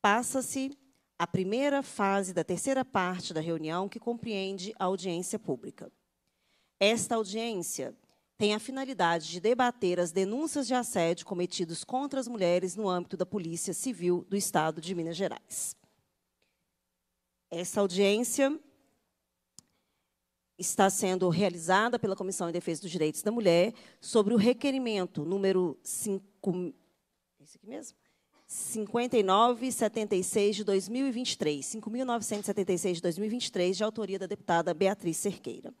Passa-se a primeira fase da terceira parte da reunião, que compreende a audiência pública. Esta audiência tem a finalidade de debater as denúncias de assédio cometidos contra as mulheres no âmbito da Polícia Civil do Estado de Minas Gerais. Essa audiência está sendo realizada pela Comissão em Defesa dos Direitos da Mulher sobre o requerimento número 5, esse aqui mesmo? 5976 de 2023, 5976 de 2023, de autoria da deputada Beatriz Cerqueira.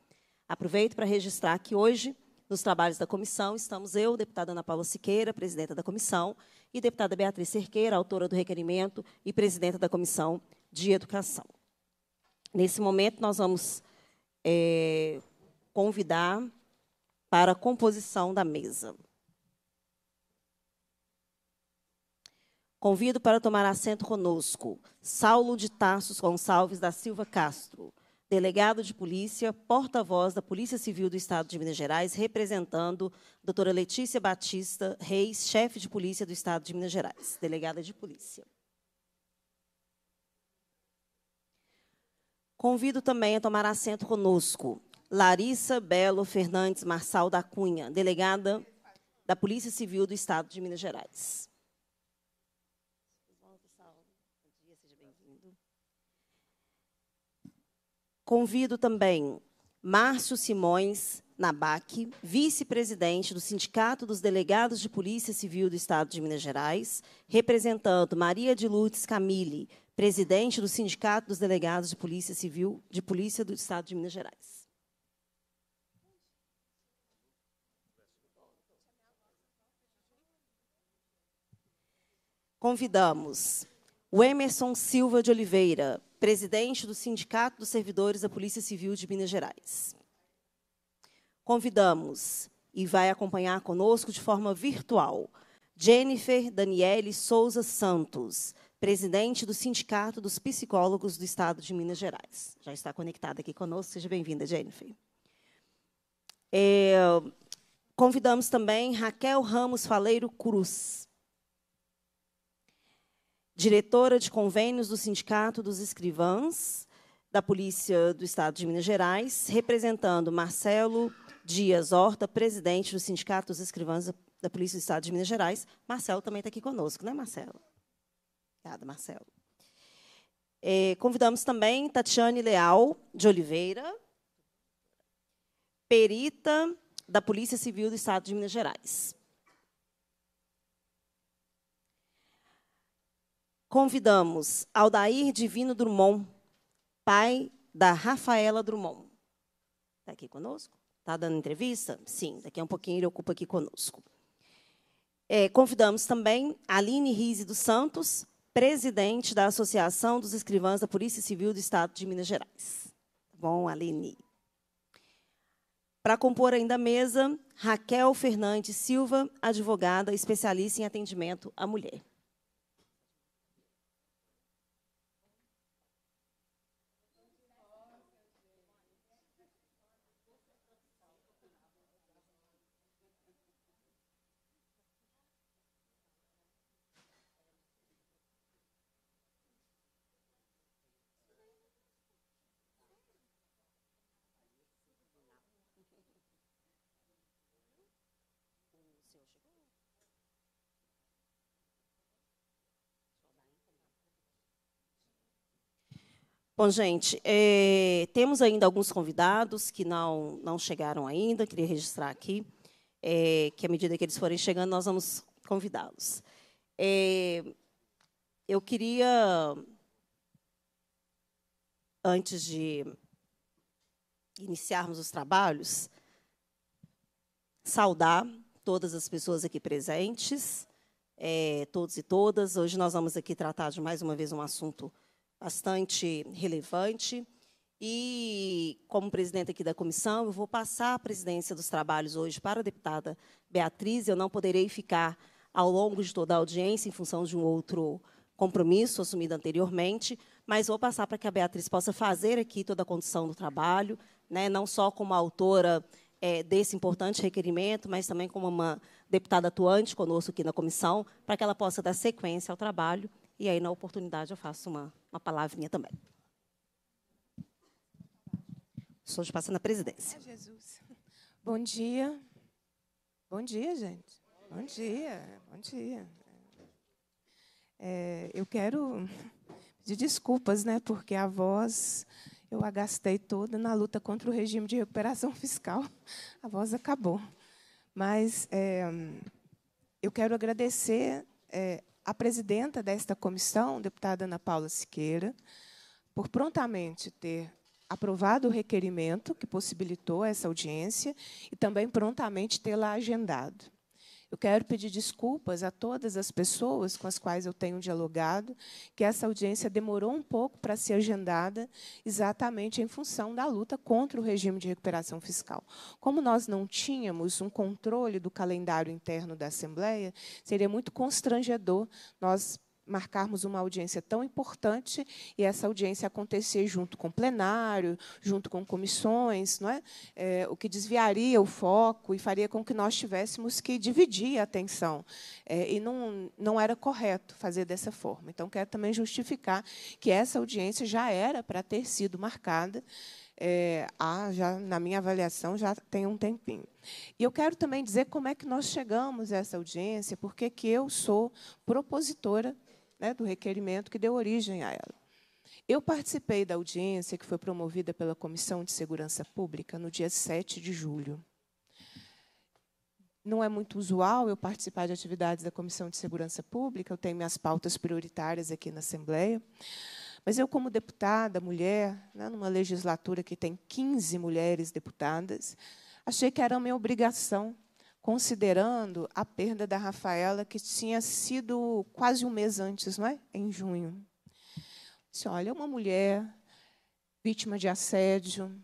Aproveito para registrar que hoje, nos trabalhos da comissão, estamos eu, deputada Ana Paula Siqueira, presidenta da comissão, e deputada Beatriz Cerqueira, autora do requerimento e presidenta da comissão de educação. Nesse momento, nós vamos é, convidar para a composição da mesa. Convido para tomar assento conosco Saulo de Tarsos Gonçalves da Silva Castro, delegado de polícia, porta-voz da Polícia Civil do Estado de Minas Gerais, representando doutora Letícia Batista Reis, chefe de polícia do Estado de Minas Gerais, delegada de polícia. Convido também a tomar assento conosco Larissa Belo Fernandes Marçal da Cunha, delegada da Polícia Civil do Estado de Minas Gerais. Convido também Márcio Simões Nabac, vice-presidente do Sindicato dos Delegados de Polícia Civil do Estado de Minas Gerais, representando Maria de Lourdes Camille, presidente do Sindicato dos Delegados de Polícia Civil de Polícia do Estado de Minas Gerais. Convidamos o Emerson Silva de Oliveira, presidente do Sindicato dos Servidores da Polícia Civil de Minas Gerais. Convidamos, e vai acompanhar conosco de forma virtual, Jennifer Daniele Souza Santos, presidente do Sindicato dos Psicólogos do Estado de Minas Gerais. Já está conectada aqui conosco. Seja bem-vinda, Jennifer. É, convidamos também Raquel Ramos Faleiro Cruz, diretora de convênios do Sindicato dos Escrivãs da Polícia do Estado de Minas Gerais, representando Marcelo Dias Horta, presidente do Sindicato dos Escrivãs da Polícia do Estado de Minas Gerais. Marcelo também está aqui conosco, não é, Marcelo? Obrigada, Marcelo. É, convidamos também Tatiane Leal de Oliveira, perita da Polícia Civil do Estado de Minas Gerais. Convidamos Aldair Divino Drummond, pai da Rafaela Drummond. Está aqui conosco? Está dando entrevista? Sim, daqui a um pouquinho ele ocupa aqui conosco. É, convidamos também Aline Rize dos Santos, presidente da Associação dos Escrivãs da Polícia Civil do Estado de Minas Gerais. Tá bom, Aline. Para compor ainda a mesa, Raquel Fernandes Silva, advogada especialista em atendimento à mulher. Bom, gente, é, temos ainda alguns convidados que não, não chegaram ainda, queria registrar aqui, é, que à medida que eles forem chegando, nós vamos convidá-los. É, eu queria, antes de iniciarmos os trabalhos, saudar todas as pessoas aqui presentes, é, todos e todas. Hoje nós vamos aqui tratar de mais uma vez um assunto importante bastante relevante. E, como presidente aqui da comissão, eu vou passar a presidência dos trabalhos hoje para a deputada Beatriz. Eu não poderei ficar ao longo de toda a audiência, em função de um outro compromisso assumido anteriormente, mas vou passar para que a Beatriz possa fazer aqui toda a condução do trabalho, né, não só como autora é, desse importante requerimento, mas também como uma deputada atuante conosco aqui na comissão, para que ela possa dar sequência ao trabalho e aí, na oportunidade, eu faço uma, uma palavrinha também. Sou de passando a presidência. É Jesus. Bom dia. Bom dia, gente. Bom dia. Bom dia. É, eu quero pedir desculpas, né, porque a voz eu a gastei toda na luta contra o regime de recuperação fiscal. A voz acabou. Mas é, eu quero agradecer é, a presidenta desta comissão, deputada Ana Paula Siqueira, por prontamente ter aprovado o requerimento que possibilitou essa audiência e também prontamente tê-la agendado. Eu quero pedir desculpas a todas as pessoas com as quais eu tenho dialogado, que essa audiência demorou um pouco para ser agendada, exatamente em função da luta contra o regime de recuperação fiscal. Como nós não tínhamos um controle do calendário interno da Assembleia, seria muito constrangedor nós marcarmos uma audiência tão importante e essa audiência acontecer junto com o plenário, junto com comissões, não é? é? o que desviaria o foco e faria com que nós tivéssemos que dividir a atenção. É, e não, não era correto fazer dessa forma. Então, quero também justificar que essa audiência já era para ter sido marcada. É, há, já, na minha avaliação, já tem um tempinho. E eu quero também dizer como é que nós chegamos a essa audiência, porque que eu sou propositora né, do requerimento que deu origem a ela. Eu participei da audiência que foi promovida pela Comissão de Segurança Pública no dia 7 de julho. Não é muito usual eu participar de atividades da Comissão de Segurança Pública, eu tenho minhas pautas prioritárias aqui na Assembleia, mas eu, como deputada, mulher, né, numa legislatura que tem 15 mulheres deputadas, achei que era a minha obrigação considerando a perda da Rafaela, que tinha sido quase um mês antes, não é? em junho. Disse, olha, é uma mulher vítima de assédio,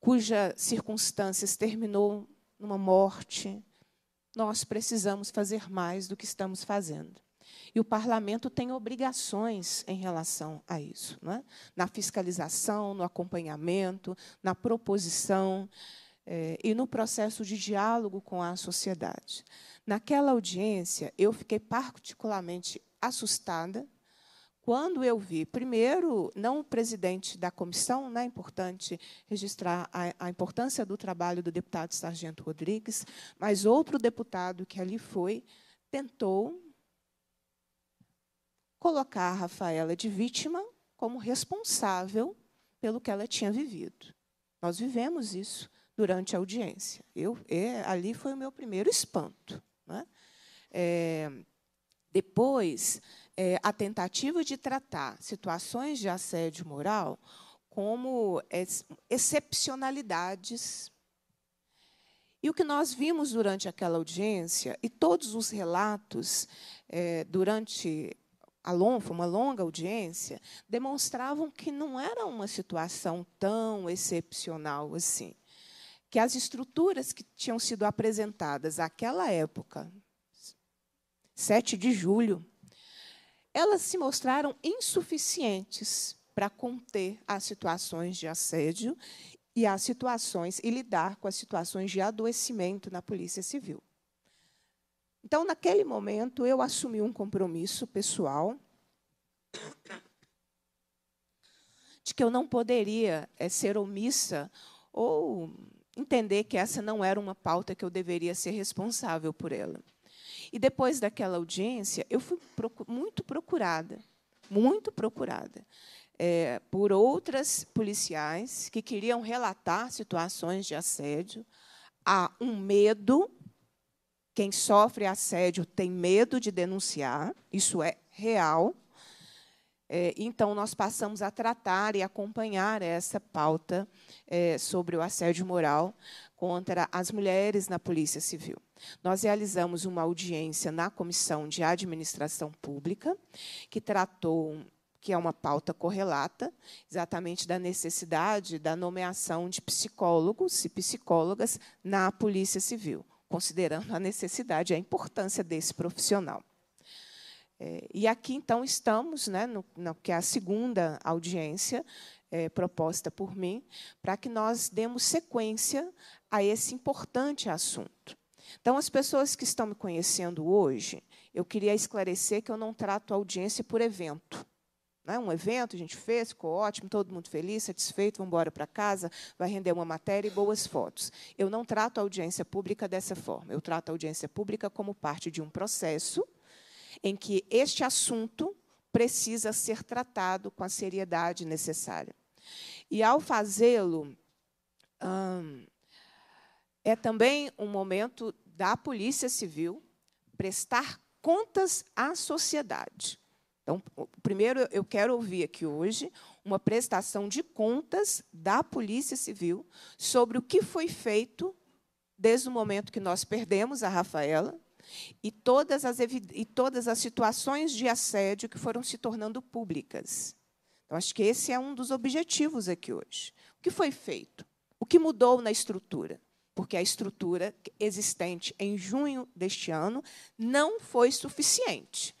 cuja circunstâncias terminou numa morte, nós precisamos fazer mais do que estamos fazendo. E o parlamento tem obrigações em relação a isso, é? na fiscalização, no acompanhamento, na proposição é, e no processo de diálogo com a sociedade. Naquela audiência, eu fiquei particularmente assustada quando eu vi, primeiro, não o presidente da comissão, né, importante registrar a, a importância do trabalho do deputado Sargento Rodrigues, mas outro deputado que ali foi tentou colocar a Rafaela de vítima como responsável pelo que ela tinha vivido. Nós vivemos isso durante a audiência. Eu, é, ali foi o meu primeiro espanto. Né? É, depois, é, a tentativa de tratar situações de assédio moral como ex excepcionalidades. E o que nós vimos durante aquela audiência, e todos os relatos é, durante a longa, uma longa audiência, demonstravam que não era uma situação tão excepcional assim que as estruturas que tinham sido apresentadas àquela época, 7 de julho, elas se mostraram insuficientes para conter as situações de assédio e as situações e lidar com as situações de adoecimento na Polícia Civil. Então, naquele momento, eu assumi um compromisso pessoal de que eu não poderia é, ser omissa ou entender que essa não era uma pauta que eu deveria ser responsável por ela. E depois daquela audiência, eu fui procu muito procurada, muito procurada, é, por outras policiais que queriam relatar situações de assédio. Há um medo, quem sofre assédio tem medo de denunciar, isso é real. É, então, nós passamos a tratar e acompanhar essa pauta é, sobre o assédio moral contra as mulheres na Polícia Civil. Nós realizamos uma audiência na Comissão de Administração Pública, que tratou que é uma pauta correlata, exatamente da necessidade da nomeação de psicólogos e psicólogas na Polícia Civil, considerando a necessidade e a importância desse profissional. É, e aqui, então, estamos, né, no, no, que é a segunda audiência é, proposta por mim, para que nós demos sequência a esse importante assunto. Então, as pessoas que estão me conhecendo hoje, eu queria esclarecer que eu não trato audiência por evento. Né? Um evento a gente fez, ficou ótimo, todo mundo feliz, satisfeito, vamos embora para casa, vai render uma matéria e boas fotos. Eu não trato a audiência pública dessa forma. Eu trato a audiência pública como parte de um processo em que este assunto precisa ser tratado com a seriedade necessária. E ao fazê-lo, hum, é também um momento da Polícia Civil prestar contas à sociedade. Então, primeiro eu quero ouvir aqui hoje uma prestação de contas da Polícia Civil sobre o que foi feito desde o momento que nós perdemos a Rafaela e todas as, e todas as situações de assédio que foram se tornando públicas. Então, acho que esse é um dos objetivos aqui hoje. O que foi feito? O que mudou na estrutura? Porque a estrutura existente em junho deste ano não foi suficiente.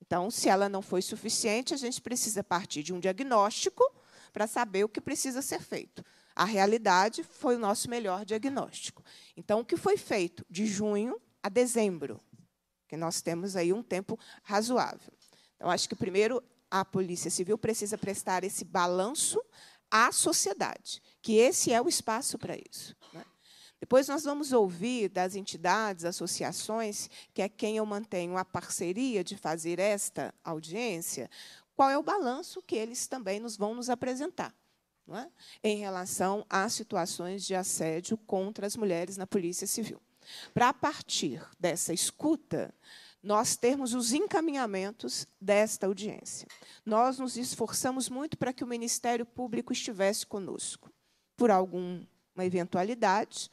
Então, se ela não foi suficiente, a gente precisa partir de um diagnóstico para saber o que precisa ser feito. A realidade foi o nosso melhor diagnóstico. Então, o que foi feito de junho a dezembro, que nós temos aí um tempo razoável. Então, acho que primeiro a Polícia Civil precisa prestar esse balanço à sociedade, que esse é o espaço para isso. Né? Depois nós vamos ouvir das entidades, associações, que é quem eu mantenho a parceria de fazer esta audiência, qual é o balanço que eles também nos vão nos apresentar. É? em relação às situações de assédio contra as mulheres na Polícia Civil. Para a partir dessa escuta, nós termos os encaminhamentos desta audiência. Nós nos esforçamos muito para que o Ministério Público estivesse conosco. Por alguma eventualidade,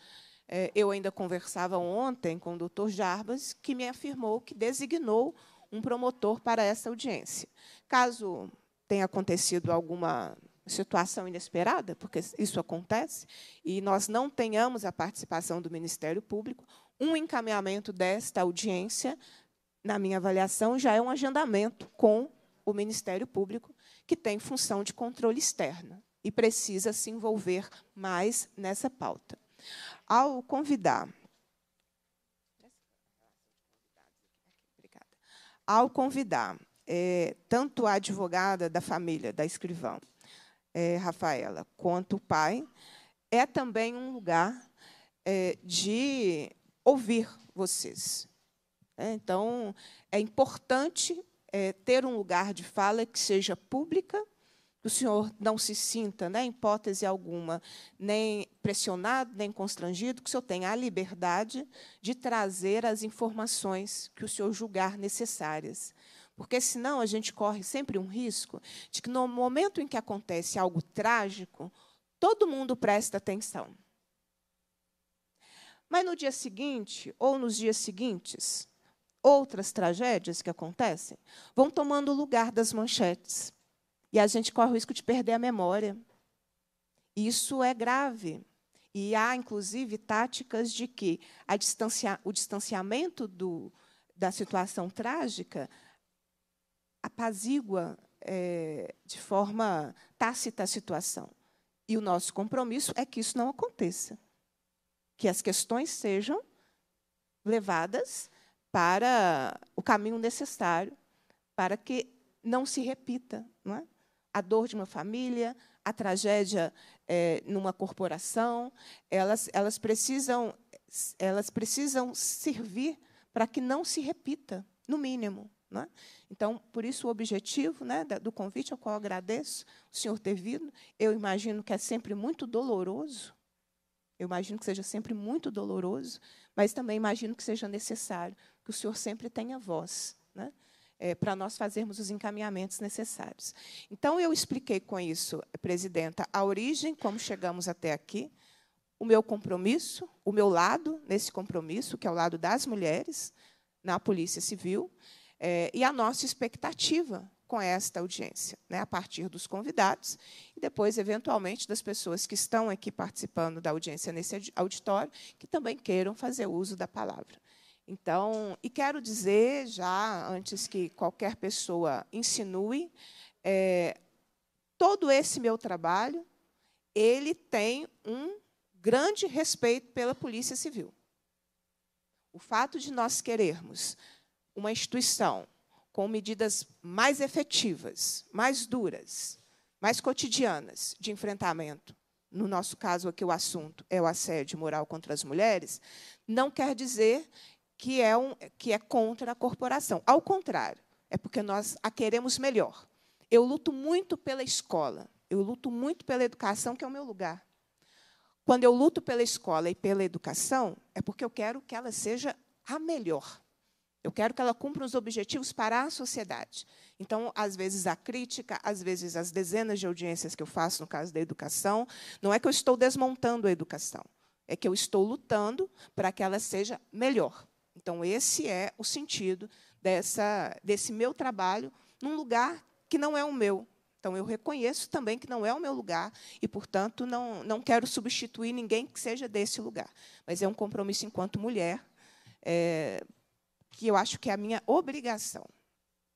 é, eu ainda conversava ontem com o doutor Jarbas, que me afirmou que designou um promotor para essa audiência. Caso tenha acontecido alguma situação inesperada, porque isso acontece, e nós não tenhamos a participação do Ministério Público, um encaminhamento desta audiência, na minha avaliação, já é um agendamento com o Ministério Público, que tem função de controle externo e precisa se envolver mais nessa pauta. Ao convidar ao convidar é, tanto a advogada da família da escrivão é, Rafaela, quanto o pai, é também um lugar é, de ouvir vocês. É, então, é importante é, ter um lugar de fala que seja pública, que o senhor não se sinta, né, em hipótese alguma, nem pressionado, nem constrangido, que o senhor tenha a liberdade de trazer as informações que o senhor julgar necessárias. Porque senão a gente corre sempre um risco de que no momento em que acontece algo trágico, todo mundo presta atenção. Mas no dia seguinte, ou nos dias seguintes, outras tragédias que acontecem vão tomando o lugar das manchetes. E a gente corre o risco de perder a memória. Isso é grave. E há, inclusive, táticas de que distancia, o distanciamento do, da situação trágica apazigua é, de forma tácita a situação. E o nosso compromisso é que isso não aconteça. Que as questões sejam levadas para o caminho necessário para que não se repita não é? a dor de uma família, a tragédia é, numa corporação. Elas, elas, precisam, elas precisam servir para que não se repita, no mínimo. Né? Então, por isso, o objetivo né, do convite, ao qual agradeço o senhor ter vindo, eu imagino que é sempre muito doloroso, eu imagino que seja sempre muito doloroso, mas também imagino que seja necessário que o senhor sempre tenha voz. Né? É, para nós fazermos os encaminhamentos necessários. Então, eu expliquei com isso, presidenta, a origem, como chegamos até aqui, o meu compromisso, o meu lado nesse compromisso, que é o lado das mulheres na Polícia Civil, é, e a nossa expectativa com esta audiência, né, a partir dos convidados e depois, eventualmente, das pessoas que estão aqui participando da audiência nesse auditório, que também queiram fazer uso da palavra. Então, e quero dizer já, antes que qualquer pessoa insinue, é, todo esse meu trabalho, ele tem um grande respeito pela Polícia Civil. O fato de nós querermos uma instituição com medidas mais efetivas, mais duras, mais cotidianas de enfrentamento, no nosso caso aqui o assunto é o assédio moral contra as mulheres, não quer dizer que é, um, que é contra a corporação. Ao contrário, é porque nós a queremos melhor. Eu luto muito pela escola, eu luto muito pela educação, que é o meu lugar. Quando eu luto pela escola e pela educação, é porque eu quero que ela seja a melhor. Eu quero que ela cumpra os objetivos para a sociedade. Então, às vezes, a crítica, às vezes, as dezenas de audiências que eu faço no caso da educação, não é que eu estou desmontando a educação, é que eu estou lutando para que ela seja melhor. Então, esse é o sentido dessa, desse meu trabalho num lugar que não é o meu. Então, eu reconheço também que não é o meu lugar e, portanto, não, não quero substituir ninguém que seja desse lugar. Mas é um compromisso enquanto mulher. É, que eu acho que é a minha obrigação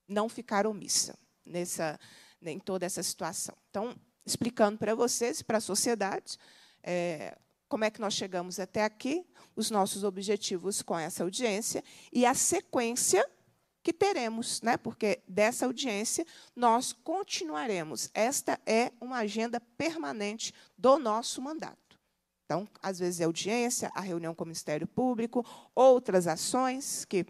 não ficar omissa nessa, em toda essa situação. Então, explicando para vocês, e para a sociedade, é, como é que nós chegamos até aqui, os nossos objetivos com essa audiência e a sequência que teremos, né? porque dessa audiência nós continuaremos. Esta é uma agenda permanente do nosso mandato. Então, às vezes é audiência, a reunião com o Ministério Público, outras ações que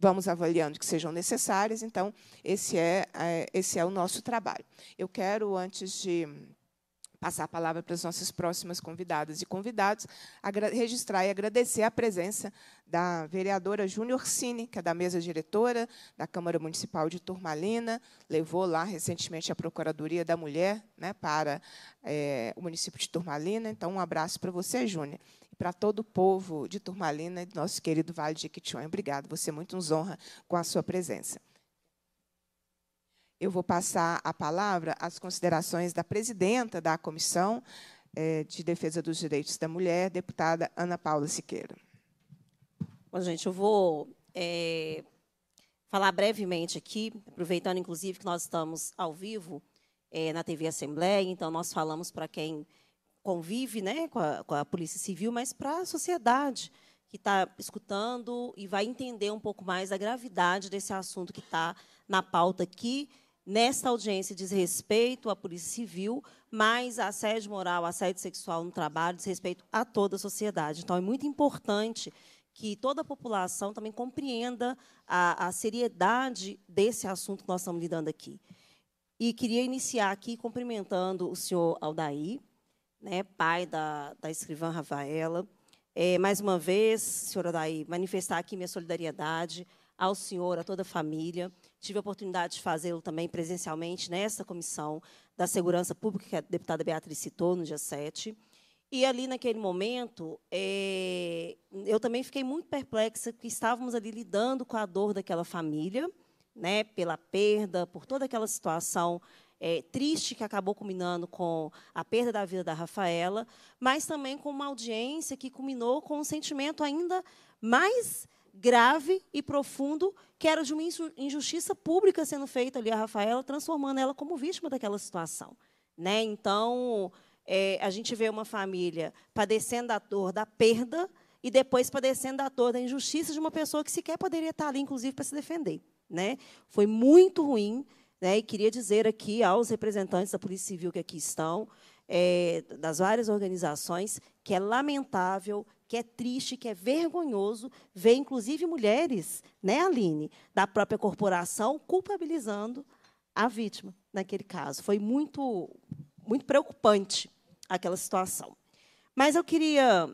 vamos avaliando que sejam necessárias. Então, esse é, é, esse é o nosso trabalho. Eu quero, antes de passar a palavra para as nossas próximas convidadas e convidados, registrar e agradecer a presença da vereadora Júnior Cine, que é da mesa diretora da Câmara Municipal de Turmalina, levou lá recentemente a Procuradoria da Mulher né, para é, o município de Turmalina. Então, um abraço para você, Júnior para todo o povo de Turmalina e do nosso querido Vale de Iquitinhonha. Obrigado, você muito nos honra com a sua presença. Eu vou passar a palavra às considerações da presidenta da Comissão eh, de Defesa dos Direitos da Mulher, deputada Ana Paula Siqueira. Bom, gente, eu vou é, falar brevemente aqui, aproveitando, inclusive, que nós estamos ao vivo é, na TV Assembleia, então nós falamos para quem convive né, com a, com a Polícia Civil, mas para a sociedade que está escutando e vai entender um pouco mais da gravidade desse assunto que está na pauta aqui. Nesta audiência diz respeito à Polícia Civil, mas assédio moral, assédio sexual no trabalho diz respeito a toda a sociedade. Então, é muito importante que toda a população também compreenda a, a seriedade desse assunto que nós estamos lidando aqui. E queria iniciar aqui cumprimentando o senhor Aldair, né, pai da, da escrivã Rafaela. É, mais uma vez, senhora Odaí, manifestar aqui minha solidariedade ao senhor, a toda a família. Tive a oportunidade de fazê-lo também presencialmente nessa comissão da Segurança Pública, que a deputada Beatriz citou, no dia 7. E ali, naquele momento, é, eu também fiquei muito perplexa, porque estávamos ali lidando com a dor daquela família, né, pela perda, por toda aquela situação é, triste que acabou culminando com a perda da vida da Rafaela, mas também com uma audiência que culminou com um sentimento ainda mais grave e profundo, que era de uma injustiça pública sendo feita ali a Rafaela, transformando ela como vítima daquela situação. Né? Então, é, a gente vê uma família padecendo a dor da perda e depois padecendo a dor da injustiça de uma pessoa que sequer poderia estar ali, inclusive, para se defender. Né? Foi muito ruim, né? E queria dizer aqui aos representantes da Polícia Civil que aqui estão, é, das várias organizações, que é lamentável, que é triste, que é vergonhoso ver, inclusive, mulheres, né, Aline, da própria corporação culpabilizando a vítima naquele caso. Foi muito, muito preocupante aquela situação. Mas eu queria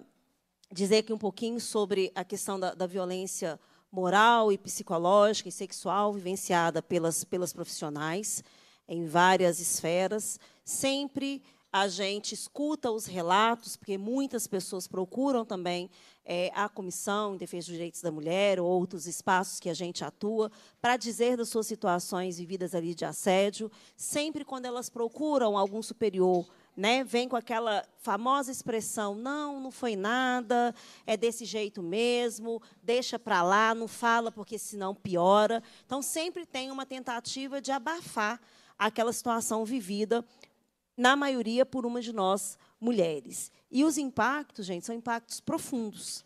dizer aqui um pouquinho sobre a questão da, da violência moral e psicológica e sexual vivenciada pelas, pelas profissionais em várias esferas. Sempre a gente escuta os relatos, porque muitas pessoas procuram também é, a Comissão em Defesa dos Direitos da Mulher ou outros espaços que a gente atua para dizer das suas situações vividas ali de assédio, sempre quando elas procuram algum superior né, vem com aquela famosa expressão: não, não foi nada, é desse jeito mesmo, deixa para lá, não fala porque senão piora. Então sempre tem uma tentativa de abafar aquela situação vivida, na maioria por uma de nós mulheres. E os impactos, gente, são impactos profundos.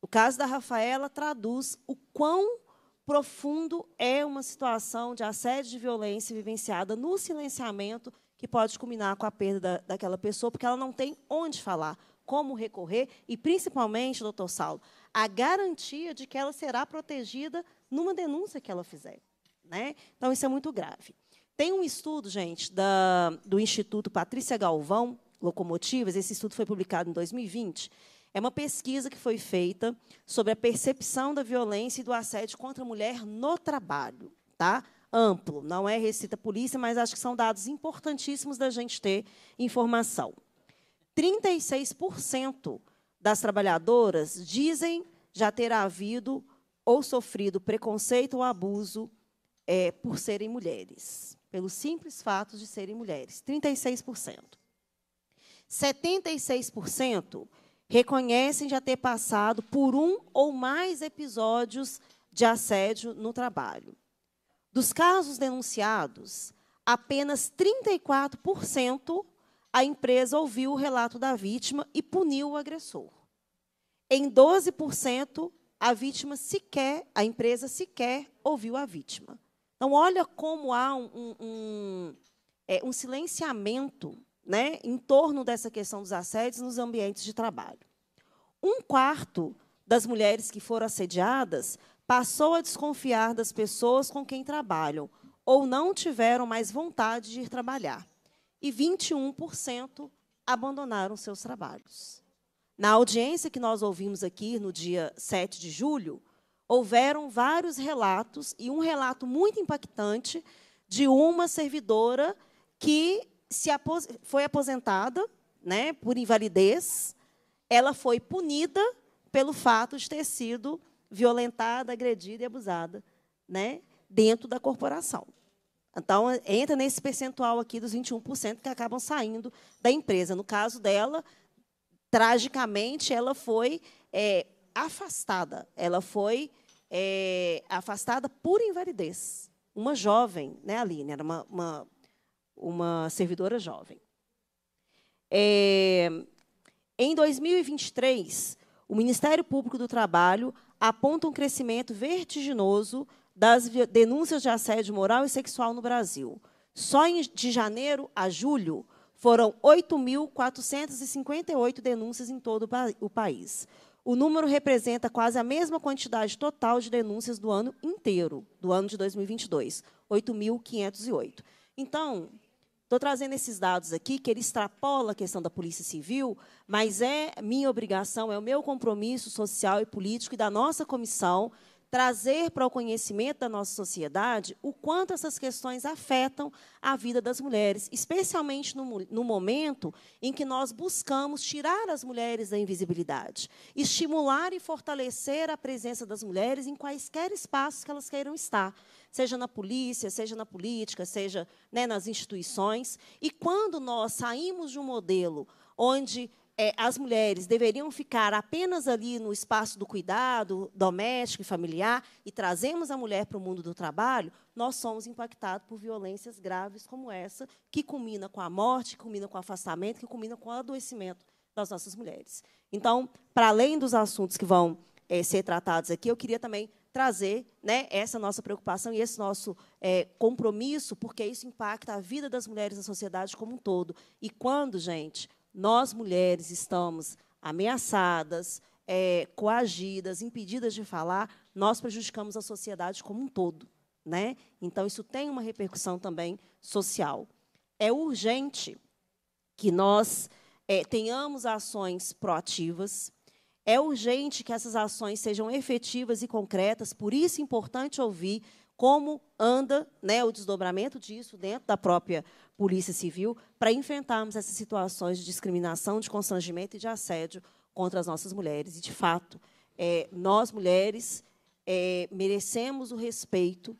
O caso da Rafaela traduz o quão profundo é uma situação de assédio de violência vivenciada no silenciamento que pode culminar com a perda daquela pessoa, porque ela não tem onde falar, como recorrer e, principalmente, doutor Saulo, a garantia de que ela será protegida numa denúncia que ela fizer. Né? Então, isso é muito grave. Tem um estudo, gente, da, do Instituto Patrícia Galvão, Locomotivas, esse estudo foi publicado em 2020. É uma pesquisa que foi feita sobre a percepção da violência e do assédio contra a mulher no trabalho. Tá? amplo, não é recita polícia, mas acho que são dados importantíssimos da gente ter informação. 36% das trabalhadoras dizem já ter havido ou sofrido preconceito ou abuso é, por serem mulheres, pelo simples fato de serem mulheres. 36%. 76% reconhecem já ter passado por um ou mais episódios de assédio no trabalho. Dos casos denunciados, apenas 34% a empresa ouviu o relato da vítima e puniu o agressor. Em 12%, a vítima sequer, a empresa sequer ouviu a vítima. Então, olha como há um, um, é, um silenciamento né, em torno dessa questão dos assédios nos ambientes de trabalho. Um quarto das mulheres que foram assediadas passou a desconfiar das pessoas com quem trabalham ou não tiveram mais vontade de ir trabalhar. E 21% abandonaram seus trabalhos. Na audiência que nós ouvimos aqui no dia 7 de julho, houveram vários relatos e um relato muito impactante de uma servidora que se apos foi aposentada né, por invalidez. Ela foi punida pelo fato de ter sido violentada, agredida e abusada né, dentro da corporação. Então, entra nesse percentual aqui dos 21% que acabam saindo da empresa. No caso dela, tragicamente, ela foi é, afastada. Ela foi é, afastada por invalidez. Uma jovem, né, Aline? Era uma, uma, uma servidora jovem. É, em 2023, o Ministério Público do Trabalho aponta um crescimento vertiginoso das denúncias de assédio moral e sexual no Brasil. Só de janeiro a julho, foram 8.458 denúncias em todo o país. O número representa quase a mesma quantidade total de denúncias do ano inteiro, do ano de 2022, 8.508. Então, Estou trazendo esses dados aqui, que ele extrapola a questão da Polícia Civil, mas é minha obrigação, é o meu compromisso social e político e da nossa comissão trazer para o conhecimento da nossa sociedade o quanto essas questões afetam a vida das mulheres, especialmente no, no, momento em que nós buscamos tirar as mulheres da invisibilidade, estimular e fortalecer a presença das mulheres em quaisquer espaços que elas queiram estar, seja na polícia, seja na política, seja né, nas instituições. E quando nós saímos de um modelo onde é, as mulheres deveriam ficar apenas ali no espaço do cuidado doméstico e familiar e trazemos a mulher para o mundo do trabalho, nós somos impactados por violências graves como essa, que culmina com a morte, que culmina com o afastamento, que culmina com o adoecimento das nossas mulheres. Então, para além dos assuntos que vão é, ser tratados aqui, eu queria também trazer né, essa nossa preocupação e esse nosso é, compromisso, porque isso impacta a vida das mulheres na sociedade como um todo. E quando, gente, nós mulheres estamos ameaçadas, é, coagidas, impedidas de falar, nós prejudicamos a sociedade como um todo. Né? Então, isso tem uma repercussão também social. É urgente que nós é, tenhamos ações proativas, é urgente que essas ações sejam efetivas e concretas, por isso é importante ouvir como anda né, o desdobramento disso dentro da própria Polícia Civil para enfrentarmos essas situações de discriminação, de constrangimento e de assédio contra as nossas mulheres. E, de fato, é, nós, mulheres, é, merecemos o respeito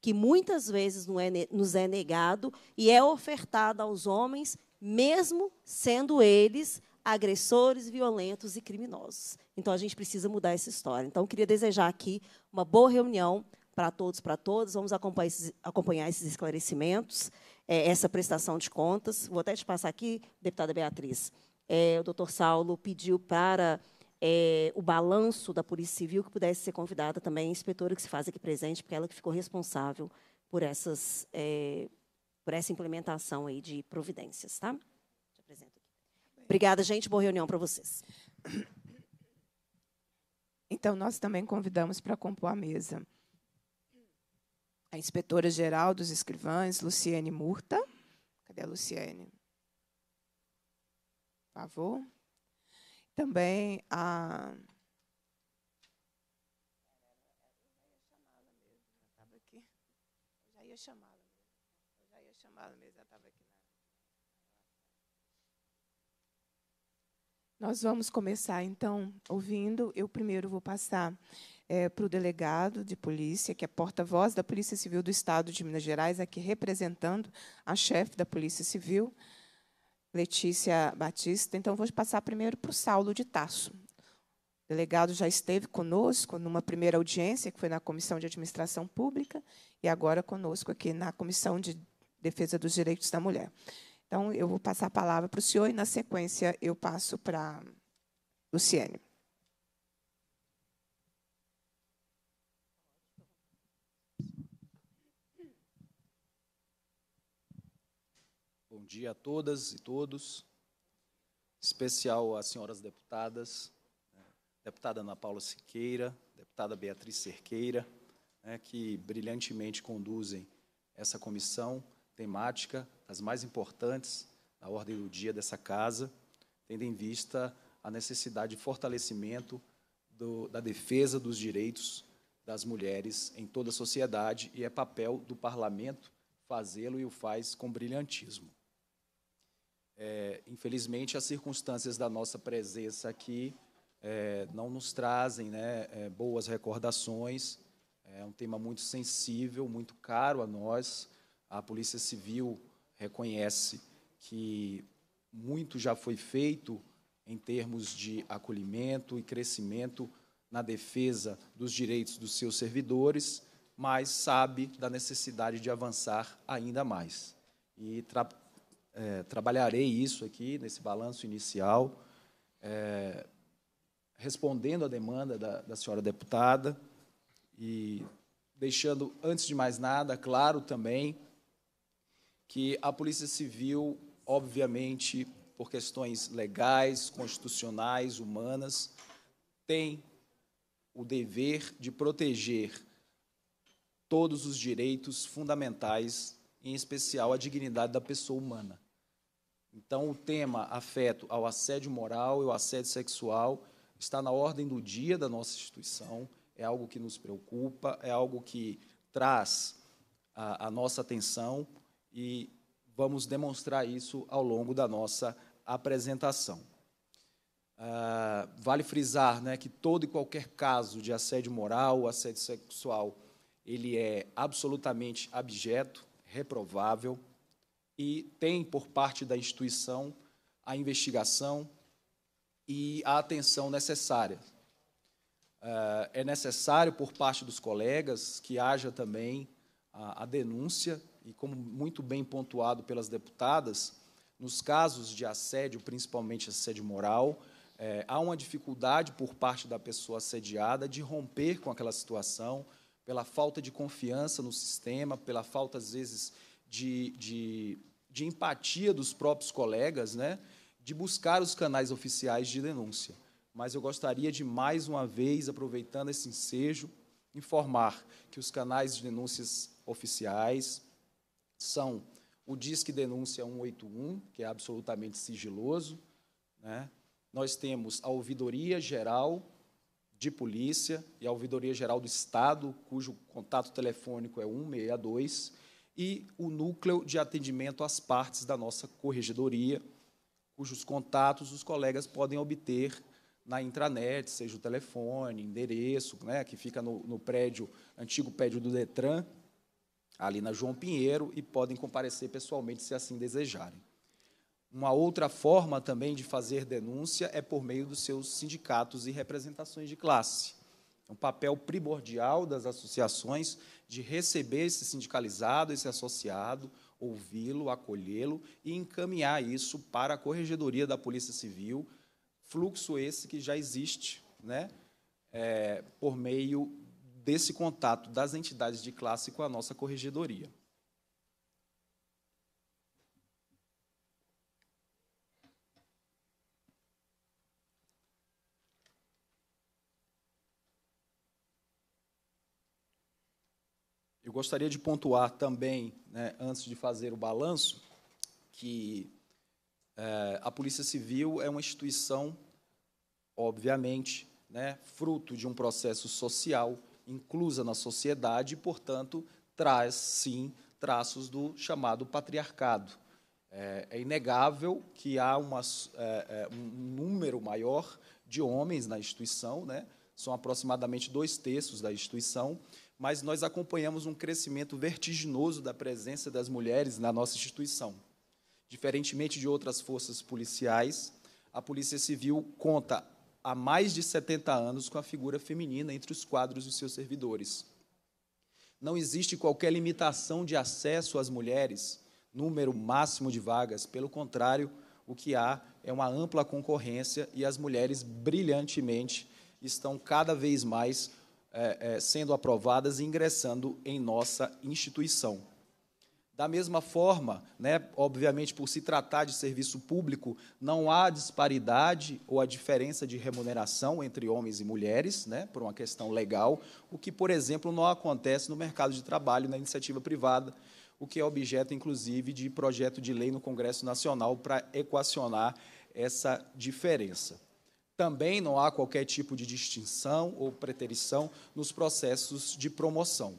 que muitas vezes não é, nos é negado e é ofertado aos homens, mesmo sendo eles agressores, violentos e criminosos. Então, a gente precisa mudar essa história. Então, eu queria desejar aqui uma boa reunião para todos, para todas. Vamos acompanhar esses, acompanhar esses esclarecimentos, é, essa prestação de contas. Vou até te passar aqui, deputada Beatriz. É, o doutor Saulo pediu para é, o balanço da Polícia Civil que pudesse ser convidada também a inspetora que se faz aqui presente, porque é ela que ficou responsável por, essas, é, por essa implementação aí de providências. Tá? Te apresento aqui. Obrigada, gente. Boa reunião para vocês. Então, nós também convidamos para compor a mesa a inspetora-geral dos escrivães, Luciene Murta. Cadê a Luciene? Por favor. Também a. Nós vamos começar, então, ouvindo. Eu primeiro vou passar é, para o delegado de polícia, que é porta-voz da Polícia Civil do Estado de Minas Gerais, aqui representando a chefe da Polícia Civil, Letícia Batista. Então, vou passar primeiro para o Saulo de Tasso. O delegado já esteve conosco numa primeira audiência, que foi na Comissão de Administração Pública, e agora conosco aqui na Comissão de Defesa dos Direitos da Mulher. Então, eu vou passar a palavra para o senhor e, na sequência, eu passo para Luciene. dia a todas e todos, especial às senhoras deputadas, né, deputada Ana Paula Siqueira, deputada Beatriz Cerqueira, né, que brilhantemente conduzem essa comissão temática, as mais importantes da ordem do dia dessa casa, tendo em vista a necessidade de fortalecimento do, da defesa dos direitos das mulheres em toda a sociedade, e é papel do parlamento fazê-lo e o faz com brilhantismo é, infelizmente, as circunstâncias da nossa presença aqui é, não nos trazem né, é, boas recordações. É um tema muito sensível, muito caro a nós. A Polícia Civil reconhece que muito já foi feito em termos de acolhimento e crescimento na defesa dos direitos dos seus servidores, mas sabe da necessidade de avançar ainda mais. E é, trabalharei isso aqui nesse balanço inicial, é, respondendo à demanda da, da senhora deputada e deixando, antes de mais nada, claro também que a Polícia Civil, obviamente, por questões legais, constitucionais, humanas, tem o dever de proteger todos os direitos fundamentais, em especial a dignidade da pessoa humana. Então, o tema afeto ao assédio moral e ao assédio sexual está na ordem do dia da nossa instituição, é algo que nos preocupa, é algo que traz a, a nossa atenção e vamos demonstrar isso ao longo da nossa apresentação. Ah, vale frisar né, que todo e qualquer caso de assédio moral, assédio sexual, ele é absolutamente abjeto, reprovável, e tem por parte da instituição a investigação e a atenção necessária. Eh, é necessário por parte dos colegas que haja também a, denúncia, e como muito bem pontuado pelas deputadas, nos casos de assédio, principalmente assédio moral, é, há uma dificuldade por parte da pessoa assediada de romper com aquela situação, pela falta de confiança no sistema, pela falta, às vezes, de, de, de empatia dos próprios colegas, né, de buscar os canais oficiais de denúncia. Mas eu gostaria de, mais uma vez, aproveitando esse ensejo, informar que os canais de denúncias oficiais são o Disque Denúncia 181, que é absolutamente sigiloso. Né? Nós temos a Ouvidoria Geral de Polícia e a Ouvidoria Geral do Estado, cujo contato telefônico é 162 e o núcleo de atendimento às partes da nossa corregedoria, cujos contatos os colegas podem obter na intranet, seja o telefone, endereço, né, que fica no, no prédio, antigo prédio do Detran, ali na João Pinheiro, e podem comparecer pessoalmente se assim desejarem. Uma outra forma também de fazer denúncia é por meio dos seus sindicatos e representações de classe. É um papel primordial das associações de receber esse sindicalizado, esse associado, ouvi-lo, acolhê-lo e encaminhar isso para a corregedoria da Polícia Civil, fluxo esse que já existe, né, é, por meio desse contato das entidades de classe com a nossa corregedoria. gostaria de pontuar também, né, antes de fazer o balanço, que é, a Polícia Civil é uma instituição, obviamente, né, fruto de um processo social, inclusa na sociedade, e, portanto, traz, sim, traços do chamado patriarcado. É, é inegável que há uma, é, é, um número maior de homens na instituição, né, são aproximadamente dois terços da instituição, mas nós acompanhamos um crescimento vertiginoso da presença das mulheres na nossa instituição. Diferentemente de outras forças policiais, a Polícia Civil conta há mais de 70 anos com a figura feminina entre os quadros de seus servidores. Não existe qualquer limitação de acesso às mulheres, número máximo de vagas, pelo contrário, o que há é uma ampla concorrência e as mulheres brilhantemente estão cada vez mais é, é, sendo aprovadas e ingressando em nossa instituição. Da mesma forma, né, obviamente, por se tratar de serviço público, não há disparidade ou a diferença de remuneração entre homens e mulheres, né, por uma questão legal, o que, por exemplo, não acontece no mercado de trabalho, na iniciativa privada, o que é objeto, inclusive, de projeto de lei no Congresso Nacional para equacionar essa diferença. Também não há qualquer tipo de distinção ou preterição nos processos de promoção.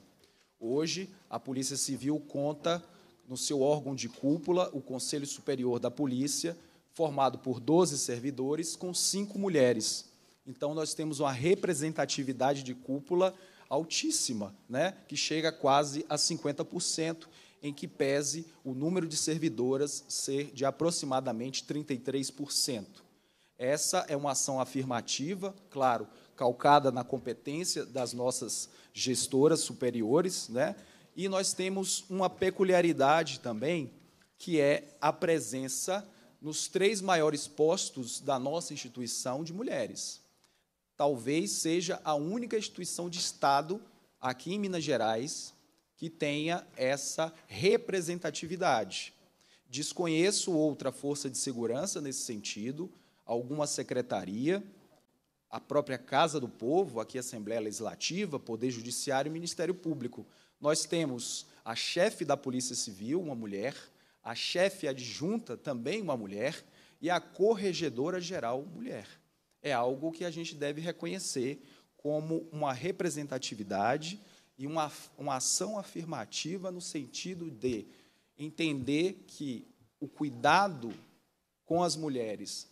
Hoje, a Polícia Civil conta no seu órgão de cúpula o Conselho Superior da Polícia, formado por 12 servidores, com cinco mulheres. Então, nós temos uma representatividade de cúpula altíssima, né, que chega quase a 50%, em que pese o número de servidoras ser de aproximadamente 33%. Essa é uma ação afirmativa, claro, calcada na competência das nossas gestoras superiores, né? E nós temos uma peculiaridade também, que é a presença nos três maiores postos da nossa instituição de mulheres. Talvez seja a única instituição de Estado aqui em Minas Gerais que tenha essa representatividade. Desconheço outra força de segurança nesse sentido, alguma secretaria, a própria Casa do Povo, aqui Assembleia Legislativa, Poder Judiciário e Ministério Público. Nós temos a chefe da Polícia Civil, uma mulher, a chefe adjunta, também uma mulher, e a corregedora geral, mulher. É algo que a gente deve reconhecer como uma representatividade e uma, uma ação afirmativa no sentido de entender que o cuidado com as mulheres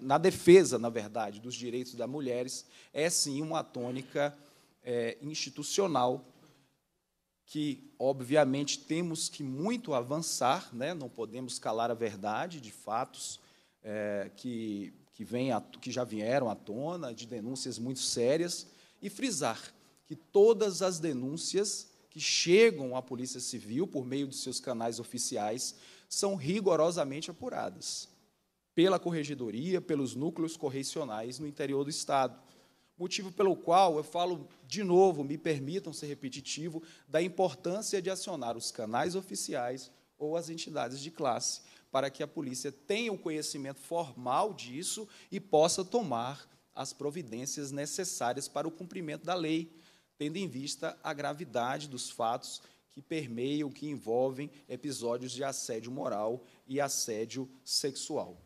na, defesa, na verdade, dos direitos das mulheres, é sim uma tônica é, institucional que, obviamente, temos que muito avançar, né? não podemos calar a verdade de fatos é, que, que, vem a, que já vieram à tona, de denúncias muito sérias, e frisar que todas as denúncias que chegam à Polícia Civil por meio de seus canais oficiais são rigorosamente apuradas pela corregedoria, pelos núcleos correcionais no interior do Estado. Motivo pelo qual eu falo de novo, me permitam ser repetitivo, da importância de acionar os canais oficiais ou as entidades de classe, para que a polícia tenha o conhecimento formal disso e possa tomar as providências necessárias para o cumprimento da lei, tendo em vista a gravidade dos fatos que permeiam, que envolvem episódios de assédio moral e assédio sexual.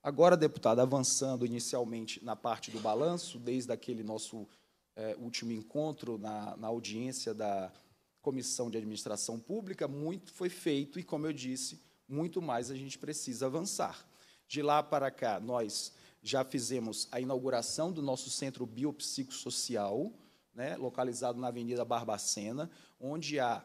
Agora, deputada, avançando inicialmente na parte do balanço, desde aquele nosso é, último encontro na, na audiência da Comissão de Administração Pública, muito foi feito e, como eu disse, muito mais a gente precisa avançar. De lá para cá, nós já fizemos a inauguração do nosso centro biopsicossocial, né, localizado na Avenida Barbacena, onde há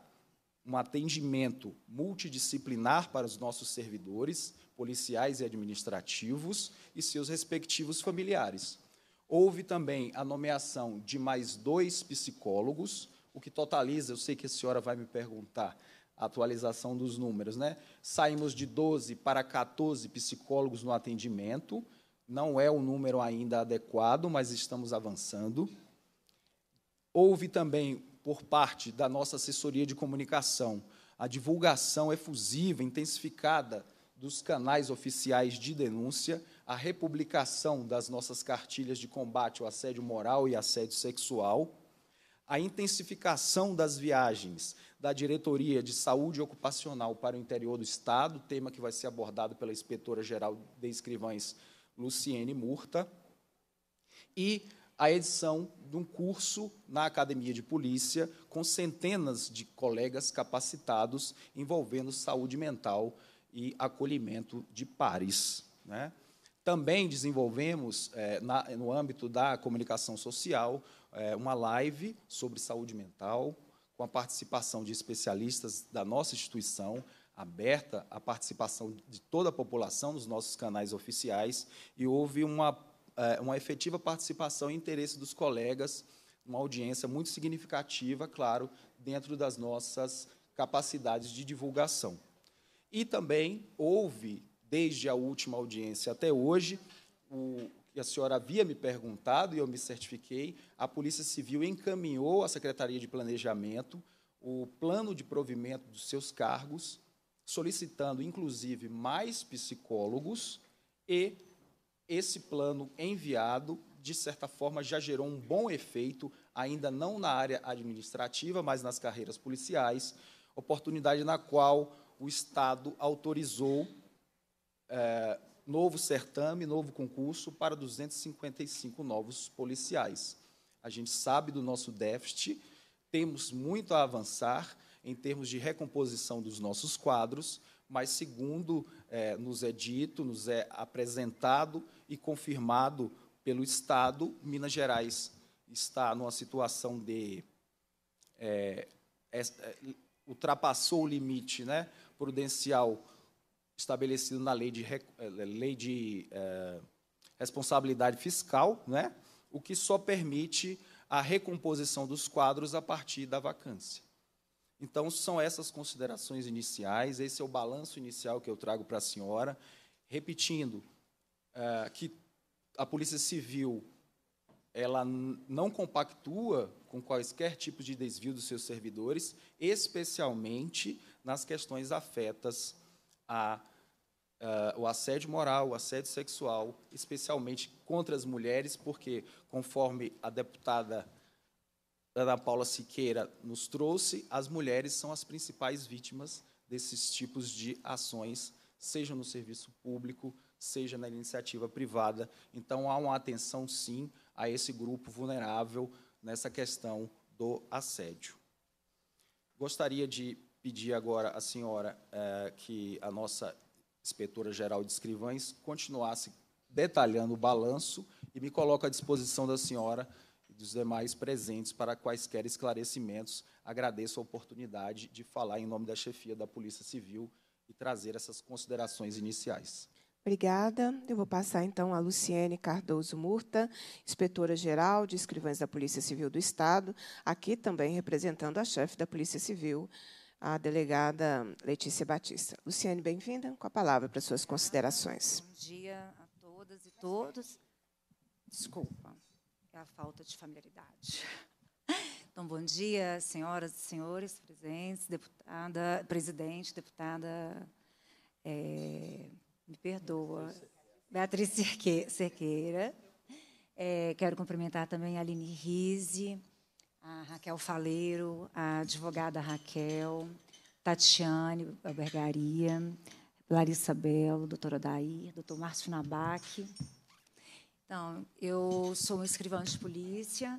um atendimento multidisciplinar para os nossos servidores, policiais e administrativos e seus respectivos familiares. Houve também a nomeação de mais dois psicólogos, o que totaliza, eu sei que a senhora vai me perguntar a atualização dos números, né? Saímos de 12 para 14 psicólogos no atendimento. Não é o um número ainda adequado, mas estamos avançando. Houve também, por parte da nossa assessoria de comunicação, a divulgação efusiva, intensificada dos canais oficiais de denúncia, a republicação das nossas cartilhas de combate ao assédio moral e assédio sexual, a intensificação das viagens da Diretoria de Saúde Ocupacional para o interior do Estado, tema que vai ser abordado pela inspetora-geral de escrivães Luciene Murta, e a edição de um curso na Academia de Polícia com centenas de colegas capacitados envolvendo saúde mental e acolhimento de pares. Né? Também desenvolvemos, é, na, no âmbito da comunicação social, é, uma live sobre saúde mental, com a participação de especialistas da nossa instituição, aberta à participação de toda a população nos nossos canais oficiais, e houve uma, é, uma efetiva participação e interesse dos colegas, uma audiência muito significativa, claro, dentro das nossas capacidades de divulgação. E também houve, desde a última audiência até hoje, o que a senhora havia me perguntado e eu me certifiquei, a Polícia Civil encaminhou à Secretaria de Planejamento o plano de provimento dos seus cargos, solicitando inclusive mais psicólogos e esse plano enviado, de certa forma, já gerou um bom efeito, ainda não na área administrativa, mas nas carreiras policiais, oportunidade na qual o Estado autorizou é, novo certame, novo concurso para 255 novos policiais. A gente sabe do nosso déficit, temos muito a avançar em termos de recomposição dos nossos quadros, mas, segundo é, nos é dito, nos é apresentado e confirmado pelo Estado, Minas Gerais está numa situação de. É, é, é ultrapassou o limite, né? prudencial estabelecido na lei de, eh, lei de eh, responsabilidade fiscal, né? o que só permite a recomposição dos quadros a partir da vacância. Então, são essas considerações iniciais, esse é o balanço inicial que eu trago para a senhora, repetindo eh, que a Polícia Civil ela não compactua com quaisquer tipos de desvio dos seus servidores, especialmente nas questões afetas a Uh, o assédio moral, o assédio sexual, especialmente contra as mulheres, porque, conforme a deputada Ana Paula Siqueira nos trouxe, as mulheres são as principais vítimas desses tipos de ações, seja no serviço público, seja na iniciativa privada. Então, há uma atenção, sim, a esse grupo vulnerável nessa questão do assédio. Gostaria de pedir agora à senhora eh, que a nossa inspetora-geral de escrivães continuasse detalhando o balanço e me coloco à disposição da senhora e dos demais presentes para quaisquer esclarecimentos. Agradeço a oportunidade de falar em nome da chefia da Polícia Civil e trazer essas considerações iniciais. Obrigada. Eu vou passar então a Luciene Cardoso Murta, inspetora-geral de escrivães da Polícia Civil do Estado, aqui também representando a chefe da Polícia Civil a delegada Letícia Batista. Luciane, bem-vinda, com a palavra para suas considerações. Bom dia a todas e todos. Desculpa, é a falta de familiaridade. Então, bom dia, senhoras e senhores presentes, deputada, presidente, deputada, é, me perdoa, Beatriz Cerqueira. É, quero cumprimentar também a Aline Rize, a Raquel Faleiro, a advogada Raquel, Tatiane Albergaria, Larissa Belo, doutora Dair, doutor Márcio Nabac. Então, eu sou um escrivão de polícia.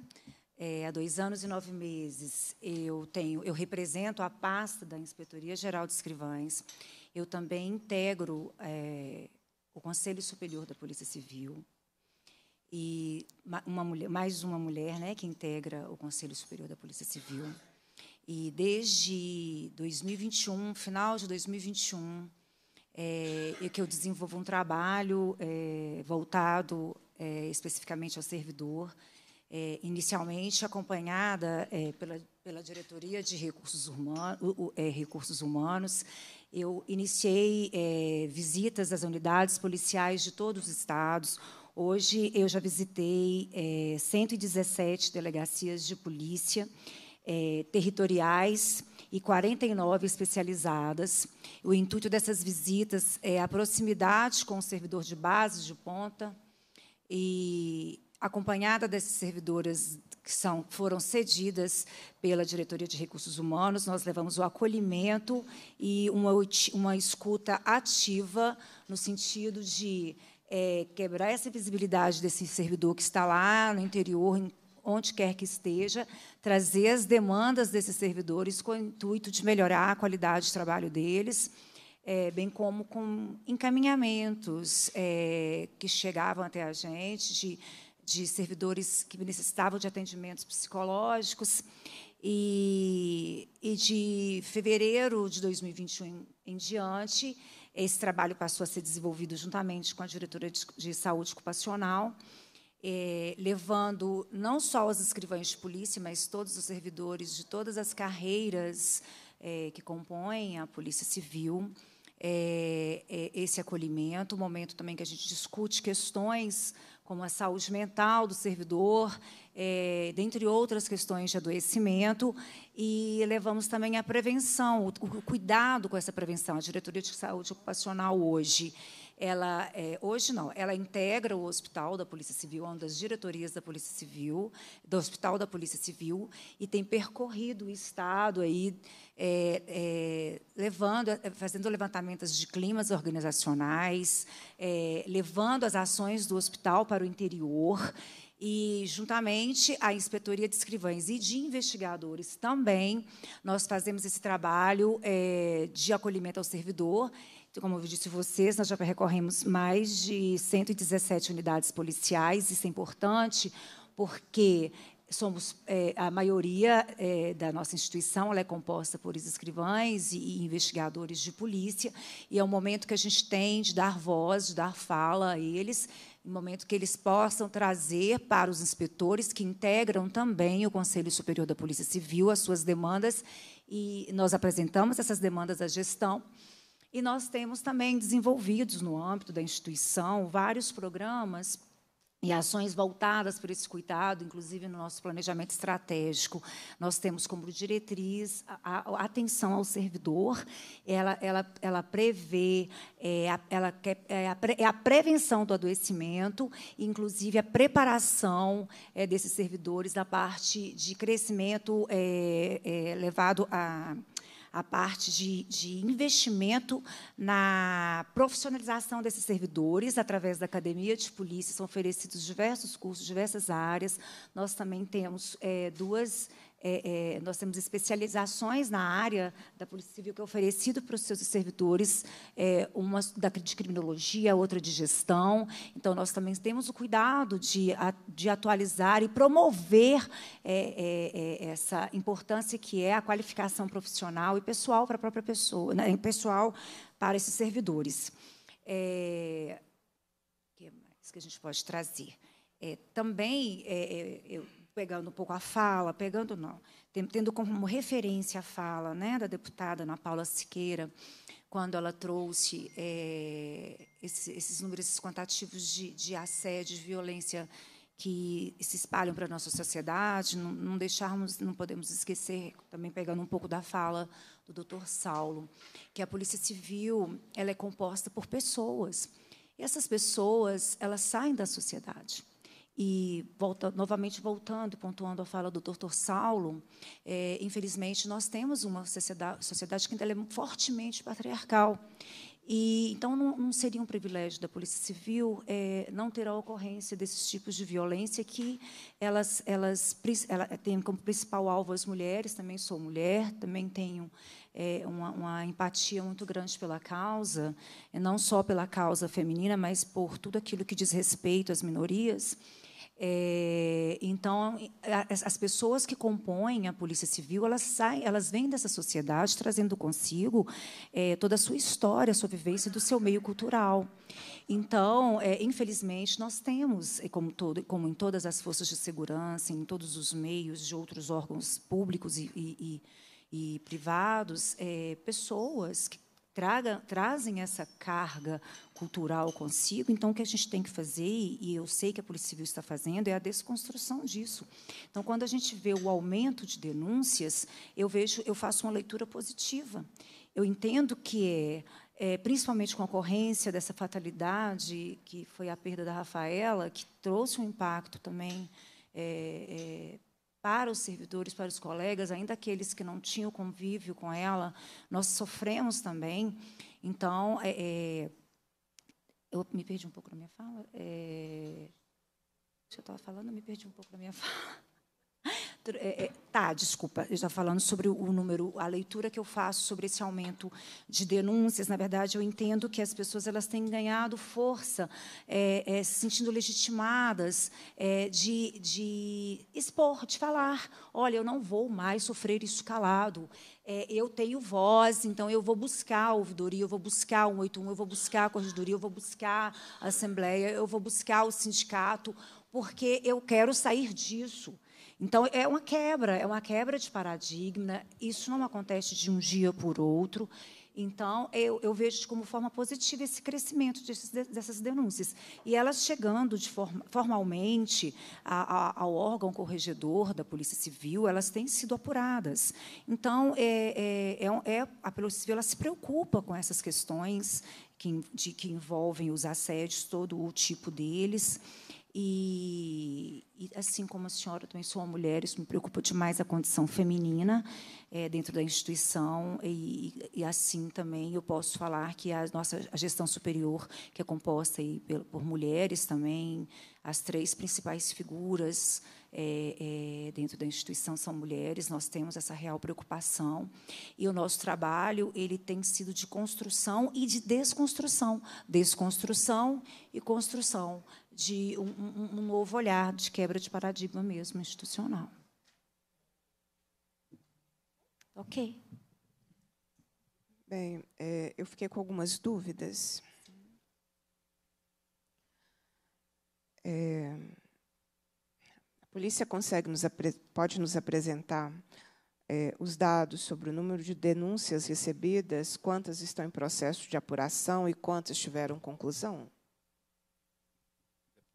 É, há dois anos e nove meses eu tenho, eu represento a pasta da Inspetoria Geral de Escrivães. Eu também integro é, o Conselho Superior da Polícia Civil e uma mulher, mais uma mulher, né, que integra o Conselho Superior da Polícia Civil. E desde 2021, final de 2021, eh, é, que eu desenvolvo um trabalho é, voltado é, especificamente ao servidor, é, inicialmente acompanhada pela, pela diretoria de recursos, recursos humanos, eu iniciei visitas às unidades policiais de todos os estados, Hoje eu já visitei é, eh, 117 delegacias de polícia é, territoriais e 49 especializadas. O intuito dessas visitas é a proximidade com o servidor de base, de ponta, e acompanhada dessas servidoras que são, foram cedidas pela Diretoria de Recursos Humanos, nós levamos o acolhimento e uma, uma escuta ativa no sentido de é, quebrar essa visibilidade desse servidor que está lá no interior, onde quer que esteja, trazer as demandas desses servidores com o intuito de melhorar a qualidade de trabalho deles, é, bem como com encaminhamentos é, que chegavam até a gente de, de servidores que necessitavam de atendimentos psicológicos. E, e de fevereiro de 2021 em diante, esse trabalho passou a ser desenvolvido juntamente com a diretoria de saúde ocupacional, eh, levando não só os escrivães de polícia, mas todos os servidores de todas as carreiras eh, que compõem a Polícia Civil, eh, eh esse acolhimento, momento também que a gente discute questões como a saúde mental do servidor, é, dentre outras questões de adoecimento, e levamos também a prevenção, o, o cuidado com essa prevenção. A Diretoria de Saúde Ocupacional hoje ela, é, hoje não, ela integra o Hospital da Polícia Civil, é uma das diretorias da Polícia Civil, do Hospital da Polícia Civil, e tem percorrido o Estado aí, é, é, levando, é, fazendo levantamentos de climas organizacionais, é, levando as ações do hospital para o interior e, juntamente à Inspetoria de Escrivães e de Investigadores também, nós fazemos esse trabalho é, de acolhimento ao servidor então, como eu disse vocês, nós já percorremos mais de 117 unidades policiais. Isso é importante porque somos é, a maioria é, da nossa instituição ela é composta por escrivães e, e, investigadores de polícia e é um momento que a gente tem de dar voz, de dar fala a eles, um momento que eles possam trazer para os inspetores que integram também o Conselho Superior da Polícia Civil as suas demandas e nós apresentamos essas demandas à gestão e nós temos também desenvolvidos no âmbito da instituição vários programas e ações voltadas para esse cuidado, inclusive no nosso planejamento estratégico. Nós temos como diretriz a, a atenção ao servidor, ela, ela, ela prevê, é, ela quer, é, a, é a prevenção do adoecimento, inclusive a preparação é, desses servidores da parte de crescimento é, é levado a a parte de, de investimento na profissionalização desses servidores, através da Academia de Polícia, são oferecidos diversos cursos, diversas áreas. Nós também temos é, duas é, é, nós temos especializações na área da Polícia Civil que é oferecido para os seus servidores, é, uma da, de criminologia, outra de gestão. Então, nós também temos o cuidado de, de atualizar e promover é, é, é, essa importância que é a qualificação profissional e pessoal para a própria pessoa, né, pessoal para esses servidores. O que mais que a gente pode trazer? também, eu pegando um pouco a fala, pegando não, tendo como referência a fala né, da deputada Ana Paula Siqueira, quando ela trouxe é, esses, esses, números, esses quantitativos de, de assédio, de violência que se espalham para a nossa sociedade, não, não, deixarmos, não podemos esquecer, também pegando um pouco da fala do doutor Saulo, que a Polícia Civil ela é composta por pessoas. E essas pessoas elas saem da sociedade. E, volta, novamente, voltando, pontuando a fala do doutor Saulo, é, infelizmente, nós temos uma sociedade, sociedade que ainda é fortemente patriarcal. E, então, não, não, seria um privilégio da Polícia Civil é, não ter a ocorrência desses tipos de violência que elas, elas ela é, têm como principal alvo as mulheres. Também sou mulher, também tenho é, uma, uma, empatia muito grande pela causa, não só pela causa feminina, mas por tudo aquilo que diz respeito às minorias. É, então, as pessoas que compõem a Polícia Civil, elas saem, elas vêm dessa sociedade trazendo consigo é, toda a sua história, a sua vivência do seu meio cultural. Então, é, infelizmente, nós temos, como, todo, como, em todas as forças de segurança, em todos os meios de outros órgãos públicos e, e, e privados, é, pessoas que traga, trazem essa carga cultural consigo. Então, o que a gente tem que fazer, e eu sei que a Polícia Civil está fazendo, é a desconstrução disso. Então, quando a gente vê o aumento de denúncias, eu vejo, eu faço uma leitura positiva. Eu entendo que é é, principalmente com a ocorrência dessa fatalidade, que foi a perda da Rafaela, que trouxe um impacto também é, é, para os servidores, para os colegas, ainda aqueles que não tinham convívio com ela, nós sofremos também. Então, é, é, eu me perdi um pouco na minha fala. É, eu estava falando, eu me perdi um pouco na minha fala. É, é, tá, desculpa, eu estava falando sobre o número, a leitura que eu faço sobre esse aumento de denúncias. Na verdade, eu entendo que as pessoas elas têm ganhado força, é, é se sentindo legitimadas é, de, de expor, de falar: olha, eu não vou mais sofrer isso calado. É, eu tenho voz, então eu vou buscar a ouvidoria, eu vou buscar o 181, eu vou buscar a corregedoria, eu vou buscar a assembleia, eu vou buscar o sindicato, porque eu quero sair disso. Então, é uma quebra, é uma quebra de paradigma, isso não acontece de um dia por outro. Então, eu, eu vejo como forma positiva esse crescimento desses, dessas denúncias. E elas chegando forma, formalmente a, a, ao órgão corregedor da Polícia Civil, elas têm sido apuradas. Então, é, é, é, é a Polícia Civil se preocupa com essas questões que, de, que envolvem os assédios, todo o tipo deles. E, e, assim como a senhora, também sou uma mulher, isso me preocupa demais a condição feminina é, dentro da instituição, e, e, assim também eu posso falar que a nossa a gestão superior, que é composta aí por, por mulheres também, as três principais figuras é, é, dentro da instituição são mulheres, nós temos essa real preocupação. E o nosso trabalho ele tem sido de construção e de desconstrução desconstrução e construção de um, um, novo olhar de quebra de paradigma mesmo institucional. Ok. Bem, é, eu fiquei com algumas dúvidas. É, a polícia consegue nos pode nos apresentar é, os dados sobre o número de denúncias recebidas, quantas estão em processo de apuração e quantas tiveram conclusão?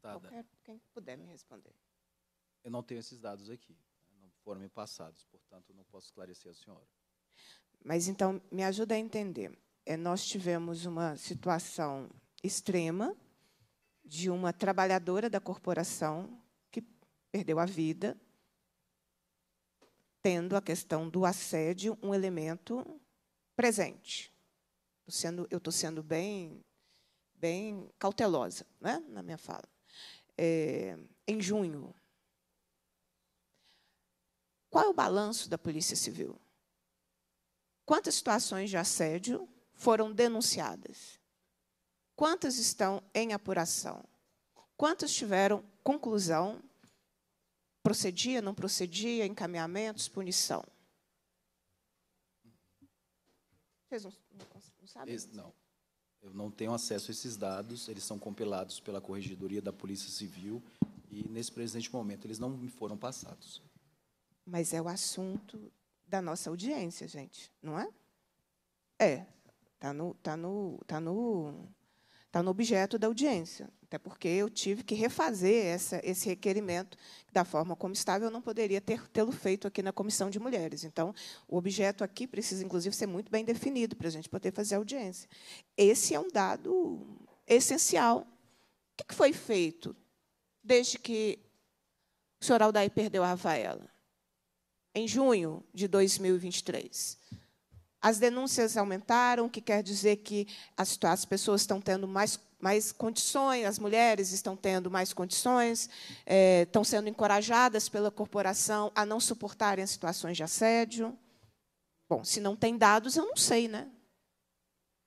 Deputada, tá, Qualquer, quem puder me responder. Eu não tenho esses dados aqui, né? não foram me passados, portanto, não posso esclarecer a senhora. Mas, então, me ajuda a entender. É, nós tivemos uma situação extrema de uma trabalhadora da corporação que perdeu a vida, tendo a questão do assédio um elemento presente. eu estou sendo bem, bem cautelosa né, na minha fala é, em junho. Qual é o balanço da Polícia Civil? Quantas situações de assédio foram denunciadas? Quantas estão em apuração? Quantas tiveram conclusão? Procedia, não procedia, encaminhamentos, punição? Vocês não, não, não sabem? não. Eu não tenho acesso a esses dados, eles são compilados pela Corregedoria da Polícia Civil e, nesse presente momento, eles não me foram passados. Mas é o assunto da nossa audiência, gente, não é? É, está no, tá no, tá no está no objeto da audiência. Até porque eu tive que refazer essa, esse requerimento da forma como estava, eu não poderia tê-lo feito aqui na Comissão de Mulheres. Então, o objeto aqui precisa, inclusive, ser muito bem definido para a gente poder fazer audiência. Esse é um dado essencial. O que foi feito desde que o senhor Aldair perdeu a Rafaela? Em junho de 2023. As denúncias aumentaram, o que quer dizer que as, as pessoas estão tendo mais, mais, condições, as mulheres estão tendo mais condições, é, estão sendo encorajadas pela corporação a não suportarem as situações de assédio. Bom, se não tem dados, eu não sei, né?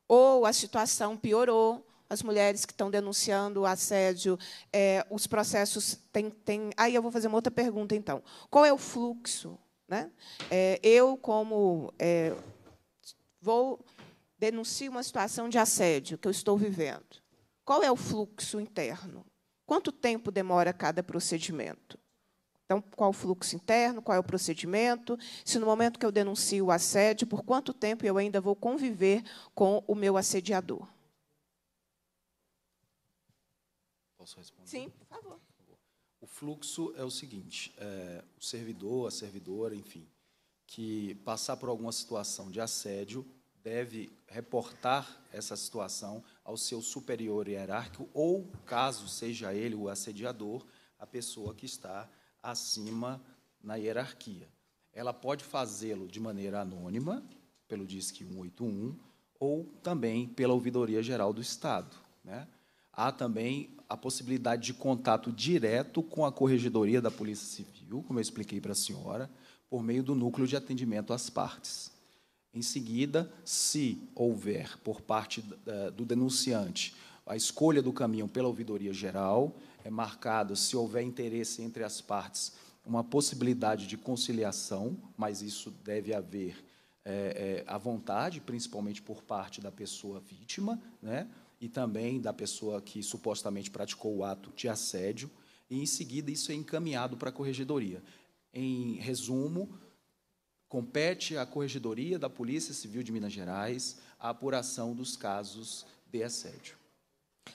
Ou a situação piorou, as mulheres que estão denunciando o assédio, é, os processos têm. Tem... Aí eu vou fazer uma outra pergunta, então. Qual é o fluxo? Né? É, eu, como. É, vou denunciar uma situação de assédio que eu estou vivendo. Qual é o fluxo interno? Quanto tempo demora cada procedimento? Então, qual o fluxo interno, qual é o procedimento, se no momento que eu denuncio o assédio, por quanto tempo eu ainda vou conviver com o meu assediador? Posso responder? Sim, por favor. O fluxo é o seguinte: é, o servidor, a servidora, enfim, que passar por alguma situação de assédio deve reportar essa situação ao seu superior hierárquico ou, caso seja ele o assediador, a pessoa que está acima na hierarquia. Ela pode fazê-lo de maneira anônima, pelo Disque 181, ou também pela Ouvidoria Geral do Estado. Né? Há também a possibilidade de contato direto com a Corregedoria da Polícia Civil, como eu expliquei para a senhora, por meio do núcleo de atendimento às partes. Em seguida, se houver por parte eh, do denunciante a escolha do caminho pela ouvidoria geral, é marcado, se houver interesse entre as partes, uma possibilidade de conciliação, mas isso deve haver é, é, à vontade, principalmente por parte da pessoa vítima, né? e também da pessoa que supostamente praticou o ato de assédio, e em seguida isso é encaminhado para a corregedoria em resumo, compete à Corregedoria da Polícia Civil de Minas Gerais a apuração dos casos de assédio.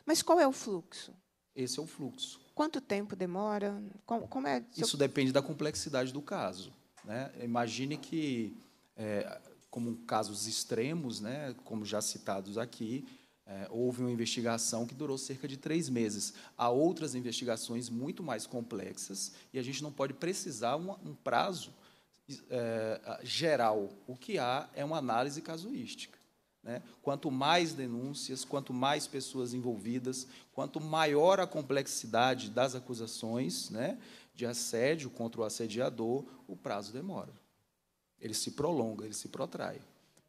Mas qual é o fluxo? Esse é o fluxo. Quanto tempo demora? Como, como é? Isso depende da complexidade do caso. Né? Imagine que, é, como casos extremos, né, como já citados aqui, é, houve uma investigação que durou cerca de três meses. Há outras investigações muito mais complexas e a gente não pode precisar uma, um prazo é, geral. O que há é uma análise casuística. Né? Quanto mais denúncias, quanto mais pessoas envolvidas, quanto maior a complexidade das acusações né, de assédio contra o assediador, o prazo demora. Ele se prolonga, ele se protrai.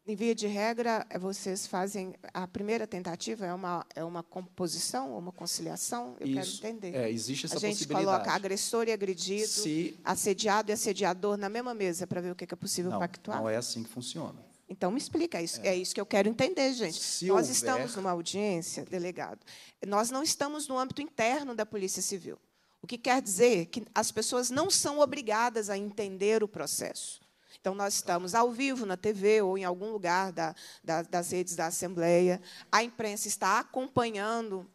Em via de regra, é, vocês fazem a primeira tentativa é uma é uma composição, uma conciliação. Eu Isso, quero entender. É, existe essa a gente coloca agressor e agredido, Se... assediado e assediador na mesma mesa para ver o que é possível não, pactuar. Não é assim que funciona. Então me explica isso. É, é isso que eu quero entender, gente. Se nós houver... estamos numa audiência, delegado. Nós não estamos no âmbito interno da Polícia Civil. O que quer dizer que as pessoas não são obrigadas a entender o processo. Então, nós estamos ao vivo na TV ou em algum lugar da, da, das redes da Assembleia. A imprensa está acompanhando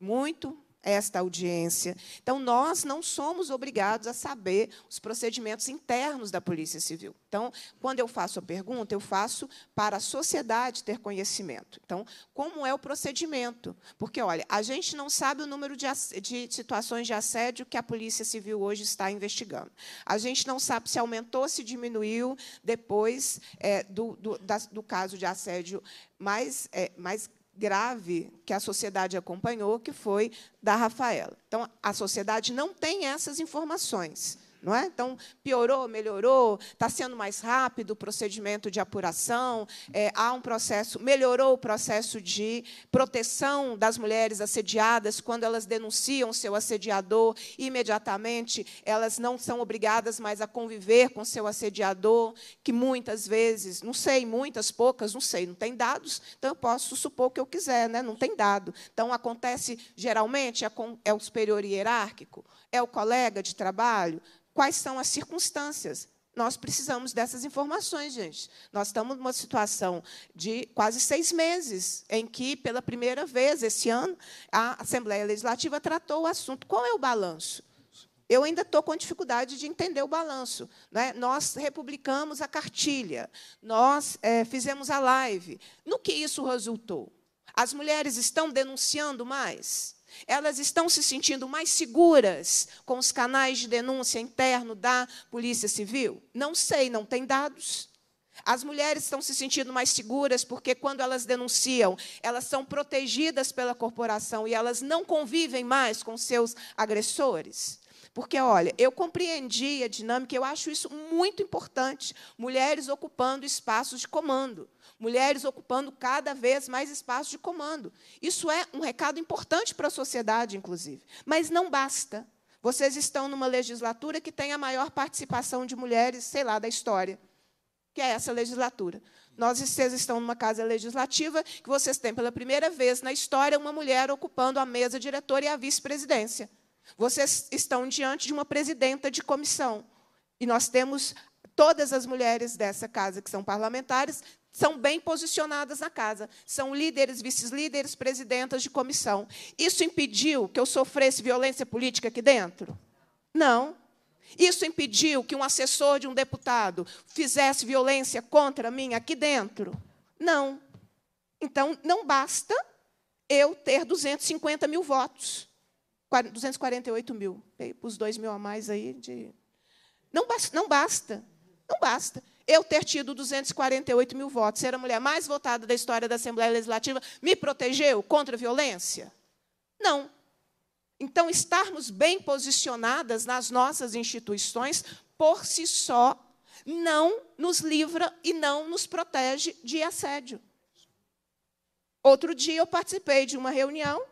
muito esta audiência. Então, nós não somos obrigados a saber os procedimentos internos da Polícia Civil. Então, quando eu faço a pergunta, eu faço para a sociedade ter conhecimento. Então, como é o procedimento? Porque, olha, a gente não sabe o número de, de situações de assédio que a Polícia Civil hoje está investigando. A gente não sabe se aumentou, se diminuiu depois é, do, do, da, do caso de assédio mais, é, mais grave que a sociedade acompanhou, que foi da Rafaela. Então, a sociedade não tem essas informações não é? Então, piorou, melhorou, está sendo mais rápido o procedimento de apuração, é, há um processo, melhorou o processo de proteção das mulheres assediadas quando elas denunciam seu assediador, imediatamente elas não são obrigadas mais a conviver com seu assediador, que muitas vezes, não sei, muitas, poucas, não sei, não tem dados, então eu posso supor o que eu quiser, né? não tem dado. Então, acontece, geralmente, é, com, é o superior hierárquico, é o colega de trabalho? Quais são as circunstâncias? Nós precisamos dessas informações, gente. Nós estamos numa situação de quase seis meses, em que, pela primeira vez esse ano, a Assembleia Legislativa tratou o assunto. Qual é o balanço? Eu ainda estou com dificuldade de entender o balanço. Né? Nós republicamos a cartilha, nós é, fizemos a live. No que isso resultou? As mulheres estão denunciando mais? elas estão se sentindo mais seguras com os canais de denúncia interno da Polícia Civil? Não sei, não tem dados. As mulheres estão se sentindo mais seguras porque, quando elas denunciam, elas são protegidas pela corporação e elas não convivem mais com seus agressores. Porque, olha, eu compreendi a dinâmica, eu acho isso muito importante. Mulheres ocupando espaços de comando, mulheres ocupando cada vez mais espaços de comando. Isso é um recado importante para a sociedade, inclusive. Mas não basta. Vocês estão numa legislatura que tem a maior participação de mulheres, sei lá, da história, que é essa legislatura. Nós vocês estão numa casa legislativa que vocês têm pela primeira vez na história uma mulher ocupando a mesa diretora e a vice-presidência. Vocês estão diante de uma presidenta de comissão. E nós temos todas as mulheres dessa casa que são parlamentares, são bem posicionadas na casa, são líderes, vice-líderes, presidentas de comissão. Isso impediu que eu sofresse violência política aqui dentro? Não. Isso impediu que um assessor de um deputado fizesse violência contra mim aqui dentro? Não. Então, não basta eu ter 250 mil votos. 248 mil. Os dois mil a mais aí de. Não, não basta. Não basta. Eu ter tido 248 mil votos, ser a mulher mais votada da história da Assembleia Legislativa, me protegeu contra a violência? Não. Então, estarmos bem posicionadas nas nossas instituições, por si só, não nos livra e não nos protege de assédio. Outro dia eu participei de uma reunião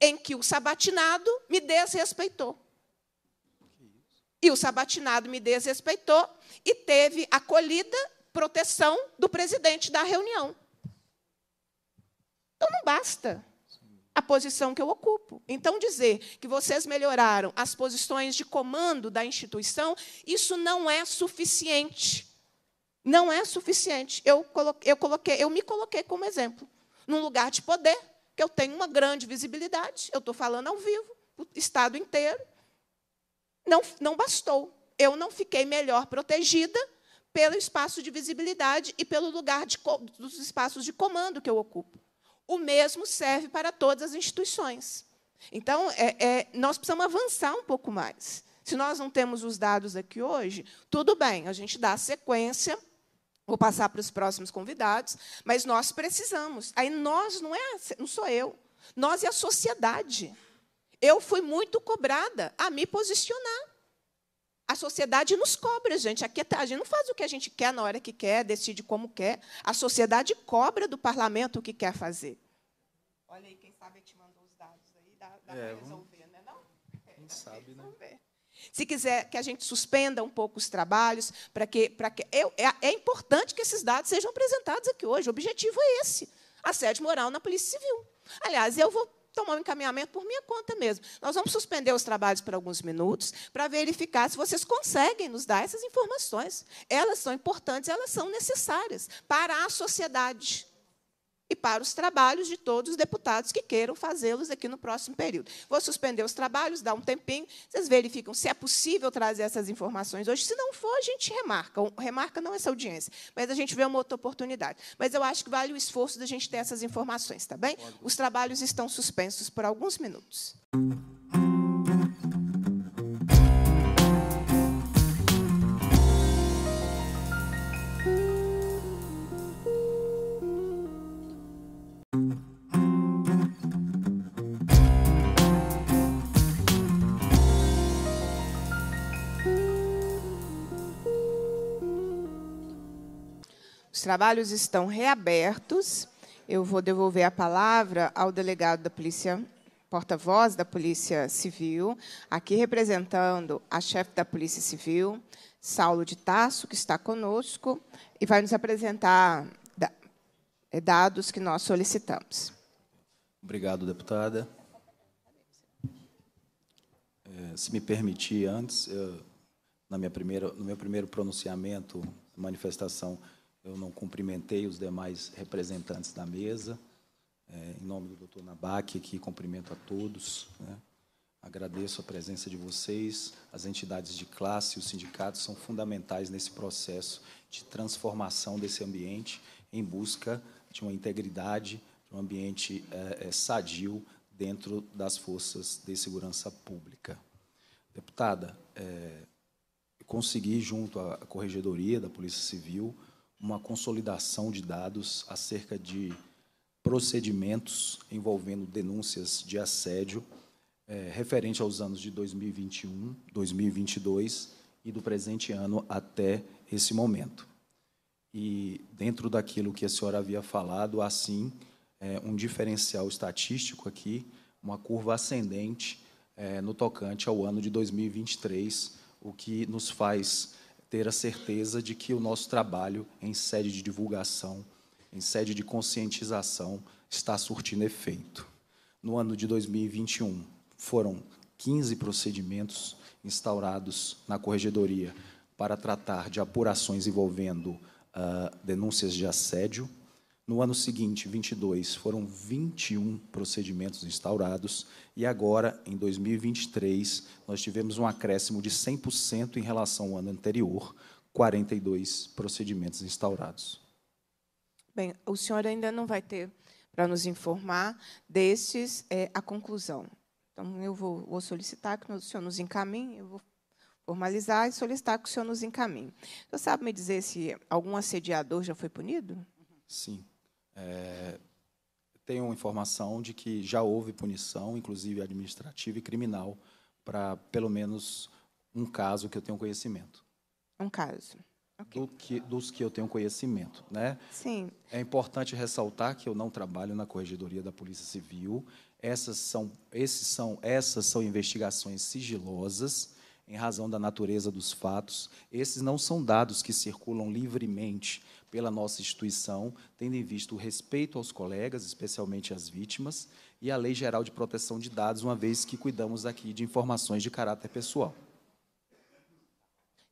em que o sabatinado me desrespeitou. E o sabatinado me desrespeitou e teve acolhida, proteção do presidente da reunião. Então não basta a posição que eu ocupo. Então, dizer que vocês melhoraram as posições de comando da instituição, isso não é suficiente. Não é suficiente. Eu, coloquei, eu, coloquei, eu me coloquei como exemplo. Num lugar de poder, eu tenho uma grande visibilidade, eu estou falando ao vivo, o Estado inteiro. Não, não bastou. Eu não fiquei melhor protegida pelo espaço de visibilidade e pelo lugar de, dos espaços de comando que eu ocupo. O mesmo serve para todas as instituições. Então, é, é, nós precisamos avançar um pouco mais. Se nós não temos os dados aqui hoje, tudo bem, a gente dá sequência Vou passar para os próximos convidados, mas nós precisamos. Aí nós não é, não sou eu. Nós é a sociedade. Eu fui muito cobrada a me posicionar. A sociedade nos cobra, gente. Aqui tá, a gente não faz o que a gente quer na hora que quer, decide como quer. A sociedade cobra do parlamento o que quer fazer. Olha aí, quem sabe te mandou os dados aí, dá, dá é, para resolver, vamos... né? Não? Quem sabe, né? Se quiser que a gente suspenda um pouco os trabalhos, para que. Pra que eu, é, é importante que esses dados sejam apresentados aqui hoje. O objetivo é esse: assédio moral na Polícia Civil. Aliás, eu vou tomar um encaminhamento por minha conta mesmo. Nós vamos suspender os trabalhos por alguns minutos para verificar se vocês conseguem nos dar essas informações. Elas são importantes, elas são necessárias para a sociedade e para os trabalhos de todos os deputados que queiram fazê-los aqui no próximo período. Vou suspender os trabalhos, dar um tempinho, vocês verificam se é possível trazer essas informações hoje. Se não for, a gente remarca. Remarca não essa audiência, mas a gente vê uma outra oportunidade. Mas eu acho que vale o esforço da gente ter essas informações, tá bem? Os trabalhos estão suspensos por alguns minutos. Os trabalhos estão reabertos. Eu vou devolver a palavra ao delegado da Polícia, porta-voz da Polícia Civil, aqui representando a chefe da Polícia Civil, Saulo de Tasso, que está conosco e vai nos apresentar eh, dados que nós solicitamos. Obrigado, deputada. É, se me permitir, antes, eu, na minha primeira, no meu primeiro pronunciamento, manifestação, eu não cumprimentei os demais representantes da mesa. É, em nome do doutor Nabac, aqui cumprimento a todos. Né? Agradeço a presença de vocês. As entidades de classe e os sindicatos são fundamentais nesse processo de transformação desse ambiente em busca de uma integridade, de um ambiente é, é, sadio dentro das forças de segurança pública. Deputada, é, consegui, junto à Corregedoria da Polícia Civil, uma consolidação de dados acerca de procedimentos envolvendo denúncias de assédio é, referente aos anos de 2021, 2022 e do presente ano até esse momento. E, dentro daquilo que a senhora havia falado, há sim é, um diferencial estatístico aqui, uma curva ascendente é, no tocante ao ano de 2023, o que nos faz ter a certeza de que o nosso trabalho em sede de divulgação, em sede de conscientização, está surtindo efeito. No ano de 2021, foram 15 procedimentos instaurados na corregedoria para tratar de apurações envolvendo uh, denúncias de assédio no ano seguinte, 22, foram 21 procedimentos instaurados e agora, em 2023, nós tivemos um acréscimo de 100% em relação ao ano anterior, 42 procedimentos instaurados. Bem, o senhor ainda não vai ter para nos informar destes é, a conclusão. Então, eu vou, vou solicitar que o senhor nos encaminhe, eu vou formalizar e solicitar que o senhor nos encaminhe. O senhor sabe me dizer se algum assediador já foi punido? Sim. É, tenho informação de que já houve punição, inclusive administrativa e criminal, para pelo menos um caso que eu tenho conhecimento. Um caso. Okay. Do que, dos que eu tenho conhecimento, né? Sim. É importante ressaltar que eu não trabalho na corregedoria da Polícia Civil. Essas são, esses são, essas são investigações sigilosas em razão da natureza dos fatos. Esses não são dados que circulam livremente pela nossa instituição, tendo em vista o respeito aos colegas, especialmente às vítimas, e a Lei Geral de Proteção de Dados, uma vez que cuidamos aqui de informações de caráter pessoal.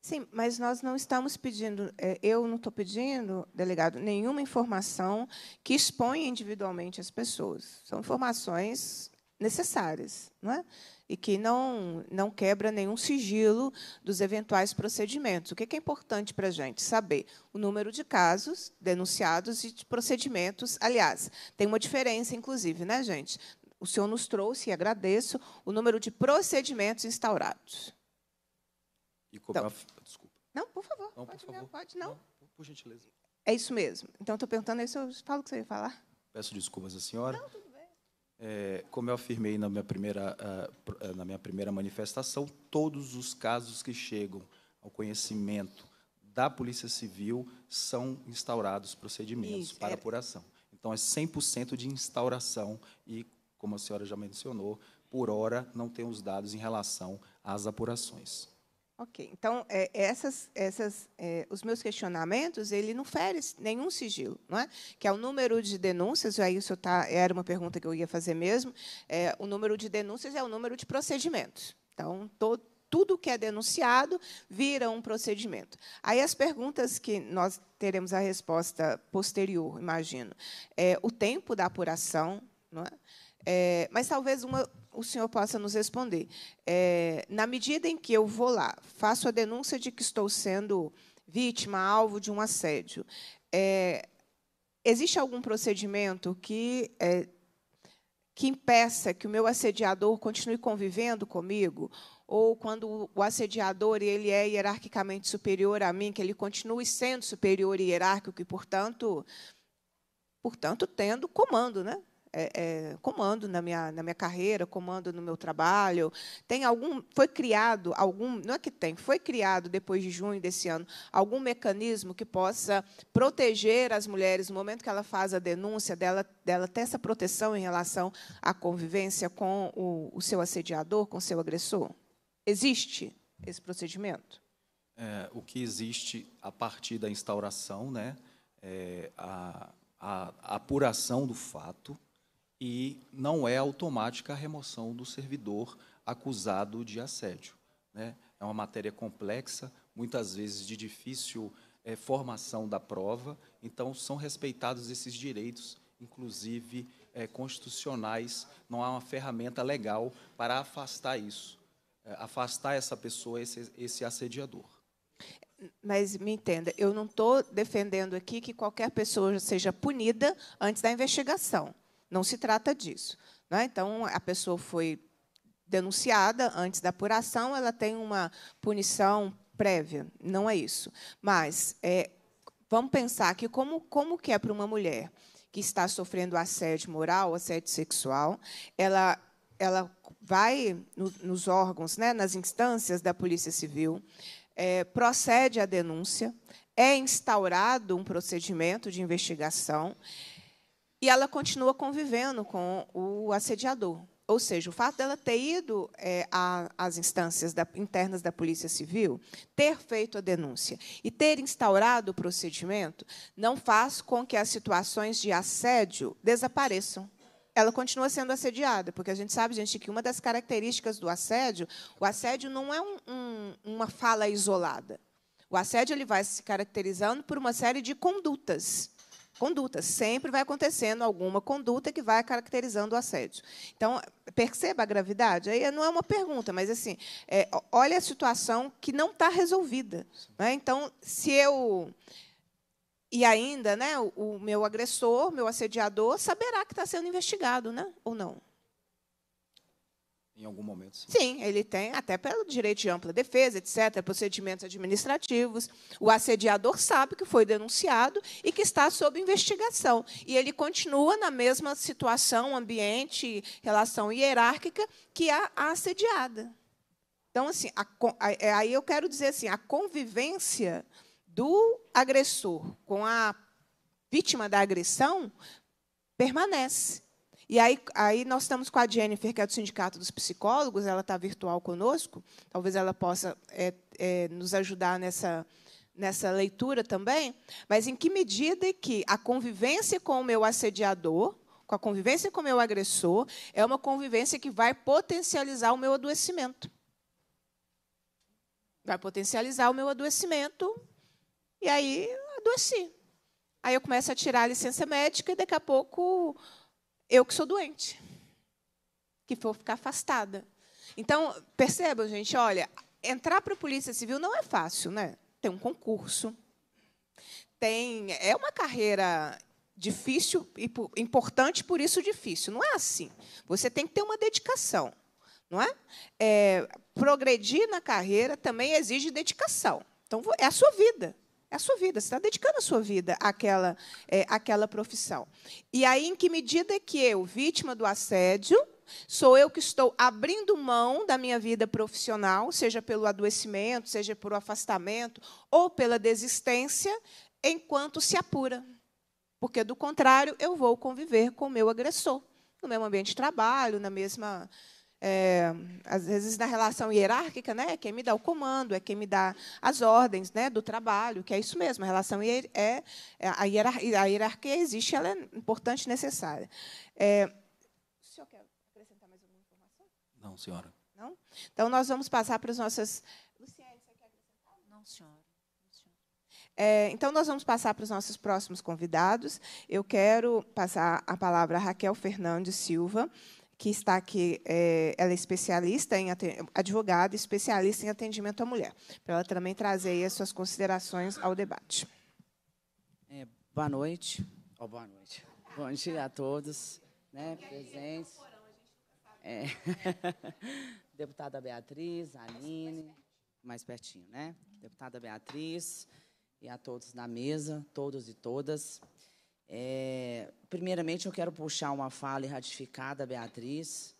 Sim, mas nós não estamos pedindo, é, eu não estou pedindo, delegado, nenhuma informação que exponha individualmente as pessoas. São informações necessárias, não é? e que não, não quebra nenhum sigilo dos eventuais procedimentos. O que é importante para a gente saber? O número de casos denunciados e de procedimentos. Aliás, tem uma diferença, inclusive, né, gente? O senhor nos trouxe, e agradeço, o número de procedimentos instaurados. E cobrar. Então, é desculpa. Não, por favor. Não, pode, por favor. Não, pode, não. não. Por gentileza. É isso mesmo. Então, estou perguntando isso, eu falo o que você ia falar. Peço desculpas à senhora. Não, tudo é, como eu afirmei na minha, primeira, ah, ah, na minha primeira manifestação, todos os casos que chegam ao conhecimento da Polícia Civil são instaurados procedimentos Isso, para era... É. apuração. Então, é 100% de instauração e, como a senhora já mencionou, por hora não tem os dados em relação às apurações. Ok, então é, essas, essas, é, os meus questionamentos ele não fere nenhum sigilo, não é? Que é o número de denúncias, aí isso tá, era uma pergunta que eu ia fazer mesmo. É, o número de denúncias é o número de procedimentos. Então tudo que é denunciado vira um procedimento. Aí as perguntas que nós teremos a resposta posterior, imagino, é o tempo da apuração, não é? É, mas talvez uma, o senhor possa nos responder. É, na medida em que eu vou lá, faço a denúncia de que estou sendo vítima, alvo de um assédio, é, existe algum procedimento que é, que impeça que o meu assediador continue convivendo comigo? Ou quando o assediador ele é hierarquicamente superior a mim, que ele continue sendo superior e hierárquico e, portanto, portanto tendo comando, né? é, é, comando na minha, na minha carreira, comando no meu trabalho. Tem algum, foi criado algum, não é que tem, foi criado depois de junho desse ano algum mecanismo que possa proteger as mulheres no momento que ela faz a denúncia dela, dela ter essa proteção em relação à convivência com o, o seu assediador, com o seu agressor. Existe esse procedimento? É, o que existe a partir da instauração, né? É a, a apuração do fato, e não é automática a remoção do servidor acusado de assédio. Né? É uma matéria complexa, muitas vezes de difícil é, formação da prova, então são respeitados esses direitos, inclusive é, constitucionais. Não há uma ferramenta legal para afastar isso, é, afastar essa pessoa, esse, esse assediador. Mas me entenda, eu não estou defendendo aqui que qualquer pessoa seja punida antes da investigação. Não se trata disso. Né? Então, a pessoa foi denunciada antes da apuração, ela tem uma punição prévia. Não é isso. Mas é, vamos pensar que como, como que é para uma mulher que está sofrendo assédio moral, assédio sexual, ela, ela vai no, nos órgãos, né, nas instâncias da Polícia Civil, é, procede à denúncia, é instaurado um procedimento de investigação, e ela continua convivendo com o assediador. Ou seja, o fato dela ter ido é, às instâncias da, internas da Polícia Civil, ter feito a denúncia e ter instaurado o procedimento, não faz com que as situações de assédio desapareçam. Ela continua sendo assediada, porque a gente sabe, gente, que uma das características do assédio, o assédio não é um, um, uma fala isolada. O assédio ele vai se caracterizando por uma série de condutas. Sempre vai acontecendo alguma conduta que vai caracterizando o assédio. Então, perceba a gravidade. Aí não é uma pergunta, mas assim, é, olha a situação que não está resolvida. Né? Então, se eu e ainda, né, o, o meu agressor, meu assediador, saberá que está sendo investigado, né, ou não? Em algum momento, sim. Sim, ele tem, até pelo direito de ampla defesa, etc., procedimentos administrativos. O assediador sabe que foi denunciado e que está sob investigação. E ele continua na mesma situação, ambiente, relação hierárquica que a, a assediada. Então, assim, a, a, é, aí eu quero dizer assim, a convivência do agressor com a vítima da agressão permanece. E aí, aí nós estamos com a Jennifer, que é do Sindicato dos Psicólogos, ela está virtual conosco, talvez ela possa é, é, nos ajudar nessa, nessa leitura também, mas em que medida que a convivência com o meu assediador, com a convivência com o meu agressor, é uma convivência que vai potencializar o meu adoecimento. Vai potencializar o meu adoecimento, e aí adoeci. Aí eu começo a tirar a licença médica e daqui a pouco eu que sou doente, que vou ficar afastada. Então, percebam, gente, olha, entrar para a Polícia Civil não é fácil, né? Tem um concurso, tem é uma carreira difícil e importante, por isso difícil. Não é assim. Você tem que ter uma dedicação, não é? é progredir na carreira também exige dedicação. Então, é a sua vida. É a sua vida, você está dedicando a sua vida àquela, é, àquela profissão. E aí, em que medida que eu, vítima do assédio, sou eu que estou abrindo mão da minha vida profissional, seja pelo adoecimento, seja por afastamento ou pela desistência, enquanto se apura. Porque, do contrário, eu vou conviver com o meu agressor, no mesmo ambiente de trabalho, na mesma é, às vezes na relação hierárquica, né, é quem me dá o comando, é quem me dá as ordens né, do trabalho, que é isso mesmo, a relação hier é, é a, hierarquia, a hierarquia existe, ela é importante e necessária. É, o senhor quer acrescentar mais alguma informação? Não, senhora. Não? Então, nós vamos passar para as nossas... Luciane, você quer acrescentar? Não, senhora. É, então, nós vamos passar para os nossos próximos convidados. Eu quero passar a palavra a Raquel Fernandes Silva que está aqui, é, ela é especialista em advogada, especialista em atendimento à mulher, para ela também trazer as suas considerações ao debate. É, boa noite. Oh, boa noite. Bom dia a todos, né, é é presentes. É. Deputada Beatriz, Aline, mais pertinho, né? Deputada Beatriz e a todos na mesa, todos e todas. É, primeiramente, eu quero puxar uma fala e ratificar da Beatriz,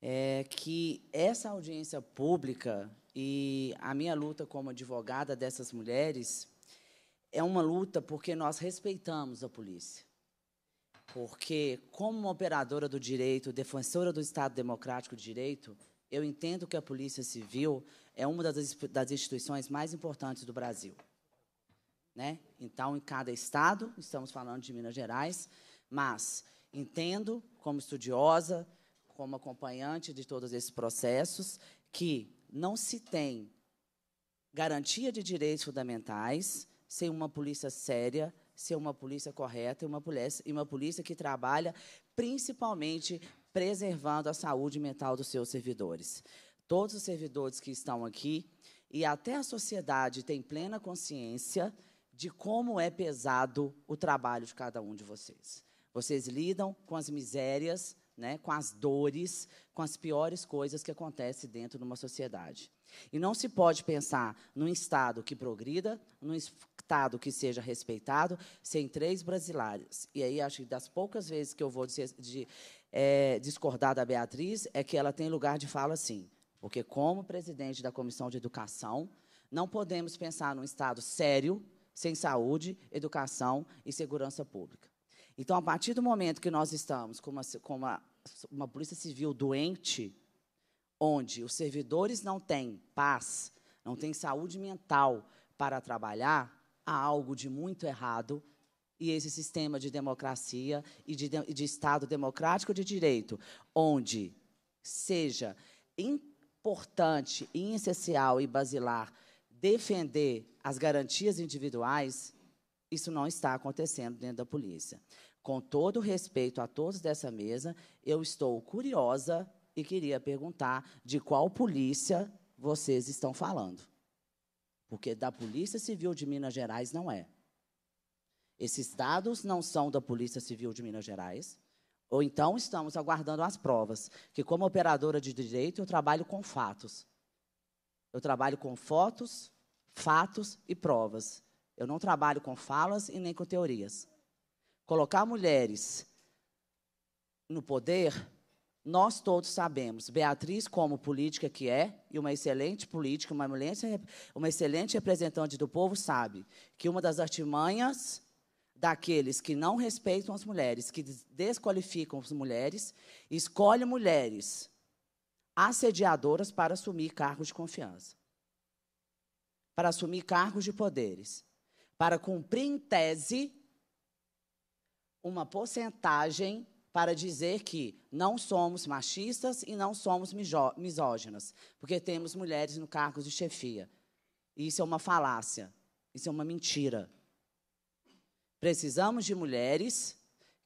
é, que essa audiência pública e a minha luta como advogada dessas mulheres é uma luta porque nós respeitamos a polícia. Porque, como operadora do direito, defensora do Estado Democrático de Direito, eu entendo que a Polícia Civil é uma das, das instituições mais importantes do Brasil. Né? Então, em cada estado, estamos falando de Minas Gerais, mas entendo, como estudiosa, como acompanhante de todos esses processos, que não se tem garantia de direitos fundamentais sem uma polícia séria, sem uma polícia correta e uma polícia, e uma polícia que trabalha principalmente preservando a saúde mental dos seus servidores. Todos os servidores que estão aqui e até a sociedade tem plena consciência de como é pesado o trabalho de cada um de vocês. Vocês lidam com as misérias, né, com as dores, com as piores coisas que acontecem dentro de uma sociedade. E não se pode pensar num Estado que progrida, num Estado que seja respeitado, sem três brasileiros. E aí, acho que das poucas vezes que eu vou dizer, de, é, discordar da Beatriz, é que ela tem lugar de fala sim. Porque, como presidente da Comissão de Educação, não podemos pensar num Estado sério, sem saúde, educação e segurança pública. Então, a partir do momento que nós estamos com uma, com uma, uma polícia civil doente, onde os servidores não têm paz, não têm saúde mental para trabalhar, há algo de muito errado e esse sistema de democracia e de, de Estado democrático de direito, onde seja importante, essencial e basilar defender as garantias individuais, isso não está acontecendo dentro da polícia. Com todo respeito a todos dessa mesa, eu estou curiosa e queria perguntar de qual polícia vocês estão falando. Porque da Polícia Civil de Minas Gerais não é. Esses dados não são da Polícia Civil de Minas Gerais. Ou então estamos aguardando as provas, que como operadora de direito eu trabalho com fatos. Eu trabalho com fotos, fatos e provas. Eu não trabalho com falas e nem com teorias. Colocar mulheres no poder, nós todos sabemos, Beatriz como política que é, e uma excelente política, uma excelente, uma excelente representante do povo, sabe que uma das artimanhas daqueles que não respeitam as mulheres, que desqualificam as mulheres, escolhe mulheres assediadoras para assumir cargos de confiança, para assumir cargos de poderes, para cumprir em tese uma porcentagem para dizer que não somos machistas e não somos misóginas, porque temos mulheres no cargo de chefia. Isso é uma falácia, isso é uma mentira. Precisamos de mulheres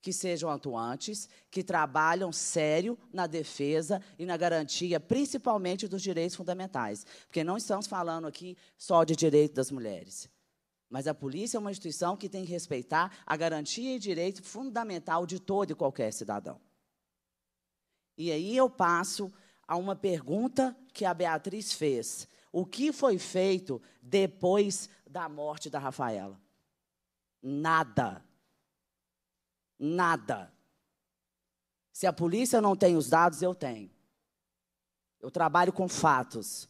que sejam atuantes, que trabalham sério na defesa e na garantia, principalmente dos direitos fundamentais. Porque não estamos falando aqui só de direito das mulheres. Mas a polícia é uma instituição que tem que respeitar a garantia e direito fundamental de todo e qualquer cidadão. E aí eu passo a uma pergunta que a Beatriz fez. O que foi feito depois da morte da Rafaela? Nada. Nada. Se a polícia não tem os dados, eu tenho. Eu trabalho com fatos.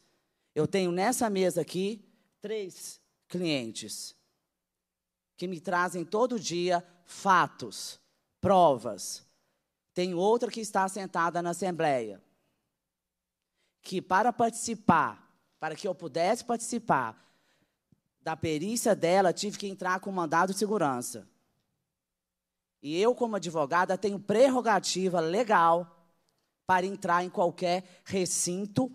Eu tenho nessa mesa aqui três clientes que me trazem todo dia fatos, provas. Tem outra que está sentada na Assembleia, que para participar, para que eu pudesse participar da perícia dela, tive que entrar com mandado de segurança. E eu, como advogada, tenho prerrogativa legal para entrar em qualquer recinto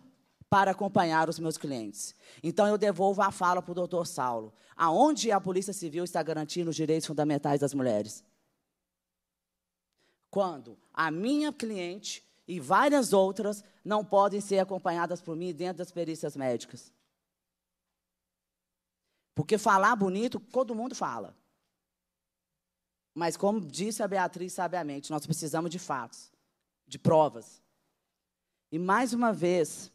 para acompanhar os meus clientes. Então, eu devolvo a fala para o doutor Saulo. Aonde a Polícia Civil está garantindo os direitos fundamentais das mulheres? Quando a minha cliente e várias outras não podem ser acompanhadas por mim dentro das perícias médicas. Porque falar bonito, todo mundo fala. Mas, como disse a Beatriz sabiamente, nós precisamos de fatos, de provas. E, mais uma vez,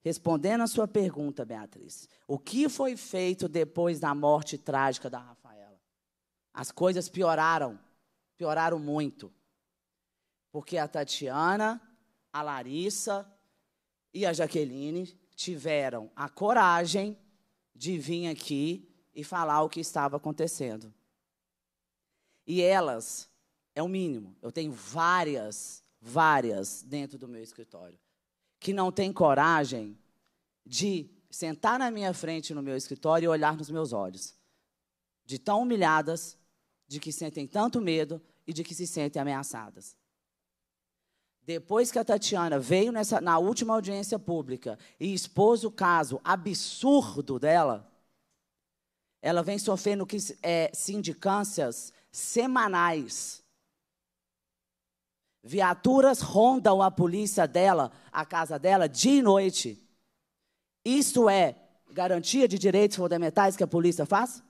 respondendo a sua pergunta, Beatriz, o que foi feito depois da morte trágica da Rafaela? As coisas pioraram, pioraram muito. Porque a Tatiana, a Larissa e a Jaqueline tiveram a coragem de vir aqui e falar o que estava acontecendo. E elas é o mínimo. Eu tenho várias, várias dentro do meu escritório que não têm coragem de sentar na minha frente no meu escritório e olhar nos meus olhos. De tão humilhadas, de que sentem tanto medo e de que se sentem ameaçadas. Depois que a Tatiana veio nessa, na última audiência pública e expôs o caso absurdo dela, ela vem sofrendo que, é, sindicâncias semanais. Viaturas rondam a polícia dela, a casa dela, dia e noite. Isso é garantia de direitos fundamentais que a polícia faz?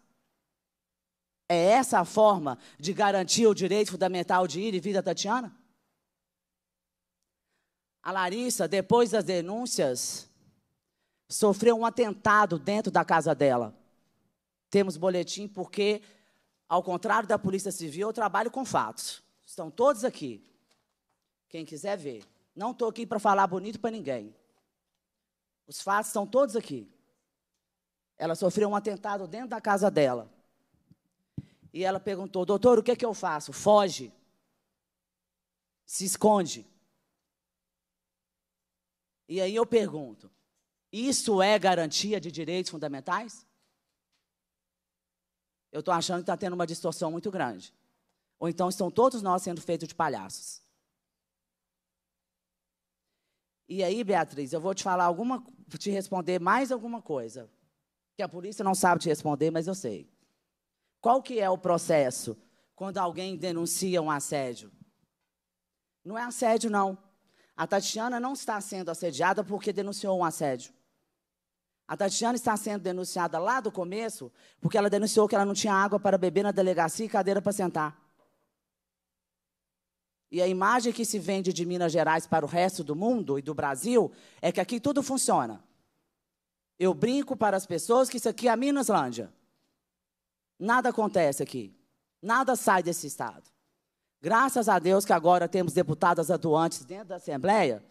É essa a forma de garantir o direito fundamental de ir e vir da Tatiana? A Larissa, depois das denúncias, sofreu um atentado dentro da casa dela. Temos boletim porque ao contrário da Polícia Civil, eu trabalho com fatos. Estão todos aqui. Quem quiser ver. Não estou aqui para falar bonito para ninguém. Os fatos estão todos aqui. Ela sofreu um atentado dentro da casa dela. E ela perguntou: Doutor, o que, é que eu faço? Foge. Se esconde. E aí eu pergunto: Isso é garantia de direitos fundamentais? Eu estou achando que está tendo uma distorção muito grande. Ou então estão todos nós sendo feitos de palhaços. E aí, Beatriz, eu vou te falar alguma, te responder mais alguma coisa que a polícia não sabe te responder, mas eu sei. Qual que é o processo quando alguém denuncia um assédio? Não é assédio, não. A Tatiana não está sendo assediada porque denunciou um assédio. A Tatiana está sendo denunciada lá do começo porque ela denunciou que ela não tinha água para beber na delegacia e cadeira para sentar. E a imagem que se vende de Minas Gerais para o resto do mundo e do Brasil é que aqui tudo funciona. Eu brinco para as pessoas que isso aqui é a Minaslândia. Nada acontece aqui. Nada sai desse estado. Graças a Deus que agora temos deputadas atuantes dentro da Assembleia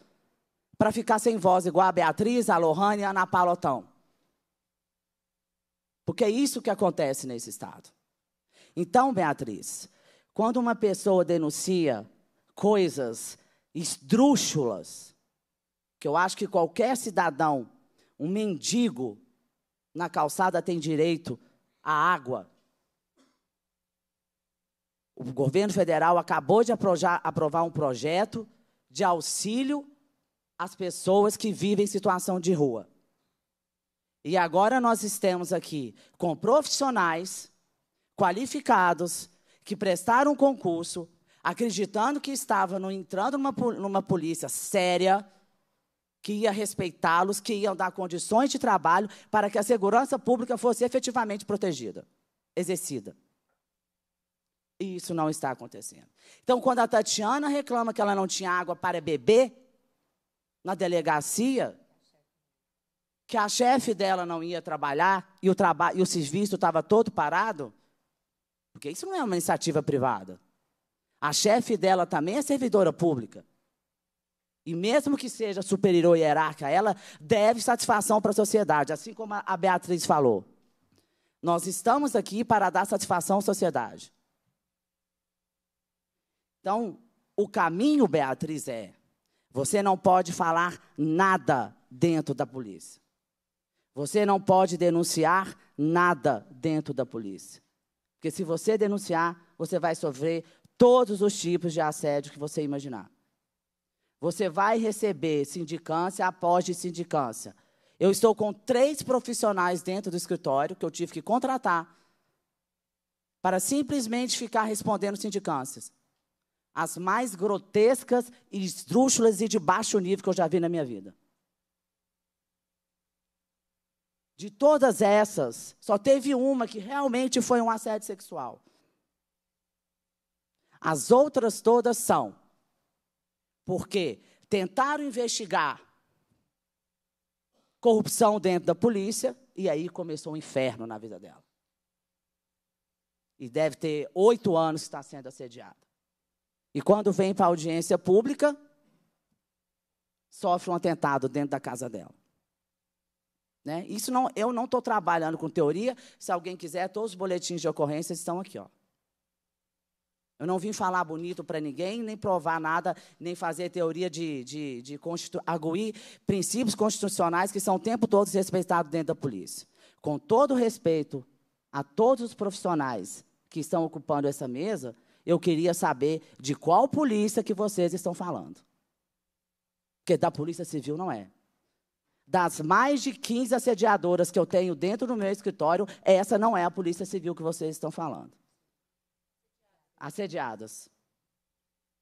para ficar sem voz, igual a Beatriz, a Lohane e a Ana Paula Porque é isso que acontece nesse Estado. Então, Beatriz, quando uma pessoa denuncia coisas esdrúxulas, que eu acho que qualquer cidadão, um mendigo na calçada tem direito à água. O governo federal acabou de aprovar um projeto de auxílio as pessoas que vivem em situação de rua. E agora nós estamos aqui com profissionais qualificados que prestaram um concurso, acreditando que estavam entrando numa, numa polícia séria, que ia respeitá-los, que ia dar condições de trabalho para que a segurança pública fosse efetivamente protegida, exercida. E isso não está acontecendo. Então, quando a Tatiana reclama que ela não tinha água para beber, na delegacia que a chefe dela não ia trabalhar e o, traba e o serviço estava todo parado? Porque isso não é uma iniciativa privada. A chefe dela também é servidora pública. E mesmo que seja superior hierárquica, ela deve satisfação para a sociedade, assim como a Beatriz falou. Nós estamos aqui para dar satisfação à sociedade. Então, o caminho, Beatriz, é você não pode falar nada dentro da polícia. Você não pode denunciar nada dentro da polícia. Porque se você denunciar, você vai sofrer todos os tipos de assédio que você imaginar. Você vai receber sindicância após de sindicância. Eu estou com três profissionais dentro do escritório que eu tive que contratar para simplesmente ficar respondendo sindicâncias as mais grotescas, esdrúxulas e de baixo nível que eu já vi na minha vida. De todas essas, só teve uma que realmente foi um assédio sexual. As outras todas são. Porque tentaram investigar corrupção dentro da polícia e aí começou um inferno na vida dela. E deve ter oito anos que está sendo assediada. E quando vem para a audiência pública, sofre um atentado dentro da casa dela. Né? Isso não, eu não estou trabalhando com teoria. Se alguém quiser, todos os boletins de ocorrência estão aqui. Ó. Eu não vim falar bonito para ninguém, nem provar nada, nem fazer teoria de, de, de aguir princípios constitucionais que são o tempo todo respeitados dentro da polícia. Com todo respeito a todos os profissionais que estão ocupando essa mesa, eu queria saber de qual polícia que vocês estão falando. Porque da Polícia Civil não é. Das mais de 15 assediadoras que eu tenho dentro do meu escritório, essa não é a Polícia Civil que vocês estão falando. Assediadas.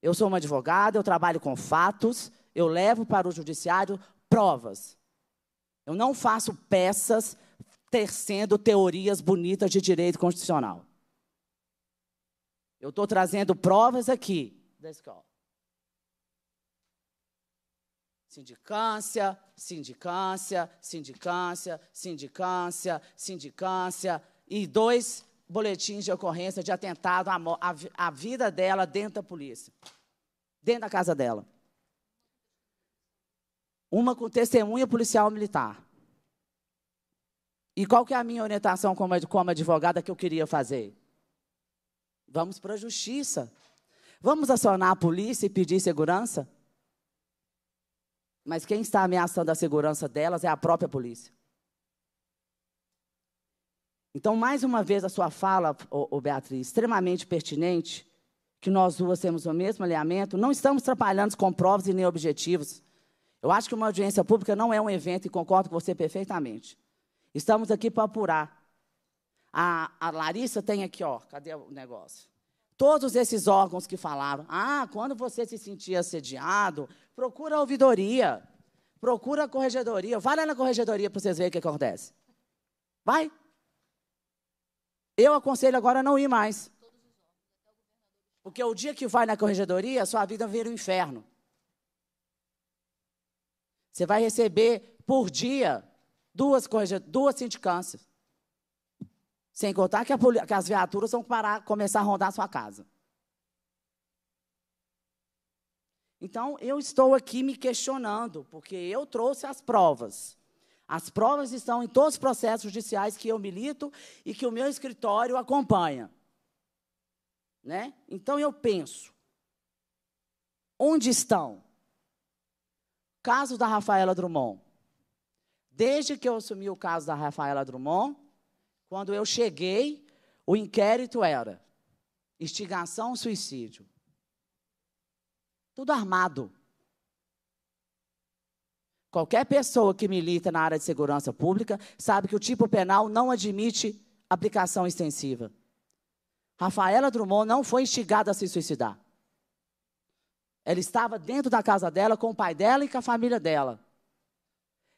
Eu sou uma advogada, eu trabalho com fatos, eu levo para o judiciário provas. Eu não faço peças tercendo teorias bonitas de direito constitucional. Eu estou trazendo provas aqui da escola. Sindicância, sindicância, sindicância, sindicância, sindicância e dois boletins de ocorrência de atentado à, à, à vida dela dentro da polícia, dentro da casa dela. Uma com testemunha policial militar. E qual que é a minha orientação como, como advogada que eu queria fazer? Vamos para a justiça. Vamos acionar a polícia e pedir segurança? Mas quem está ameaçando a segurança delas é a própria polícia. Então, mais uma vez, a sua fala, ô, ô Beatriz, extremamente pertinente, que nós duas temos o mesmo alinhamento, não estamos trabalhando com provas e nem objetivos. Eu acho que uma audiência pública não é um evento, e concordo com você perfeitamente. Estamos aqui para apurar a, a Larissa tem aqui, ó, cadê o negócio? Todos esses órgãos que falaram, ah, quando você se sentir assediado, procura a ouvidoria, procura a corregedoria, vai lá na corregedoria para vocês verem o que acontece. Vai. Eu aconselho agora não ir mais. Porque o dia que vai na corregedoria, sua vida vira um inferno. Você vai receber por dia duas, duas sindicâncias. Sem contar que, a, que as viaturas vão parar, começar a rondar a sua casa. Então, eu estou aqui me questionando, porque eu trouxe as provas. As provas estão em todos os processos judiciais que eu milito e que o meu escritório acompanha. Né? Então, eu penso, onde estão? Caso da Rafaela Drummond. Desde que eu assumi o caso da Rafaela Drummond, quando eu cheguei, o inquérito era instigação ao suicídio. Tudo armado. Qualquer pessoa que milita na área de segurança pública sabe que o tipo penal não admite aplicação extensiva. Rafaela Drummond não foi instigada a se suicidar. Ela estava dentro da casa dela com o pai dela e com a família dela.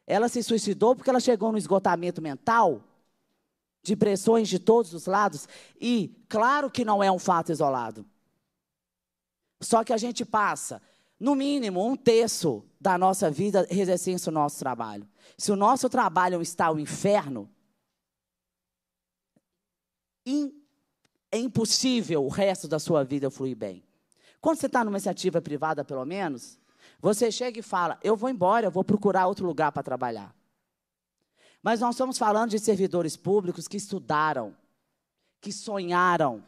Ela se suicidou porque ela chegou no esgotamento mental de pressões de todos os lados, e claro que não é um fato isolado. Só que a gente passa, no mínimo, um terço da nossa vida exercendo o nosso trabalho. Se o nosso trabalho está o inferno, é impossível o resto da sua vida fluir bem. Quando você está numa iniciativa privada, pelo menos, você chega e fala: Eu vou embora, eu vou procurar outro lugar para trabalhar. Mas nós estamos falando de servidores públicos que estudaram, que sonharam,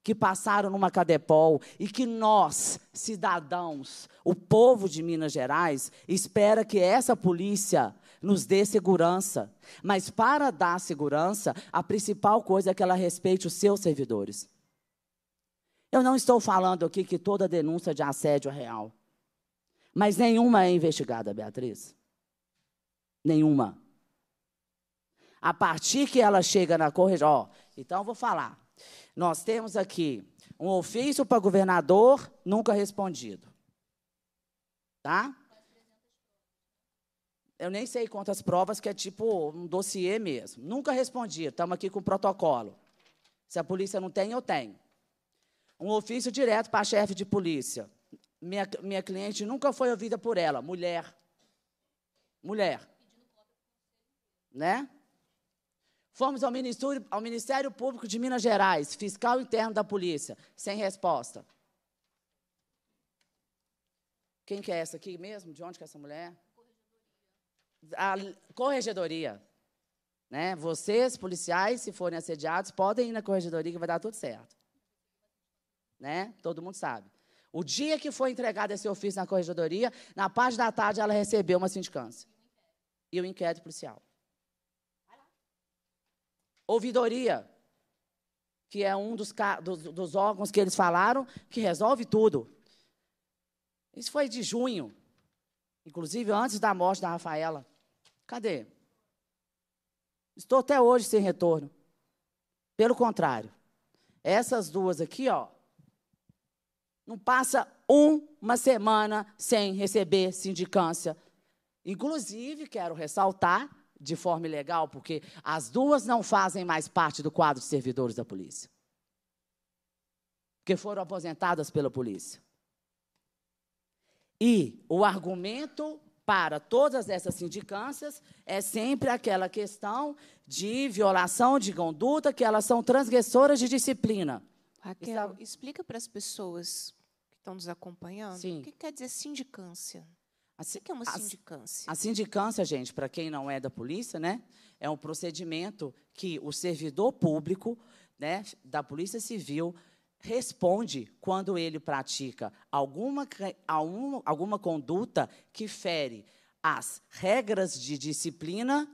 que passaram numa Cadepol e que nós, cidadãos, o povo de Minas Gerais, espera que essa polícia nos dê segurança. Mas para dar segurança, a principal coisa é que ela respeite os seus servidores. Eu não estou falando aqui que toda denúncia de assédio é real. Mas nenhuma é investigada, Beatriz. Nenhuma. A partir que ela chega na correção, ó, então vou falar. Nós temos aqui um ofício para governador nunca respondido. Tá? Eu nem sei quantas provas, que é tipo um dossiê mesmo. Nunca respondido, estamos aqui com protocolo. Se a polícia não tem, eu tenho. Um ofício direto para a chefe de polícia. Minha, minha cliente nunca foi ouvida por ela, mulher. Mulher. Né? Fomos ao Ministério, ao Ministério Público de Minas Gerais, fiscal interno da polícia, sem resposta. Quem que é essa aqui mesmo? De onde que é essa mulher? A corregedoria. Né? Vocês, policiais, se forem assediados, podem ir na corregedoria que vai dar tudo certo. Né? Todo mundo sabe. O dia que foi entregado esse ofício na corregedoria, na parte da tarde ela recebeu uma sindicância. E o um inquérito policial ouvidoria, que é um dos, dos, dos órgãos que eles falaram que resolve tudo. Isso foi de junho, inclusive antes da morte da Rafaela. Cadê? Estou até hoje sem retorno. Pelo contrário, essas duas aqui, ó, não passa uma semana sem receber sindicância. Inclusive, quero ressaltar de forma ilegal, porque as duas não fazem mais parte do quadro de servidores da polícia. Porque foram aposentadas pela polícia. E o argumento para todas essas sindicâncias é sempre aquela questão de violação de conduta, que elas são transgressoras de disciplina. Raquel, Está... explica para as pessoas que estão nos acompanhando Sim. o que quer dizer sindicância. Assim que é uma sindicância. A sindicância, gente, para quem não é da polícia, né, é um procedimento que o servidor público, né, da Polícia Civil responde quando ele pratica alguma alguma conduta que fere as regras de disciplina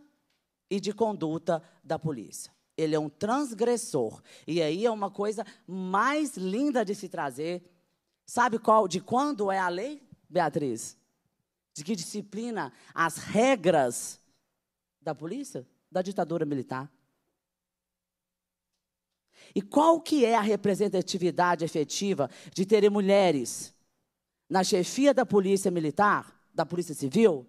e de conduta da polícia. Ele é um transgressor. E aí é uma coisa mais linda de se trazer. Sabe qual de quando é a lei, Beatriz? de que disciplina as regras da polícia, da ditadura militar. E qual que é a representatividade efetiva de terem mulheres na chefia da polícia militar, da polícia civil,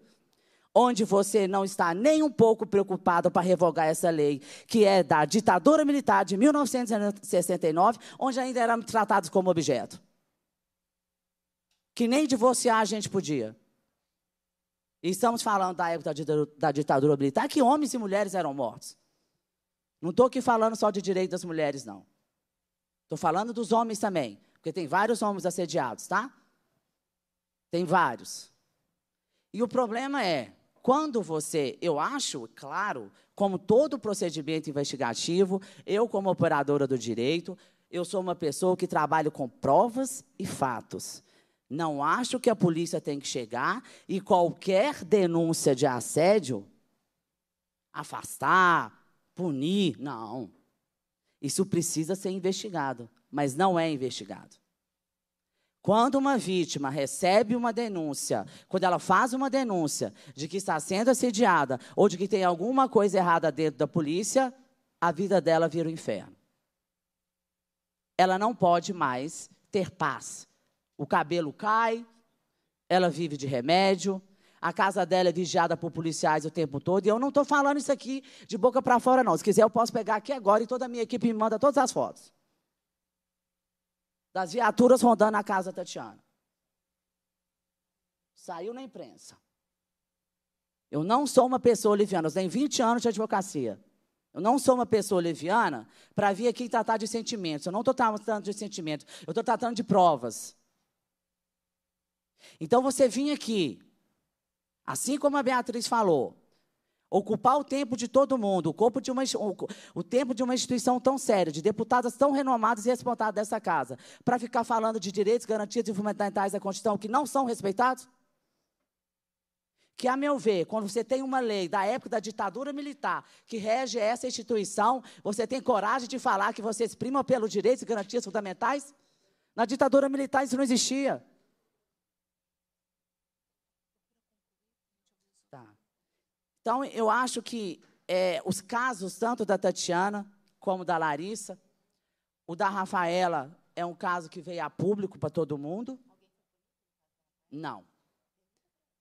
onde você não está nem um pouco preocupado para revogar essa lei, que é da ditadura militar de 1969, onde ainda eram tratados como objeto. Que nem divorciar a gente podia. Estamos falando da época da ditadura, militar, que homens e mulheres eram mortos. Não estou aqui falando só de direito das mulheres, não. Estou falando dos homens também, porque tem vários homens assediados, tá? Tem vários. E o problema é, quando você, eu acho, claro, como todo procedimento investigativo, eu, como operadora do direito, eu sou uma pessoa que trabalho com provas e fatos. Não acho que a polícia tem que chegar e qualquer denúncia de assédio afastar, punir. Não. Isso precisa ser investigado, mas não é investigado. Quando uma vítima recebe uma denúncia, quando ela faz uma denúncia de que está sendo assediada ou de que tem alguma coisa errada dentro da polícia, a vida dela vira o um inferno. Ela não pode mais ter paz. O cabelo cai, ela vive de remédio, a casa dela é vigiada por policiais o tempo todo. E eu não estou falando isso aqui de boca para fora, não. Se quiser, eu posso pegar aqui agora e toda a minha equipe me manda todas as fotos. Das viaturas rondando a casa da Tatiana. Saiu na imprensa. Eu não sou uma pessoa leviana, eu tenho 20 anos de advocacia. Eu não sou uma pessoa leviana para vir aqui tratar de sentimentos. Eu não estou tratando de sentimentos, eu estou tratando de provas. Então você vinha aqui, assim como a Beatriz falou, ocupar o tempo de todo mundo, o, corpo de uma, o, tempo de uma instituição tão séria, de deputadas tão renomadas e respeitadas dessa casa, para ficar falando de direitos, garantias e fundamentais da Constituição que não são respeitados? Que, a meu ver, quando você tem uma lei da época da ditadura militar que rege essa instituição, você tem coragem de falar que você exprima pelos direitos e garantias fundamentais? Na ditadura militar isso não existia. Então, eu acho que é, os casos, tanto da Tatiana como da Larissa, o da Rafaela é um caso que veio a público para todo mundo? Não.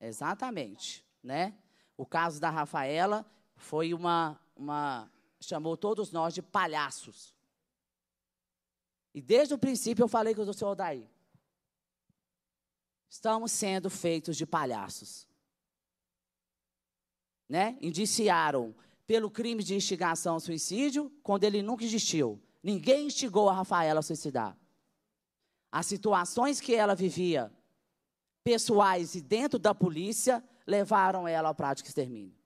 Exatamente. Né? O caso da Rafaela foi uma, uma. chamou todos nós de palhaços. E desde o princípio eu falei com o senhor Odair. Estamos sendo feitos de palhaços né, indiciaram pelo crime de instigação ao suicídio, quando ele nunca existiu. Ninguém instigou a Rafaela a suicidar. As situações que ela vivia, pessoais e dentro da polícia, levaram ela ao prático extermínio.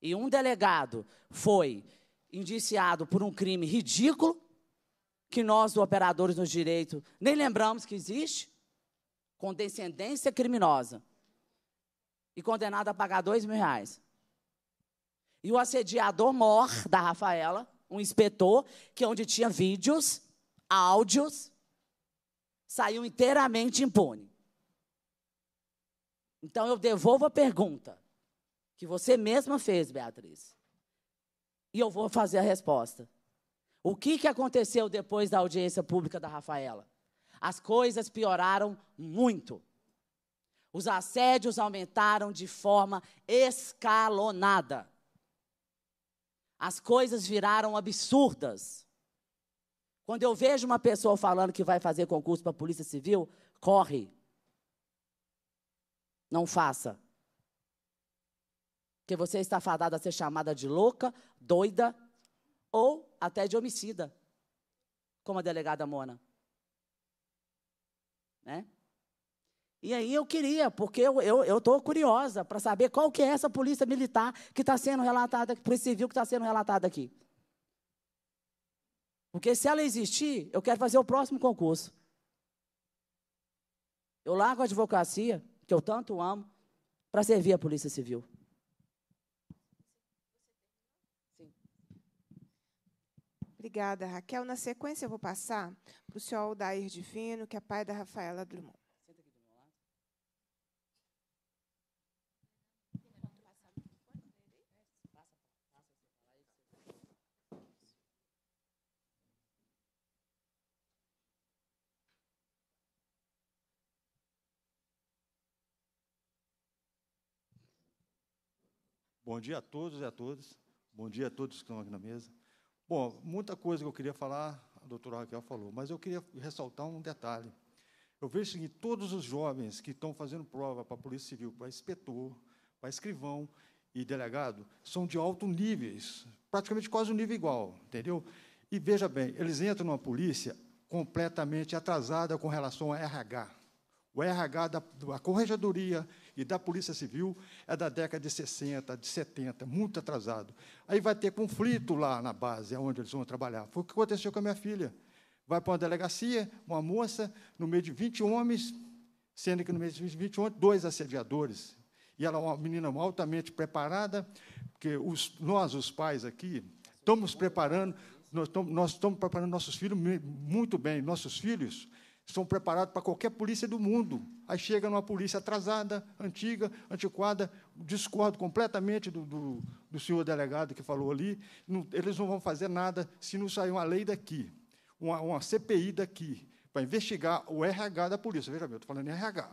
E um delegado foi indiciado por um crime ridículo, que nós, do Operadores nos Direitos, nem lembramos que existe, com descendência criminosa e condenado a pagar dois mil reais. E o assediador mor da Rafaela, um inspetor, que é onde tinha vídeos, áudios, saiu inteiramente impune. Então eu devolvo a pergunta que você mesma fez, Beatriz. E eu vou fazer a resposta. O que, que aconteceu depois da audiência pública da Rafaela? As coisas pioraram muito. Os assédios aumentaram de forma escalonada. As coisas viraram absurdas. Quando eu vejo uma pessoa falando que vai fazer concurso para a Polícia Civil, corre. Não faça. Porque você está fadada a ser chamada de louca, doida ou até de homicida, como a delegada Mona. Né? E aí eu queria, porque eu estou curiosa para saber qual que é essa polícia militar que está sendo relatada, polícia civil que está sendo relatada aqui. Porque se ela existir, eu quero fazer o próximo concurso. Eu largo a advocacia, que eu tanto amo, para servir a polícia civil. Obrigada, Raquel. Na sequência, eu vou passar para o senhor Aldair Divino, que é pai da Rafaela Drummond. Bom dia a todos e a todas. Bom dia a todos que estão aqui na mesa. Bom, muita coisa que eu queria falar, a doutora Raquel falou, mas eu queria ressaltar um detalhe. Eu vejo que todos os jovens que estão fazendo prova para a Polícia Civil, para inspetor, para escrivão e delegado, são de alto níveis, praticamente quase um nível igual, entendeu? E veja bem, eles entram numa polícia completamente atrasada com relação a RH. O RH da, da Corregedoria e da Polícia Civil é da década de 60, de 70, muito atrasado. Aí vai ter conflito lá na base, é onde eles vão trabalhar. Foi o que aconteceu com a minha filha. Vai para uma delegacia, uma moça, no meio de 20 homens, sendo que no meio de 20 homens, dois assediadores. E ela é uma menina altamente preparada, porque os, nós, os pais aqui, estamos preparando, nós estamos, nós estamos preparando nossos filhos muito bem. Nossos filhos são preparados para qualquer polícia do mundo. Aí chega numa polícia atrasada, antiga, antiquada, discordo completamente do, do, do senhor delegado que falou ali. Não, eles não vão fazer nada se não sair uma lei daqui, uma, uma CPI daqui, para investigar o RH da polícia. Veja bem, eu estou falando em RH,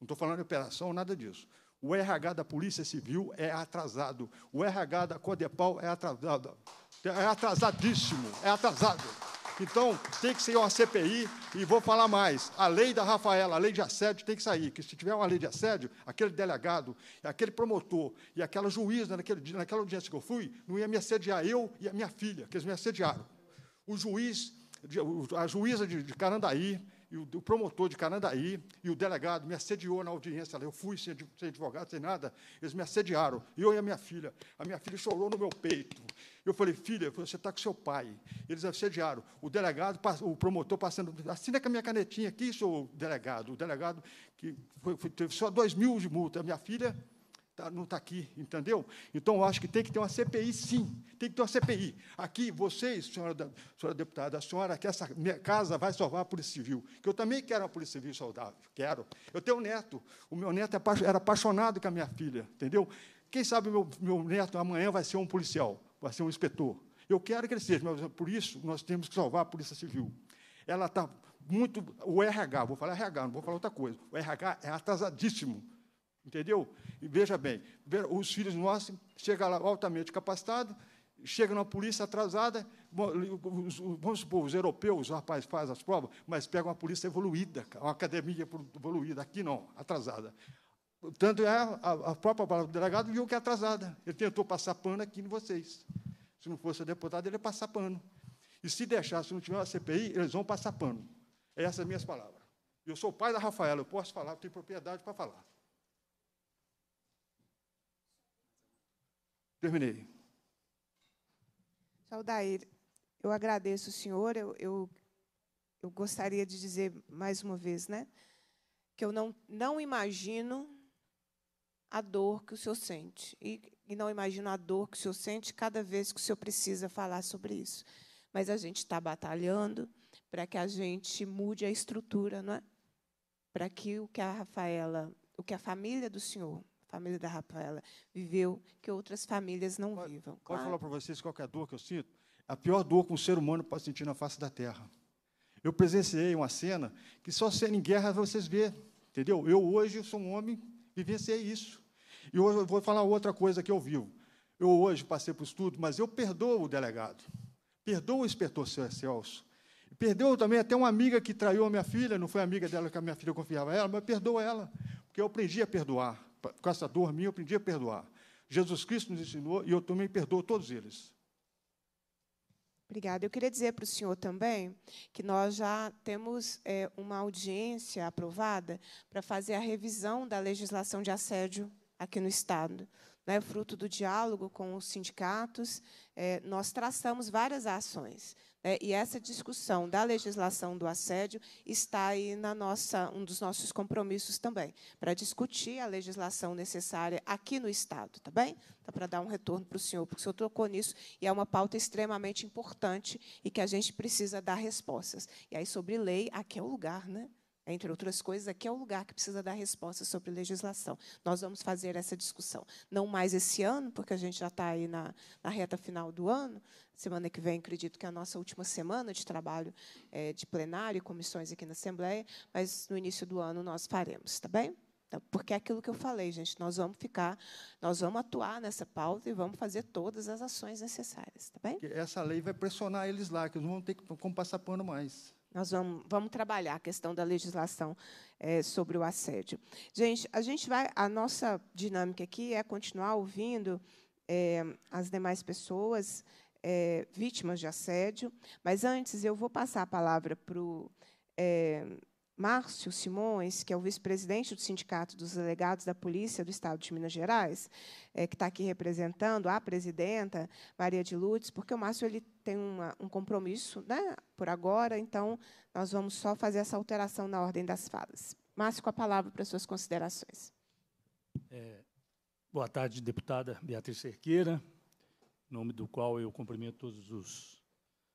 não estou falando em operação, nada disso. O RH da Polícia Civil é atrasado. O RH da Codepau é atrasado. É atrasadíssimo. É atrasado. Então, tem que ser uma CPI, e vou falar mais. A lei da Rafaela, a lei de assédio tem que sair, que se tiver uma lei de assédio, aquele delegado, aquele promotor e aquela juíza naquele, naquela audiência que eu fui, não ia me assediar eu e a minha filha, que eles me assediaram. O juiz, a juíza de, de Carandaí, e o, promotor de Carandaí, e o delegado me assediou na audiência. Eu fui sem, advogado, sem nada. Eles me assediaram. Eu e a minha filha. A minha filha chorou no meu peito. Eu falei, filha, você está com seu pai. Eles assediaram. O delegado, o promotor passando, assina com a minha canetinha aqui, seu delegado. O delegado que foi, foi, teve só dois mil de multa. Minha filha tá, não está aqui, entendeu? Então, eu acho que tem que ter uma CPI, sim. Tem que ter uma CPI. Aqui, vocês, senhora, senhora deputada, a senhora que essa casa vai salvar a Polícia Civil. Que eu também quero uma Polícia Civil saudável. Quero. Eu tenho um neto. O meu neto é era apaixonado com a minha filha, entendeu? Quem sabe meu, meu neto amanhã vai ser um policial vai ser um inspetor. Eu quero que ele seja, mas por isso nós temos que salvar a Polícia Civil. Ela está muito. O RH, vou falar RH, não vou falar outra coisa. O RH é atrasadíssimo. Entendeu? E veja bem, os filhos nossos chegam lá altamente capacitados, chegam na polícia atrasada, vamos supor, os europeus, os rapazes fazem as provas, mas pegam uma polícia evoluída, uma academia evoluída, aqui não, atrasada. Tanto é, a, a própria palavra do delegado viu que é atrasada. Ele tentou passar pano aqui em vocês. Se não fosse a deputada, ele ia passar pano. E se deixar, se não tiver a CPI, eles vão passar pano. É essas são minhas palavras. Eu sou pai da Rafaela, eu posso falar, eu tenho propriedade para falar. Terminei. Aldair, eu agradeço o senhor. Eu, eu, eu gostaria de dizer mais uma vez né, que eu não, não imagino a dor que o senhor sente. E, e não imagino a dor que o senhor sente cada vez que o senhor precisa falar sobre isso. Mas a gente está batalhando para que a gente mude a estrutura, não é? Para que o que a Rafaela, o que a família do senhor, a família da Rafaela, viveu, que outras famílias não pode, vivam. Pode falar para vocês qual é a dor que eu sinto? A pior dor que um ser humano pode sentir na face da Terra. Eu presenciei uma cena que só sendo em guerra vocês vê, entendeu? Eu hoje sou um homem Vivenciei isso. E hoje eu vou falar outra coisa que eu vivo. Eu hoje passei para o estudo, mas eu perdoo o delegado. Perdoo o inspetor Celso. Perdoo também até uma amiga que traiu a minha filha, não foi amiga dela que a minha filha confiava ela, mas perdoa ela, porque eu aprendi a perdoar. Com essa dor minha, eu aprendi a perdoar. Jesus Cristo nos ensinou e eu também perdoo todos eles. Obrigada. Eu queria dizer para o senhor também que nós já temos é, uma audiência aprovada para fazer a revisão da legislação de assédio aqui no Estado. Né, fruto do diálogo com os sindicatos, é, nós traçamos várias ações. É, e essa discussão da legislação do assédio está aí na nossa um dos nossos compromissos também para discutir a legislação necessária aqui no estado, tá bem? Tá para dar um retorno para o senhor, porque o senhor tocou nisso e é uma pauta extremamente importante e que a gente precisa dar respostas. E aí sobre lei, aqui é o lugar, né? entre outras coisas, aqui é o lugar que precisa dar resposta sobre legislação. Nós vamos fazer essa discussão, não mais esse ano, porque a gente já está aí na, na reta final do ano. Semana que vem, acredito que é a nossa última semana de trabalho é, de plenário e comissões aqui na Assembleia, mas no início do ano nós faremos, tá bem? Então, porque é aquilo que eu falei, gente, nós vamos ficar, nós vamos atuar nessa pauta e vamos fazer todas as ações necessárias, tá bem? Essa lei vai pressionar eles lá, que eles não vão ter como passar pano mais. Nós vamos, vamos trabalhar a questão da legislação é, sobre o assédio. Gente, a gente vai. A nossa dinâmica aqui é continuar ouvindo é, as demais pessoas é, vítimas de assédio. Mas antes eu vou passar a palavra para o. Márcio Simões, que é o vice-presidente do Sindicato dos Delegados da Polícia do Estado de Minas Gerais, é, que está aqui representando a presidenta Maria de Lutz porque o Márcio ele tem uma, um compromisso né, por agora, então nós vamos só fazer essa alteração na ordem das falas. Márcio, com a palavra para suas considerações. É, boa tarde, deputada Beatriz Cerqueira, em nome do qual eu cumprimento todos os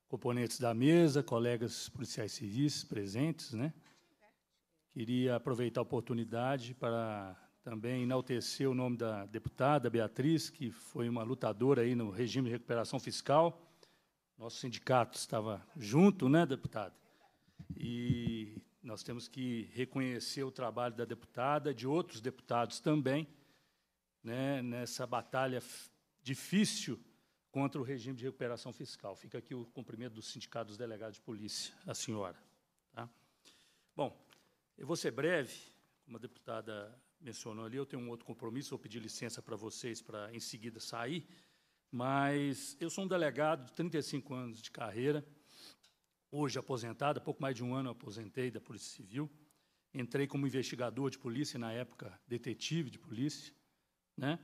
componentes da mesa, colegas policiais civis presentes. Né? Queria aproveitar a oportunidade para também enaltecer o nome da deputada Beatriz, que foi uma lutadora aí no regime de recuperação fiscal nosso sindicato estava junto, né, deputada? E nós temos que reconhecer o trabalho da deputada, de outros deputados também, né, nessa batalha difícil contra o regime de recuperação fiscal. Fica aqui o cumprimento do Sindicato dos Delegados de Polícia, a senhora. Tá? Bom, eu vou ser breve, como a deputada mencionou ali, eu tenho um outro compromisso, vou pedir licença para vocês para, em seguida, sair. Mas eu sou um delegado de 35 anos de carreira, hoje aposentado, há pouco mais de um ano eu aposentei da Polícia Civil. Entrei como investigador de polícia, na época detetive de polícia. Né?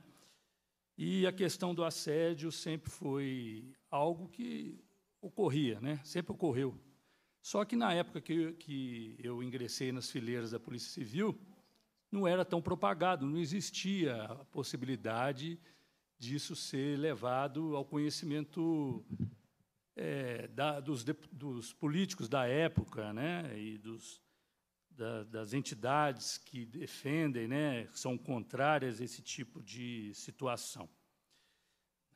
E a questão do assédio sempre foi algo que ocorria, né? sempre ocorreu. Só que na época que eu, que eu ingressei nas fileiras da Polícia Civil, não era tão propagado, não existia a possibilidade disso ser levado ao conhecimento é, da, dos, dos, políticos da época, né, e dos, da, das entidades que defendem, né, que são contrárias a esse tipo de situação.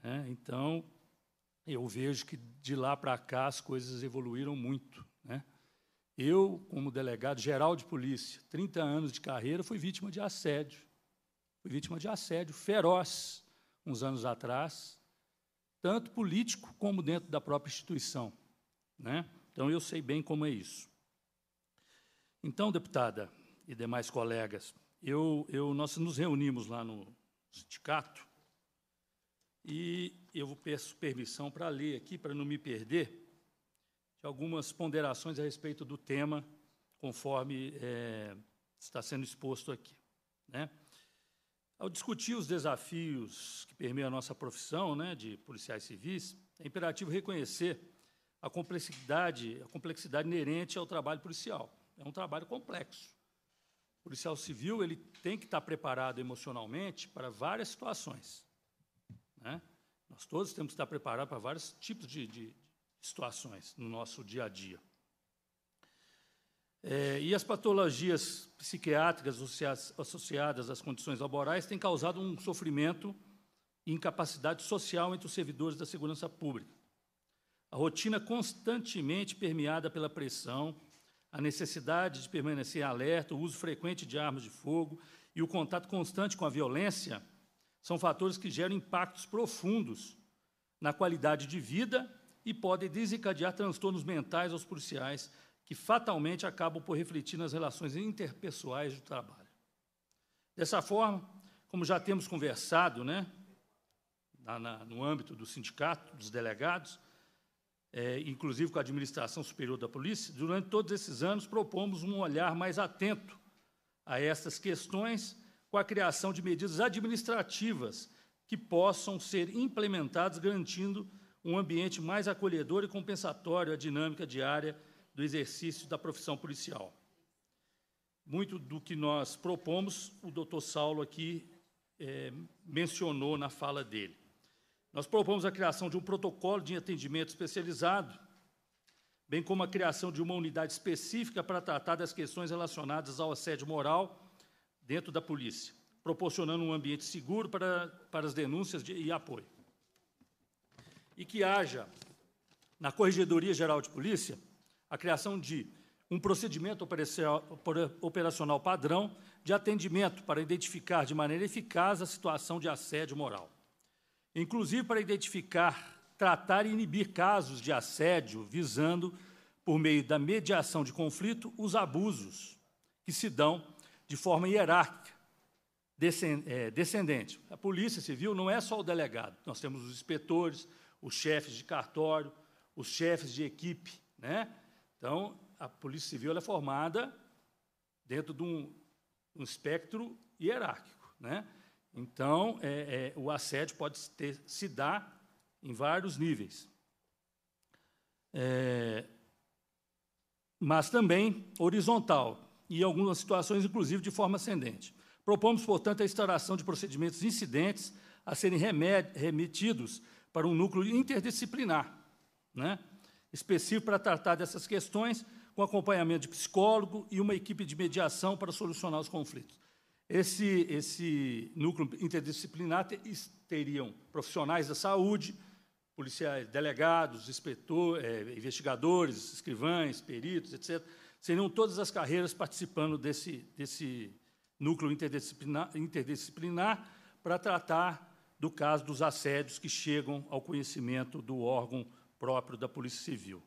É, então, eu vejo que de lá para cá as coisas evoluíram muito. Né? Eu, como delegado geral de polícia, 30 anos de carreira, fui vítima de assédio. Fui vítima de assédio feroz uns anos atrás, tanto político como dentro da própria instituição. Né? Então, eu sei bem como é isso. Então, deputada e demais colegas, eu, eu, nós nos reunimos lá no sindicato e eu peço permissão para ler aqui, para não me perder, de algumas ponderações a respeito do tema, conforme é, está sendo exposto aqui. Né? Ao discutir os desafios que permeiam a nossa profissão né, de policiais civis, é imperativo reconhecer a complexidade, a complexidade inerente ao trabalho policial. É um trabalho complexo. O policial civil ele tem que estar preparado emocionalmente para várias situações. Né? Nós todos temos que estar preparados para vários tipos de, de situações no nosso dia a dia. É, e as patologias psiquiátricas associadas às condições laborais têm causado um sofrimento e incapacidade social entre os servidores da segurança pública. A rotina constantemente permeada pela pressão, a necessidade de permanecer alerta, o uso frequente de armas de fogo e o contato constante com a violência são fatores que geram impactos profundos na qualidade de vida e podem desencadear transtornos mentais aos policiais, que fatalmente acabam por refletir nas relações interpessoais do trabalho. Dessa forma, como já temos conversado, né, na, na, no âmbito do sindicato, dos delegados, é, inclusive com a administração superior da polícia, durante todos esses anos propomos um olhar mais atento a estas questões com a criação de medidas administrativas que possam ser implementadas, garantindo um ambiente mais acolhedor e compensatório à dinâmica diária do exercício da profissão policial. Muito do que nós propomos, o doutor Saulo aqui é, mencionou na fala dele. Nós propomos a criação de um protocolo de atendimento especializado, bem como a criação de uma unidade específica para tratar das questões relacionadas ao assédio moral dentro da polícia, proporcionando um ambiente seguro para, para as denúncias de, e apoio. E que haja, na Corregedoria Geral de Polícia, a criação de um procedimento operacional padrão de atendimento para identificar de maneira eficaz a situação de assédio moral, inclusive para identificar, tratar e inibir casos de assédio visando, por meio da mediação de conflito, os abusos que se dão de forma hierárquica, é, descendente. A Polícia Civil não é só o delegado, nós temos os inspetores, os chefes de cartório, os chefes de equipe, né? Então, a Polícia Civil é formada dentro de um, um espectro hierárquico. Né? Então, é, é, o assédio pode ter, se dar em vários níveis. É, mas também horizontal, e em algumas situações, inclusive, de forma ascendente. Propomos, portanto, a instauração de procedimentos incidentes a serem remetidos para um núcleo interdisciplinar, né? específico para tratar dessas questões, com acompanhamento de psicólogo e uma equipe de mediação para solucionar os conflitos. Esse, esse núcleo interdisciplinar teriam profissionais da saúde, policiais, delegados, inspetor, é, investigadores, escrivães, peritos, etc. Seriam todas as carreiras participando desse, desse núcleo interdisciplinar, interdisciplinar para tratar do caso dos assédios que chegam ao conhecimento do órgão próprio da Polícia Civil.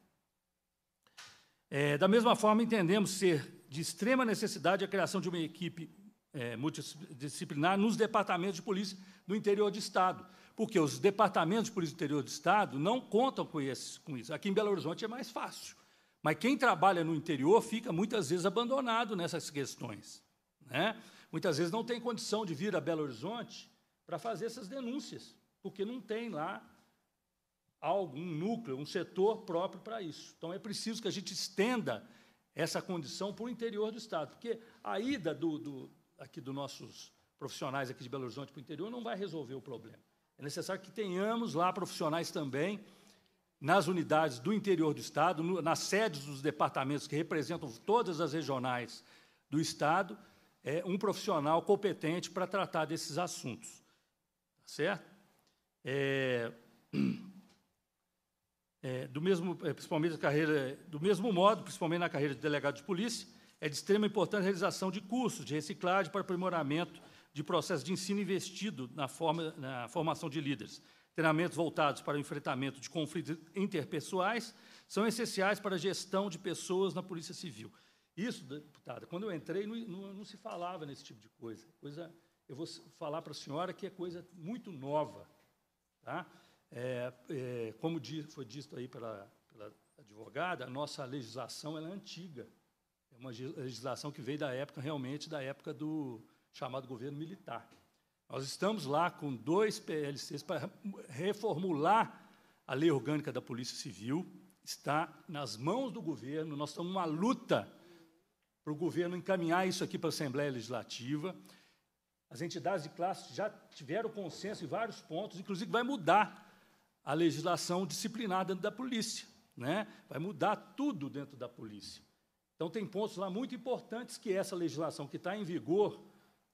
É, da mesma forma, entendemos ser de extrema necessidade a criação de uma equipe é, multidisciplinar nos departamentos de polícia do interior de Estado, porque os departamentos de polícia do interior de Estado não contam com, esse, com isso. Aqui em Belo Horizonte é mais fácil, mas quem trabalha no interior fica muitas vezes abandonado nessas questões. Né? Muitas vezes não tem condição de vir a Belo Horizonte para fazer essas denúncias, porque não tem lá algo um núcleo, um setor próprio para isso. Então, é preciso que a gente estenda essa condição para o interior do Estado, porque a ida do, do, aqui dos nossos profissionais aqui de Belo Horizonte para o interior não vai resolver o problema. É necessário que tenhamos lá profissionais também nas unidades do interior do Estado, no, nas sedes dos departamentos que representam todas as regionais do Estado, é, um profissional competente para tratar desses assuntos. Tá certo? É... é, do mesmo, é, principalmente na carreira, do mesmo modo, principalmente na carreira de delegado de polícia, é de extrema importância a realização de cursos de reciclagem para aprimoramento de processos de ensino investido na, forma, na formação de líderes. Treinamentos voltados para o enfrentamento de conflitos interpessoais são essenciais para a gestão de pessoas na Polícia Civil. Isso, deputada, quando eu entrei, não, não, não se falava nesse tipo de coisa. coisa eu vou falar para a senhora que é coisa muito nova. Tá? É, é, como foi dito aí pela, pela advogada, a nossa legislação é antiga. É uma legislação que veio da época, realmente, da época do chamado governo militar. Nós estamos lá com dois PLCs para reformular a lei orgânica da Polícia Civil, está nas mãos do governo, nós estamos numa luta para o governo encaminhar isso aqui para a Assembleia Legislativa. As entidades de classe já tiveram consenso em vários pontos, inclusive vai mudar a legislação disciplinar dentro da polícia. Né? Vai mudar tudo dentro da polícia. Então, tem pontos lá muito importantes que essa legislação que está em vigor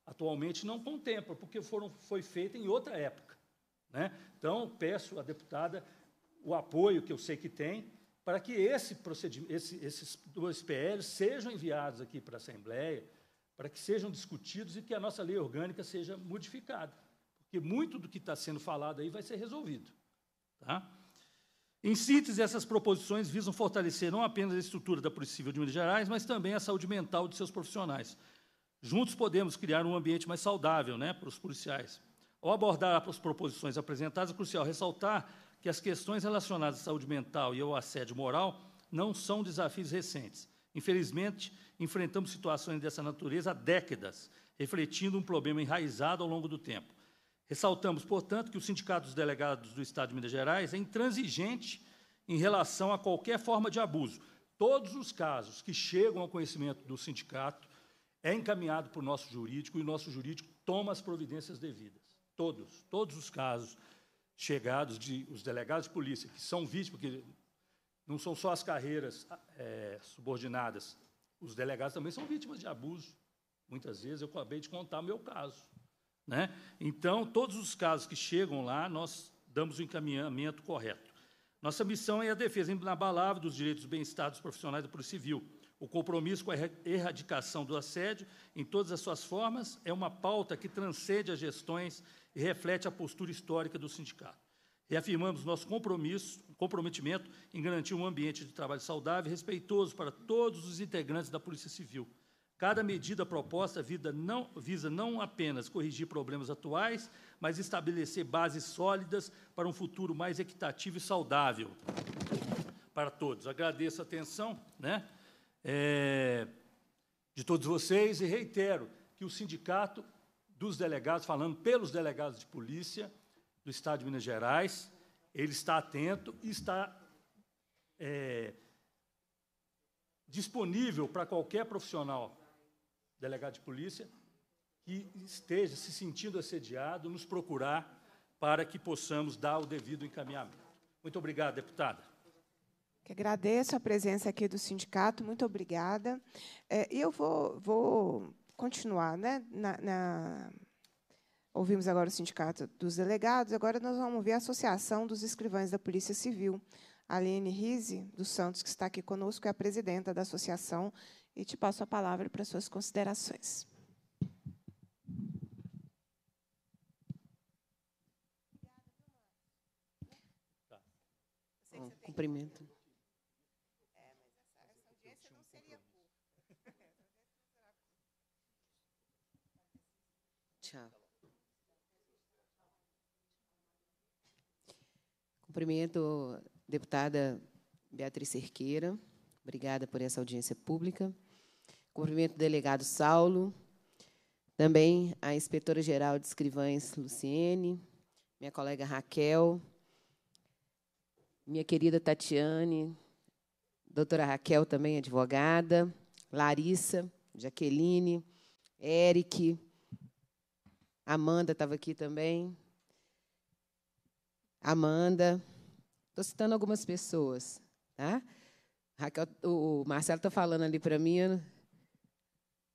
atualmente não contempla, porque foram, foi feita em outra época. Né? Então, peço à deputada o apoio que eu sei que tem para que esse esse, esses dois PLs sejam enviados aqui para a Assembleia, para que sejam discutidos e que a nossa lei orgânica seja modificada. Porque muito do que está sendo falado aí vai ser resolvido. Tá? Em síntese, essas proposições visam fortalecer não apenas a estrutura da Polícia Civil de Minas Gerais, mas também a saúde mental de seus profissionais. Juntos podemos criar um ambiente mais saudável né, para os policiais. Ao abordar as proposições apresentadas, é crucial ressaltar que as questões relacionadas à saúde mental e ao assédio moral não são desafios recentes. Infelizmente, enfrentamos situações dessa natureza há décadas, refletindo um problema enraizado ao longo do tempo. Ressaltamos, portanto, que o Sindicato dos Delegados do Estado de Minas Gerais é intransigente em relação a qualquer forma de abuso. Todos os casos que chegam ao conhecimento do sindicato é encaminhado para o nosso jurídico e o nosso jurídico toma as providências devidas. Todos, todos os casos chegados de os delegados de polícia que são vítimas, porque não são só as carreiras é, subordinadas, os delegados também são vítimas de abuso. Muitas vezes eu acabei de contar o meu caso. Né? Então, todos os casos que chegam lá, nós damos o encaminhamento correto. Nossa missão é a defesa inabalável dos direitos do bem-estar dos profissionais da Polícia Civil. O compromisso com a erradicação do assédio, em todas as suas formas, é uma pauta que transcende as gestões e reflete a postura histórica do sindicato. Reafirmamos nosso compromisso, comprometimento em garantir um ambiente de trabalho saudável e respeitoso para todos os integrantes da Polícia Civil Cada medida proposta visa não apenas corrigir problemas atuais, mas estabelecer bases sólidas para um futuro mais equitativo e saudável para todos. Agradeço a atenção né, é, de todos vocês e reitero que o sindicato dos delegados, falando pelos delegados de polícia do Estado de Minas Gerais, ele está atento e está é, disponível para qualquer profissional delegado de polícia, que esteja se sentindo assediado, nos procurar para que possamos dar o devido encaminhamento. Muito obrigado, deputada. Que agradeço a presença aqui do sindicato, muito obrigada. É, eu vou, vou continuar, né? Na, na... Ouvimos agora o sindicato dos delegados, agora nós vamos ver a Associação dos Escrivães da Polícia Civil. A Aline Rize dos Santos, que está aqui conosco, é a presidenta da associação e te passo a palavra para suas considerações. Um tá. cumprimento. Tchau. Cumprimento deputada Beatriz Cerqueira. Obrigada por essa audiência pública. Cumprimento o delegado Saulo, também a inspetora-geral de escrivães Luciene, minha colega Raquel, minha querida Tatiane, doutora Raquel, também advogada, Larissa, Jaqueline, Eric, Amanda estava aqui também. Amanda. Estou citando algumas pessoas. Tá? Raquel, o Marcelo está falando ali para mim,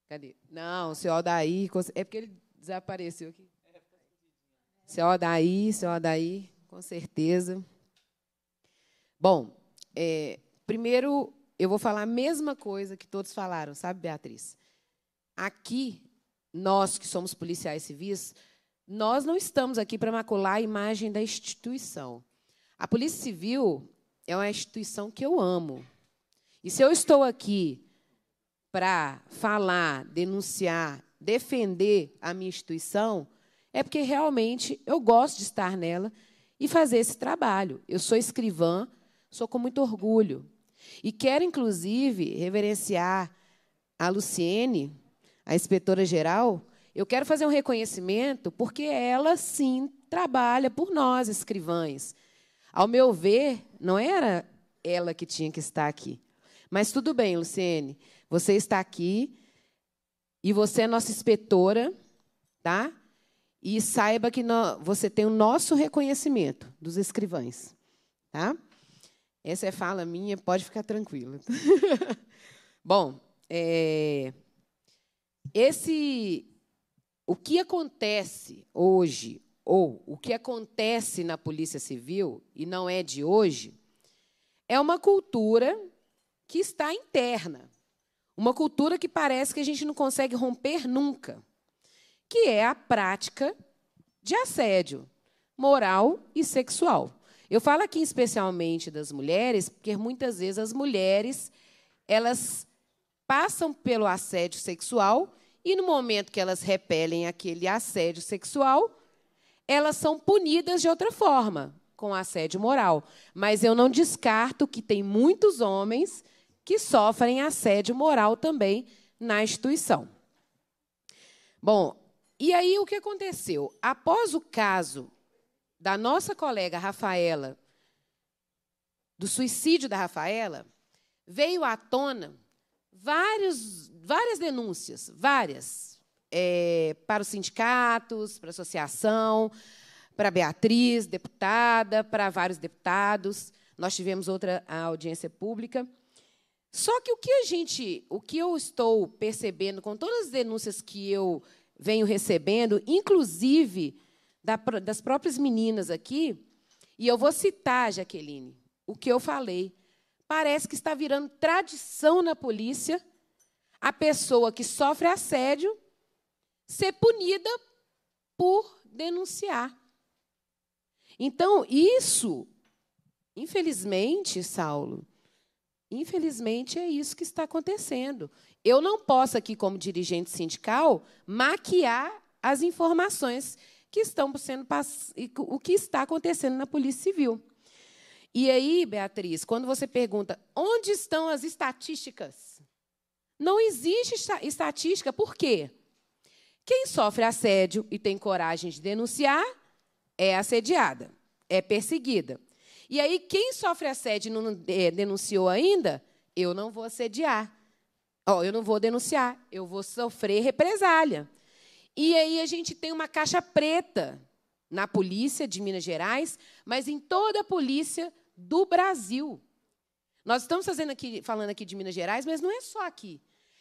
Cadê? Não, o senhor daí É porque ele desapareceu aqui. Senhor Aldair, senhor Aldair, com certeza. Bom, é, primeiro eu vou falar a mesma coisa que todos falaram, sabe, Beatriz? Aqui, nós que somos policiais civis, nós não estamos aqui para macular a imagem da instituição. A Polícia Civil é uma instituição que eu amo. E se eu estou aqui para falar, denunciar, defender a minha instituição, é porque realmente eu gosto de estar nela e fazer esse trabalho. Eu sou escrivã, sou com muito orgulho. E quero, inclusive, reverenciar a Luciene, a inspetora-geral. Eu quero fazer um reconhecimento porque ela, sim, trabalha por nós, escrivães. Ao meu ver, não era ela que tinha que estar aqui. Mas tudo bem, Luciene. Você está aqui e você é nossa inspetora, tá? E saiba que no, você tem o nosso reconhecimento dos escrivães, tá? Essa é fala minha, pode ficar tranquila. Bom, é, esse, o que acontece hoje ou o que acontece na Polícia Civil e não é de hoje é uma cultura que está interna. Uma cultura que parece que a gente não consegue romper nunca, que é a prática de assédio moral e sexual. Eu falo aqui especialmente das mulheres, porque muitas vezes as mulheres elas passam pelo assédio sexual e no momento que elas repelem aquele assédio sexual, elas são punidas de outra forma, com assédio moral. Mas eu não descarto que tem muitos homens que sofrem assédio moral também na instituição. Bom, e aí o que aconteceu? Após o caso da nossa colega Rafaela, do suicídio da Rafaela, veio à tona vários, várias denúncias, várias, é, para os sindicatos, para a associação, para a Beatriz, deputada, para vários deputados. Nós tivemos outra audiência pública. Só que o que a gente, o que eu estou percebendo com todas as denúncias que eu venho recebendo, inclusive da, das próprias meninas aqui, e eu vou citar, Jaqueline, o que eu falei. Parece que está virando tradição na polícia a pessoa que sofre assédio ser punida por denunciar. Então, isso, infelizmente, Saulo, Infelizmente, é isso que está acontecendo. Eu não posso aqui, como dirigente sindical, maquiar as informações que estão sendo o que está acontecendo na Polícia Civil. E aí, Beatriz, quando você pergunta onde estão as estatísticas, não existe estatística. Por quê? Quem sofre assédio e tem coragem de denunciar é assediada, é perseguida. E aí, quem sofre assédio e não eh, denunciou ainda, eu não vou assediar. Oh, eu não vou denunciar, eu vou sofrer represália. E aí a gente tem uma caixa preta na polícia de Minas Gerais, mas em toda a polícia do Brasil. Nós estamos aqui, falando aqui de Minas Gerais, mas não é só aqui.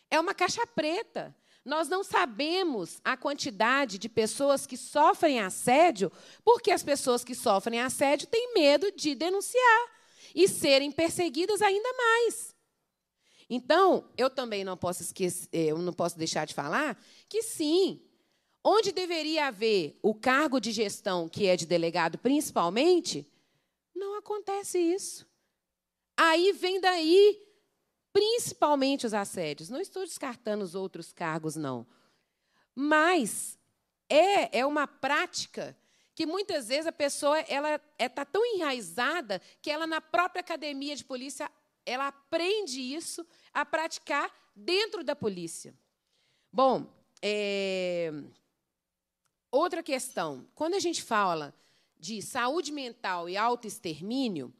É uma caixa preta nós não sabemos a quantidade de pessoas que sofrem assédio, porque as pessoas que sofrem assédio têm medo de denunciar e serem perseguidas ainda mais. Então, eu também não posso esquecer, eh, eu não posso deixar de falar que sim, onde deveria haver o cargo de gestão, que é de delegado principalmente, não acontece isso. Aí vem daí principalmente os assédios. Não estou descartando os outros cargos, não. Mas é, é uma prática que muitas vezes a pessoa ela está é, tá tão enraizada que ela, na própria academia de polícia, ela aprende isso a praticar dentro da polícia. Bom, é, outra questão. Quando a gente fala de saúde mental e autoextermínio,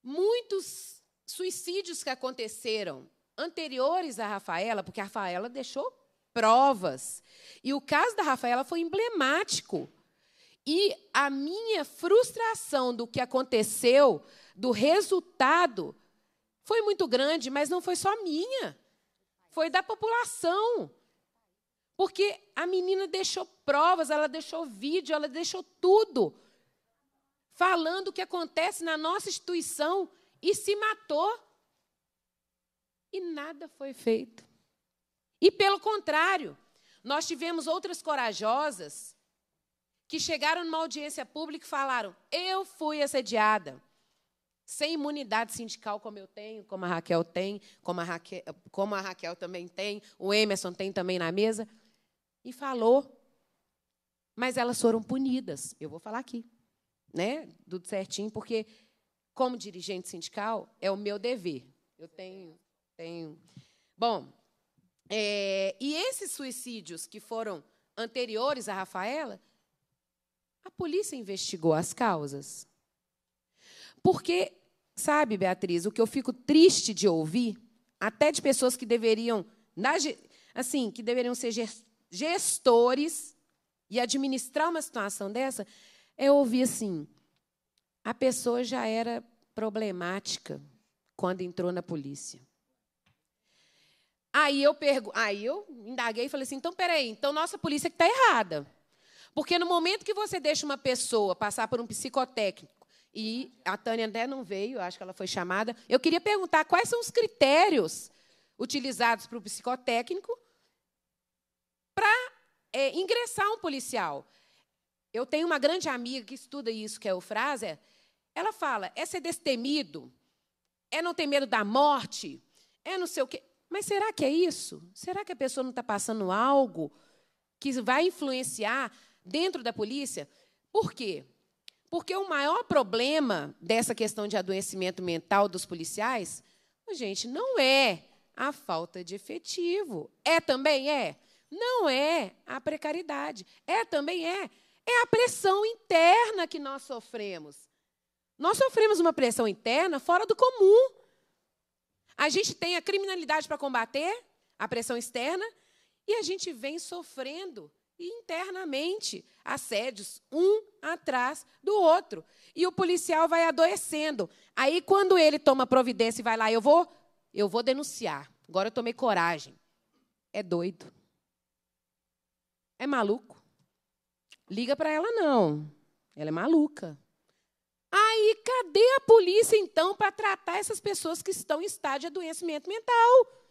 muitos suicídios que aconteceram anteriores à Rafaela, porque a Rafaela deixou provas. E o caso da Rafaela foi emblemático. E a minha frustração do que aconteceu, do resultado, foi muito grande, mas não foi só minha. Foi da população. Porque a menina deixou provas, ela deixou vídeo, ela deixou tudo. Falando o que acontece na nossa instituição e se matou. E nada foi feito. E pelo contrário, nós tivemos outras corajosas que chegaram numa audiência pública e falaram: Eu fui assediada. Sem imunidade sindical, como eu tenho, como a Raquel tem, como a Raquel, como a Raquel também tem, o Emerson tem também na mesa. E falou. Mas elas foram punidas. Eu vou falar aqui. Né? Tudo certinho, porque como dirigente sindical, é o meu dever. Eu tenho. tenho. Bom, é, e esses suicídios que foram anteriores a Rafaela, a polícia investigou as causas. Porque, sabe, Beatriz, o que eu fico triste de ouvir, até de pessoas que deveriam, assim, que deveriam ser gestores e administrar uma situação dessa, é ouvir assim: a pessoa já era problemática quando entrou na polícia. Aí eu pergu aí eu indaguei e falei assim: então peraí, então nossa polícia que está errada. Porque no momento que você deixa uma pessoa passar por um psicotécnico, e a Tânia até não veio, acho que ela foi chamada, eu queria perguntar quais são os critérios utilizados para o psicotécnico para é, ingressar um policial. Eu tenho uma grande amiga que estuda isso, que é o Fraser, ela fala: é ser destemido, é não ter medo da morte, é não sei o quê. Mas será que é isso? Será que a pessoa não está passando algo que vai influenciar dentro da polícia? Por quê? Porque o maior problema dessa questão de adoecimento mental dos policiais, gente, não é a falta de efetivo. É também é. Não é a precariedade. É também é. É a pressão interna que nós sofremos. Nós sofremos uma pressão interna fora do comum. A gente tem a criminalidade para combater, a pressão externa, e a gente vem sofrendo internamente assédios, um atrás do outro. E o policial vai adoecendo. Aí, quando ele toma providência e vai lá, eu vou, eu vou denunciar. Agora eu tomei coragem. É doido. É maluco. Liga para ela, não. Ela é maluca. Aí, cadê a polícia, então, para tratar essas pessoas que estão em estado de adoecimento mental?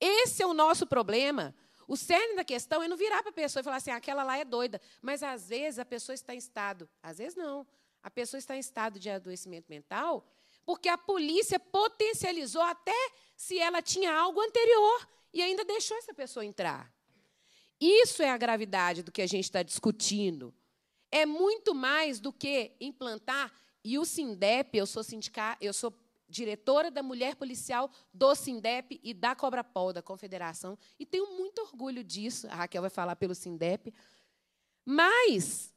Esse é o nosso problema. O cerne da questão é não virar para a pessoa e falar assim, aquela lá é doida. Mas, às vezes, a pessoa está em estado. Às vezes, não. A pessoa está em estado de adoecimento mental porque a polícia potencializou até se ela tinha algo anterior e ainda deixou essa pessoa entrar. Isso é a gravidade do que a gente está discutindo é muito mais do que implantar. E o Sindep, eu sou sindicar, eu sou diretora da Mulher Policial do Sindep e da Cobra Pol, da Confederação, e tenho muito orgulho disso. A Raquel vai falar pelo Sindep. Mas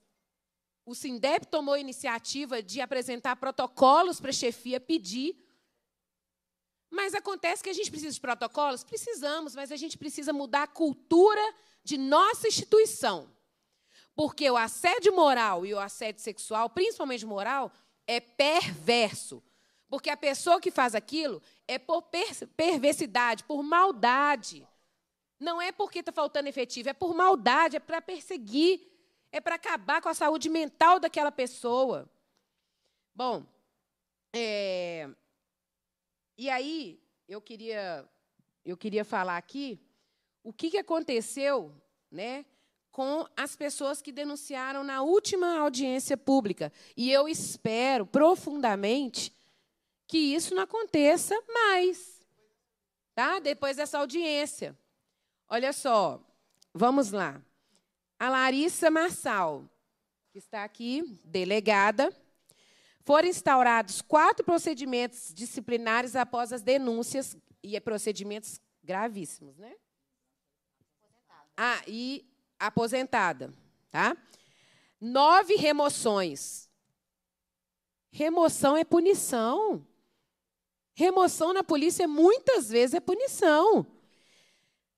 o Sindep tomou a iniciativa de apresentar protocolos para a chefia pedir. Mas acontece que a gente precisa de protocolos? Precisamos, mas a gente precisa mudar a cultura de nossa instituição. Porque o assédio moral e o assédio sexual, principalmente moral, é perverso. Porque a pessoa que faz aquilo é por perversidade, por maldade. Não é porque está faltando efetivo, é por maldade, é para perseguir, é para acabar com a saúde mental daquela pessoa. Bom, é, e aí eu queria, eu queria falar aqui o que, que aconteceu, né? com as pessoas que denunciaram na última audiência pública. E eu espero profundamente que isso não aconteça mais, tá? Depois dessa audiência. Olha só, vamos lá. A Larissa Marçal, que está aqui, delegada, foram instaurados quatro procedimentos disciplinares após as denúncias e procedimentos gravíssimos, né? Ah, e aposentada, tá? Nove remoções. Remoção é punição. Remoção na polícia é muitas vezes é punição.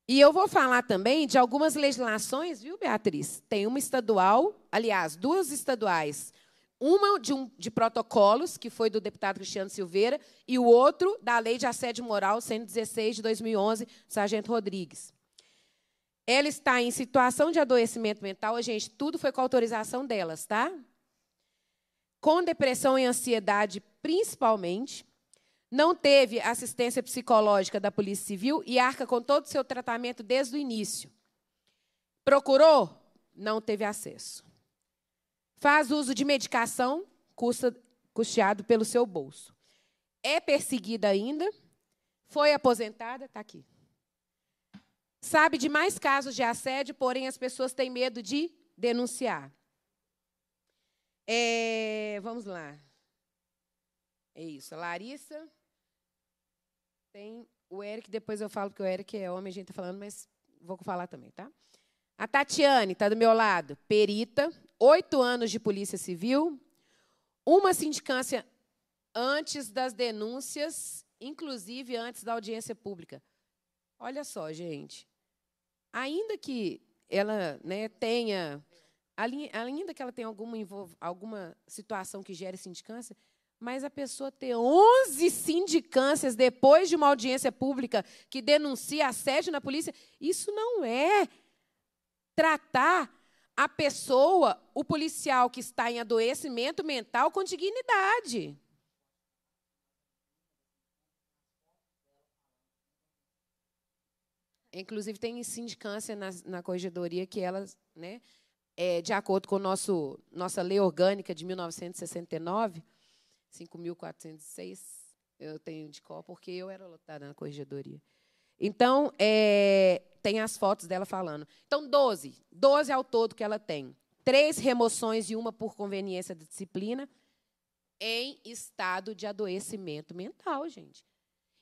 E eu vou falar também de algumas legislações, viu, Beatriz? Tem uma estadual, aliás, duas estaduais. Uma de, um, de protocolos, que foi do deputado Cristiano Silveira, e o outro da Lei de Assédio Moral 116 de 2011, Sargento Rodrigues. Ela está em situação de adoecimento mental, gente, tudo foi com autorização delas, tá? Com depressão e ansiedade, principalmente. Não teve assistência psicológica da Polícia Civil e arca com todo o seu tratamento desde o início. Procurou? Não teve acesso. Faz uso de medicação, custa, custeado pelo seu bolso. É perseguida ainda, foi aposentada, está aqui. Sabe de mais casos de assédio, porém as pessoas têm medo de denunciar. É, vamos lá. É isso. Larissa. Tem o Eric, depois eu falo, porque o Eric é homem, a gente está falando, mas vou falar também, tá? A Tatiane está do meu lado, perita, oito anos de polícia civil, uma sindicância antes das denúncias, inclusive antes da audiência pública. Olha só, gente. Ainda que ela né, tenha. Ainda que ela tenha alguma, alguma situação que gere sindicância, mas a pessoa ter 11 sindicâncias depois de uma audiência pública que denuncia assédio na polícia, isso não é tratar a pessoa, o policial que está em adoecimento mental, com dignidade. Inclusive, tem sindicância na, na corregedoria que elas, né, é, de acordo com o nosso, nossa lei orgânica de 1969, 5.406, eu tenho de cor, porque eu era lotada na corregedoria. Então, é, tem as fotos dela falando. Então, 12. 12 ao todo que ela tem. Três remoções e uma por conveniência de disciplina em estado de adoecimento mental, gente.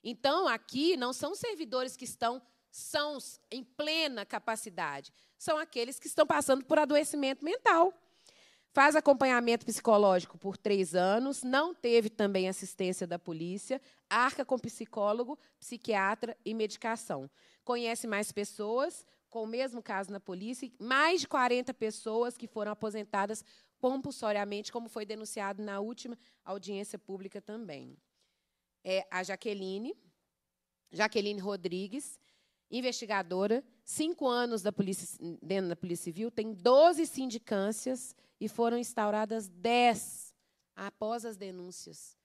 Então, aqui não são servidores que estão são em plena capacidade? São aqueles que estão passando por adoecimento mental. Faz acompanhamento psicológico por três anos, não teve também assistência da polícia, arca com psicólogo, psiquiatra e medicação. Conhece mais pessoas com o mesmo caso na polícia, mais de 40 pessoas que foram aposentadas compulsoriamente, como foi denunciado na última audiência pública também. É a Jaqueline, Jaqueline Rodrigues, investigadora, cinco anos da polícia, dentro da Polícia Civil, tem 12 sindicâncias e foram instauradas 10 após as denúncias.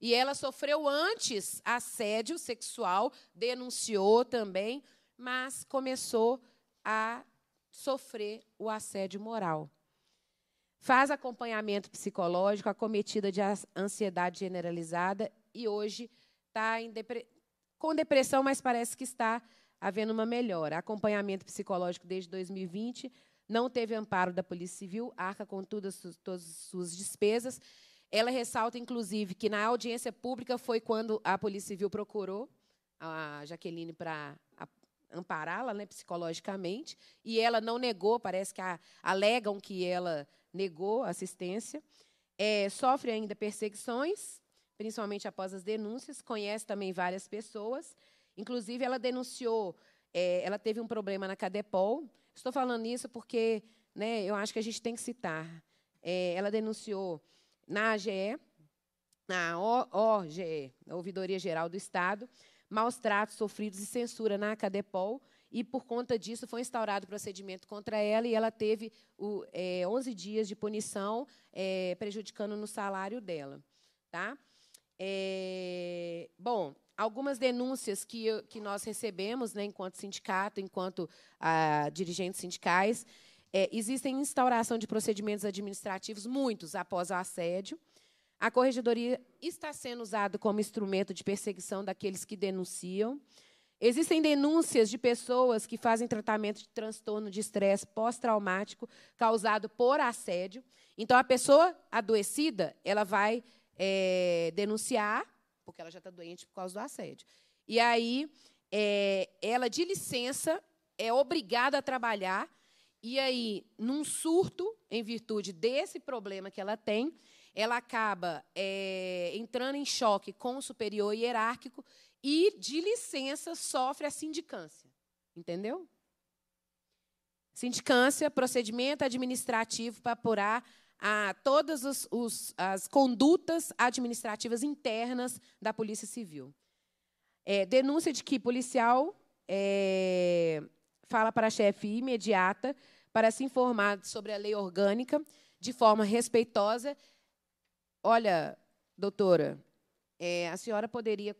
E ela sofreu antes assédio sexual, denunciou também, mas começou a sofrer o assédio moral. Faz acompanhamento psicológico, acometida de ansiedade generalizada e hoje está depre com depressão, mas parece que está havendo uma melhora. Acompanhamento psicológico desde 2020, não teve amparo da Polícia Civil, arca com todas, as suas despesas. Ela ressalta, inclusive, que na audiência pública foi quando a Polícia Civil procurou a Jaqueline para ampará-la né, psicologicamente, e ela não negou, parece que a, alegam que ela negou assistência. É, sofre ainda perseguições, principalmente após as denúncias, conhece também várias pessoas. Inclusive, ela denunciou, é, ela teve um problema na Cadepol. Estou falando isso porque né, eu acho que a gente tem que citar. É, ela denunciou na AGE, na OGE, Ouvidoria Geral do Estado, maus tratos sofridos e censura na Cadepol, e por conta disso foi instaurado o procedimento contra ela e ela teve o, é, 11 dias de punição, é, prejudicando no salário dela. Tá? É, bom, algumas denúncias que, que nós recebemos, né, enquanto sindicato, enquanto ah, dirigentes sindicais, é, existem instauração de procedimentos administrativos, muitos, após o assédio. A corregedoria está sendo usada como instrumento de perseguição daqueles que denunciam. Existem denúncias de pessoas que fazem tratamento de transtorno de estresse pós-traumático causado por assédio. Então, a pessoa adoecida ela vai é, denunciar porque ela já está doente por causa do assédio. E aí, é, ela, de licença, é obrigada a trabalhar. E aí, num surto, em virtude desse problema que ela tem, ela acaba é, entrando em choque com o superior hierárquico e, de licença, sofre a sindicância. Entendeu? Sindicância, procedimento administrativo para apurar a todas os, os, as condutas administrativas internas da Polícia Civil. É, denúncia de que policial é, fala para a chefe imediata para se informar sobre a lei orgânica de forma respeitosa. Olha, doutora, é, a senhora poderia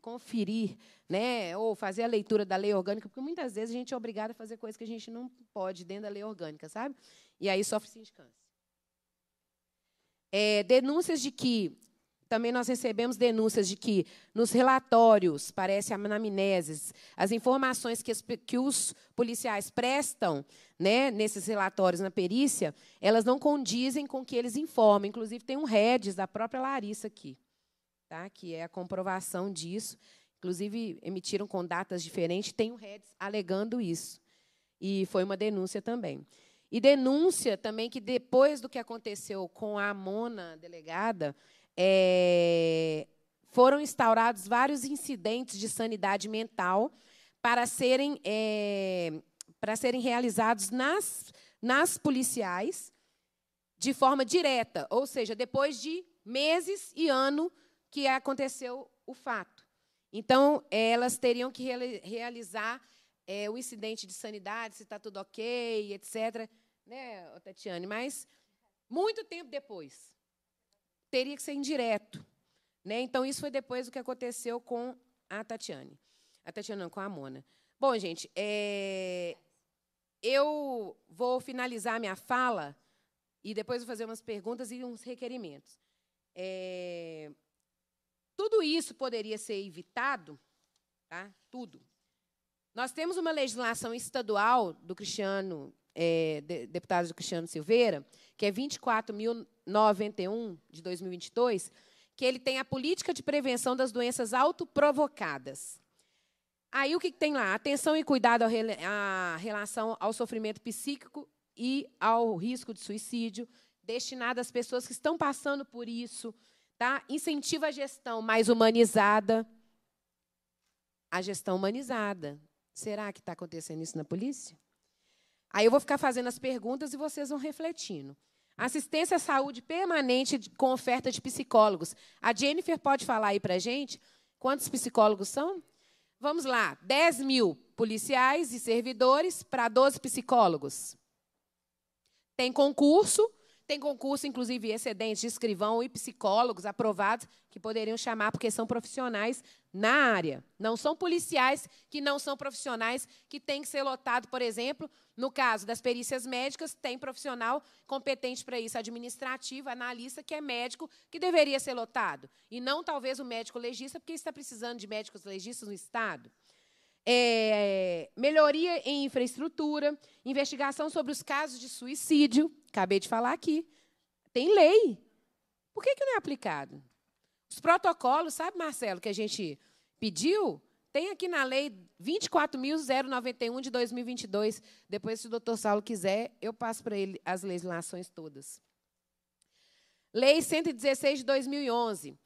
conferir, né, ou fazer a leitura da lei orgânica, porque muitas vezes a gente é obrigada a fazer coisas que a gente não pode dentro da lei orgânica, sabe? E aí sofre câncer é, denúncias de que também nós recebemos denúncias de que nos relatórios, parece anamneses, as informações que, as, que os policiais prestam né, nesses relatórios na perícia, elas não condizem com o que eles informam. Inclusive, tem um REDS da própria Larissa aqui, tá, que é a comprovação disso. Inclusive, emitiram com datas diferentes, tem um REDS alegando isso. E foi uma denúncia também. E denúncia também que depois do que aconteceu com a Mona, delegada, é, foram instaurados vários incidentes de sanidade mental para serem, é, para serem realizados nas, nas policiais de forma direta, ou seja, depois de meses e ano que aconteceu o fato. Então, elas teriam que realizar é, o incidente de sanidade, se está tudo ok, etc né, Tatiane? Mas muito tempo depois. Teria que ser indireto. Né? Então, isso foi depois do que aconteceu com a Tatiane. A Tatiane, não, com a Mona. Bom, gente, é... eu vou finalizar minha fala e depois vou fazer umas perguntas e uns requerimentos. É... Tudo isso poderia ser evitado, tá? tudo. Nós temos uma legislação estadual do Cristiano é, de, deputado Cristiano Silveira, que é 24.091 de 2022, que ele tem a política de prevenção das doenças autoprovocadas. Aí o que tem lá? Atenção e cuidado à rela relação ao sofrimento psíquico e ao risco de suicídio, destinado às pessoas que estão passando por isso. Tá? Incentiva a gestão mais humanizada. A gestão humanizada. Será que está acontecendo isso na polícia? Aí eu vou ficar fazendo as perguntas e vocês vão refletindo. Assistência à saúde permanente com oferta de psicólogos. A Jennifer pode falar aí para a gente quantos psicólogos são? Vamos lá, 10 mil policiais e servidores para 12 psicólogos. Tem concurso tem concurso, inclusive, excedente de escrivão e psicólogos aprovados que poderiam chamar porque são profissionais na área. Não são policiais que não são profissionais que têm que ser lotado, por exemplo, no caso das perícias médicas, tem profissional competente para isso, administrativo, analista, que é médico, que deveria ser lotado. E não talvez o médico legista, porque está precisando de médicos legistas no Estado é, melhoria em infraestrutura, investigação sobre os casos de suicídio, acabei de falar aqui. Tem lei. Por que, que não é aplicado? Os protocolos, sabe, Marcelo, que a gente pediu, tem aqui na lei 24.091 de 2022. Depois, se o doutor Saulo quiser, eu passo para ele as legislações todas. Lei 116 de 2011.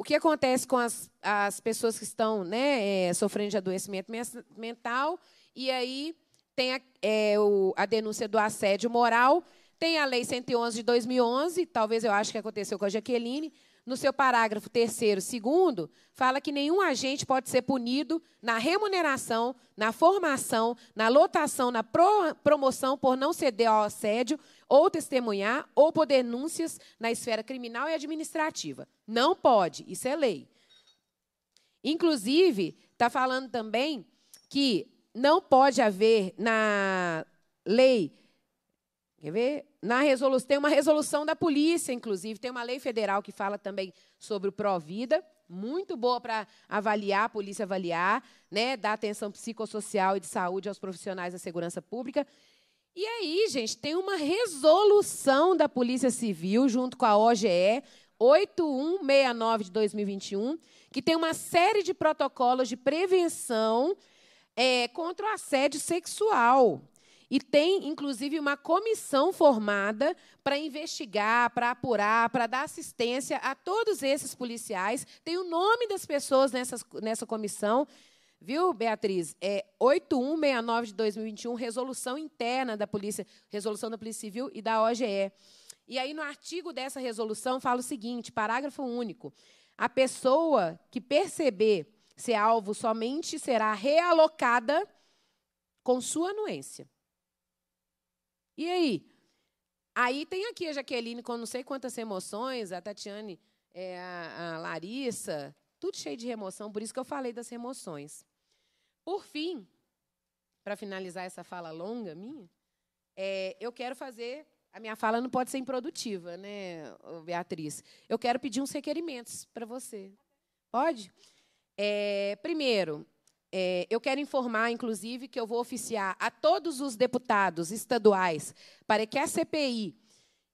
O que acontece com as, as pessoas que estão né, é, sofrendo de adoecimento mental? E aí tem a, é, o, a denúncia do assédio moral, tem a Lei 111 de 2011, talvez eu acho que aconteceu com a Jaqueline, no seu parágrafo terceiro, segundo, fala que nenhum agente pode ser punido na remuneração, na formação, na lotação, na pro, promoção por não ceder ao assédio ou testemunhar ou pôr denúncias na esfera criminal e administrativa. Não pode, isso é lei. Inclusive, está falando também que não pode haver na lei. Quer ver? Na resolução, tem uma resolução da polícia, inclusive, tem uma lei federal que fala também sobre o pró-vida, muito boa para avaliar, a polícia avaliar, né, dar atenção psicossocial e de saúde aos profissionais da segurança pública. E aí, gente, tem uma resolução da Polícia Civil, junto com a OGE, 8169 de 2021, que tem uma série de protocolos de prevenção é, contra o assédio sexual. E tem, inclusive, uma comissão formada para investigar, para apurar, para dar assistência a todos esses policiais. Tem o nome das pessoas nessas, nessa comissão. Viu, Beatriz? É 8169 de 2021, resolução interna da Polícia, resolução da Polícia Civil e da OGE. E aí, no artigo dessa resolução, fala o seguinte: parágrafo único. A pessoa que perceber ser alvo somente será realocada com sua anuência. E aí? Aí tem aqui a Jaqueline com não sei quantas emoções, a Tatiane, é, a, a Larissa, tudo cheio de remoção, por isso que eu falei das remoções. Por fim, para finalizar essa fala longa minha, é, eu quero fazer. A minha fala não pode ser improdutiva, né, Beatriz? Eu quero pedir uns requerimentos para você. Pode? É, primeiro, é, eu quero informar, inclusive, que eu vou oficiar a todos os deputados estaduais para que a CPI,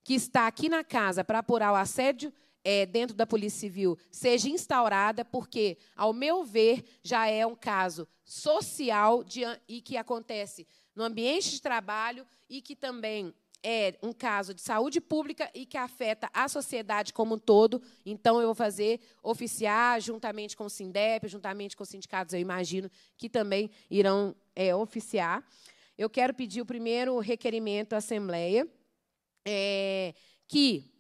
que está aqui na casa para apurar o assédio é, dentro da Polícia Civil seja instaurada, porque, ao meu ver, já é um caso social de, e que acontece no ambiente de trabalho e que também é um caso de saúde pública e que afeta a sociedade como um todo. Então, eu vou fazer oficiar, juntamente com o Sindep, juntamente com os sindicatos, eu imagino, que também irão é, oficiar. Eu quero pedir o primeiro requerimento à Assembleia, é, que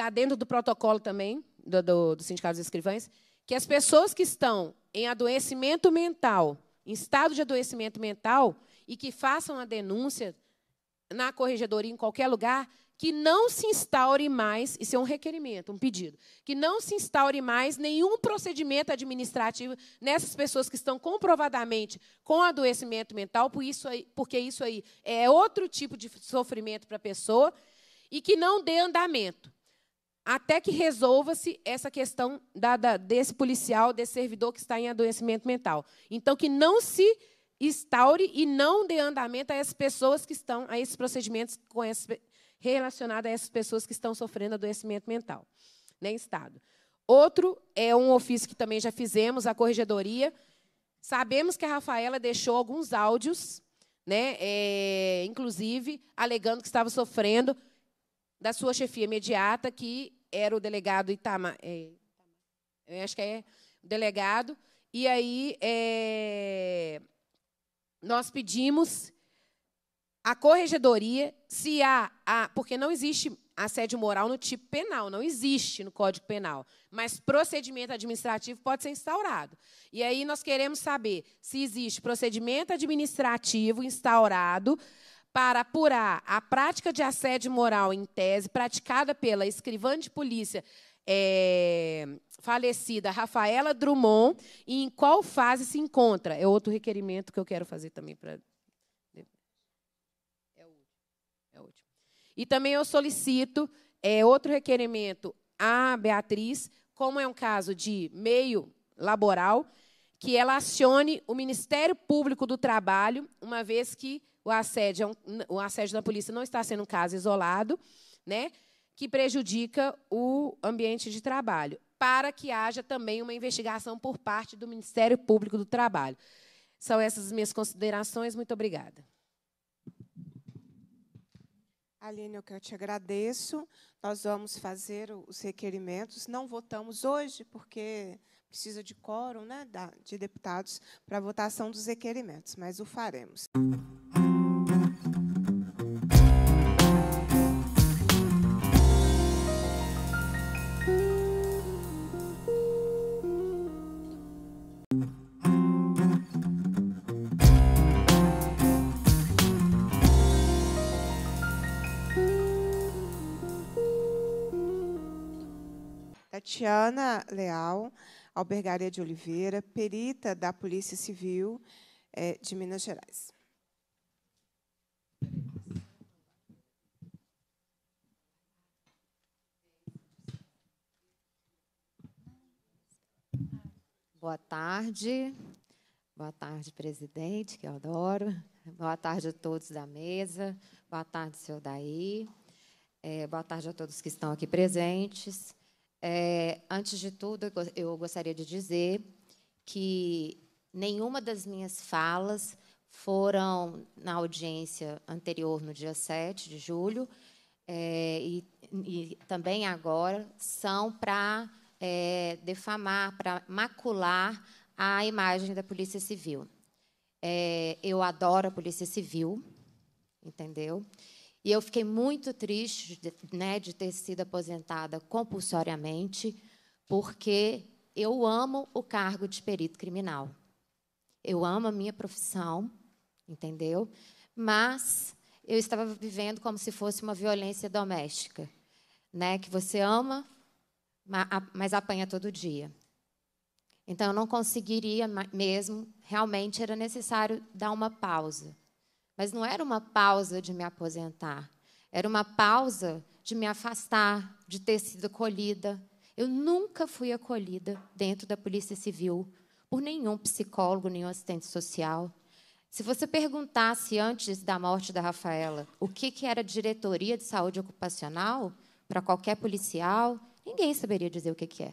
está dentro do protocolo também, do, do, do Sindicato dos Escrivães, que as pessoas que estão em adoecimento mental, em estado de adoecimento mental, e que façam a denúncia na corregedoria, em qualquer lugar, que não se instaure mais, isso é um requerimento, um pedido, que não se instaure mais nenhum procedimento administrativo nessas pessoas que estão comprovadamente com adoecimento mental, por isso aí, porque isso aí é outro tipo de sofrimento para a pessoa, e que não dê andamento até que resolva-se essa questão da, da, desse policial, desse servidor que está em adoecimento mental. Então, que não se instaure e não dê andamento a essas pessoas que estão, a esses procedimentos com esse, relacionados a essas pessoas que estão sofrendo adoecimento mental, né, Estado. Outro é um ofício que também já fizemos, a corregedoria. Sabemos que a Rafaela deixou alguns áudios, né, é, inclusive alegando que estava sofrendo da sua chefia imediata, que era o delegado Itamar. É, eu acho que é o delegado. E aí é, nós pedimos a corregedoria se há, há, porque não existe assédio moral no tipo penal, não existe no Código Penal, mas procedimento administrativo pode ser instaurado. E aí nós queremos saber se existe procedimento administrativo instaurado para apurar a prática de assédio moral em tese praticada pela escrivã de polícia é, falecida Rafaela Drummond e em qual fase se encontra. É outro requerimento que eu quero fazer também para. É, é o último. E também eu solicito é, outro requerimento à Beatriz, como é um caso de meio laboral, que ela acione o Ministério Público do Trabalho, uma vez que o assédio, é o assédio na polícia não está sendo um caso isolado, né, que prejudica o ambiente de trabalho, para que haja também uma investigação por parte do Ministério Público do Trabalho. São essas minhas considerações. Muito obrigada. Aline, eu que eu te agradeço. Nós vamos fazer os requerimentos. Não votamos hoje, porque precisa de quórum né, de deputados para a votação dos requerimentos, mas o faremos. Tiana Leal, Albergaria de Oliveira, perita da Polícia Civil é, de Minas Gerais. Boa tarde. Boa tarde, presidente, que eu adoro. Boa tarde a todos da mesa. Boa tarde, seu Daí. É, boa tarde a todos que estão aqui presentes. É, antes de tudo, eu gostaria de dizer que nenhuma das minhas falas foram na audiência anterior, no dia 7 de julho, é, e, e, também agora, são para é, defamar, para macular a imagem da Polícia Civil. É, eu adoro a Polícia Civil, entendeu? E eu fiquei muito triste de, né, de ter sido aposentada compulsoriamente, porque eu amo o cargo de perito criminal. Eu amo a minha profissão, entendeu? Mas eu estava vivendo como se fosse uma violência doméstica, né? Que você ama, mas apanha todo dia. Então eu não conseguiria mesmo, realmente era necessário dar uma pausa. Mas não era uma pausa de me aposentar, era uma pausa de me afastar, de ter sido acolhida. Eu nunca fui acolhida dentro da Polícia Civil por nenhum psicólogo, nenhum assistente social. Se você perguntasse antes da morte da Rafaela o que, era diretoria de saúde ocupacional para qualquer policial, ninguém saberia dizer o que é.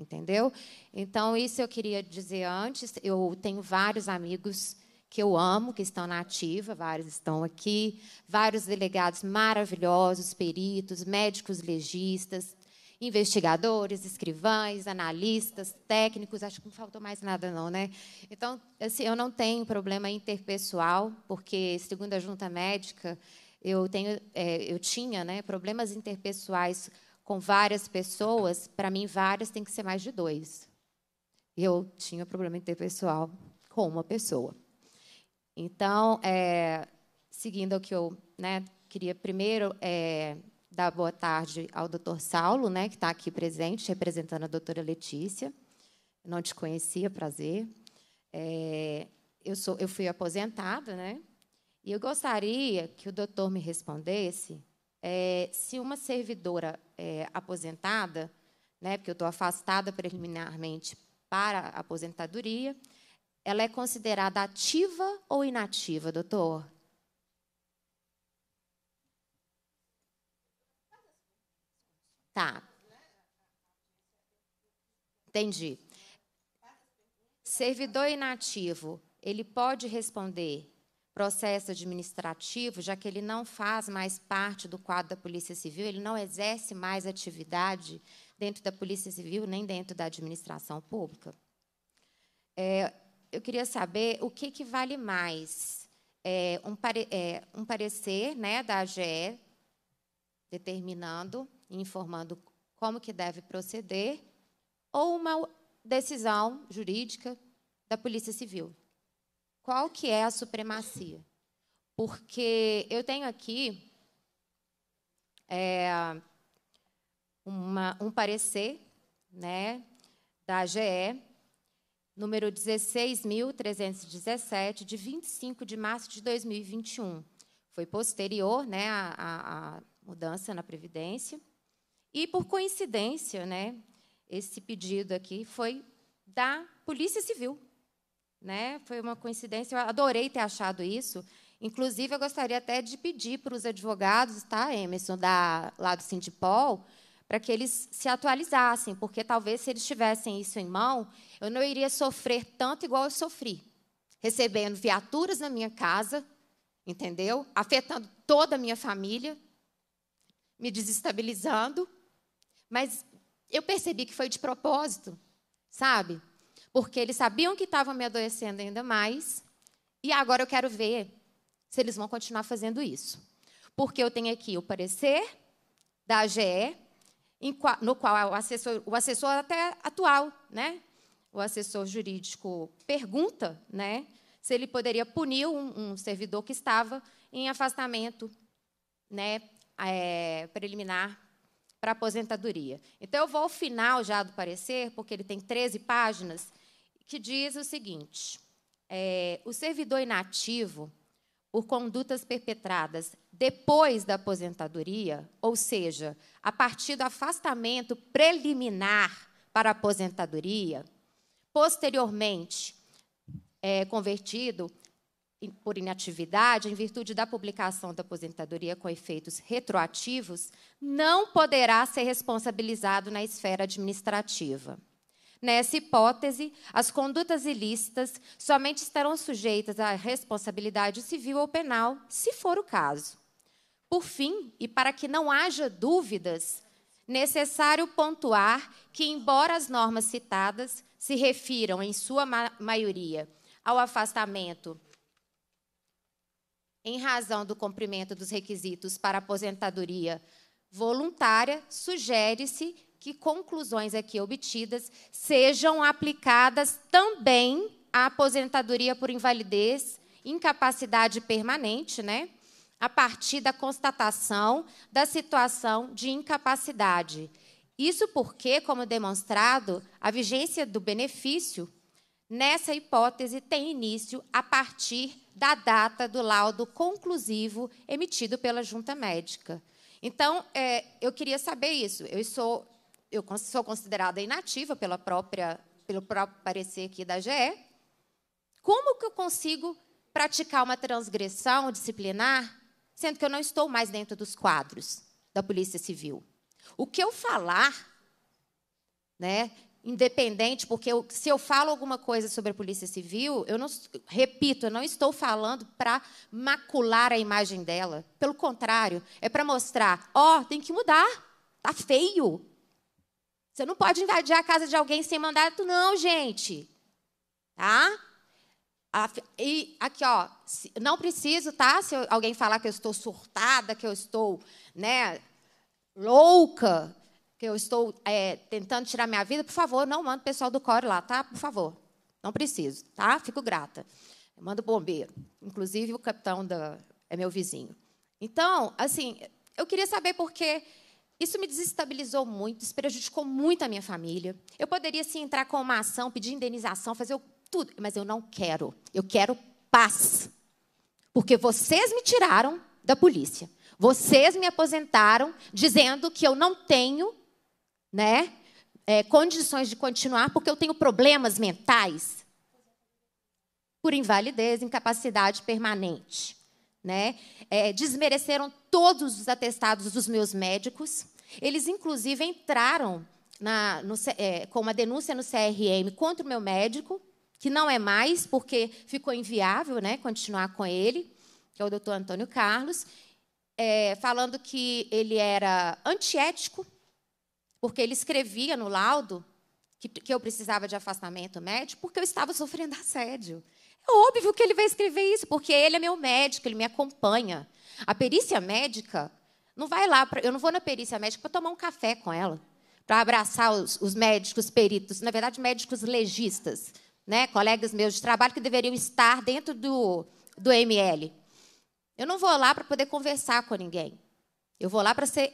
Entendeu? Então, isso eu queria dizer antes. Eu tenho vários amigos que eu amo, que estão na ativa, vários estão aqui, vários delegados maravilhosos, peritos, médicos legistas, investigadores, escrivães, analistas, técnicos, acho que não faltou mais nada não, né? Então, assim, eu não tenho problema interpessoal, porque segundo a junta médica, eu tenho é, eu tinha, né, problemas interpessoais com várias pessoas, para mim várias tem que ser mais de dois. Eu tinha problema interpessoal com uma pessoa. Então, é, seguindo o que eu né, queria primeiro é, dar boa tarde ao doutor Saulo, né, que está aqui presente, representando a doutora Letícia. Não te conhecia, prazer. É, eu, sou, eu fui aposentada, né? E eu gostaria que o doutor me respondesse é, se uma servidora é, aposentada, né, porque eu estou afastada preliminarmente para a aposentadoria, ela é considerada ativa ou inativa, doutor? Tá. Entendi. Servidor inativo, ele pode responder processo administrativo, já que ele não faz mais parte do quadro da Polícia Civil, ele não exerce mais atividade dentro da Polícia Civil nem dentro da administração pública. É, eu queria saber o que, que vale mais. É, um, pare, é, um parecer né, da AGE determinando e informando como que deve proceder ou uma decisão jurídica da Polícia Civil. Qual que é a supremacia? Porque eu tenho aqui é, uma, um parecer né, da AGE número 16.317, de 25 de março de 2021. Foi posterior né, à, à mudança na Previdência. E, por coincidência, né, esse pedido aqui foi da Polícia Civil. Né? Foi uma coincidência, eu adorei ter achado isso. Inclusive, eu gostaria até de pedir para os advogados, tá, Emerson, da, lá do Sindipol, para que eles se atualizassem, porque talvez se eles tivessem isso em mão, eu não iria sofrer tanto igual eu sofri, recebendo viaturas na minha casa, entendeu? Afetando toda a minha família, me desestabilizando, mas eu percebi que foi de propósito, sabe? Porque eles sabiam que estavam me adoecendo ainda mais, e agora eu quero ver se eles vão continuar fazendo isso. Porque eu tenho aqui o parecer da AGE, no qual o assessor, o assessor até atual, né? o assessor jurídico pergunta né, se ele poderia punir um, um servidor que estava em afastamento né, é, preliminar para aposentadoria. Então, eu vou ao final já do parecer, porque ele tem 13 páginas, que diz o seguinte: é, o servidor inativo por condutas perpetradas depois da aposentadoria, ou seja, a partir do afastamento preliminar para a aposentadoria, posteriormente é, convertido por inatividade, em virtude da publicação da aposentadoria com efeitos retroativos, não poderá ser responsabilizado na esfera administrativa. Nessa hipótese, as condutas ilícitas somente estarão sujeitas à responsabilidade civil ou penal, se for o caso. Por fim, e para que não haja dúvidas, necessário pontuar que, embora as normas citadas se refiram, em sua ma maioria, ao afastamento em razão do cumprimento dos requisitos para aposentadoria voluntária, sugere-se que conclusões aqui obtidas sejam aplicadas também à aposentadoria por invalidez, incapacidade permanente, né? A partir da constatação da situação de incapacidade. Isso porque, como demonstrado, a vigência do benefício nessa hipótese tem início a partir da data do laudo conclusivo emitido pela junta médica. Então, é, eu queria saber isso. Eu sou eu sou considerada inativa pela própria, pelo próprio parecer aqui da GE, como que eu consigo praticar uma transgressão disciplinar, sendo que eu não estou mais dentro dos quadros da Polícia Civil? O que eu falar, né, independente, porque eu, se eu falo alguma coisa sobre a Polícia Civil, eu não repito, eu não estou falando para macular a imagem dela. Pelo contrário, é para mostrar, ó, oh, tem que mudar, tá feio, você não pode invadir a casa de alguém sem mandato, não, gente. Tá? E aqui, ó, não preciso, tá? Se alguém falar que eu estou surtada, que eu estou, né, louca, que eu estou é, tentando tirar minha vida, por favor, não manda o pessoal do core lá, tá? Por favor. Não preciso, tá? Fico grata. Manda mando o bombeiro. Inclusive, o capitão da, é meu vizinho. Então, assim, eu queria saber por que isso me desestabilizou muito, isso prejudicou muito a minha família. Eu poderia, sim, entrar com uma ação, pedir indenização, fazer tudo, mas eu não quero. Eu quero paz. Porque vocês me tiraram da polícia. Vocês me aposentaram dizendo que eu não tenho né, é, condições de continuar porque eu tenho problemas mentais por invalidez, incapacidade permanente né? É, desmereceram todos os atestados dos meus médicos. Eles, inclusive, entraram na, no, é, com uma denúncia no CRM contra o meu médico, que não é mais, porque ficou inviável né, continuar com ele, que é o doutor Antônio Carlos, é, falando que ele era antiético, porque ele escrevia no laudo que, que eu precisava de afastamento médico, porque eu estava sofrendo assédio. É óbvio que ele vai escrever isso, porque ele é meu médico, ele me acompanha. A perícia médica não vai lá, pra, eu não vou na perícia médica para tomar um café com ela, para abraçar os, os médicos peritos, na verdade, médicos legistas, né, colegas meus de trabalho que deveriam estar dentro do, do ML. Eu não vou lá para poder conversar com ninguém. Eu vou lá para ser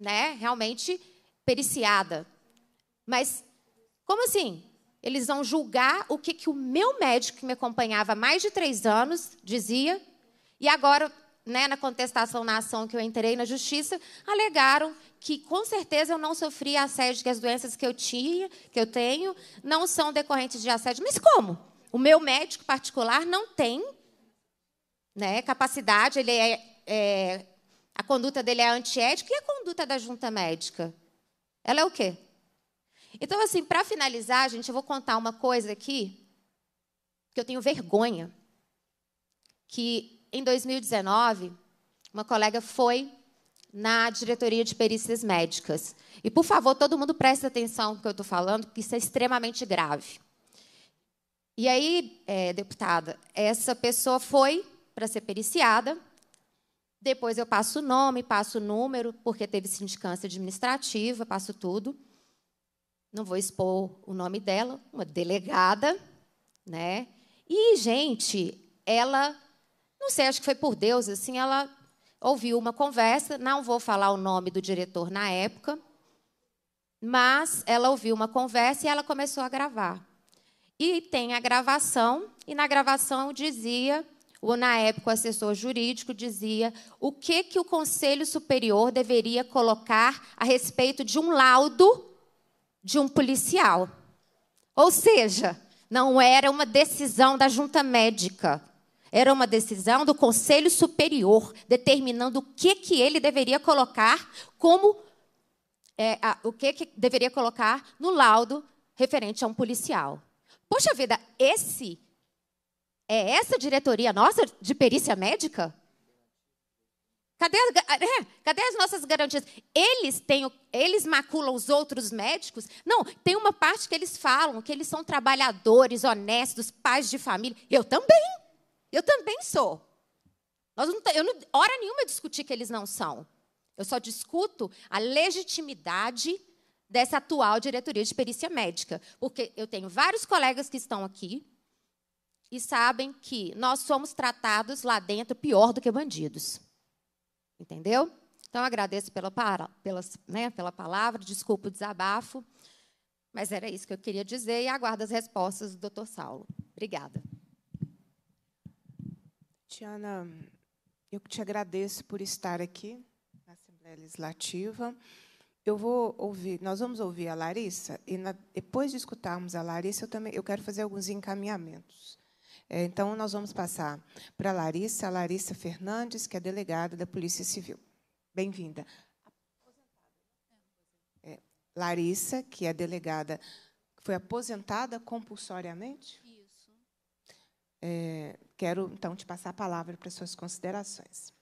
né, realmente periciada. Mas como assim? eles vão julgar o que, que o meu médico, que me acompanhava há mais de três anos, dizia. E agora, né, na contestação na ação que eu entrei na justiça, alegaram que com certeza eu não sofri assédio, que as doenças que eu tinha, que eu tenho, não são decorrentes de assédio. Mas como? O meu médico particular não tem né, capacidade, ele é, é a conduta dele é antiética e a conduta da junta médica? Ela é o quê? Então, assim, para finalizar, gente, eu vou contar uma coisa aqui que eu tenho vergonha. Que em 2019, uma colega foi na diretoria de perícias médicas. E, por favor, todo mundo preste atenção no que eu estou falando, porque isso é extremamente grave. E aí, é, deputada, essa pessoa foi para ser periciada. Depois eu passo o nome, passo o número, porque teve sindicância administrativa, passo tudo não vou expor o nome dela, uma delegada, né? E, gente, ela, não sei, acho que foi por Deus, assim, ela ouviu uma conversa, não vou falar o nome do diretor na época, mas ela ouviu uma conversa e ela começou a gravar. E tem a gravação, e na gravação dizia, ou na época o assessor jurídico dizia, o que, que o Conselho Superior deveria colocar a respeito de um laudo de um policial. Ou seja, não era uma decisão da junta médica, era uma decisão do conselho superior, determinando o que, que ele deveria colocar como. É, a, o que, que deveria colocar no laudo referente a um policial. Poxa vida, esse é essa diretoria nossa de perícia médica? Cadê, ah, é, cadê, as nossas garantias? Eles, têm, eles maculam os outros médicos? Não, tem uma parte que eles falam que eles são trabalhadores, honestos, pais de família. Eu também. Eu também sou. Nós não, eu não, hora nenhuma discuti que eles não são. Eu só discuto a legitimidade dessa atual diretoria de perícia médica. Porque eu tenho vários colegas que estão aqui e sabem que nós somos tratados lá dentro pior do que bandidos. Entendeu? Então, agradeço pela, pelas, né, pela palavra, desculpa o desabafo, mas era isso que eu queria dizer e aguardo as respostas do Dr. Saulo. Obrigada. Tiana, eu te agradeço por estar aqui na Assembleia Legislativa. Eu vou ouvir, nós vamos ouvir a Larissa e na, depois de escutarmos a Larissa, eu também eu quero fazer alguns encaminhamentos. É, então, nós vamos passar para a Larissa, Larissa Fernandes, que é delegada da Polícia Civil. Bem-vinda. É, Larissa, que é delegada, foi aposentada compulsoriamente? Isso. É, quero, então, te passar a palavra para suas considerações.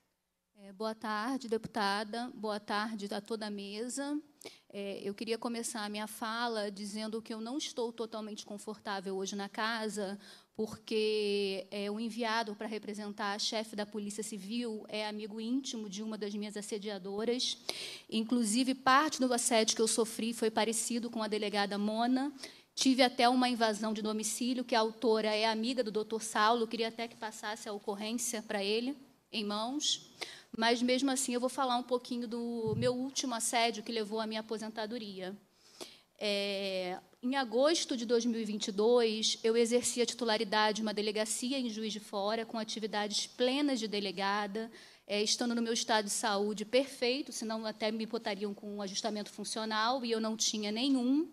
É, boa tarde, deputada. Boa tarde a toda a mesa. É, eu queria começar a minha fala dizendo que eu não estou totalmente confortável hoje na casa, porque é, o enviado para representar a chefe da Polícia Civil é amigo íntimo de uma das minhas assediadoras. Inclusive, parte do assédio que eu sofri foi parecido com a delegada Mona. Tive até uma invasão de domicílio, que a autora é amiga do doutor Saulo, queria até que passasse a ocorrência para ele, em mãos. Mas, mesmo assim, eu vou falar um pouquinho do meu último assédio que levou à minha aposentadoria. É, em agosto de 2022, eu exerci a titularidade de uma delegacia em Juiz de Fora, com atividades plenas de delegada, é, estando no meu estado de saúde perfeito, senão até me botariam com um ajustamento funcional, e eu não tinha nenhum.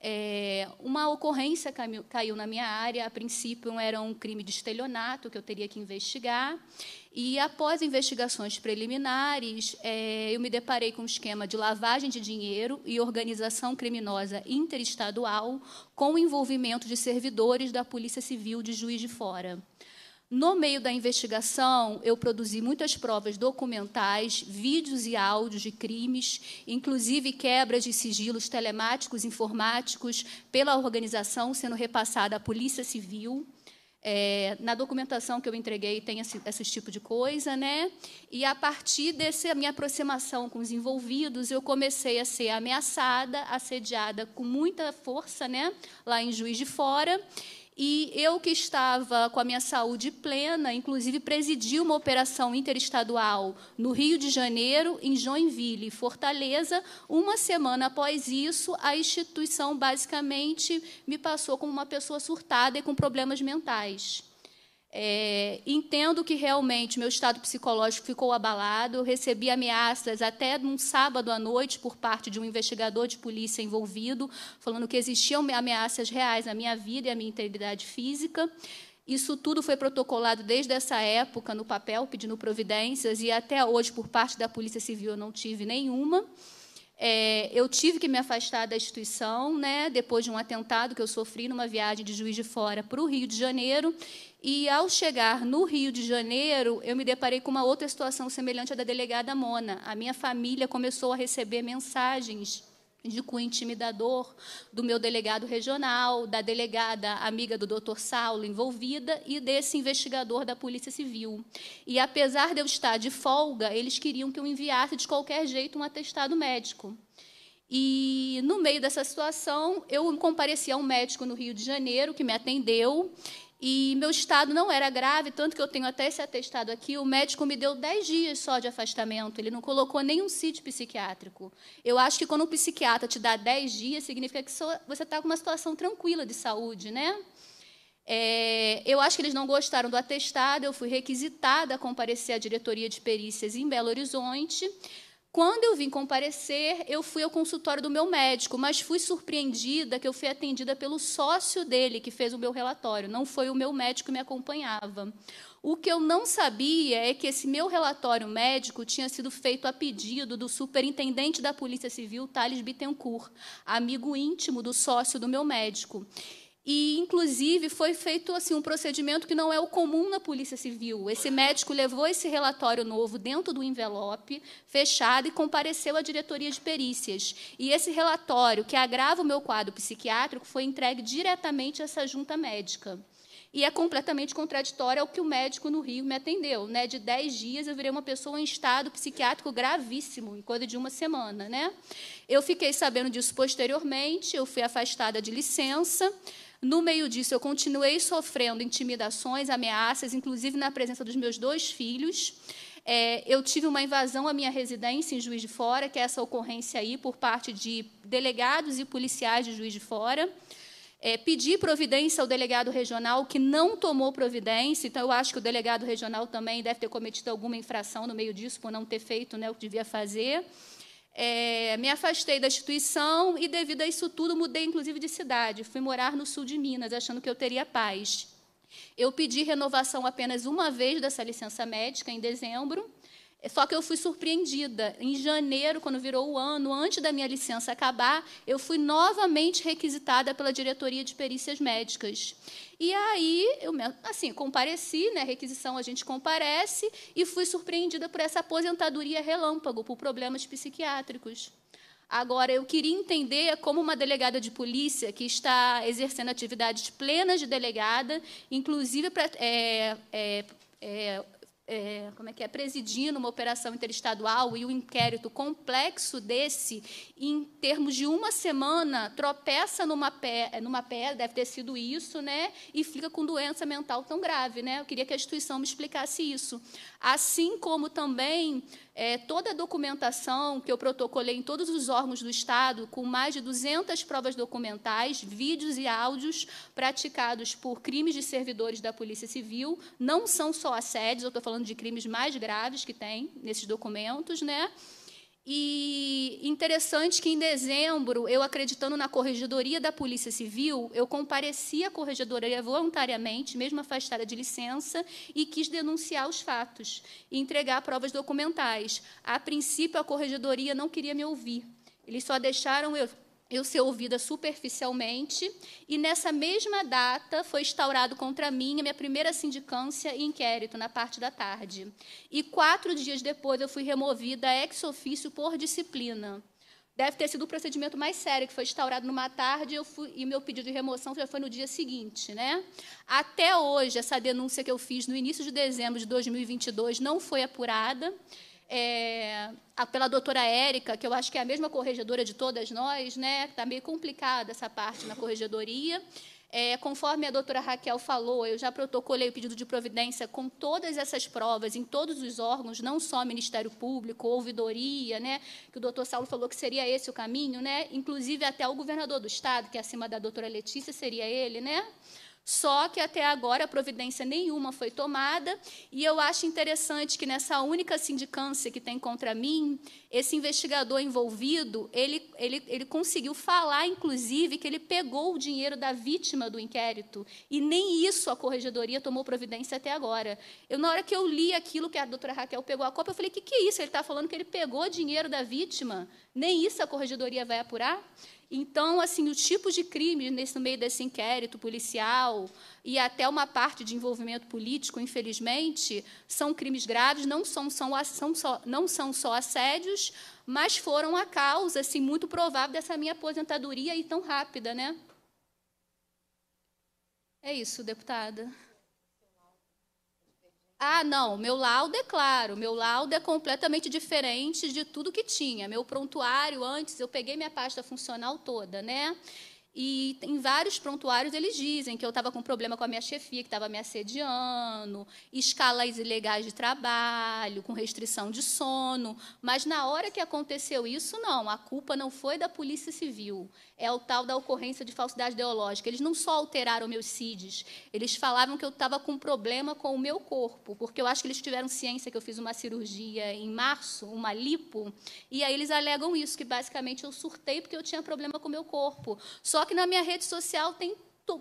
É, uma ocorrência caiu, caiu na minha área, a princípio era um crime de estelionato que eu teria que investigar, e após investigações preliminares, é, eu me deparei com um esquema de lavagem de dinheiro e organização criminosa interestadual com o envolvimento de servidores da Polícia Civil de Juiz de Fora. No meio da investigação, eu produzi muitas provas documentais, vídeos e áudios de crimes, inclusive quebras de sigilos telemáticos informáticos pela organização sendo repassada à Polícia Civil. É, na documentação que eu entreguei tem esse, esse tipo de coisa, né? E a partir dessa minha aproximação com os envolvidos, eu comecei a ser ameaçada, assediada com muita força, né? Lá em Juiz de Fora. E eu, que estava com a minha saúde plena, inclusive presidi uma operação interestadual no Rio de Janeiro, em Joinville, Fortaleza. Uma semana após isso, a instituição basicamente me passou como uma pessoa surtada e com problemas mentais. É, entendo que realmente meu estado psicológico ficou abalado. Eu recebi ameaças até num sábado à noite por parte de um investigador de polícia envolvido, falando que existiam ameaças reais à minha vida e à minha integridade física. Isso tudo foi protocolado desde essa época no papel, pedindo providências, e até hoje, por parte da Polícia Civil, eu não tive nenhuma. É, eu tive que me afastar da instituição, né, depois de um atentado que eu sofri numa viagem de Juiz de Fora para o Rio de Janeiro. E, ao chegar no Rio de Janeiro, eu me deparei com uma outra situação semelhante à da delegada Mona. A minha família começou a receber mensagens de cunho intimidador do meu delegado regional, da delegada amiga do doutor Saulo envolvida e desse investigador da Polícia Civil. E apesar de eu estar de folga, eles queriam que eu enviasse de qualquer jeito um atestado médico. E no meio dessa situação, eu compareci a um médico no Rio de Janeiro que me atendeu e meu estado não era grave, tanto que eu tenho até esse atestado aqui. O médico me deu 10 dias só de afastamento, ele não colocou nenhum sítio psiquiátrico. Eu acho que quando um psiquiatra te dá 10 dias, significa que você está com uma situação tranquila de saúde, né? É, eu acho que eles não gostaram do atestado, eu fui requisitada a comparecer à diretoria de perícias em Belo Horizonte. Quando eu vim comparecer, eu fui ao consultório do meu médico, mas fui surpreendida que eu fui atendida pelo sócio dele que fez o meu relatório, não foi o meu médico que me acompanhava. O que eu não sabia é que esse meu relatório médico tinha sido feito a pedido do superintendente da Polícia Civil, Thales Bittencourt, amigo íntimo do sócio do meu médico. E, inclusive, foi feito assim um procedimento que não é o comum na Polícia Civil. Esse médico levou esse relatório novo dentro do envelope fechado e compareceu à diretoria de perícias. E esse relatório, que agrava o meu quadro psiquiátrico, foi entregue diretamente a essa junta médica. E é completamente contraditório ao que o médico no Rio me atendeu. Né? De 10 dias, eu virei uma pessoa em estado psiquiátrico gravíssimo, em coisa de uma semana. Né? Eu fiquei sabendo disso posteriormente, eu fui afastada de licença. No meio disso, eu continuei sofrendo intimidações, ameaças, inclusive na presença dos meus dois filhos. É, eu tive uma invasão à minha residência em Juiz de Fora, que é essa ocorrência aí, por parte de delegados e policiais de Juiz de Fora. É, pedi providência ao delegado regional, que não tomou providência, então eu acho que o delegado regional também deve ter cometido alguma infração no meio disso, por não ter feito né, o que devia fazer. É, me afastei da instituição e, devido a isso tudo, mudei inclusive de cidade. Fui morar no sul de Minas, achando que eu teria paz. Eu pedi renovação apenas uma vez dessa licença médica, em dezembro, só que eu fui surpreendida. Em janeiro, quando virou o ano, antes da minha licença acabar, eu fui novamente requisitada pela diretoria de perícias médicas. E aí, eu assim, compareci, né? Requisição a gente comparece, e fui surpreendida por essa aposentadoria relâmpago, por problemas psiquiátricos. Agora, eu queria entender como uma delegada de polícia que está exercendo atividades plenas de delegada, inclusive para é, é, é, é, como é que é, presidindo uma operação interestadual e o um inquérito complexo desse, em termos de uma semana, tropeça numa, pé, numa pedra, deve ter sido isso, né? E fica com doença mental tão grave, né? Eu queria que a instituição me explicasse isso. Assim como também é, toda a documentação que eu protocolei em todos os órgãos do Estado, com mais de 200 provas documentais, vídeos e áudios praticados por crimes de servidores da Polícia Civil, não são só assédios, eu estou falando de crimes mais graves que tem nesses documentos, né? E interessante que em dezembro, eu acreditando na corregedoria da Polícia Civil, eu compareci à corregedoria voluntariamente, mesmo afastada de licença, e quis denunciar os fatos e entregar provas documentais. A princípio, a corregedoria não queria me ouvir. Eles só deixaram eu eu ser ouvida é superficialmente, e nessa mesma data foi instaurado contra mim a minha primeira sindicância e inquérito, na parte da tarde. E quatro dias depois eu fui removida ex ofício por disciplina. Deve ter sido o procedimento mais sério, que foi instaurado numa tarde eu fui, e meu pedido de remoção já foi no dia seguinte. Né? Até hoje, essa denúncia que eu fiz no início de dezembro de 2022 não foi apurada é, a, pela doutora Érica, que eu acho que é a mesma corregedora de todas nós, né? Está meio complicada essa parte na corregedoria. É, conforme a doutora Raquel falou, eu já protocolei o pedido de providência com todas essas provas em todos os órgãos, não só Ministério Público, ouvidoria, né, que o doutor Saulo falou que seria esse o caminho, né, inclusive até o governador do Estado, que é acima da doutora Letícia seria ele, né? Só que até agora providência nenhuma foi tomada, e eu acho interessante que nessa única sindicância que tem contra mim, esse investigador envolvido, ele, ele, ele conseguiu falar, inclusive, que ele pegou o dinheiro da vítima do inquérito, e nem isso a corregedoria tomou providência até agora. Eu, na hora que eu li aquilo que a doutora Raquel pegou a cópia, eu falei: o que, que é isso? Ele está falando que ele pegou dinheiro da vítima, nem isso a corregedoria vai apurar? Então, assim, o tipo de crime nesse meio desse inquérito policial e até uma parte de envolvimento político, infelizmente, são crimes graves, não são, são, são só, não são só assédios, mas foram a causa, assim, muito provável dessa minha aposentadoria e tão rápida, né? É isso, deputada. Ah, não, meu laudo é claro, meu laudo é completamente diferente de tudo que tinha. Meu prontuário, antes, eu peguei minha pasta funcional toda, né? E em vários prontuários eles dizem que eu estava com problema com a minha chefia, que estava me assediando, escalas ilegais de trabalho, com restrição de sono. Mas na hora que aconteceu isso, não, a culpa não foi da Polícia Civil é o tal da ocorrência de falsidade ideológica. Eles não só alteraram meus CIDs, eles falavam que eu estava com problema com o meu corpo, porque eu acho que eles tiveram ciência que eu fiz uma cirurgia em março, uma lipo, e aí eles alegam isso, que basicamente eu surtei porque eu tinha problema com o meu corpo. Só que na minha rede social tem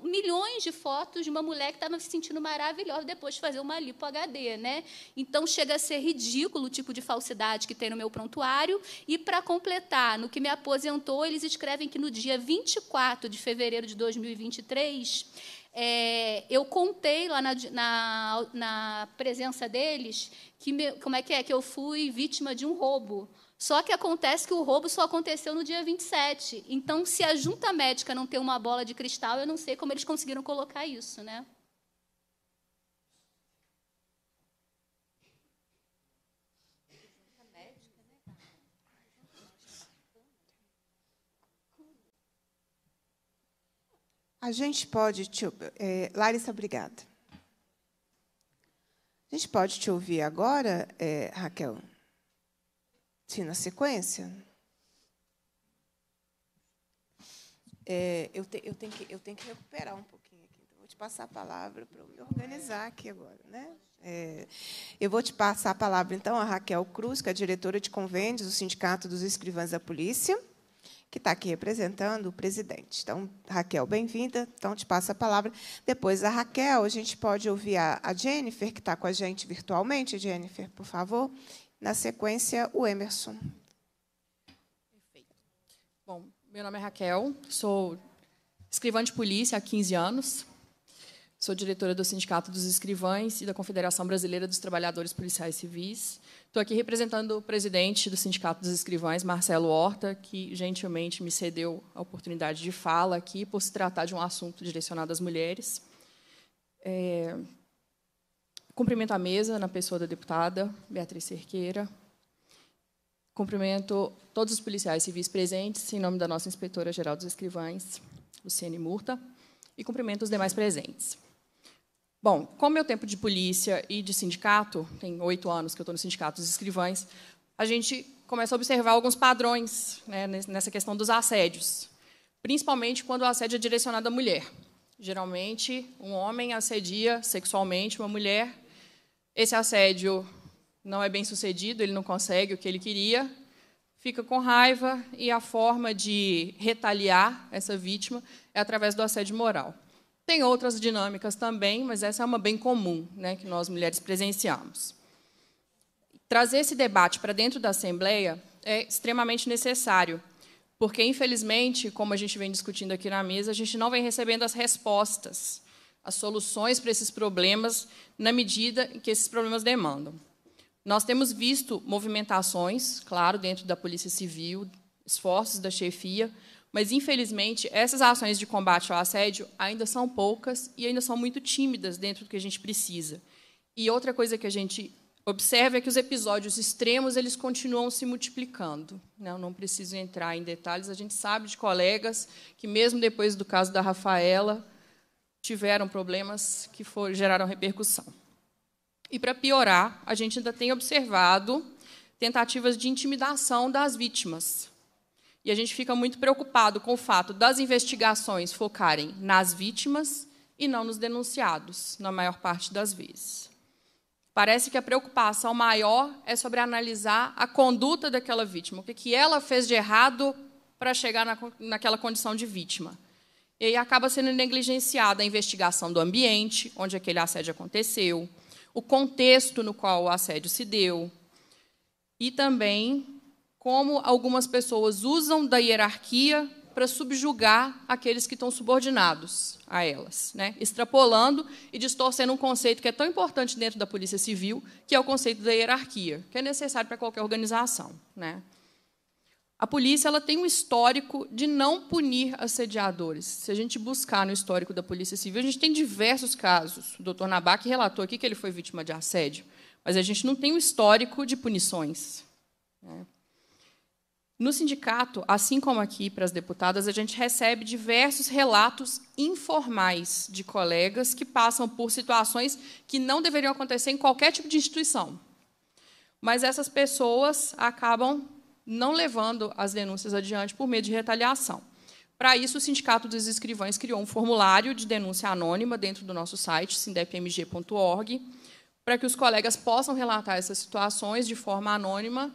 milhões de fotos de uma mulher que estava se sentindo maravilhosa depois de fazer uma lipo HD, né? Então chega a ser ridículo o tipo de falsidade que tem no meu prontuário e para completar, no que me aposentou, eles escrevem que no dia 24 de fevereiro de 2023, é, eu contei lá na, na, na presença deles que me, como é que é que eu fui vítima de um roubo só que acontece que o roubo só aconteceu no dia 27. Então, se a junta médica não tem uma bola de cristal, eu não sei como eles conseguiram colocar isso, né? A gente pode te. É, Larissa, obrigada. A gente pode te ouvir agora, é, Raquel? Sim, na sequência. É, eu, te, eu, tenho que, eu tenho que recuperar um pouquinho aqui. Então, vou te passar a palavra para me organizar aqui agora. Né? É, eu vou te passar a palavra, então, a Raquel Cruz, que é diretora de convênios do Sindicato dos Escrivães da Polícia, que está aqui representando o presidente. Então, Raquel, bem-vinda. Então, te passo a palavra. Depois, a Raquel, a gente pode ouvir a, a Jennifer, que está com a gente virtualmente. Jennifer, por favor. Na sequência, o Emerson. Perfeito. Bom, meu nome é Raquel, sou escrivã de polícia há 15 anos. Sou diretora do Sindicato dos Escrivães e da Confederação Brasileira dos Trabalhadores Policiais Civis. Estou aqui representando o presidente do Sindicato dos Escrivães, Marcelo Horta, que gentilmente me cedeu a oportunidade de fala aqui por se tratar de um assunto direcionado às mulheres. É, Cumprimento a mesa na pessoa da deputada Beatriz Cerqueira. Cumprimento todos os policiais civis presentes em nome da nossa inspetora-geral dos escrivães, Luciane Murta, e cumprimento os demais presentes. Bom, é o meu tempo de polícia e de sindicato, tem oito anos que eu estou no sindicato dos escrivães, a gente começa a observar alguns padrões né, nessa questão dos assédios, principalmente quando o assédio é direcionado à mulher. Geralmente, um homem assedia sexualmente uma mulher esse assédio não é bem sucedido, ele não consegue o que ele queria, fica com raiva e a forma de retaliar essa vítima é através do assédio moral. Tem outras dinâmicas também, mas essa é uma bem comum né, que nós mulheres presenciamos. Trazer esse debate para dentro da Assembleia é extremamente necessário, porque, infelizmente, como a gente vem discutindo aqui na mesa, a gente não vem recebendo as respostas as soluções para esses problemas na medida em que esses problemas demandam. Nós temos visto movimentações, claro, dentro da Polícia Civil, esforços da chefia, mas, infelizmente, essas ações de combate ao assédio ainda são poucas e ainda são muito tímidas dentro do que a gente precisa. E outra coisa que a gente observa é que os episódios extremos eles continuam se multiplicando. Não, né? não preciso entrar em detalhes, a gente sabe de colegas que, mesmo depois do caso da Rafaela, tiveram problemas que geraram repercussão. E para piorar, a gente ainda tem observado tentativas de intimidação das vítimas. E a gente fica muito preocupado com o fato das investigações focarem nas vítimas e não nos denunciados, na maior parte das vezes. Parece que a preocupação maior é sobre analisar a conduta daquela vítima, o que ela fez de errado para chegar naquela condição de vítima. E aí acaba sendo negligenciada a investigação do ambiente onde aquele assédio aconteceu, o contexto no qual o assédio se deu, e também como algumas pessoas usam da hierarquia para subjugar aqueles que estão subordinados a elas, né? extrapolando e distorcendo um conceito que é tão importante dentro da Polícia Civil, que é o conceito da hierarquia, que é necessário para qualquer organização. Né? A polícia ela tem um histórico de não punir assediadores. Se a gente buscar no histórico da Polícia Civil, a gente tem diversos casos. O doutor Nabac relatou aqui que ele foi vítima de assédio, mas a gente não tem um histórico de punições. Né? No sindicato, assim como aqui para as deputadas, a gente recebe diversos relatos informais de colegas que passam por situações que não deveriam acontecer em qualquer tipo de instituição. Mas essas pessoas acabam não levando as denúncias adiante por medo de retaliação. Para isso, o Sindicato dos Escrivães criou um formulário de denúncia anônima dentro do nosso site, sindepmg.org, para que os colegas possam relatar essas situações de forma anônima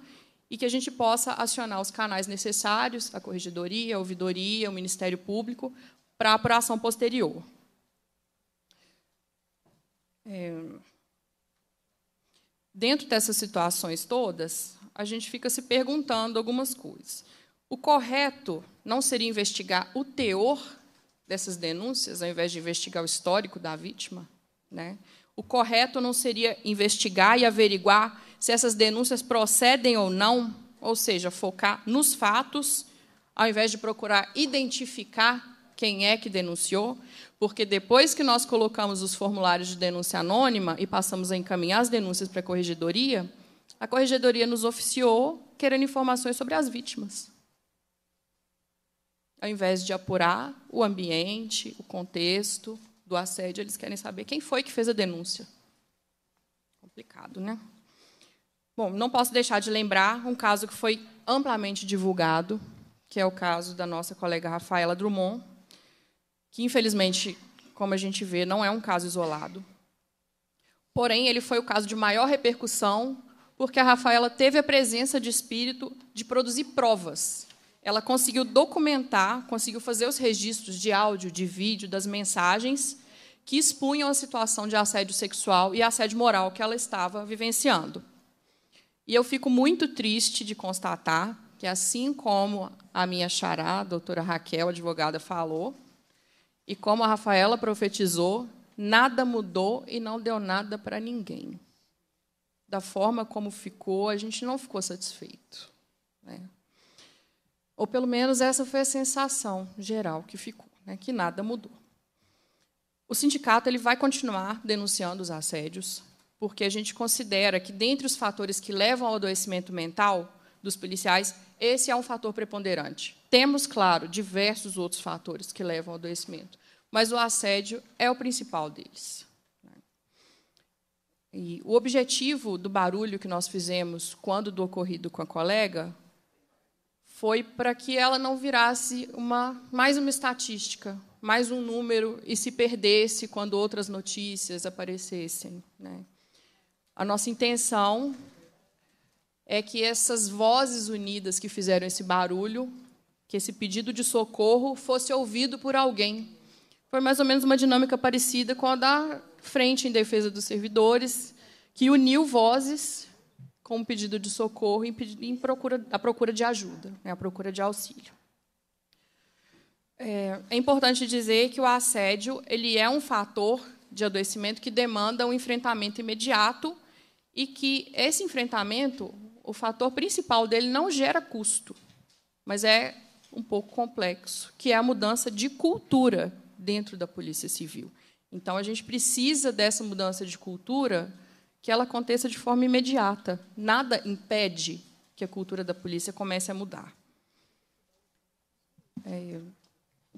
e que a gente possa acionar os canais necessários, a corregedoria, a ouvidoria, o Ministério Público, para a apuração posterior. É... Dentro dessas situações todas, a gente fica se perguntando algumas coisas. O correto não seria investigar o teor dessas denúncias, ao invés de investigar o histórico da vítima? Né? O correto não seria investigar e averiguar se essas denúncias procedem ou não? Ou seja, focar nos fatos, ao invés de procurar identificar quem é que denunciou, porque depois que nós colocamos os formulários de denúncia anônima e passamos a encaminhar as denúncias para a corregedoria, a corregedoria nos oficiou querendo informações sobre as vítimas. Ao invés de apurar o ambiente, o contexto do assédio, eles querem saber quem foi que fez a denúncia. Complicado, né? Bom, não posso deixar de lembrar um caso que foi amplamente divulgado, que é o caso da nossa colega Rafaela Drummond, que infelizmente, como a gente vê, não é um caso isolado. Porém, ele foi o caso de maior repercussão porque a Rafaela teve a presença de espírito de produzir provas. Ela conseguiu documentar, conseguiu fazer os registros de áudio, de vídeo, das mensagens que expunham a situação de assédio sexual e assédio moral que ela estava vivenciando. E eu fico muito triste de constatar que, assim como a minha xará, a doutora Raquel, advogada, falou, e como a Rafaela profetizou, nada mudou e não deu nada para ninguém da forma como ficou, a gente não ficou satisfeito. Né? Ou pelo menos essa foi a sensação geral que ficou, né? que nada mudou. O sindicato ele vai continuar denunciando os assédios, porque a gente considera que, dentre os fatores que levam ao adoecimento mental dos policiais, esse é um fator preponderante. Temos, claro, diversos outros fatores que levam ao adoecimento, mas o assédio é o principal deles. E o objetivo do barulho que nós fizemos quando do ocorrido com a colega foi para que ela não virasse uma, mais uma estatística, mais um número e se perdesse quando outras notícias aparecessem. Né? A nossa intenção é que essas vozes unidas que fizeram esse barulho, que esse pedido de socorro fosse ouvido por alguém. Foi mais ou menos uma dinâmica parecida com a da Frente em Defesa dos Servidores, que uniu vozes com um pedido de socorro e em procura, a procura de ajuda, né, a procura de auxílio. É, é importante dizer que o assédio ele é um fator de adoecimento que demanda um enfrentamento imediato e que esse enfrentamento, o fator principal dele não gera custo, mas é um pouco complexo, que é a mudança de cultura dentro da Polícia Civil. Então, a gente precisa dessa mudança de cultura que ela aconteça de forma imediata. Nada impede que a cultura da polícia comece a mudar. É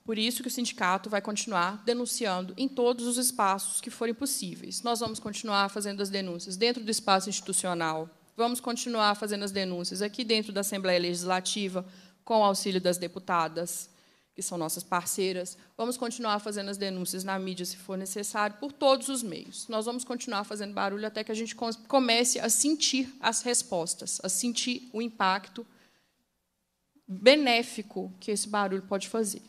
por isso que o sindicato vai continuar denunciando em todos os espaços que forem possíveis. Nós vamos continuar fazendo as denúncias dentro do espaço institucional, vamos continuar fazendo as denúncias aqui dentro da Assembleia Legislativa, com o auxílio das deputadas que são nossas parceiras. Vamos continuar fazendo as denúncias na mídia, se for necessário, por todos os meios. Nós vamos continuar fazendo barulho até que a gente comece a sentir as respostas, a sentir o impacto benéfico que esse barulho pode fazer.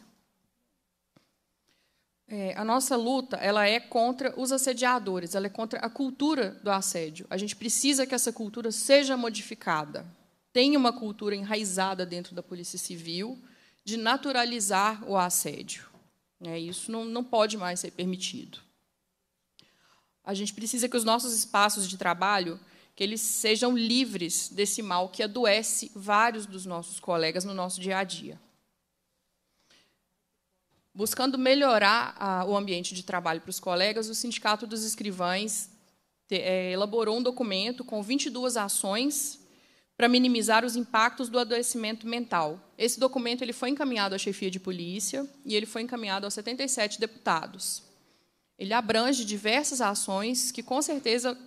É, a nossa luta ela é contra os assediadores, ela é contra a cultura do assédio. A gente precisa que essa cultura seja modificada. Tem uma cultura enraizada dentro da Polícia Civil de naturalizar o assédio. Né? Isso não, pode mais ser permitido. A gente precisa que os nossos espaços de trabalho que eles sejam livres desse mal que adoece vários dos nossos colegas no nosso dia a dia. Buscando melhorar a, o ambiente de trabalho para os colegas, o Sindicato dos Escrivães te, é, elaborou um documento com 22 ações para minimizar os impactos do adoecimento mental. Esse documento ele foi encaminhado à chefia de polícia e ele foi encaminhado aos 77 deputados. Ele abrange diversas ações que, com certeza,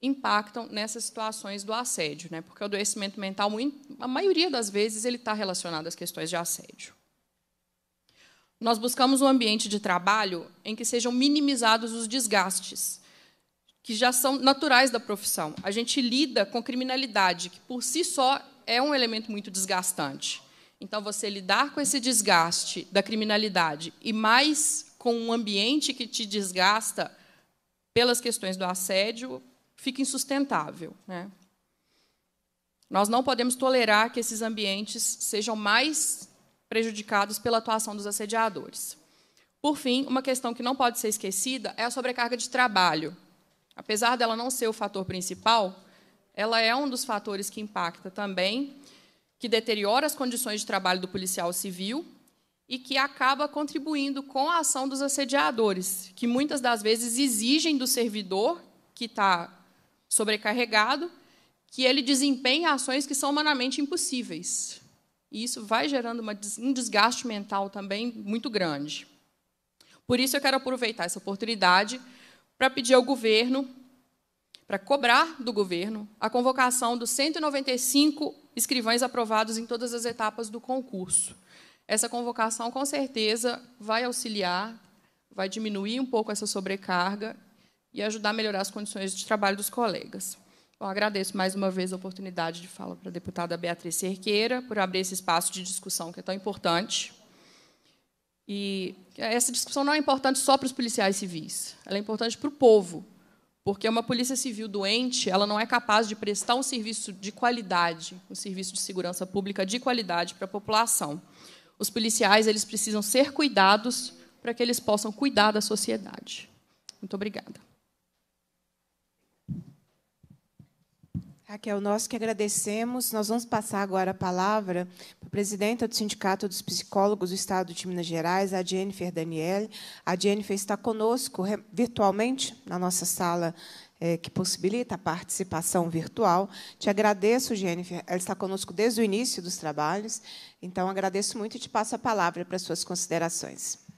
impactam nessas situações do assédio, né? porque o adoecimento mental, a maioria das vezes, ele está relacionado às questões de assédio. Nós buscamos um ambiente de trabalho em que sejam minimizados os desgastes, que já são naturais da profissão. A gente lida com criminalidade, que por si só é um elemento muito desgastante. Então, você lidar com esse desgaste da criminalidade e mais com um ambiente que te desgasta pelas questões do assédio, fica insustentável. Né? Nós não podemos tolerar que esses ambientes sejam mais prejudicados pela atuação dos assediadores. Por fim, uma questão que não pode ser esquecida é a sobrecarga de trabalho. Apesar dela não ser o fator principal, ela é um dos fatores que impacta também, que deteriora as condições de trabalho do policial civil e que acaba contribuindo com a ação dos assediadores, que muitas das vezes exigem do servidor que está sobrecarregado que ele desempenhe ações que são humanamente impossíveis. E isso vai gerando uma, um desgaste mental também muito grande. Por isso, eu quero aproveitar essa oportunidade para pedir ao governo, para cobrar do governo, a convocação dos 195 escrivães aprovados em todas as etapas do concurso. Essa convocação, com certeza, vai auxiliar, vai diminuir um pouco essa sobrecarga e ajudar a melhorar as condições de trabalho dos colegas. Bom, agradeço mais uma vez a oportunidade de fala para a deputada Beatriz Cerqueira por abrir esse espaço de discussão que é tão importante. E essa discussão não é importante só para os policiais civis, ela é importante para o povo, porque uma polícia civil doente, ela não é capaz de prestar um serviço de qualidade, um serviço de segurança pública de qualidade para a população. Os policiais, eles precisam ser cuidados para que eles possam cuidar da sociedade. Muito obrigada. Raquel, é nós que agradecemos. Nós vamos passar agora a palavra para a presidenta do Sindicato dos Psicólogos do Estado de Minas Gerais, a Jennifer Daniel. A Jennifer está conosco virtualmente na nossa sala é, que possibilita a participação virtual. Te agradeço, Jennifer. Ela está conosco desde o início dos trabalhos. Então, agradeço muito e te passo a palavra para as suas considerações.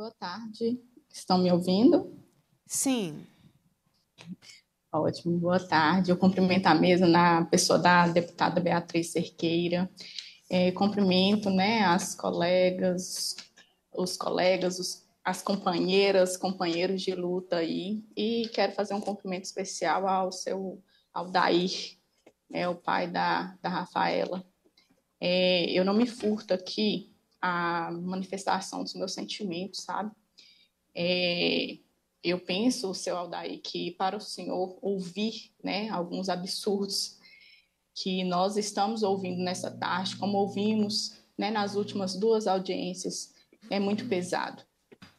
Boa tarde. Estão me ouvindo? Sim. Ótimo, boa tarde. Eu cumprimento a mesa na pessoa da deputada Beatriz Cerqueira. É, cumprimento né, as colegas, os colegas, os, as companheiras, companheiros de luta aí. E quero fazer um cumprimento especial ao seu Aldair, né, o pai da, da Rafaela. É, eu não me furto aqui a manifestação dos meus sentimentos, sabe? É, eu penso, seu Aldair, que para o senhor ouvir né, alguns absurdos que nós estamos ouvindo nessa tarde, como ouvimos né, nas últimas duas audiências, é muito pesado.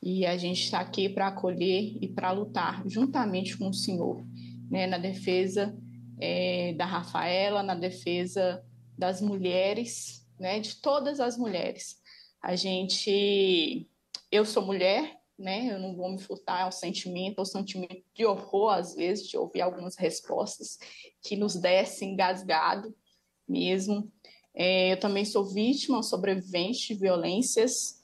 E a gente está aqui para acolher e para lutar juntamente com o senhor, né, na defesa é, da Rafaela, na defesa das mulheres, né, de todas as mulheres a gente. Eu sou mulher, né? Eu não vou me furtar ao sentimento, ao sentimento de horror, às vezes, de ouvir algumas respostas que nos descem engasgado mesmo. É, eu também sou vítima, sobrevivente de violências.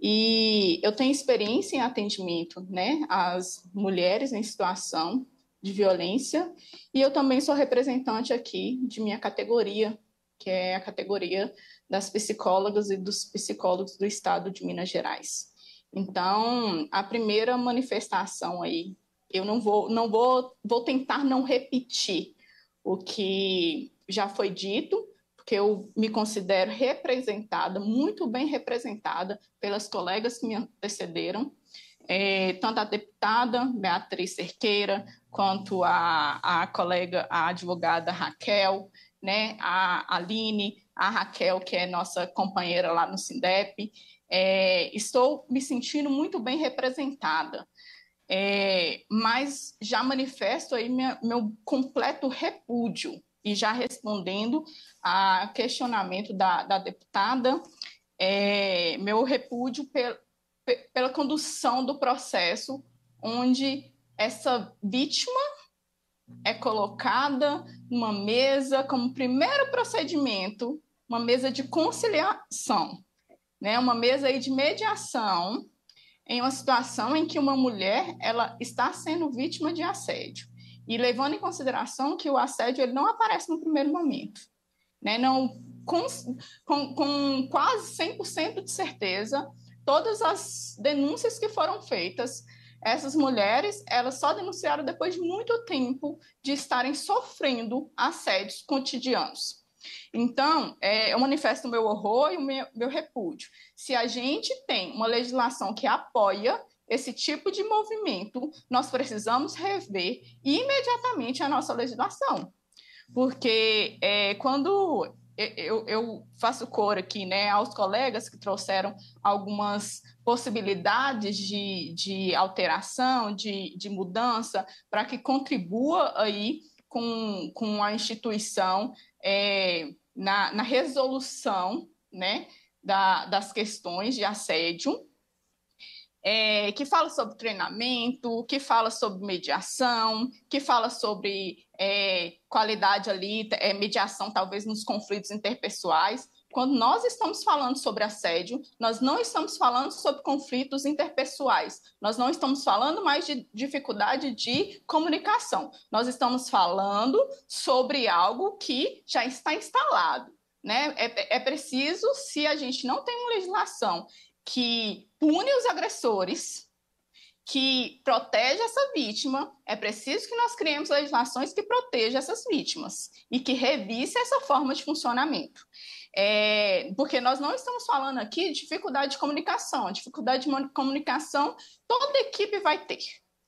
E eu tenho experiência em atendimento, né, às mulheres em situação de violência, e eu também sou representante aqui de minha categoria, que é a categoria das psicólogas e dos psicólogos do estado de Minas Gerais. Então, a primeira manifestação aí, eu não vou, não vou, vou tentar não repetir o que já foi dito, porque eu me considero representada, muito bem representada pelas colegas que me antecederam, é, tanto a deputada Beatriz Cerqueira, quanto a, a colega, a advogada Raquel, né, a Aline, a Raquel, que é nossa companheira lá no Sindep. É, estou me sentindo muito bem representada, é, mas já manifesto aí minha, meu completo repúdio e já respondendo a questionamento da, da deputada, é, meu repúdio pel, pela condução do processo, onde essa vítima é colocada uma mesa como primeiro procedimento, uma mesa de conciliação, né? Uma mesa aí de mediação em uma situação em que uma mulher ela está sendo vítima de assédio e levando em consideração que o assédio ele não aparece no primeiro momento, né? Não com, com, com quase 100% de certeza, todas as denúncias que foram feitas essas mulheres, elas só denunciaram depois de muito tempo de estarem sofrendo assédios cotidianos. Então, é, eu manifesto o meu horror e o meu, meu repúdio. Se a gente tem uma legislação que apoia esse tipo de movimento, nós precisamos rever imediatamente a nossa legislação. Porque é, quando eu, eu, faço cor aqui né, aos colegas que trouxeram algumas possibilidades de, de alteração, de, de mudança, para que contribua aí com, com a instituição é, na, na, resolução né, da, das questões de assédio, é, que fala sobre treinamento, que fala sobre mediação, que fala sobre é, qualidade ali, é, mediação talvez nos conflitos interpessoais. Quando nós estamos falando sobre assédio, nós não estamos falando sobre conflitos interpessoais, nós não estamos falando mais de dificuldade de comunicação, nós estamos falando sobre algo que já está instalado. Né? É, é preciso, se a gente não tem uma legislação que pune os agressores, que protege essa vítima, é preciso que nós criemos legislações que protejam essas vítimas e que revise essa forma de funcionamento. É, porque nós não estamos falando aqui de dificuldade de comunicação. A dificuldade de comunicação toda equipe vai ter.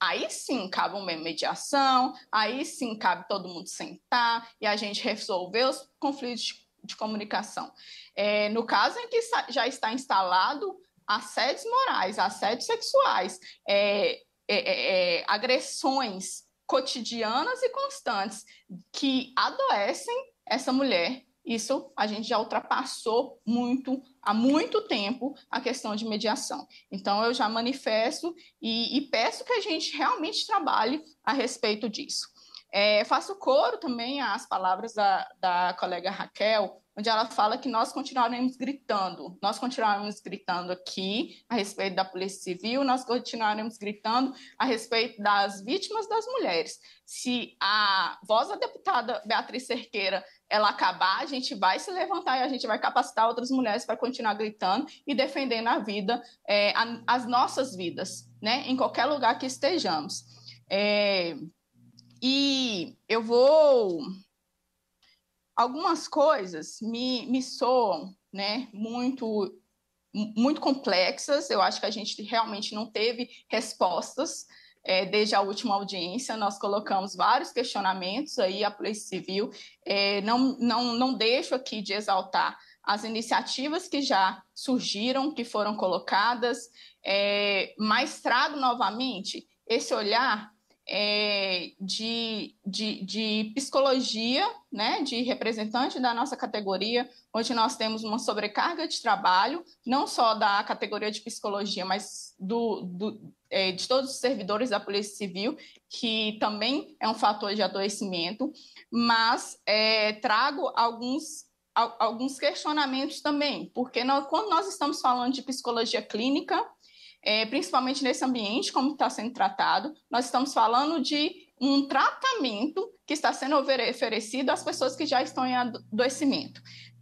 Aí sim cabe uma mediação, aí sim cabe todo mundo sentar e a gente resolver os conflitos de, de comunicação. É, no caso em que já está instalado assédios morais, assédios sexuais, é é, é, é, agressões cotidianas e constantes que adoecem essa mulher isso a gente já ultrapassou muito, há muito tempo, a questão de mediação. Então, eu já manifesto e, e peço que a gente realmente trabalhe a respeito disso. É, faço coro também às palavras da, da colega Raquel, onde ela fala que nós continuaremos gritando, nós continuaremos gritando aqui a respeito da Polícia Civil, nós continuaremos gritando a respeito das vítimas das mulheres. Se a voz da deputada Beatriz Cerqueira ela acabar, a gente vai se levantar e a gente vai capacitar outras mulheres para continuar gritando e defendendo a vida, é, a, as nossas vidas, né, em qualquer lugar que estejamos. É... E eu vou. Algumas coisas me, me soam né, muito, muito complexas. Eu acho que a gente realmente não teve respostas é, desde a última audiência, nós colocamos vários questionamentos aí à Polícia Civil. É, não, não, não deixo aqui de exaltar as iniciativas que já surgiram, que foram colocadas, é, mas trago novamente esse olhar é, de, de, de, psicologia, né, de representante da nossa categoria, onde nós temos uma sobrecarga de trabalho, não só da categoria de psicologia, mas do, do é, de todos os servidores da Polícia Civil, que também é um fator de adoecimento, mas é, trago alguns alguns questionamentos também, porque nós, quando nós estamos falando de psicologia clínica, é, principalmente nesse ambiente como está sendo tratado. Nós estamos falando de um tratamento que está sendo oferecido às pessoas que já estão em adoecimento.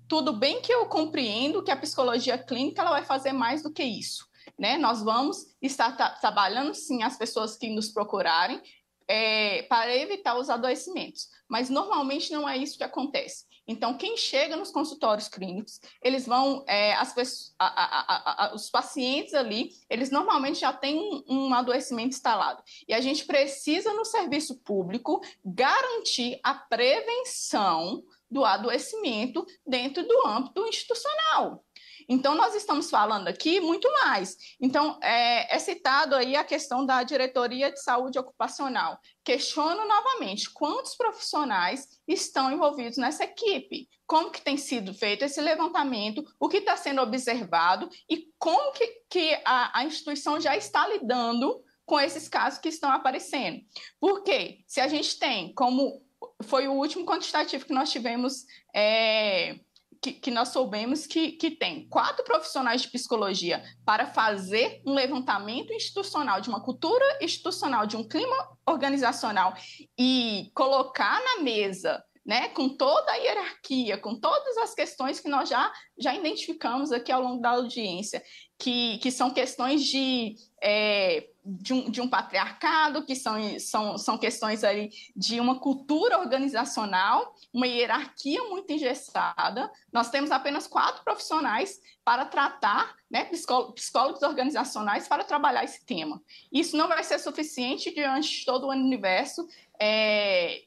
Tudo bem que eu compreendo que a psicologia clínica ela vai fazer mais do que isso. Né? Nós vamos estar tra trabalhando sim as pessoas que nos procurarem é, para evitar os adoecimentos, mas normalmente não é isso que acontece. Então, quem chega nos consultórios clínicos, eles vão, é, as pessoas, a, a, a, os pacientes ali, eles normalmente já têm um, um, adoecimento instalado. E a gente precisa, no serviço público, garantir a prevenção do adoecimento dentro do âmbito institucional. Então, nós estamos falando aqui muito mais. Então, é, é citado aí a questão da diretoria de saúde ocupacional. Questiono novamente quantos profissionais estão envolvidos nessa equipe, como que tem sido feito esse levantamento, o que está sendo observado e como que, que a, a instituição já está lidando com esses casos que estão aparecendo. Porque se a gente tem, como foi o último quantitativo que nós tivemos é, que, que, nós soubemos que, que tem quatro profissionais de psicologia para fazer um levantamento institucional de uma cultura institucional, de um clima organizacional e colocar na mesa né, com toda a hierarquia, com todas as questões que nós já, já identificamos aqui ao longo da audiência, que, que são questões de é, de um, de um patriarcado, que são, são, são questões aí de uma cultura organizacional, uma hierarquia muito engessada. Nós temos apenas quatro profissionais para tratar, né, psicólogos organizacionais para trabalhar esse tema. Isso não vai ser suficiente diante de todo o universo é,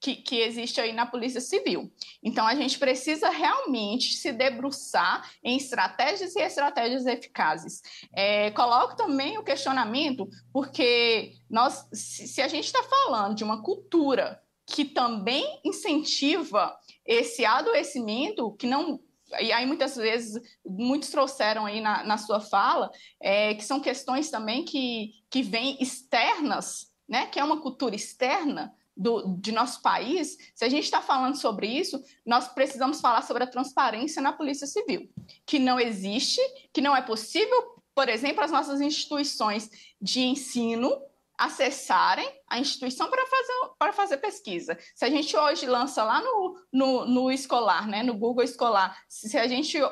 que, que, existe aí na Polícia Civil. Então, a gente precisa realmente se debruçar em estratégias e estratégias eficazes. É, coloco também o questionamento, porque nós, se a gente está falando de uma cultura que também incentiva esse adoecimento, que não e aí muitas vezes muitos trouxeram aí na, na sua fala é, que são questões também que, que vêm externas, né? Que é uma cultura externa do, de nosso país. Se a gente está falando sobre isso, nós precisamos falar sobre a transparência na Polícia Civil, que não existe, que não é possível. Por exemplo, as nossas instituições de ensino acessarem a instituição para fazer, para fazer pesquisa. Se a gente hoje lança lá no, no, no escolar, né, no Google Escolar, se a gente é,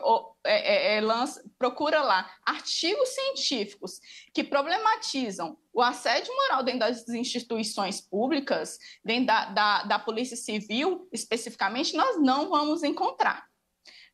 é, é, lança, procura lá artigos científicos que problematizam o assédio moral dentro das instituições públicas, dentro da, da, da Polícia Civil especificamente, nós não vamos encontrar.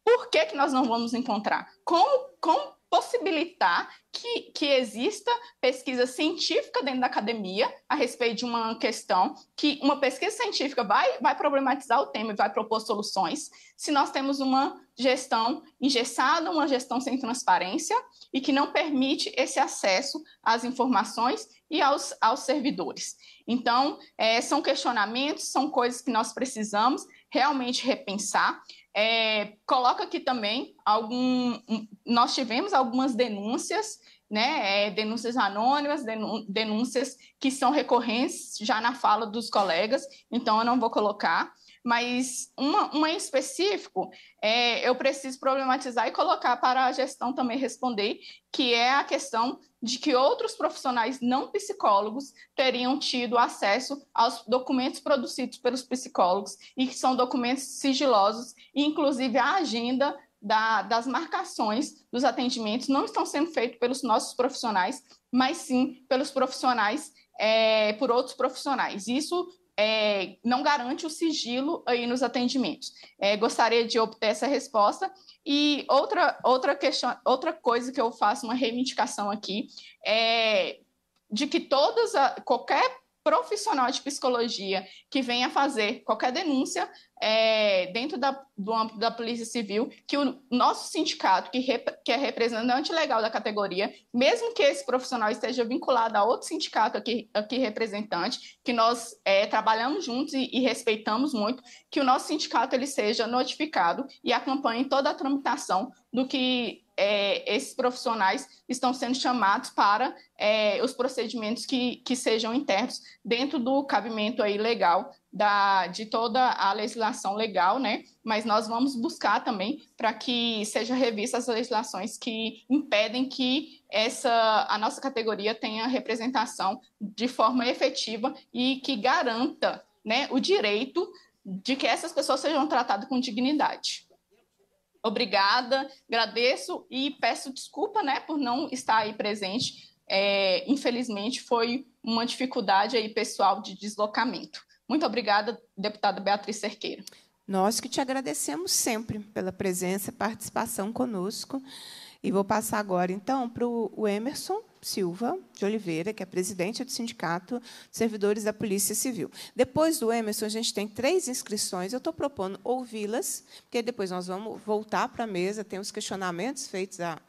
Por que, que nós não vamos encontrar? Como, como possibilitar que, que exista pesquisa científica dentro da academia a respeito de uma questão, que uma pesquisa científica vai, vai problematizar o tema e vai propor soluções, se nós temos uma gestão engessada, uma gestão sem transparência e que não permite esse acesso às informações e aos, aos servidores. Então, é, são questionamentos, são coisas que nós precisamos realmente repensar. É, coloca aqui também algum. Nós tivemos algumas denúncias, né? É, denúncias anônimas, denúncias que são recorrentes já na fala dos colegas, então eu não vou colocar mas uma, uma em específico é, eu preciso problematizar e colocar para a gestão também responder, que é a questão de que outros profissionais não psicólogos teriam tido acesso aos documentos produzidos pelos psicólogos e que são documentos sigilosos, inclusive a agenda da, das marcações dos atendimentos não estão sendo feitos pelos nossos profissionais, mas sim pelos profissionais, é, por outros profissionais. Isso é, não garante o sigilo aí nos atendimentos. É, gostaria de obter essa resposta. E outra, outra, questão, outra coisa que eu faço uma reivindicação aqui é de que todas qualquer profissional de psicologia que venha fazer qualquer denúncia é, dentro da, do âmbito da Polícia Civil, que o nosso sindicato, que, rep, que é representante legal da categoria, mesmo que esse profissional esteja vinculado a outro sindicato aqui, aqui representante, que nós é, trabalhamos juntos e, e, respeitamos muito, que o nosso sindicato ele seja notificado e acompanhe toda a tramitação do que é, esses profissionais estão sendo chamados para é, os procedimentos que, que sejam internos dentro do cabimento aí legal da, de toda a legislação legal, né? Mas nós vamos buscar também para que sejam revistas as legislações que impedem que essa a nossa categoria tenha representação de forma efetiva e que garanta, né, o direito de que essas pessoas sejam tratadas com dignidade. Obrigada, agradeço e peço desculpa, né, por não estar aí presente. É, infelizmente foi uma dificuldade aí pessoal de deslocamento. Muito obrigada, deputada Beatriz Cerqueira. Nós que te agradecemos sempre pela presença e participação conosco. E vou passar agora, então, para o Emerson Silva de Oliveira, que é presidente do Sindicato Servidores da Polícia Civil. Depois do Emerson, a gente tem três inscrições. Eu estou propondo ouvi-las, porque depois nós vamos voltar para a mesa, tem os questionamentos feitos à,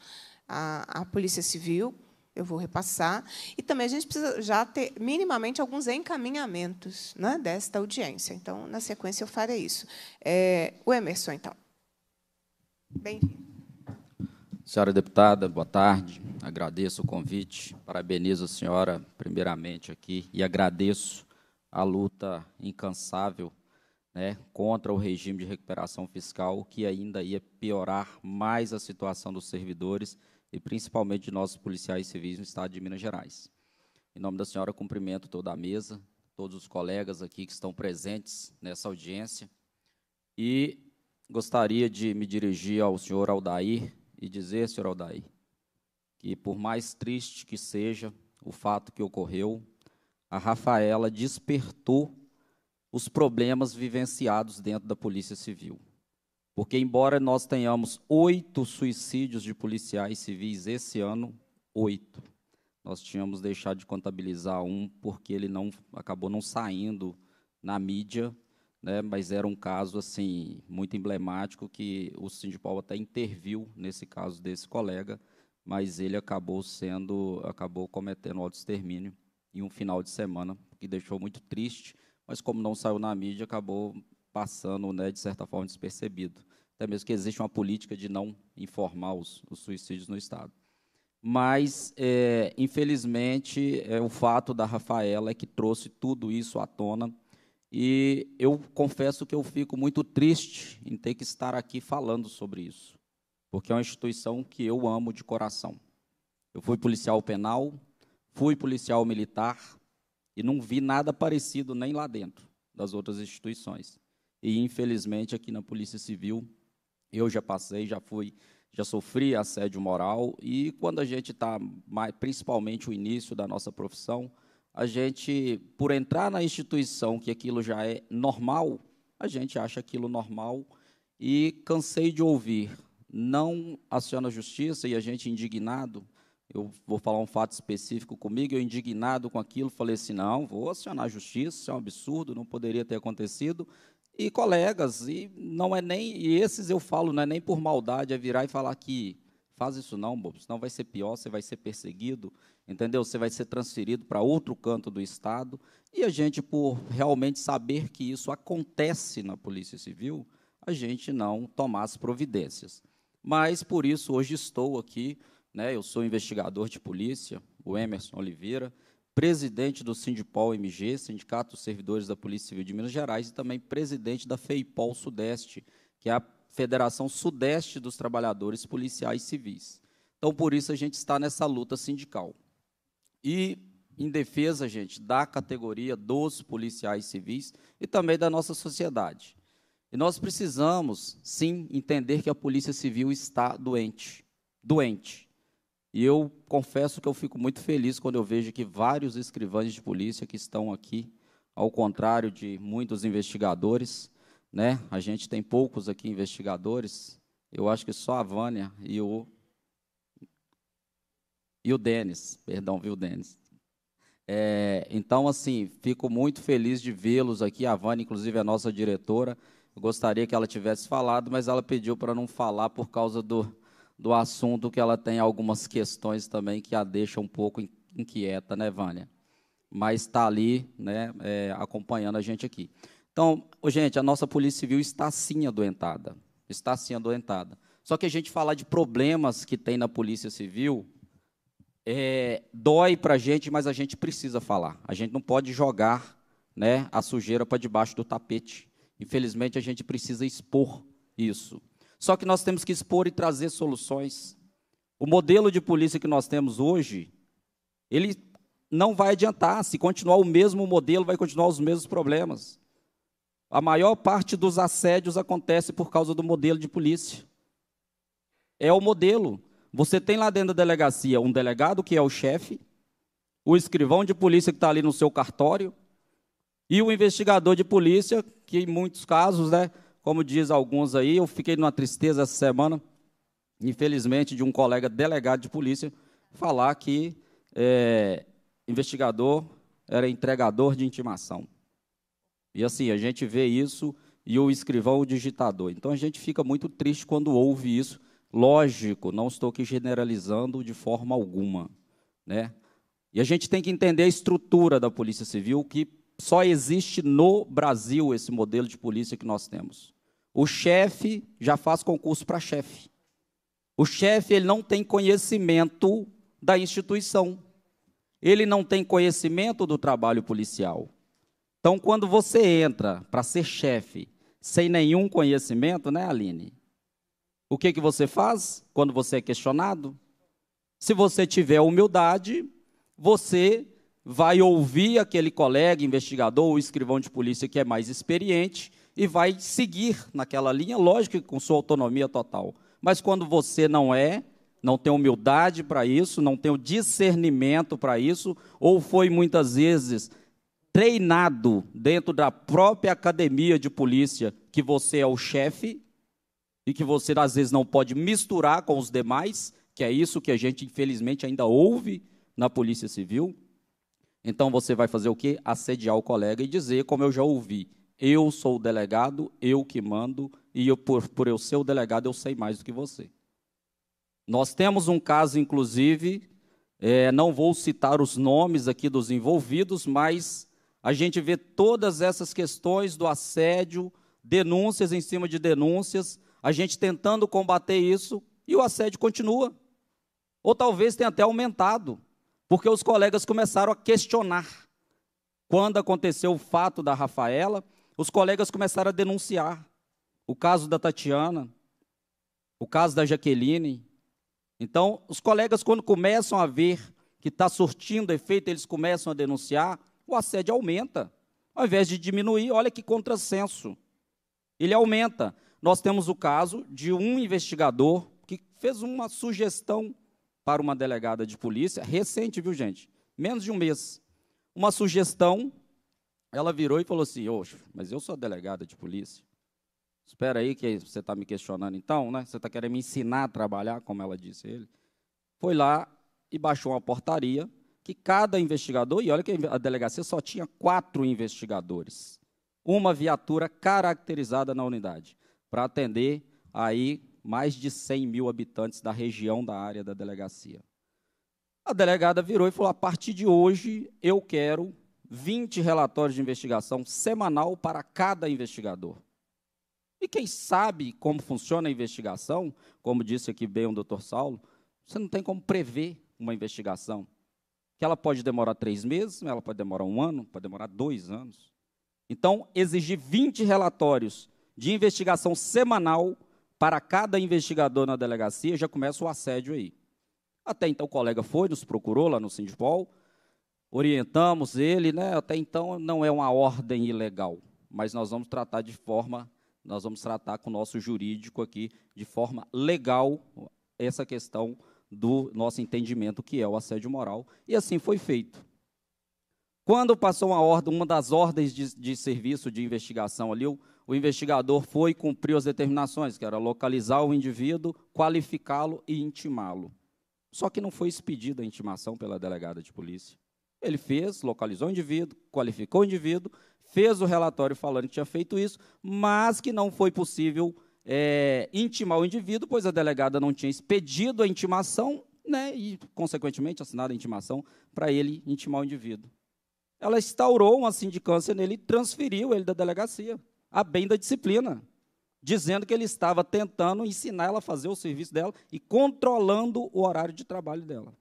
à, à Polícia Civil eu vou repassar. E também a gente precisa já ter minimamente alguns encaminhamentos né, desta audiência. Então, na sequência, eu farei isso. É, o Emerson, então. Bem-vindo. Senhora deputada, boa tarde. Agradeço o convite, parabenizo a senhora, primeiramente, aqui, e agradeço a luta incansável né, contra o regime de recuperação fiscal, que ainda ia piorar mais a situação dos servidores e principalmente de nossos policiais civis no Estado de Minas Gerais. Em nome da senhora, cumprimento toda a mesa, todos os colegas aqui que estão presentes nessa audiência e gostaria de me dirigir ao senhor Aldair e dizer, senhor Aldair, que por mais triste que seja o fato que ocorreu, a Rafaela despertou os problemas vivenciados dentro da Polícia Civil. Porque, embora nós tenhamos oito suicídios de policiais civis esse ano, oito, nós tínhamos deixado de contabilizar um, porque ele não acabou não saindo na mídia, né, mas era um caso assim muito emblemático que o Sindipau até interviu nesse caso desse colega, mas ele acabou sendo, acabou cometendo auto-extermínio em um final de semana, que deixou muito triste, mas como não saiu na mídia, acabou passando, né, de certa forma, despercebido. Até mesmo que existe uma política de não informar os, os suicídios no Estado. Mas, é, infelizmente, é, o fato da Rafaela é que trouxe tudo isso à tona. E eu confesso que eu fico muito triste em ter que estar aqui falando sobre isso, porque é uma instituição que eu amo de coração. Eu fui policial penal, fui policial militar e não vi nada parecido nem lá dentro das outras instituições. E infelizmente aqui na Polícia Civil eu já passei, já fui, já sofri assédio moral e quando a gente está, principalmente o início da nossa profissão, a gente, por entrar na instituição que aquilo já é normal, a gente acha aquilo normal e cansei de ouvir, não aciona a justiça e a gente indignado, eu vou falar um fato específico comigo, eu indignado com aquilo, falei assim, não, vou acionar a justiça, isso é um absurdo, não poderia ter acontecido, e colegas, e não é nem, e esses eu falo, não é nem por maldade, é virar e falar que faz isso não, bobo, senão vai ser pior, você vai ser perseguido, entendeu? Você vai ser transferido para outro canto do estado, e a gente por realmente saber que isso acontece na Polícia Civil, a gente não tomar as providências. Mas por isso hoje estou aqui, né? Eu sou investigador de polícia, o Emerson Oliveira, presidente do Sindipol MG, Sindicato dos Servidores da Polícia Civil de Minas Gerais, e também presidente da FEIPOL Sudeste, que é a Federação Sudeste dos Trabalhadores Policiais Civis. Então, por isso, a gente está nessa luta sindical. E em defesa, gente, da categoria dos policiais civis e também da nossa sociedade. E nós precisamos, sim, entender que a Polícia Civil está doente. Doente. E eu confesso que eu fico muito feliz quando eu vejo que vários escrivães de polícia que estão aqui, ao contrário de muitos investigadores, né? A gente tem poucos aqui investigadores. Eu acho que só a Vânia e o e o Denis, perdão, viu, Denis? É, então, assim, fico muito feliz de vê-los aqui. A Vânia, inclusive, é nossa diretora. Eu gostaria que ela tivesse falado, mas ela pediu para não falar por causa do, do assunto, que ela tem algumas questões também que a deixam um pouco inquieta, né, Vânia? Mas está ali, né, é, acompanhando a gente aqui. Então, gente, a nossa Polícia Civil está sim adoentada. Está sim adoentada. Só que a gente falar de problemas que tem na Polícia Civil é, dói para a gente, mas a gente precisa falar. A gente não pode jogar né, a sujeira para debaixo do tapete. Infelizmente, a gente precisa expor isso. Só que nós temos que expor e trazer soluções. O modelo de polícia que nós temos hoje, ele não vai adiantar. Se continuar o mesmo modelo, vai continuar os mesmos problemas. A maior parte dos assédios acontece por causa do modelo de polícia. É o modelo. Você tem lá dentro da delegacia um delegado que é o chefe, o escrivão de polícia que está ali no seu cartório e o investigador de polícia, que em muitos casos, né, como diz alguns aí, eu fiquei numa tristeza essa semana, infelizmente, de um colega delegado de polícia falar que é, investigador era entregador de intimação. E assim, a gente vê isso e o escrivão o digitador. Então a gente fica muito triste quando ouve isso. Lógico, não estou aqui generalizando de forma alguma, né? E a gente tem que entender a estrutura da Polícia Civil que só existe no Brasil esse modelo de polícia que nós temos. O chefe já faz concurso para chefe. O chefe ele não tem conhecimento da instituição. Ele não tem conhecimento do trabalho policial. Então, quando você entra para ser chefe sem nenhum conhecimento, né, Aline? O que, que você faz quando você é questionado? Se você tiver humildade, você vai ouvir aquele colega investigador ou escrivão de polícia que é mais experiente e vai seguir naquela linha, lógico que com sua autonomia total. Mas quando você não é, não tem humildade para isso, não tem o discernimento para isso, ou foi muitas vezes treinado dentro da própria academia de polícia que você é o chefe e que você às vezes não pode misturar com os demais, que é isso que a gente infelizmente ainda ouve na Polícia Civil. Então você vai fazer o quê? Assediar o colega e dizer, como eu já ouvi, eu sou o delegado, eu que mando, e eu, por, por eu ser o delegado, eu sei mais do que você. Nós temos um caso, inclusive, é, não vou citar os nomes aqui dos envolvidos, mas a gente vê todas essas questões do assédio, denúncias em cima de denúncias, a gente tentando combater isso e o assédio continua. Ou talvez tenha até aumentado, porque os colegas começaram a questionar. Quando aconteceu o fato da Rafaela, os colegas começaram a denunciar o caso da Tatiana, o caso da Jaqueline. Então, os colegas, quando começam a ver que está surtindo efeito, eles começam a denunciar, o assédio aumenta. Ao invés de diminuir, olha que contrassenso. Ele aumenta. Nós temos o caso de um investigador que fez uma sugestão para uma delegada de polícia, recente, viu, gente? Menos de um mês. Uma sugestão ela virou e falou assim: Oxe, mas eu sou delegada de polícia. Espera aí, que você está me questionando então, né? Você está querendo me ensinar a trabalhar, como ela disse ele. Foi lá e baixou uma portaria que cada investigador, e olha que a delegacia só tinha quatro investigadores, uma viatura caracterizada na unidade, para atender aí mais de 100 mil habitantes da região da área da delegacia. A delegada virou e falou: a partir de hoje eu quero 20 relatórios de investigação semanal para cada investigador. E quem sabe como funciona a investigação, como disse aqui bem o doutor Saulo, você não tem como prever uma investigação. Que ela pode demorar três meses, ela pode demorar um ano, pode demorar dois anos. Então, exigir 20 relatórios de investigação semanal para cada investigador na delegacia, já começa o assédio aí. Até então o colega foi, nos procurou lá no Sindipol, orientamos ele, né? Até então não é uma ordem ilegal, mas nós vamos tratar de forma, nós vamos tratar com o nosso jurídico aqui de forma legal essa questão do nosso entendimento que é o assédio moral, e assim foi feito. Quando passou uma ordem, uma das ordens de, de serviço de investigação ali, o, o investigador foi e cumpriu as determinações, que era localizar o indivíduo, qualificá-lo e intimá-lo. Só que não foi expedida a intimação pela delegada de polícia. Ele fez, localizou o indivíduo, qualificou o indivíduo, fez o relatório falando que tinha feito isso, mas que não foi possível é, intimar o indivíduo, pois a delegada não tinha expedido a intimação né, e, consequentemente, assinado a intimação para ele intimar o indivíduo. Ela instaurou uma sindicância nele e transferiu ele da delegacia, a bem da disciplina, dizendo que ele estava tentando ensinar ela a fazer o serviço dela e controlando o horário de trabalho dela.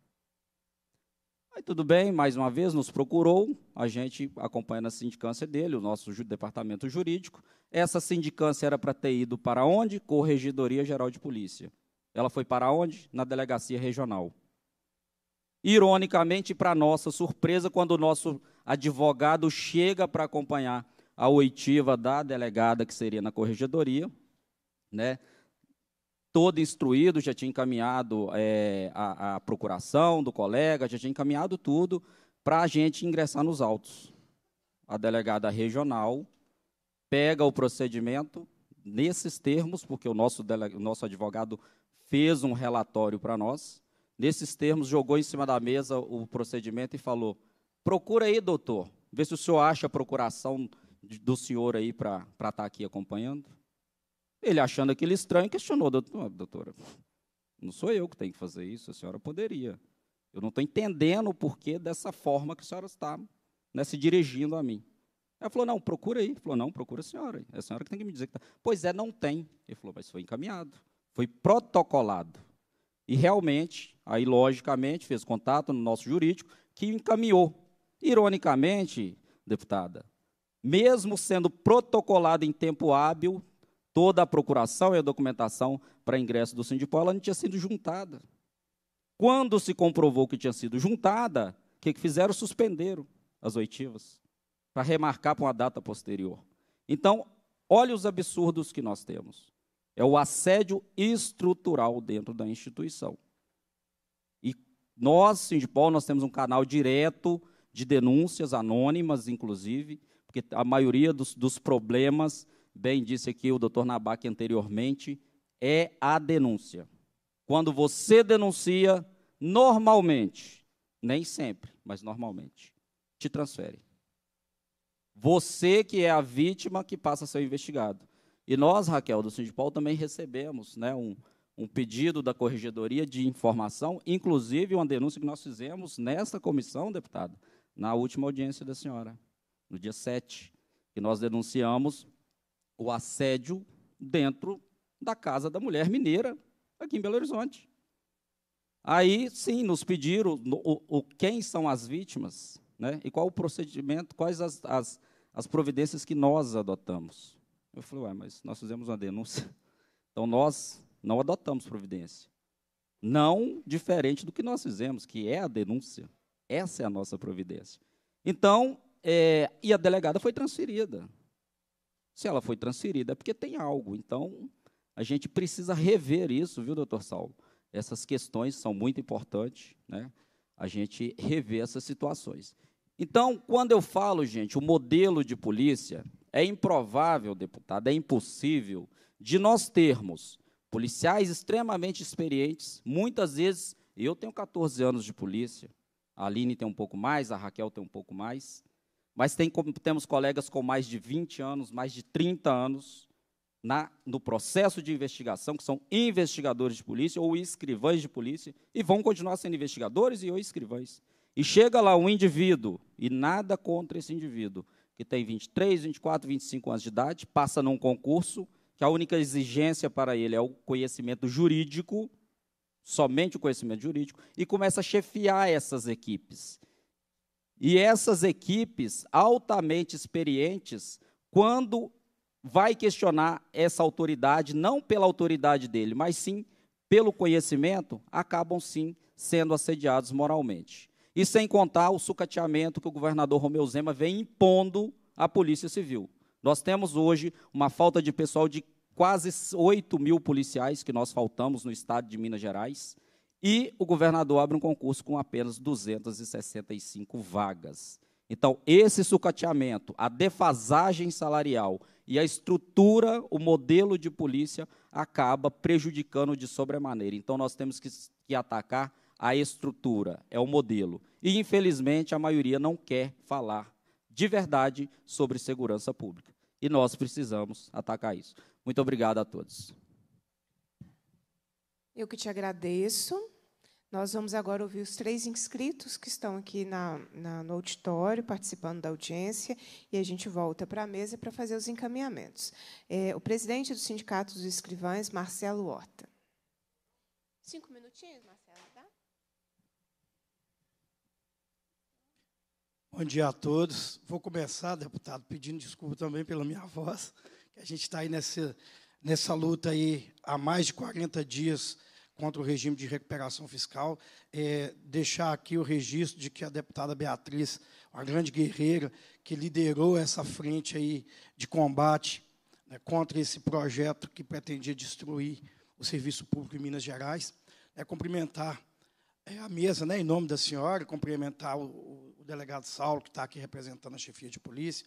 Aí tudo bem, mais uma vez nos procurou, a gente acompanhando a sindicância dele, o nosso departamento jurídico. Essa sindicância era para ter ido para onde? Corregedoria Geral de Polícia. Ela foi para onde? Na delegacia regional. Ironicamente, para nossa surpresa, quando o nosso advogado chega para acompanhar a oitiva da delegada que seria na corregedoria, né? todo instruído, já tinha encaminhado é, a, a, procuração do colega, já tinha encaminhado tudo para a gente ingressar nos autos. A delegada regional pega o procedimento nesses termos, porque o nosso, delega, o nosso advogado fez um relatório para nós, nesses termos, jogou em cima da mesa o procedimento e falou: procura aí, doutor, vê se o senhor acha a procuração do senhor aí para estar tá aqui acompanhando. Ele achando aquilo estranho, questionou, doutora, não sou eu que tenho que fazer isso, a senhora poderia. Eu não estou entendendo o porquê dessa forma que a senhora está né, se dirigindo a mim. Ela falou, não, procura aí. Ele falou, não, procura a senhora. É a senhora que tem que me dizer que está. Pois é, não tem. Ele falou, mas foi encaminhado, foi protocolado. E realmente, aí logicamente, fez contato no nosso jurídico, que encaminhou. Ironicamente, deputada, mesmo sendo protocolado em tempo hábil, Toda a procuração e a documentação para ingresso do Sindipol, ela não tinha sido juntada. Quando se comprovou que tinha sido juntada, o que, fizeram? Suspenderam as oitivas, para remarcar para uma data posterior. Então, olha os absurdos que nós temos. É o assédio estrutural dentro da instituição. E nós, Sindipol, nós temos um canal direto de denúncias anônimas, inclusive, porque a maioria dos, dos problemas bem disse aqui o doutor Nabac anteriormente, é a denúncia. Quando você denuncia, normalmente, nem sempre, mas normalmente, te transfere. Você que é a vítima que passa a ser investigado. E nós, Raquel, do Sindipol, também recebemos né, um, um pedido da Corregedoria de informação, inclusive uma denúncia que nós fizemos nesta comissão, deputado, na última audiência da senhora, no dia 7, que nós denunciamos o assédio dentro da casa da mulher mineira, aqui em Belo Horizonte. Aí, sim, nos pediram o, o quem são as vítimas né, e qual o procedimento, quais as, as, as providências que nós adotamos. Eu falei, ué, mas nós fizemos uma denúncia. Então, nós não adotamos providência. Não diferente do que nós fizemos, que é a denúncia. Essa é a nossa providência. Então, é, e a delegada foi transferida. Se ela foi transferida, é porque tem algo. Então, a gente precisa rever isso, viu, doutor Saulo? Essas questões são muito importantes, né? A gente rever essas situações. Então, quando eu falo, gente, o modelo de polícia, é improvável, deputado, é impossível de nós termos policiais extremamente experientes, muitas vezes, eu tenho 14 anos de polícia, a Aline tem um pouco mais, a Raquel tem um pouco mais, mas tem, temos colegas com mais de 20 anos, mais de 30 anos na, no processo de investigação, que são investigadores de polícia ou escrivães de polícia, e vão continuar sendo investigadores e ou escrivães. E chega lá um indivíduo, e nada contra esse indivíduo, que tem 23, 24, 25 anos de idade, passa num concurso, que a única exigência para ele é o conhecimento jurídico, somente o conhecimento jurídico, e começa a chefiar essas equipes. E essas equipes altamente experientes, quando vai questionar essa autoridade, não pela autoridade dele, mas sim pelo conhecimento, acabam sim sendo assediados moralmente. E sem contar o sucateamento que o governador Romeu Zema vem impondo à Polícia Civil. Nós temos hoje uma falta de pessoal de quase 8 mil policiais que nós faltamos no estado de Minas Gerais. E o governador abre um concurso com apenas 265 vagas. Então, esse sucateamento, a defasagem salarial e a estrutura, o modelo de polícia, acaba prejudicando de sobremaneira. Então, nós temos que, que atacar a estrutura, é o modelo. E, infelizmente, a maioria não quer falar de verdade sobre segurança pública. E nós precisamos atacar isso. Muito obrigado a todos. Eu que te agradeço. Nós vamos agora ouvir os três inscritos que estão aqui na, na, no auditório, participando da audiência, e a gente volta para a mesa para fazer os encaminhamentos. É, o presidente do Sindicato dos Escrivães, Marcelo Horta. Cinco minutinhos, Marcelo, tá? Bom dia a todos. Vou começar, deputado, pedindo desculpa também pela minha voz, que a gente está aí nessa, nessa luta aí há mais de 40 dias contra o regime de recuperação fiscal, é, deixar aqui o registro de que a deputada Beatriz, uma grande guerreira que liderou essa frente aí de combate né, contra esse projeto que pretendia destruir o serviço público em Minas Gerais, é cumprimentar é, a mesa, né, em nome da senhora, cumprimentar o, o delegado Saulo, que está aqui representando a chefia de polícia,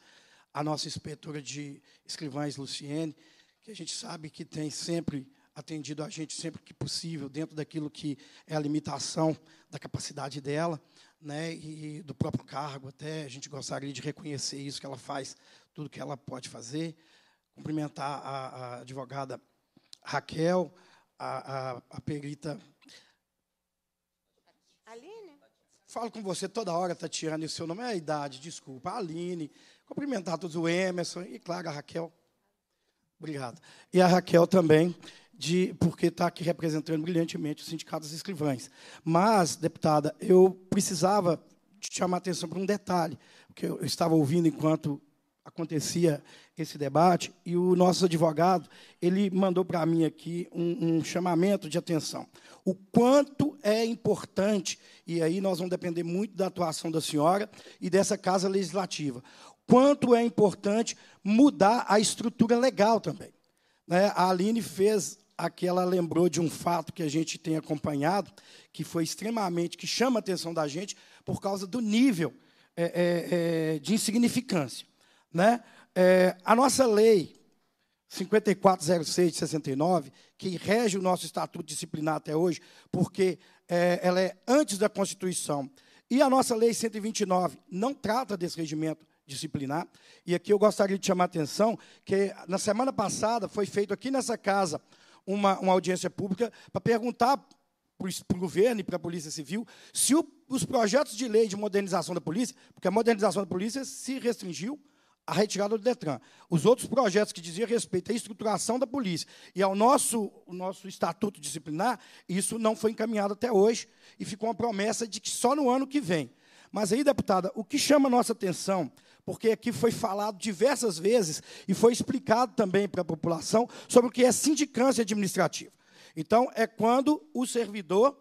a nossa inspetora de escrivães, Luciene, que a gente sabe que tem sempre atendido a gente sempre que possível, dentro daquilo que é a limitação da capacidade dela, né, e do próprio cargo até. A gente gostaria de reconhecer isso, que ela faz tudo que ela pode fazer. Cumprimentar a, a advogada Raquel, a, a, a perita... Aline? Falo com você toda hora, Tatiana, tá e o seu nome é a idade, desculpa. A Aline, cumprimentar todos o Emerson e, claro, a Raquel. Obrigado. E a Raquel também, de, porque está aqui representando brilhantemente os sindicatos escrivães. Mas, deputada, eu precisava chamar a atenção para um detalhe, que eu estava ouvindo enquanto acontecia esse debate, e o nosso advogado ele mandou para mim aqui um, um, chamamento de atenção. O quanto é importante, e aí nós vamos depender muito da atuação da senhora e dessa casa legislativa, quanto é importante mudar a estrutura legal também. Né? A Aline fez aqui ela lembrou de um fato que a gente tem acompanhado, que foi extremamente, que chama a atenção da gente por causa do nível é, é, é de insignificância. Né? É, a nossa lei 5406 de 69, que rege o nosso estatuto disciplinar até hoje, porque é, ela é antes da Constituição, e a nossa lei 129 não trata desse regimento disciplinar. E aqui eu gostaria de chamar a atenção que na semana passada foi feito aqui nessa casa uma, uma audiência pública para perguntar para o governo e para a Polícia Civil se o, os projetos de lei de modernização da polícia, porque a modernização da polícia se restringiu à retirada do Detran. Os outros projetos que diziam respeito à estruturação da polícia e ao nosso, nosso estatuto disciplinar, isso não foi encaminhado até hoje e ficou uma promessa de que só no ano que vem. Mas aí, deputada, o que chama a nossa atenção porque aqui foi falado diversas vezes e foi explicado também para a população sobre o que é sindicância administrativa. Então, é quando o servidor,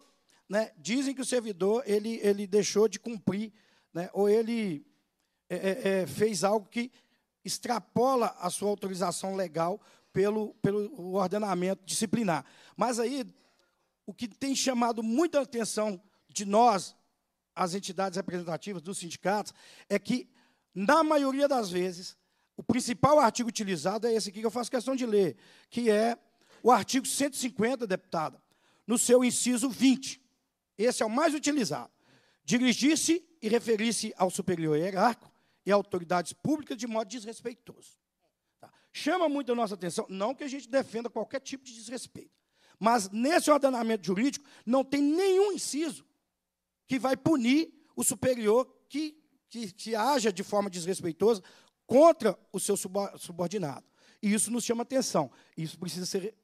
né, dizem que o servidor ele, ele deixou de cumprir, né, ou ele é, é, é fez algo que extrapola a sua autorização legal pelo, pelo ordenamento disciplinar. Mas aí, o que tem chamado muita atenção de nós, as entidades representativas dos sindicatos, é que na maioria das vezes, o principal artigo utilizado é esse aqui que eu faço questão de ler, que é o artigo 150, deputada, no seu inciso 20. Esse é o mais utilizado. Dirigir-se e referir-se ao superior hierárquico e autoridades públicas de modo desrespeitoso. Tá? Chama muito a nossa atenção, não que a gente defenda qualquer tipo de desrespeito, mas nesse ordenamento jurídico não tem nenhum inciso que vai punir o superior que que, que haja de forma desrespeitosa contra o seu subordinado. E isso nos chama atenção, isso precisa ser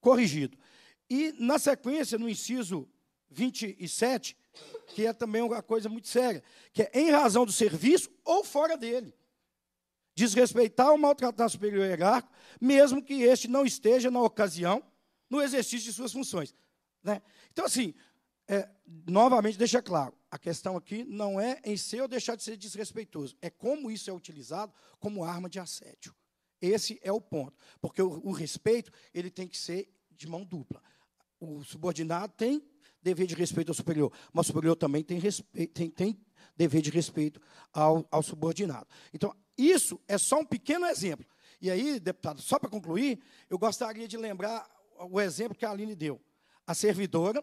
corrigido. E, na sequência, no inciso 27, que é também uma coisa muito séria, que é em razão do serviço ou fora dele. Desrespeitar ou maltratar o superior hierárquico, mesmo que este não esteja na ocasião, no exercício de suas funções. Né? Então, assim, é, novamente deixa claro, a questão aqui não é em ser ou deixar de ser desrespeitoso, é como isso é utilizado como arma de assédio. Esse é o ponto, porque o, o respeito ele tem que ser de mão dupla. O subordinado tem dever de respeito ao superior, mas o superior também tem, respeito, tem, tem dever de respeito ao, ao subordinado. Então, isso é só um pequeno exemplo. E aí, deputado, só para concluir, eu gostaria de lembrar o exemplo que a Aline deu. A servidora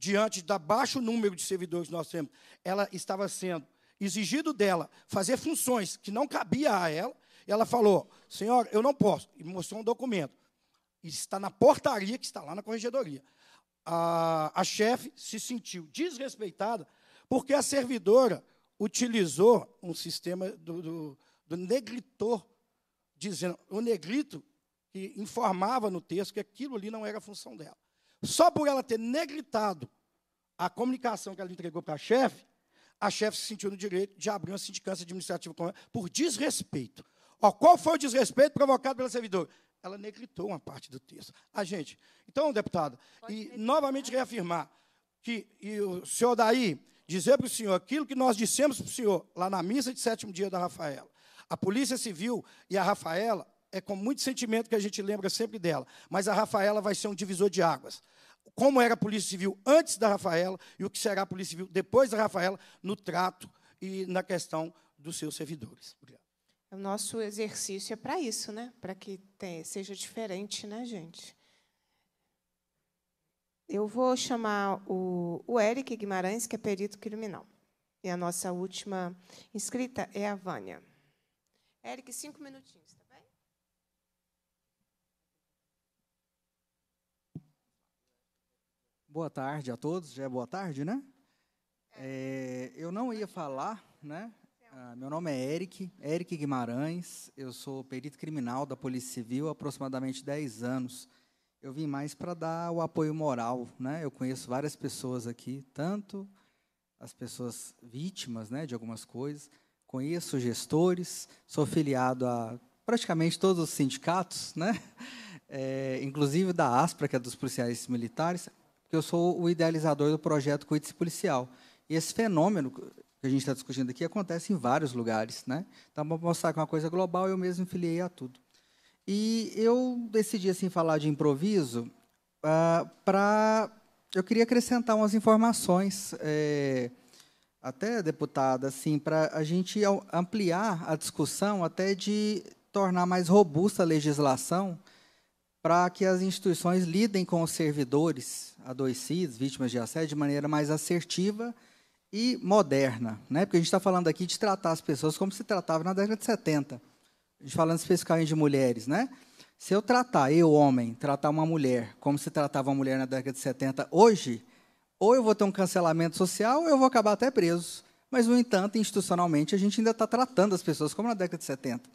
diante do baixo número de servidores que nós temos, ela estava sendo exigido dela fazer funções que não cabia a ela. E ela falou: Senhor, eu não posso. E mostrou um documento. Está na portaria que está lá na corregedoria. A, a chefe se sentiu desrespeitada porque a servidora utilizou um sistema do, do, do negritor, dizendo, o negrito que informava no texto que aquilo ali não era a função dela. Só por ela ter negritado a comunicação que ela entregou para a chefe, a chefe se sentiu no direito de abrir uma sindicância administrativa com ela por desrespeito. Ó, qual foi o desrespeito provocado pela servidora? Ela negritou uma parte do texto. A ah, gente. Então, deputado, Pode e novamente reafirmar que e o senhor daí dizer para o senhor aquilo que nós dissemos para o senhor lá na missa de sétimo dia da Rafaela. A Polícia Civil e a Rafaela é com muito sentimento que a gente lembra sempre dela, mas a Rafaela vai ser um divisor de águas. Como era a Polícia Civil antes da Rafaela e o que será a Polícia Civil depois da Rafaela no trato e na questão dos seus servidores. Obrigado. O nosso exercício é para isso, né? Para que seja diferente, né, gente? Eu vou chamar o, o Eric Guimarães, que é perito criminal. E a nossa última inscrita é a Vânia. Eric, cinco minutinhos. Tá? Boa tarde a todos. Já é boa tarde, né? É, é eu não ia falar, né? Então. Ah, meu nome é Eric, Eric Guimarães. Eu sou perito criminal da Polícia Civil há aproximadamente 10 anos. Eu vim mais para dar o apoio moral, né? Eu conheço várias pessoas aqui, tanto as pessoas vítimas, né, de algumas coisas, conheço gestores, sou filiado a praticamente todos os sindicatos, né? É, inclusive da ASPRA, que é dos policiais militares, porque eu sou o idealizador do projeto Cuide-se Policial. E esse fenômeno que a gente está discutindo aqui acontece em vários lugares. Né? Então, para mostrar que é uma coisa global, eu mesmo filiei a tudo. E eu decidi assim, falar de improviso uh, ah, para... Eu queria acrescentar umas informações, é, até, deputada, assim, para a gente ampliar a discussão até de tornar mais robusta a legislação para que as instituições lidem com os servidores adoecidos, vítimas de assédio, de maneira mais assertiva e moderna. Né? Porque a gente está falando aqui de tratar as pessoas como se tratava na década de 70. A gente falando especificamente de mulheres. Né? Se eu tratar, eu, homem, tratar uma mulher como se tratava uma mulher na década de 70 hoje, ou eu vou ter um cancelamento social, ou eu vou acabar até preso. Mas, no entanto, institucionalmente, a gente ainda está tratando as pessoas como na década de 70.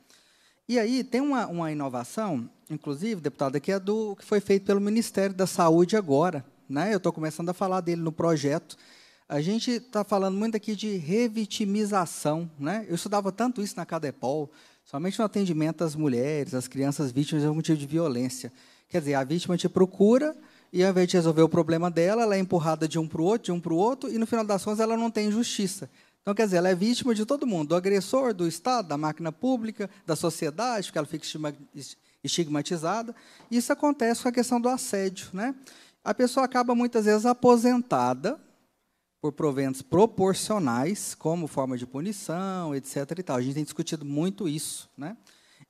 E aí tem uma, uma inovação, inclusive, deputado, que é do que foi feito pelo Ministério da Saúde agora, né? eu estou começando a falar dele no projeto. A gente está falando muito aqui de revitimização. Né? Eu estudava tanto isso na Cadepol, somente no atendimento às mulheres, às crianças vítimas de algum tipo de violência. Quer dizer, a vítima te procura e, ao invés de resolver o problema dela, ela é empurrada de um para o outro, de um para o outro, e, no final das contas, ela não tem justiça. Então, quer dizer, ela é vítima de todo mundo, do agressor, do Estado, da máquina pública, da sociedade, porque ela fica estigmatizada. Isso acontece com a questão do assédio. Né? a pessoa acaba muitas vezes aposentada por proventos proporcionais, como forma de punição, etc. E tal. A gente tem discutido muito isso. Né?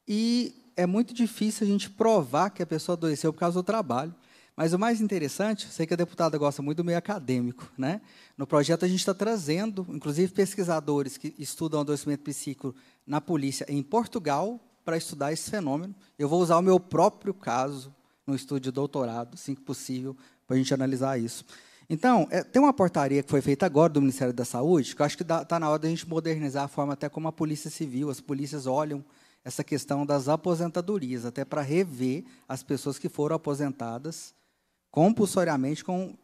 E é muito difícil a gente provar que a pessoa adoeceu por causa do trabalho. Mas o mais interessante, sei que a deputada gosta muito do meio acadêmico, né? No projeto a gente está trazendo, inclusive, pesquisadores que estudam adoecimento psíquico na polícia em Portugal para estudar esse fenômeno. Eu vou usar o meu próprio caso num estudo de doutorado, assim que possível, para a gente analisar isso. Então, é, tem uma portaria que foi feita agora do Ministério da Saúde, que eu acho que está na hora da gente modernizar a forma até como a Polícia Civil, as polícias olham essa questão das aposentadorias, até para rever as pessoas que foram aposentadas compulsoriamente com,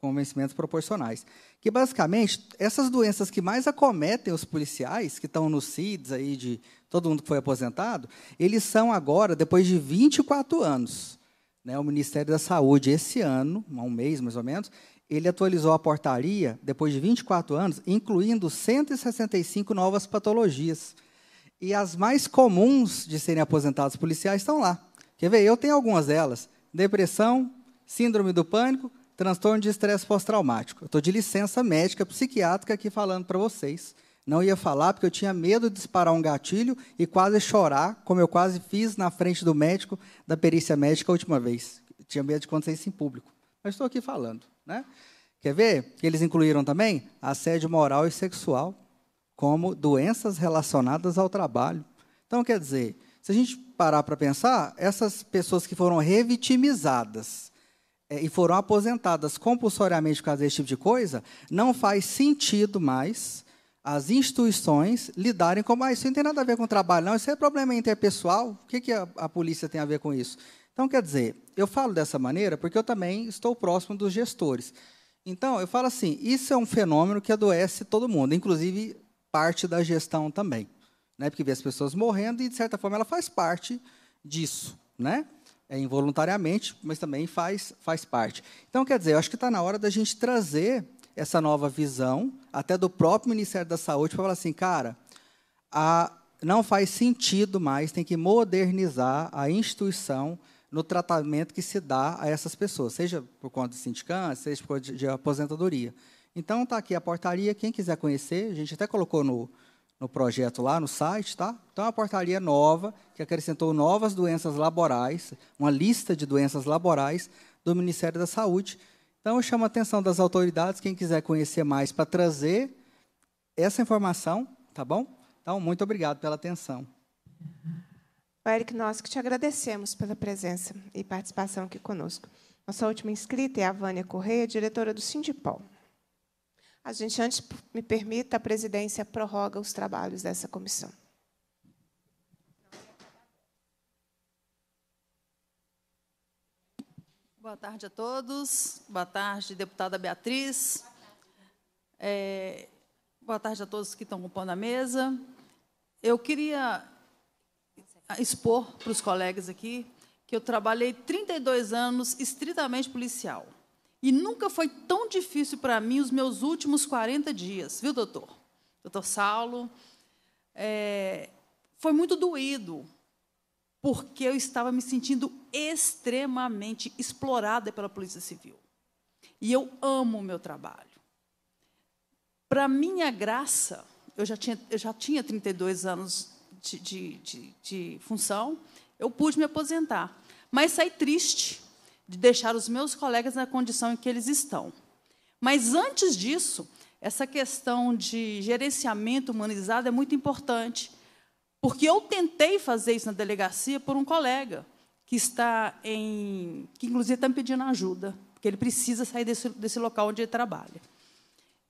com vencimentos proporcionais. Que, basicamente, essas doenças que mais acometem os policiais, que estão nos CIDs aí de todo mundo que foi aposentado, eles são agora, depois de 24 anos, né, o Ministério da Saúde, esse ano, há um mês mais ou menos, ele atualizou a portaria, depois de 24 anos, incluindo 165 novas patologias. E as mais comuns de serem aposentados policiais estão lá. Quer ver? Eu tenho algumas delas: depressão, síndrome do pânico, transtorno de estresse pós-traumático. Eu estou de licença médica, psiquiátrica aqui falando para vocês. Não ia falar porque eu tinha medo de disparar um gatilho e quase chorar, como eu quase fiz na frente do médico da perícia médica a última vez. Eu tinha medo de acontecer isso em público. Mas estou aqui falando, né? Quer ver? Eles incluíram também assédio moral e sexual como doenças relacionadas ao trabalho. Então, quer dizer, se a gente parar para pensar, essas pessoas que foram revitimizadas é, e foram aposentadas compulsoriamente por causa desse tipo de coisa, não faz sentido mais as instituições lidarem com ah, isso não tem nada a ver com o trabalho, não, isso é problema interpessoal, o que, que a, a polícia tem a ver com isso? Então, quer dizer, eu falo dessa maneira porque eu também estou próximo dos gestores. Então, eu falo assim, isso é um fenômeno que adoece todo mundo, inclusive parte da gestão também. Né? Porque vê as pessoas morrendo e, de certa forma, ela faz parte disso. Né? É involuntariamente, mas também faz, faz parte. Então, quer dizer, eu acho que está na hora da gente trazer essa nova visão, até do próprio Ministério da Saúde, para falar assim, cara, a, não faz sentido mais, tem que modernizar a instituição no tratamento que se dá a essas pessoas, seja por conta de sindicância, seja por conta de aposentadoria. Então, está aqui a portaria, quem quiser conhecer, a gente até colocou no, no projeto lá, no site, tá? Então, é uma portaria nova, que acrescentou novas doenças laborais, uma lista de doenças laborais do Ministério da Saúde, então, eu chamo a atenção das autoridades, quem quiser conhecer mais, para trazer essa informação, tá bom? Então, muito obrigado pela atenção. Eric, nós que te agradecemos pela presença e participação aqui conosco. Nossa última inscrita é a Vânia Correia, diretora do Sindipol. A gente, antes me permita, a presidência prorroga os trabalhos dessa comissão. Boa tarde a todos. Boa tarde, deputada Beatriz. É, boa tarde a todos que estão ocupando a mesa. Eu queria expor para os colegas aqui que eu trabalhei 32 anos estritamente policial. E nunca foi tão difícil para mim os meus últimos 40 dias, viu, doutor? Doutor Saulo. É, foi muito doído, porque eu estava me sentindo extremamente explorada pela Polícia Civil. E eu amo o meu trabalho. Para minha graça, eu já tinha, eu já tinha 32 anos de, de, de, de função, eu pude me aposentar. Mas saí triste de deixar os meus colegas na condição em que eles estão. Mas antes disso, essa questão de gerenciamento humanizado é muito importante porque eu tentei fazer isso na delegacia por um colega que está em. que inclusive está me pedindo ajuda, porque ele precisa sair desse, desse local onde ele trabalha.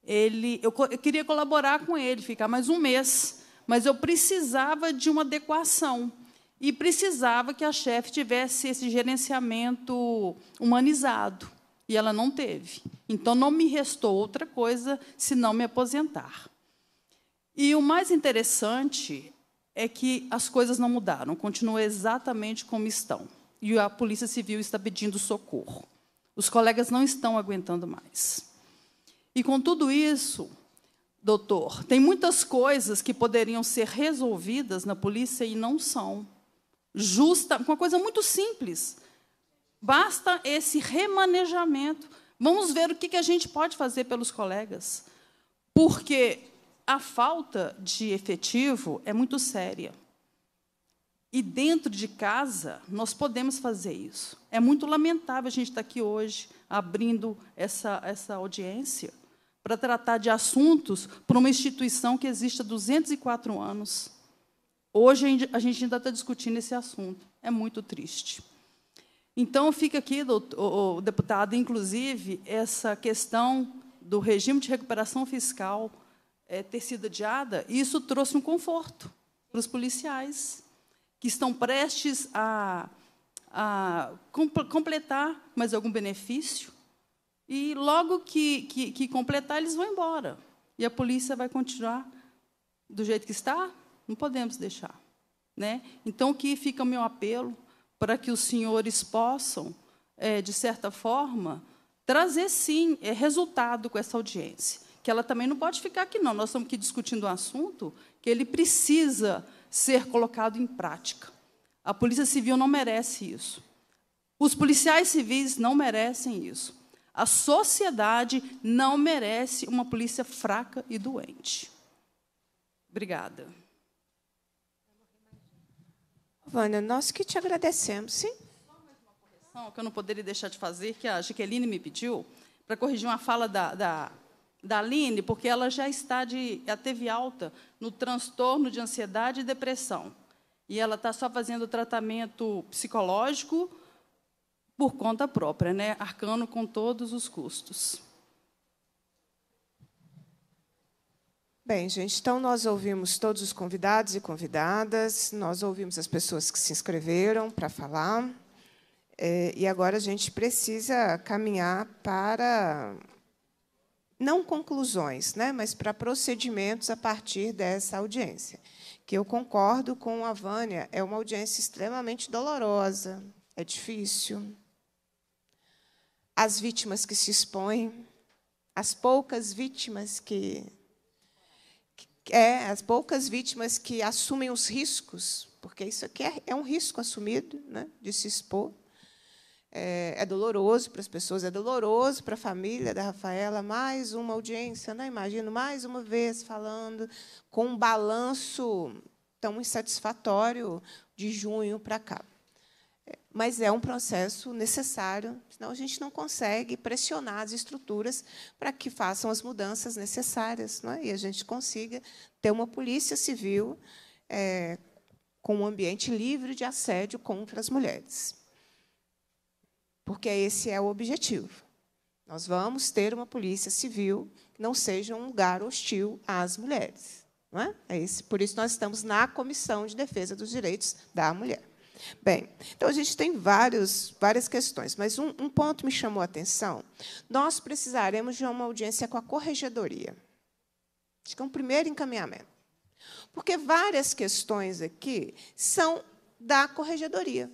Ele, eu, eu queria colaborar com ele, ficar mais um mês, mas eu precisava de uma adequação. E precisava que a chefe tivesse esse gerenciamento humanizado. E ela não teve. Então não me restou outra coisa senão me aposentar. E o mais interessante é que as coisas não mudaram, continuam exatamente como estão. E a Polícia Civil está pedindo socorro. Os colegas não estão aguentando mais. E com tudo isso, doutor, tem muitas coisas que poderiam ser resolvidas na polícia e não são. Justa, uma coisa muito simples. Basta esse remanejamento. Vamos ver o que a gente pode fazer pelos colegas. Porque a falta de efetivo é muito séria. E dentro de casa, nós podemos fazer isso. É muito lamentável a gente estar aqui hoje abrindo essa, essa audiência para tratar de assuntos para uma instituição que existe há 204 anos. Hoje a gente ainda está discutindo esse assunto. É muito triste. Então, fica aqui, doutor, deputado, inclusive, essa questão do regime de recuperação fiscal é, ter sido adiada, isso trouxe um conforto para os policiais que estão prestes a, a comp completar mais algum benefício e logo que, que, que, completar eles vão embora e a polícia vai continuar do jeito que está, não podemos deixar, né? Então que fica o meu apelo para que os senhores possam, é, de certa forma, trazer sim é, resultado com essa audiência que ela também não pode ficar aqui, não. Nós estamos aqui discutindo um assunto que ele precisa ser colocado em prática. A Polícia Civil não merece isso. Os policiais civis não merecem isso. A sociedade não merece uma polícia fraca e doente. Obrigada. Vânia, nós que te agradecemos, sim? Só mais uma correção que eu não poderia deixar de fazer, que a Jaqueline me pediu, para corrigir uma fala da, da da Aline, porque ela já está de, ela teve alta no transtorno de ansiedade e depressão. E ela está só fazendo tratamento psicológico por conta própria, né? arcando com todos os custos. Bem, gente, então nós ouvimos todos os convidados e convidadas, nós ouvimos as pessoas que se inscreveram para falar, é, e agora a gente precisa caminhar para não conclusões, né, mas para procedimentos a partir dessa audiência. Que eu concordo com a Vânia, é uma audiência extremamente dolorosa, é difícil. As vítimas que se expõem, as poucas vítimas que é, as poucas vítimas que assumem os riscos, porque isso aqui é, é um risco assumido, né, de se expor. É, é doloroso para as pessoas, é doloroso para a família da Rafaela. Mais uma audiência, né? imagino, mais uma vez falando, com um balanço tão insatisfatório de junho para cá. É, mas é um processo necessário, senão a gente não consegue pressionar as estruturas para que façam as mudanças necessárias não é? e a gente consiga ter uma polícia civil é, com um ambiente livre de assédio contra as mulheres porque esse é o objetivo. Nós vamos ter uma polícia civil que não seja um lugar hostil às mulheres. Não é? é esse, por isso nós estamos na Comissão de Defesa dos Direitos da Mulher. Bem, então a gente tem vários, várias questões, mas um, um ponto me chamou a atenção. Nós precisaremos de uma audiência com a corregedoria. Acho que é um primeiro encaminhamento. Porque várias questões aqui são da corregedoria.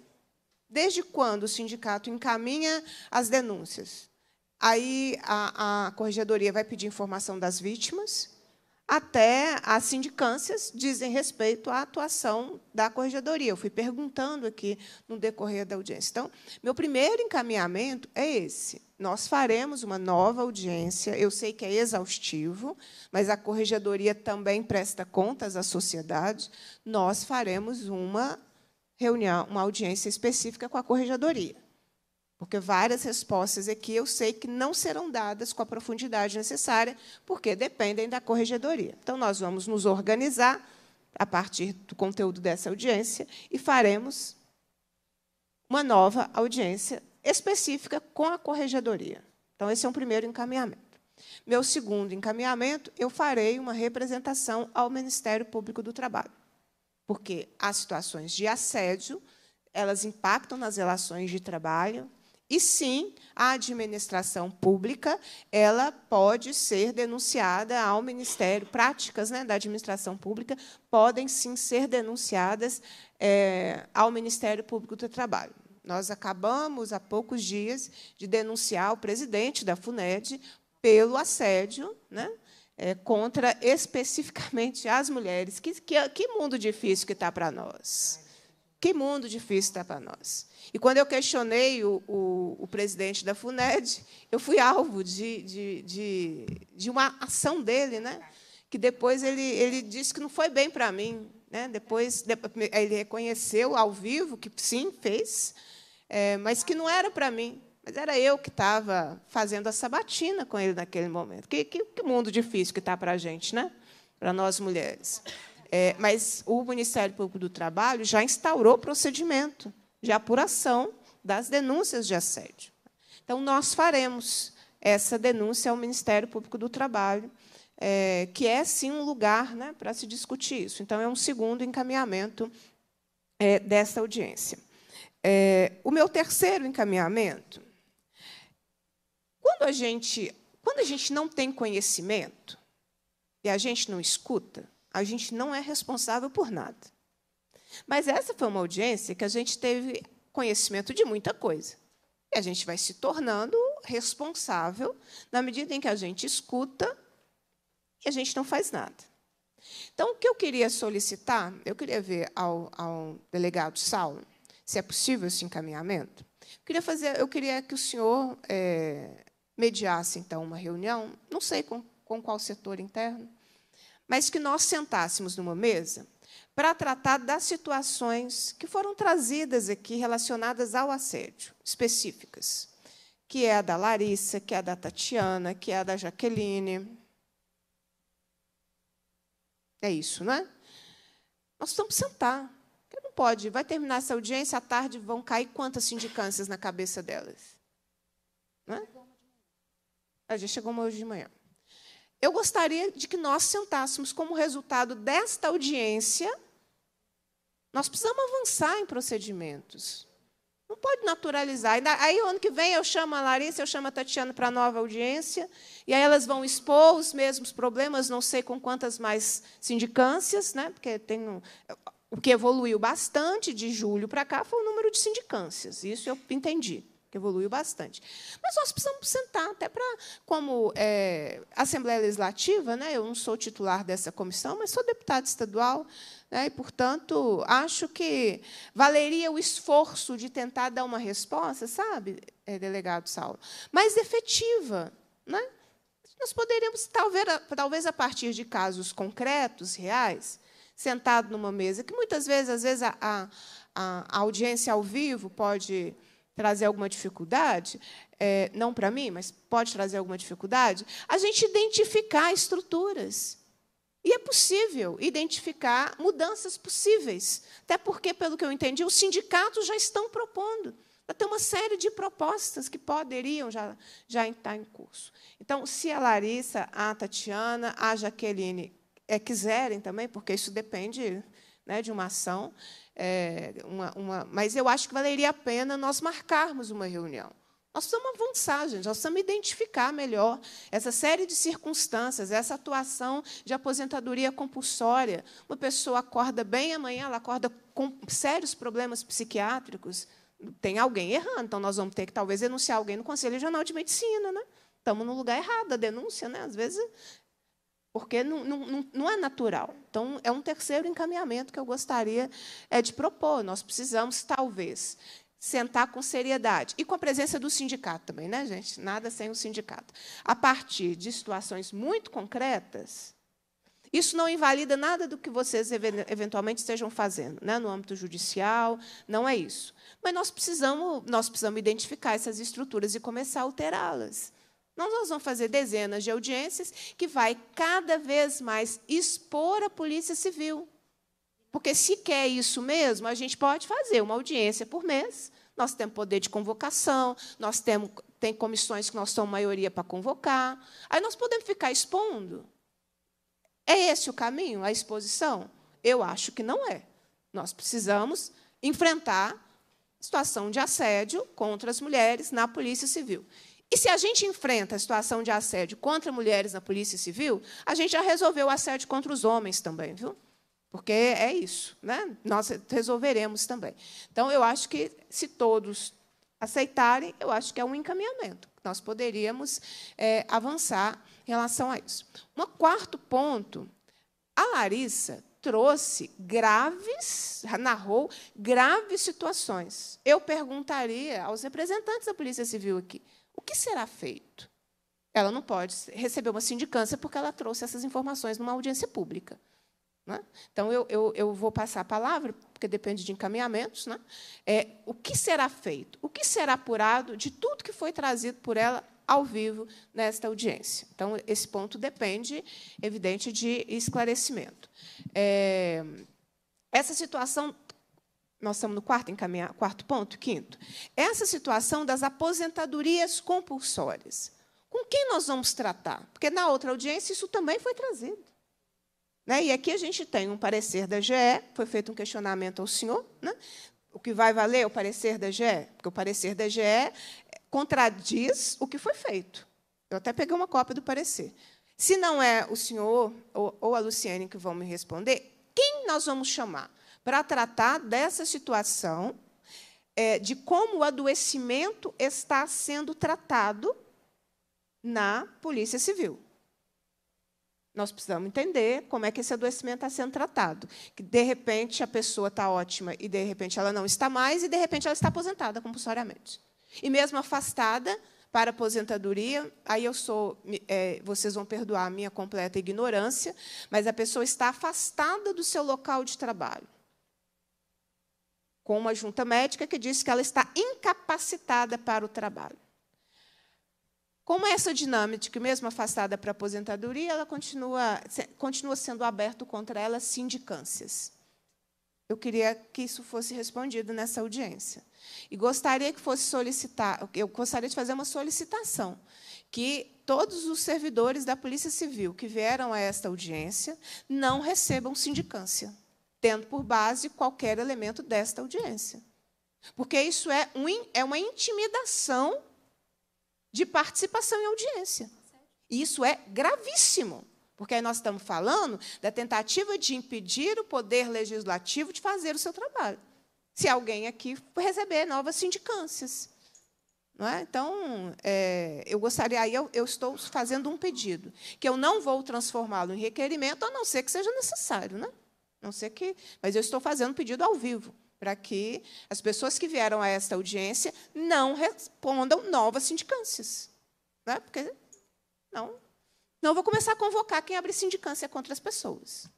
Desde quando o sindicato encaminha as denúncias? Aí a, a corregedoria vai pedir informação das vítimas, até as sindicâncias dizem respeito à atuação da corregedoria. Eu fui perguntando aqui no decorrer da audiência. Então, meu primeiro encaminhamento é esse. Nós faremos uma nova audiência. Eu sei que é exaustivo, mas a corregedoria também presta contas à sociedade. Nós faremos uma reunião, uma audiência específica com a corregedoria. Porque várias respostas aqui eu sei que não serão dadas com a profundidade necessária, porque dependem da corregedoria. Então, nós vamos nos organizar a partir do conteúdo dessa audiência e faremos uma nova audiência específica com a corregedoria. Então, esse é um primeiro encaminhamento. Meu segundo encaminhamento, eu farei uma representação ao Ministério Público do Trabalho porque as situações de assédio, elas impactam nas relações de trabalho, e sim, a administração pública ela pode ser denunciada ao Ministério. Práticas né, da administração pública podem sim ser denunciadas é, ao Ministério Público do Trabalho. Nós acabamos há poucos dias de denunciar o presidente da FUNED pelo assédio, né, é, contra especificamente as mulheres. Que, que, que mundo difícil que está para nós. Que mundo difícil está para nós. E quando eu questionei o, o, o, presidente da FUNED, eu fui alvo de, de, de, de, uma ação dele, né? que depois ele, ele disse que não foi bem para mim. Né? Depois ele reconheceu ao vivo que sim, fez, é, mas que não era para mim. Mas era eu que estava fazendo a sabatina com ele naquele momento. Que, que, que mundo difícil que está para a gente, né? para nós mulheres. É, mas o Ministério Público do Trabalho já instaurou procedimento de apuração das denúncias de assédio. Então, nós faremos essa denúncia ao Ministério Público do Trabalho, é, que é, sim, um lugar né, para se discutir isso. Então, é um segundo encaminhamento é, audiência. É, o meu terceiro encaminhamento quando a gente, quando a gente não tem conhecimento e a gente não escuta, a gente não é responsável por nada. Mas essa foi uma audiência que a gente teve conhecimento de muita coisa. E a gente vai se tornando responsável na medida em que a gente escuta e a gente não faz nada. Então, o que eu queria solicitar, eu queria ver ao, ao delegado Saulo se é possível esse encaminhamento. Eu queria, fazer, eu queria que o senhor é, mediasse, então, uma reunião, não sei com, com qual setor interno, mas que nós sentássemos numa mesa para tratar das situações que foram trazidas aqui relacionadas ao assédio, específicas, que é a da Larissa, que é a da Tatiana, que é a da Jaqueline. É isso, não é? Nós precisamos sentar. Porque não pode. Vai terminar essa audiência, à tarde vão cair quantas sindicâncias na cabeça delas? Não é? A gente chegou hoje de manhã. Eu gostaria de que nós sentássemos como resultado desta audiência. Nós precisamos avançar em procedimentos. Não pode naturalizar. Aí, ano que vem, eu chamo a Larissa, eu chamo a Tatiana para a nova audiência, e aí elas vão expor os mesmos problemas, não sei com quantas mais sindicâncias, né? porque tem um... o que evoluiu bastante de julho para cá foi o número de sindicâncias. Isso eu entendi evoluiu bastante. Mas nós precisamos sentar até para, como é, Assembleia Legislativa, né, eu não sou titular dessa comissão, mas sou deputado estadual, né, e, portanto, acho que valeria o esforço de tentar dar uma resposta, sabe, é, delegado Saulo, mais efetiva. Né? Nós poderíamos, talvez, talvez a partir de casos concretos, reais, sentado numa mesa, que muitas vezes, às vezes, a, a, a audiência ao vivo pode trazer alguma dificuldade, é, não para mim, mas pode trazer alguma dificuldade, a gente identificar estruturas. E é possível identificar mudanças possíveis. Até porque, pelo que eu entendi, os sindicatos já estão propondo. Já tem uma série de propostas que poderiam já, já estar em curso. Então, se a Larissa, a Tatiana, a Jaqueline é, quiserem também, porque isso depende né, de uma ação, é, uma, uma, mas eu acho que valeria a pena nós marcarmos uma reunião. Nós precisamos avançar, gente, nós precisamos identificar melhor essa série de circunstâncias, essa atuação de aposentadoria compulsória. Uma pessoa acorda bem amanhã, ela acorda com sérios problemas psiquiátricos. Tem alguém errando, então nós vamos ter que talvez denunciar alguém no Conselho Regional de Medicina, né? Estamos no lugar errado, a denúncia, né? Às vezes porque não, não, não é natural. Então, é um terceiro encaminhamento que eu gostaria é, de propor. Nós precisamos, talvez, sentar com seriedade. E com a presença do sindicato também, né, gente? Nada sem o sindicato. A partir de situações muito concretas, isso não invalida nada do que vocês eventualmente estejam fazendo, né, no âmbito judicial, não é isso. Mas nós precisamos, nós precisamos identificar essas estruturas e começar a alterá-las. Nós, vamos fazer dezenas de audiências que vai cada vez mais expor a Polícia Civil. Porque se quer isso mesmo, a gente pode fazer uma audiência por mês. Nós temos poder de convocação, nós temos tem comissões que nós somos maioria para convocar. Aí nós podemos ficar expondo. É esse o caminho, a exposição? Eu acho que não é. Nós precisamos enfrentar situação de assédio contra as mulheres na Polícia Civil. E se a gente enfrenta a situação de assédio contra mulheres na Polícia Civil, a gente já resolveu o assédio contra os homens também, viu? Porque é isso, né? Nós resolveremos também. Então, eu acho que se todos aceitarem, eu acho que é um encaminhamento. Nós poderíamos é, avançar em relação a isso. Um quarto ponto, a Larissa trouxe graves, narrou graves situações. Eu perguntaria aos representantes da Polícia Civil aqui, o que será feito? Ela não pode receber uma sindicância porque ela trouxe essas informações numa audiência pública. Né? Então, eu, eu, eu, vou passar a palavra, porque depende de encaminhamentos. Né? É, o que será feito? O que será apurado de tudo que foi trazido por ela ao vivo nesta audiência? Então, esse ponto depende, evidente, de esclarecimento. É, essa situação nós estamos no quarto encaminhar, quarto ponto, quinto. Essa situação das aposentadorias compulsórias. Com quem nós vamos tratar? Porque na outra audiência isso também foi trazido. Né? E aqui a gente tem um parecer da GE, foi feito um questionamento ao senhor. Né? O que vai valer é o parecer da GE, porque o parecer da GE é, contradiz o que foi feito. Eu até peguei uma cópia do parecer. Se não é o senhor ou, ou a Luciane que vão me responder, quem nós vamos chamar? para tratar dessa situação, é, de como o adoecimento está sendo tratado na Polícia Civil. Nós precisamos entender como é que esse adoecimento está sendo tratado. Que, de repente, a pessoa está ótima e, de repente, ela não está mais, e, de repente, ela está aposentada compulsoriamente. E, mesmo afastada para aposentadoria, aí eu sou, é, vocês vão perdoar a minha completa ignorância, mas a pessoa está afastada do seu local de trabalho com uma junta médica que disse que ela está incapacitada para o trabalho. Como essa dinâmica, mesmo afastada para a aposentadoria, ela continua, continua sendo aberto contra ela sindicâncias. Eu queria que isso fosse respondido nessa audiência. E gostaria que fosse solicitar, eu gostaria de fazer uma solicitação que todos os servidores da Polícia Civil que vieram a esta audiência não recebam sindicância tendo por base qualquer elemento desta audiência. Porque isso é, um, é uma intimidação de participação em audiência. E isso é gravíssimo. Porque aí nós estamos falando da tentativa de impedir o poder legislativo de fazer o seu trabalho. Se alguém aqui receber novas sindicâncias. É? Então, é, eu gostaria, aí eu, eu, estou fazendo um pedido, que eu não vou transformá-lo em requerimento, a não ser que seja necessário. Né? Não sei que, mas eu estou fazendo pedido ao vivo para que as pessoas que vieram a esta audiência não respondam novas sindicâncias, né? Porque não, não vou começar a convocar quem abre sindicância contra as pessoas,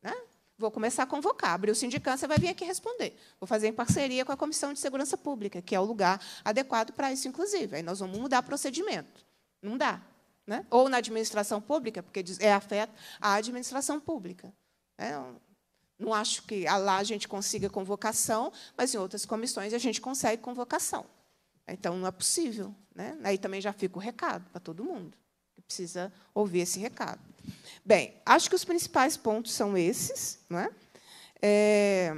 né? Vou começar a convocar, abrir o sindicância vai vir aqui responder. Vou fazer em parceria com a Comissão de Segurança Pública, que é o lugar adequado para isso, inclusive. Aí nós vamos mudar procedimento. Não dá, né? Ou na administração pública, porque é afeta a administração pública. É, não acho que lá a gente consiga convocação, mas em outras comissões a gente consegue convocação. Então, não é possível. Né? Aí também já fica o recado para todo mundo, que precisa ouvir esse recado. Bem, acho que os principais pontos são esses. Não é? É...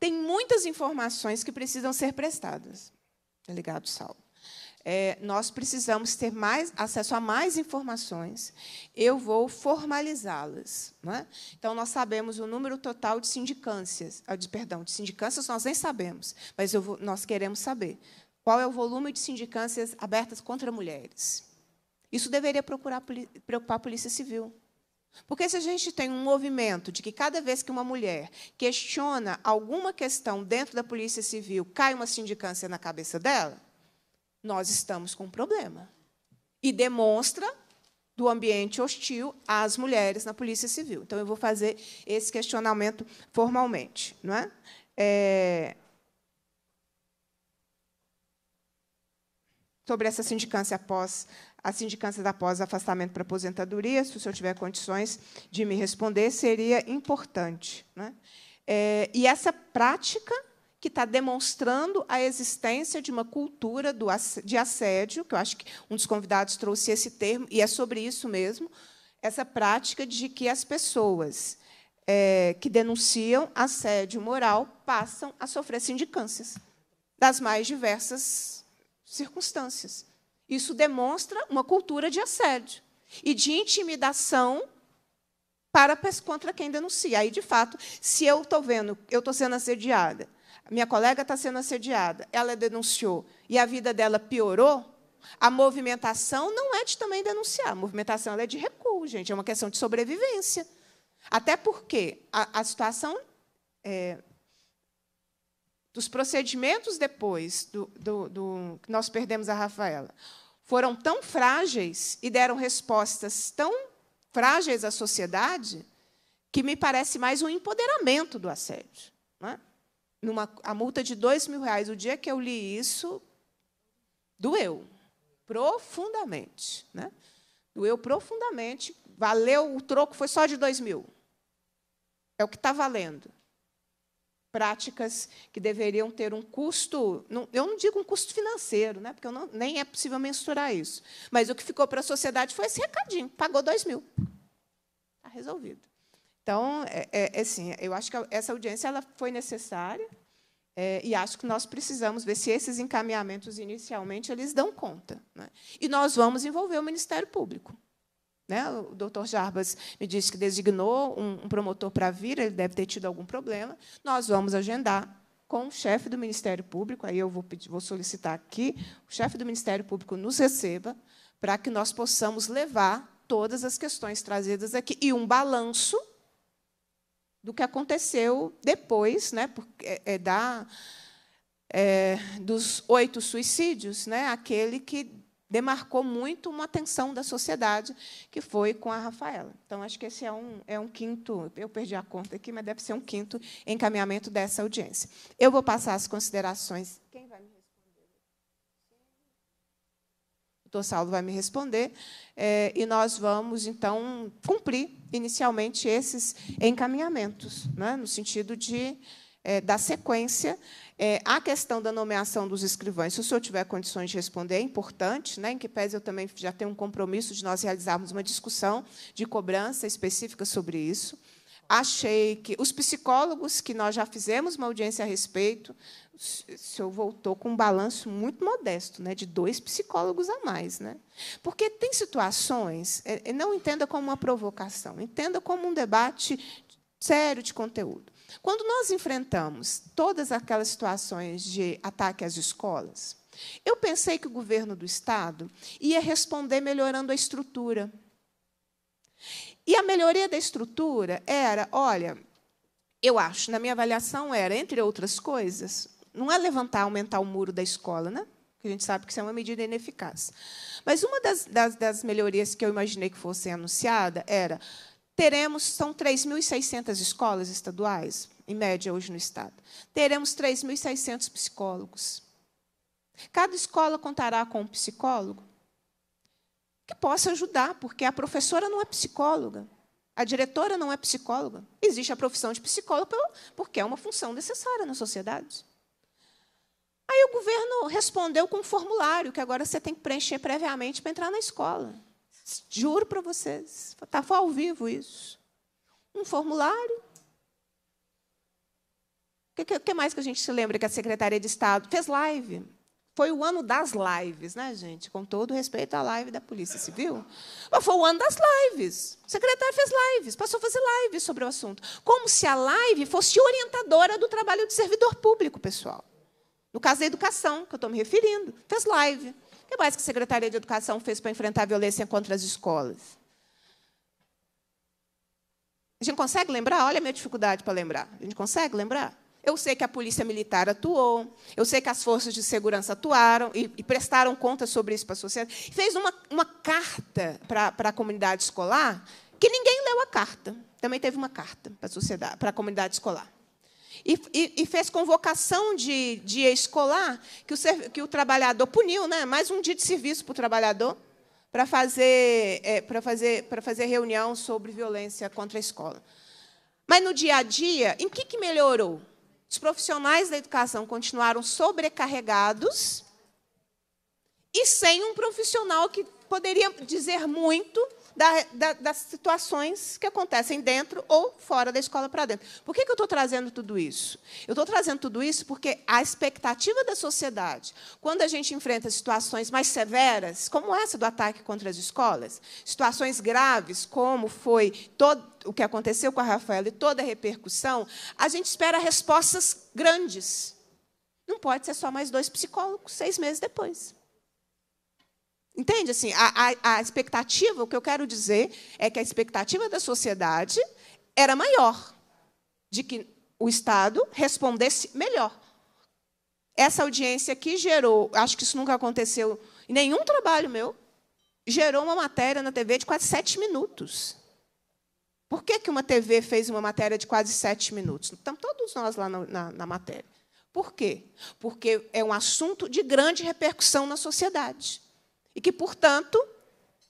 Tem muitas informações que precisam ser prestadas, delegado tá Salvo é, nós precisamos ter mais acesso a mais informações. Eu vou formalizá-las. É? Então, nós sabemos o número total de sindicâncias, ah, de, perdão, de sindicâncias nós nem sabemos, mas vou, nós queremos saber qual é o volume de sindicâncias abertas contra mulheres. Isso deveria procurar preocupar a Polícia Civil. Porque se a gente tem um movimento de que cada vez que uma mulher questiona alguma questão dentro da Polícia Civil, cai uma sindicância na cabeça dela, nós estamos com um problema. E demonstra do ambiente hostil às mulheres na Polícia Civil. Então, eu vou fazer esse questionamento formalmente. Não é? é... Sobre essa sindicância após a sindicância da pós-afastamento para aposentadoria, se o senhor tiver condições de me responder, seria importante. Né? É, e essa prática que está demonstrando a existência de uma cultura do, de assédio, que eu acho que um dos convidados trouxe esse termo, e é sobre isso mesmo, essa prática de que as pessoas é, que denunciam assédio moral passam a sofrer sindicâncias das mais diversas circunstâncias. Isso demonstra uma cultura de assédio e de intimidação para contra quem denuncia. Aí, de fato, se eu estou vendo, eu estou sendo assediada, minha colega está sendo assediada, ela denunciou e a vida dela piorou, a movimentação não é de também denunciar, a movimentação é de recuo, gente, é uma questão de sobrevivência. Até porque a, a situação é, dos procedimentos depois do, do, do, que nós perdemos a Rafaela foram tão frágeis e deram respostas tão frágeis à sociedade que me parece mais um empoderamento do assédio. Não é? numa, a multa de dois mil reais. O dia que eu li isso, doeu profundamente, né? Doeu profundamente. Valeu o troco foi só de dois mil. É o que está valendo. Práticas que deveriam ter um custo, não, eu não digo um custo financeiro, né? Porque não, nem é possível mensurar isso. Mas o que ficou para a sociedade foi esse recadinho: pagou dois mil, está resolvido. Então, é, é, é, assim, eu acho que essa audiência ela foi necessária é, e acho que nós precisamos ver se esses encaminhamentos inicialmente eles dão conta. Né? E nós vamos envolver o Ministério Público. Né? O doutor Jarbas me disse que designou um, um promotor para vir, ele deve ter tido algum problema. Nós vamos agendar com o chefe do Ministério Público, aí eu vou, pedir, vou solicitar aqui, o chefe do Ministério Público nos receba para que nós possamos levar todas as questões trazidas aqui e um balanço do que aconteceu depois, né, é, é, da, é, dos oito suicídios, né, aquele que demarcou muito uma atenção da sociedade, que foi com a Rafaela. Então, acho que esse é um, é um quinto, eu perdi a conta aqui, mas deve ser um quinto encaminhamento dessa audiência. Eu vou passar as considerações. Quem vai me doutor Saulo vai me responder, é, e nós vamos, então, cumprir inicialmente esses encaminhamentos, né, no sentido de é, dar sequência é, à questão da nomeação dos escrivães. Se o senhor tiver condições de responder, é importante, né, em que pese eu também já tenho um compromisso de nós realizarmos uma discussão de cobrança específica sobre isso achei que os psicólogos que nós já fizemos uma audiência a respeito, o senhor voltou com um balanço muito modesto, né, de dois psicólogos a mais, né? Porque tem situações, é, é, não entenda como uma provocação, entenda como um debate sério de conteúdo. Quando nós enfrentamos todas aquelas situações de ataque às escolas, eu pensei que o governo do estado ia responder melhorando a estrutura e a melhoria da estrutura era, olha, eu acho, na minha avaliação era, entre outras coisas, não é levantar, aumentar o muro da escola, né? que a gente sabe que isso é uma medida ineficaz. Mas uma das, das, das melhorias que eu imaginei que fosse anunciada era teremos, são 3.600 escolas estaduais, em média, hoje no Estado. Teremos 3.600 psicólogos. Cada escola contará com um psicólogo que possa ajudar, porque a professora não é psicóloga, a diretora não é psicóloga. Existe a profissão de psicólogo porque é uma função necessária na sociedade. Aí o governo respondeu com um formulário que agora você tem que preencher previamente para entrar na escola. Juro para vocês, está foi ao vivo isso. Um formulário. O que, que mais que a gente se lembra que a Secretaria de Estado fez live? Foi o ano das lives, né, gente? Com todo respeito à live da Polícia Civil. Mas foi o ano das lives. O secretário fez lives, passou a fazer lives sobre o assunto. Como se a live fosse orientadora do trabalho do servidor público, pessoal. No caso da educação, que eu estou me referindo, fez live. O que mais que a Secretaria de Educação fez para enfrentar a violência contra as escolas? A gente consegue lembrar? Olha a minha dificuldade para lembrar. A gente consegue lembrar? Eu sei que a polícia militar atuou, eu sei que as forças de segurança atuaram e, e prestaram conta sobre isso para a sociedade. Fez uma, uma carta para, a comunidade escolar que ninguém leu a carta. Também teve uma carta para a sociedade, para a comunidade escolar. E, e, e, fez convocação de dia escolar que o, que o trabalhador puniu, né? Mais um dia de serviço para o trabalhador para fazer é, para fazer para fazer reunião sobre violência contra a escola. Mas no dia a dia, em que que melhorou? Os profissionais da educação continuaram sobrecarregados e sem um profissional que poderia dizer muito da, da, das situações que acontecem dentro ou fora da escola para dentro. Por que, que eu estou trazendo tudo isso? Eu estou trazendo tudo isso porque a expectativa da sociedade, quando a gente enfrenta situações mais severas, como essa do ataque contra as escolas, situações graves, como foi todo, o que aconteceu com a Rafaela e toda a repercussão, a gente espera respostas grandes. Não pode ser só mais dois psicólogos seis meses depois. Entende? Assim, a, a, a expectativa, o que eu quero dizer é que a expectativa da sociedade era maior de que o Estado respondesse melhor. Essa audiência aqui gerou, acho que isso nunca aconteceu em nenhum trabalho meu, gerou uma matéria na TV de quase sete minutos. Por que, que uma TV fez uma matéria de quase sete minutos? Estamos todos nós lá na, na, na matéria. Por quê? Porque é um assunto de grande repercussão na sociedade. E que, portanto,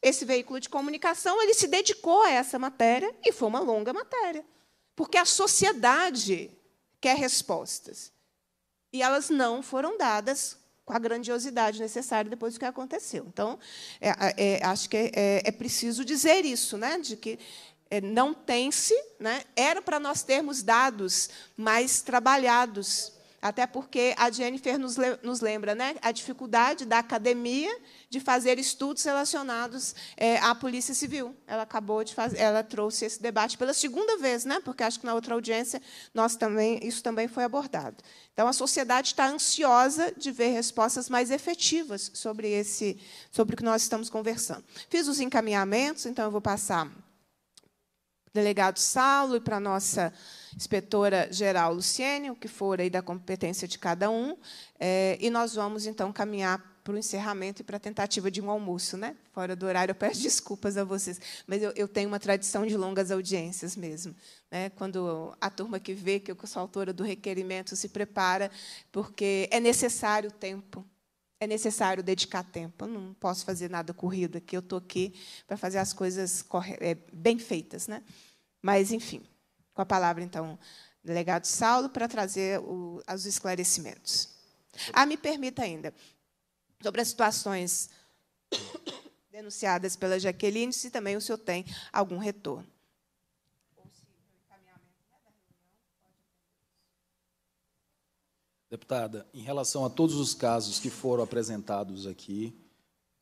esse veículo de comunicação ele se dedicou a essa matéria e foi uma longa matéria. Porque a sociedade quer respostas. E elas não foram dadas com a grandiosidade necessária depois do que aconteceu. Então, é, é, é acho que é, é, preciso dizer isso, né? de que é, não tem-se, né? era para nós termos dados mais trabalhados, até porque a Jennifer nos, nos lembra né? a dificuldade da academia de fazer estudos relacionados é, à Polícia Civil. Ela acabou de fazer, ela trouxe esse debate pela segunda vez, né? porque acho que na outra audiência nós também, isso também foi abordado. Então, a sociedade está ansiosa de ver respostas mais efetivas sobre, esse, sobre o que nós estamos conversando. Fiz os encaminhamentos, então eu vou passar delegado Saulo e para a nossa inspetora geral Luciene, o que for aí da competência de cada um, é, e nós vamos então caminhar para o encerramento e para a tentativa de um almoço, né? Fora do horário, eu peço desculpas a vocês, mas eu, eu tenho uma tradição de longas audiências mesmo, né? Quando a turma que vê que eu sou autora do requerimento se prepara, porque é necessário tempo, é necessário dedicar tempo. Eu não posso fazer nada corrido aqui, eu estou aqui para fazer as coisas é, bem feitas, né? Mas enfim, com a palavra então, delegado Saulo para trazer o, os esclarecimentos. Ah, me permita ainda sobre as situações denunciadas pela Jaqueline, se também o senhor tem algum retorno. Deputada, em relação a todos os casos que foram apresentados aqui,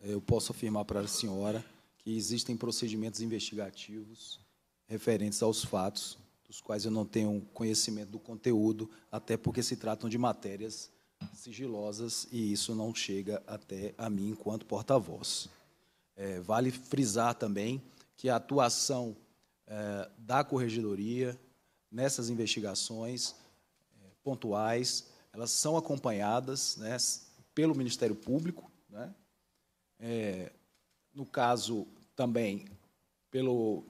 eh, eu posso afirmar para a senhora que existem procedimentos investigativos referentes aos fatos, dos quais eu não tenho conhecimento do conteúdo, até porque se tratam de matérias sigilosas e isso não chega até a mim enquanto porta-voz. É, vale frisar também que a atuação é, da corregedoria nessas investigações é, pontuais, elas são acompanhadas né, pelo Ministério Público, né, é, no caso também pelo,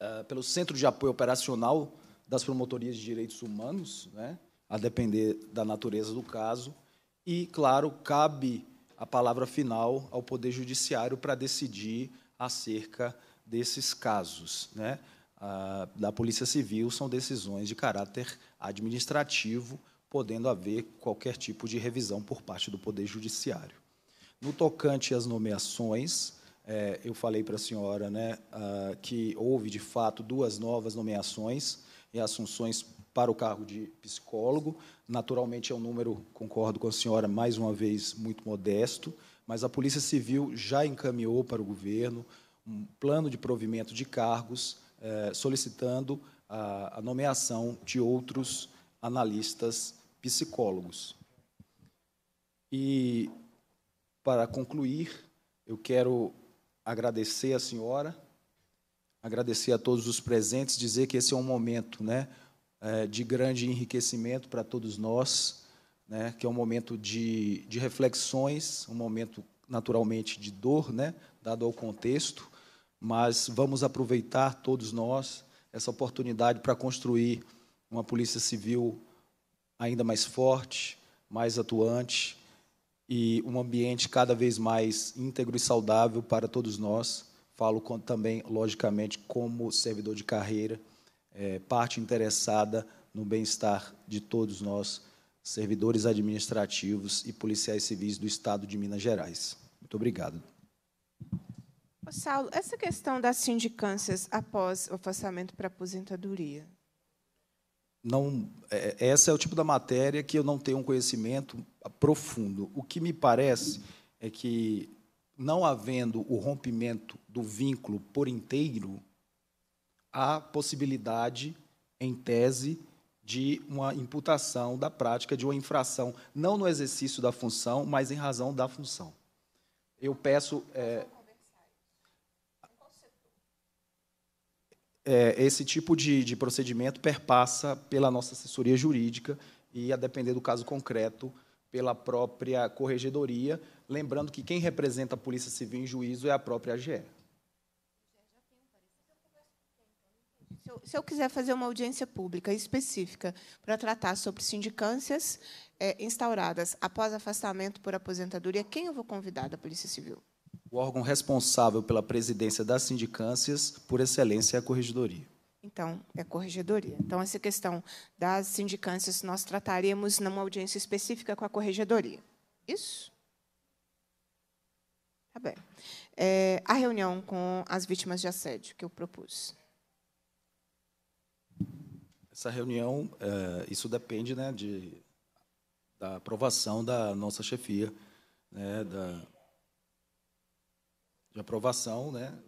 é, pelo Centro de Apoio Operacional das Promotorias de Direitos Humanos, né, a depender da natureza do caso. E, claro, cabe a palavra final ao Poder Judiciário para decidir acerca desses casos. Né? da Polícia Civil são decisões de caráter administrativo, podendo haver qualquer tipo de revisão por parte do Poder Judiciário. No tocante às nomeações, é, eu falei para a senhora né, que houve, de fato, duas novas nomeações e assunções para o cargo de psicólogo. Naturalmente, é um número, concordo com a senhora, mais uma vez, muito modesto, mas a Polícia Civil já encaminhou para o governo um plano de provimento de cargos, eh, solicitando a, a nomeação de outros analistas psicólogos. E, para concluir, eu quero agradecer à senhora, agradecer a todos os presentes, dizer que esse é um momento, né? É, de grande enriquecimento para todos nós, né, que é um momento de, de reflexões, um momento naturalmente de dor, né, dado ao contexto, mas vamos aproveitar todos nós essa oportunidade para construir uma polícia civil ainda mais forte, mais atuante e um ambiente cada vez mais íntegro e saudável para todos nós. Falo com, também, logicamente, como servidor de carreira é, parte interessada no bem-estar de todos nós, servidores administrativos e policiais civis do Estado de Minas Gerais. Muito obrigado. Ô, Saulo, essa questão das sindicâncias após o afastamento para aposentadoria. Não, é, é essa é o tipo da matéria que eu não tenho um conhecimento profundo. O que me parece é que, não havendo o rompimento do vínculo por inteiro, a possibilidade, em tese, de uma imputação da prática de uma infração, não no exercício da função, mas em razão da função. Eu peço. É, é, esse tipo de, de procedimento perpassa pela nossa assessoria jurídica e, a depender do caso concreto, pela própria corregedoria. Lembrando que quem representa a Polícia Civil em juízo é a própria AGE. Se eu, se eu quiser fazer uma audiência pública específica para tratar sobre sindicâncias é, instauradas após afastamento por aposentadoria, quem eu vou convidar da Polícia Civil? O órgão responsável pela presidência das sindicâncias, por excelência, é a Corregedoria. Então, é a corregedoria. Então, essa questão das sindicâncias nós trataremos numa audiência específica com a corregedoria. Isso? Tá bem. É, a reunião com as vítimas de assédio que eu propus. Essa reunião, é, isso depende né, de, da aprovação da nossa chefia, né, da, de aprovação né,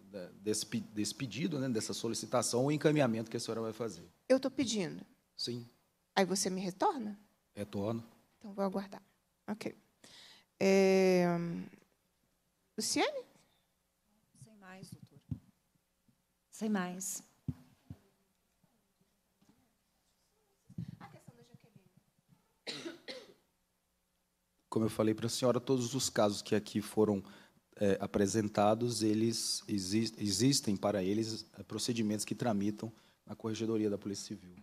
desse, desse pedido, né, dessa solicitação, o encaminhamento que a senhora vai fazer. Eu estou pedindo? Sim. Aí você me retorna? Retorno. Então, vou aguardar. Ok. É... Luciane? Sem mais, doutora. Sem mais. como eu falei para a senhora, todos os casos que aqui foram é, apresentados, eles exi existem para eles é, procedimentos que tramitam na Corregedoria da Polícia Civil.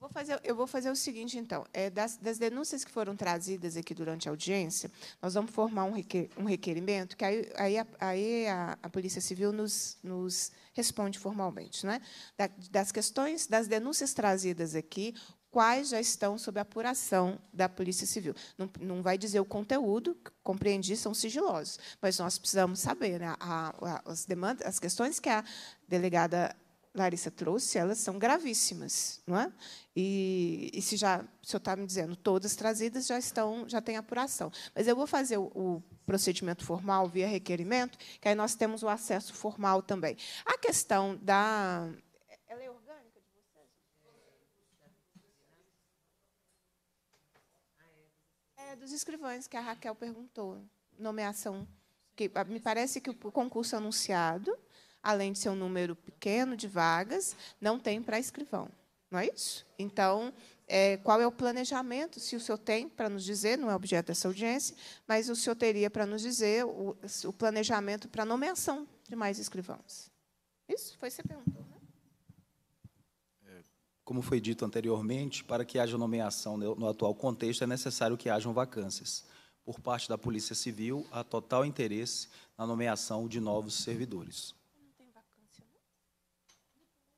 Vou fazer, eu vou fazer o seguinte, então. É, das, das, denúncias que foram trazidas aqui durante a audiência, nós vamos formar um, requer, um requerimento, que aí, aí, a, aí a, a, Polícia Civil nos, nos responde formalmente. Né? Da, das questões, das denúncias trazidas aqui, quais já estão sob apuração da Polícia Civil. Não, não vai dizer o conteúdo, compreendi, são sigilosos, mas nós precisamos saber né, a, as, demandas, as questões que a delegada Larissa trouxe, elas são gravíssimas, não é? E, e se já, o senhor está me dizendo, todas trazidas já estão, já tem apuração. Mas eu vou fazer o, o procedimento formal via requerimento, que aí nós temos o acesso formal também. A questão da ela é orgânica de vocês? É dos escrivães que a Raquel perguntou, nomeação que me parece que o concurso anunciado além de ser um número pequeno de vagas, não tem para escrivão. Não é isso? Então, é, qual é o planejamento, se o senhor tem para nos dizer, não é objeto dessa audiência, mas o senhor teria para nos dizer o, o planejamento para nomeação de mais escrivãos. Isso, foi você perguntou. Né? É, como foi dito anteriormente, para que haja nomeação no atual contexto, é necessário que hajam vacâncias. Por parte da Polícia Civil, há total interesse na nomeação de novos servidores.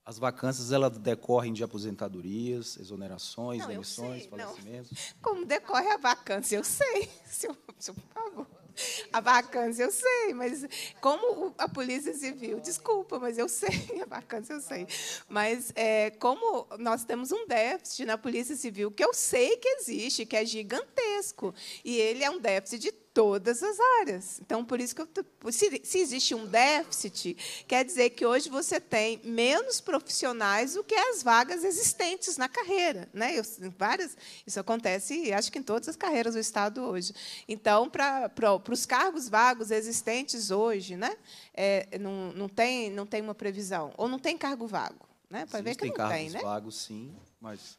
As vacâncias elas decorrem de aposentadorias, exonerações, não, demissões, falecimentos. Como decorre a vacância, eu sei, senhor, senhor, por favor. A vacância eu sei, mas como a Polícia Civil, desculpa, mas eu sei, a vacância eu sei. Mas é, como nós temos um déficit na Polícia Civil, que eu sei que existe, que é gigantesco, e ele é um déficit de todas as áreas. Então, por isso que eu, se, se, existe um déficit, quer dizer que hoje você tem menos profissionais do que as vagas existentes na carreira, né? Eu, várias, isso acontece, acho que em todas as carreiras do Estado hoje. Então, para os cargos vagos existentes hoje, né? É, não, não tem não tem uma previsão ou não tem cargo vago, né? Para ver que não cargos tem, né? Vagos, sim, mas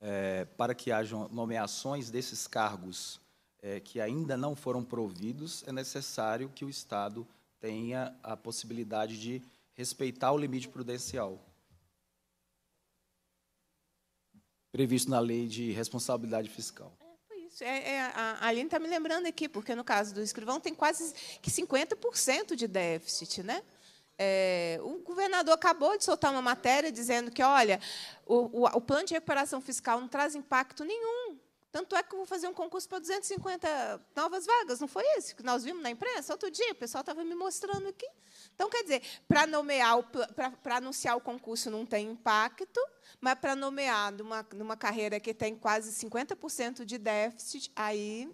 é, para que hajam nomeações desses cargos é, que ainda não foram providos, é necessário que o Estado tenha a possibilidade de respeitar o limite prudencial. Previsto na lei de responsabilidade fiscal. É, é, é, a Aline está me lembrando aqui, porque no caso do escrivão tem quase que 50% de déficit, né? É, o governador acabou de soltar uma matéria dizendo que, olha, o, o, o plano de recuperação fiscal não traz impacto nenhum tanto é que eu vou fazer um concurso para 250 novas vagas, não foi isso que nós vimos na imprensa outro dia? O pessoal estava me mostrando aqui. Então, quer dizer, para nomear, para anunciar o concurso não tem impacto, mas para nomear numa, numa carreira que tem quase 50% de déficit, aí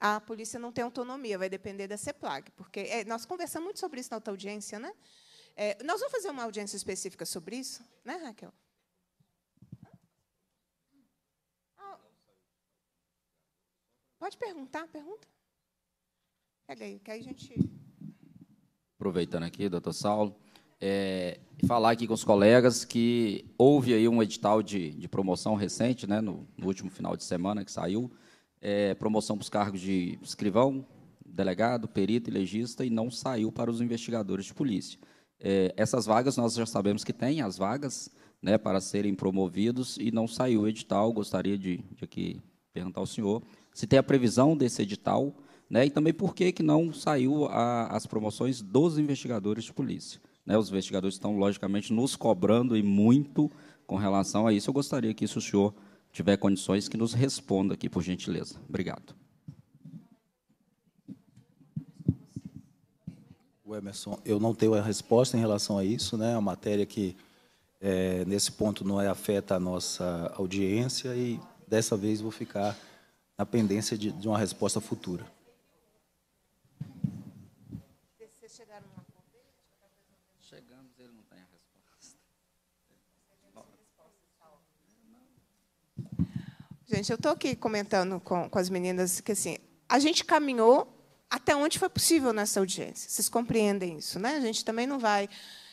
a polícia não tem autonomia, vai depender da CEPLAG. Porque é, nós conversamos muito sobre isso na outra audiência, né? É, nós vamos fazer uma audiência específica sobre isso, né, Raquel? Pode perguntar, pergunta. Pega aí, que aí a gente. Aproveitando aqui, doutor Saulo, é, falar aqui com os colegas que houve aí um edital de, de promoção recente, né, no, no último final de semana que saiu, é, promoção para os cargos de escrivão, delegado, perito e legista, e não saiu para os investigadores de polícia. É, essas vagas nós já sabemos que tem as vagas né, para serem promovidos e não saiu o edital. Gostaria de, de aqui perguntar ao senhor se tem a previsão desse edital, né, e também por que, que não saiu a, as promoções dos investigadores de polícia. Né, os investigadores estão, logicamente, nos cobrando e muito com relação a isso. Eu gostaria que, se o senhor tiver condições, que nos responda aqui, por gentileza. Obrigado. Emerson, eu não tenho a resposta em relação a isso, né? É uma matéria que, é, nesse ponto, não é afeta a nossa audiência e, dessa vez, vou ficar na pendência de, de uma resposta futura. Chegamos, ele não tem a resposta. Gente, eu estou aqui comentando com, com as meninas que assim, a gente caminhou até onde foi possível nessa audiência. Vocês compreendem isso, né? A gente também não vai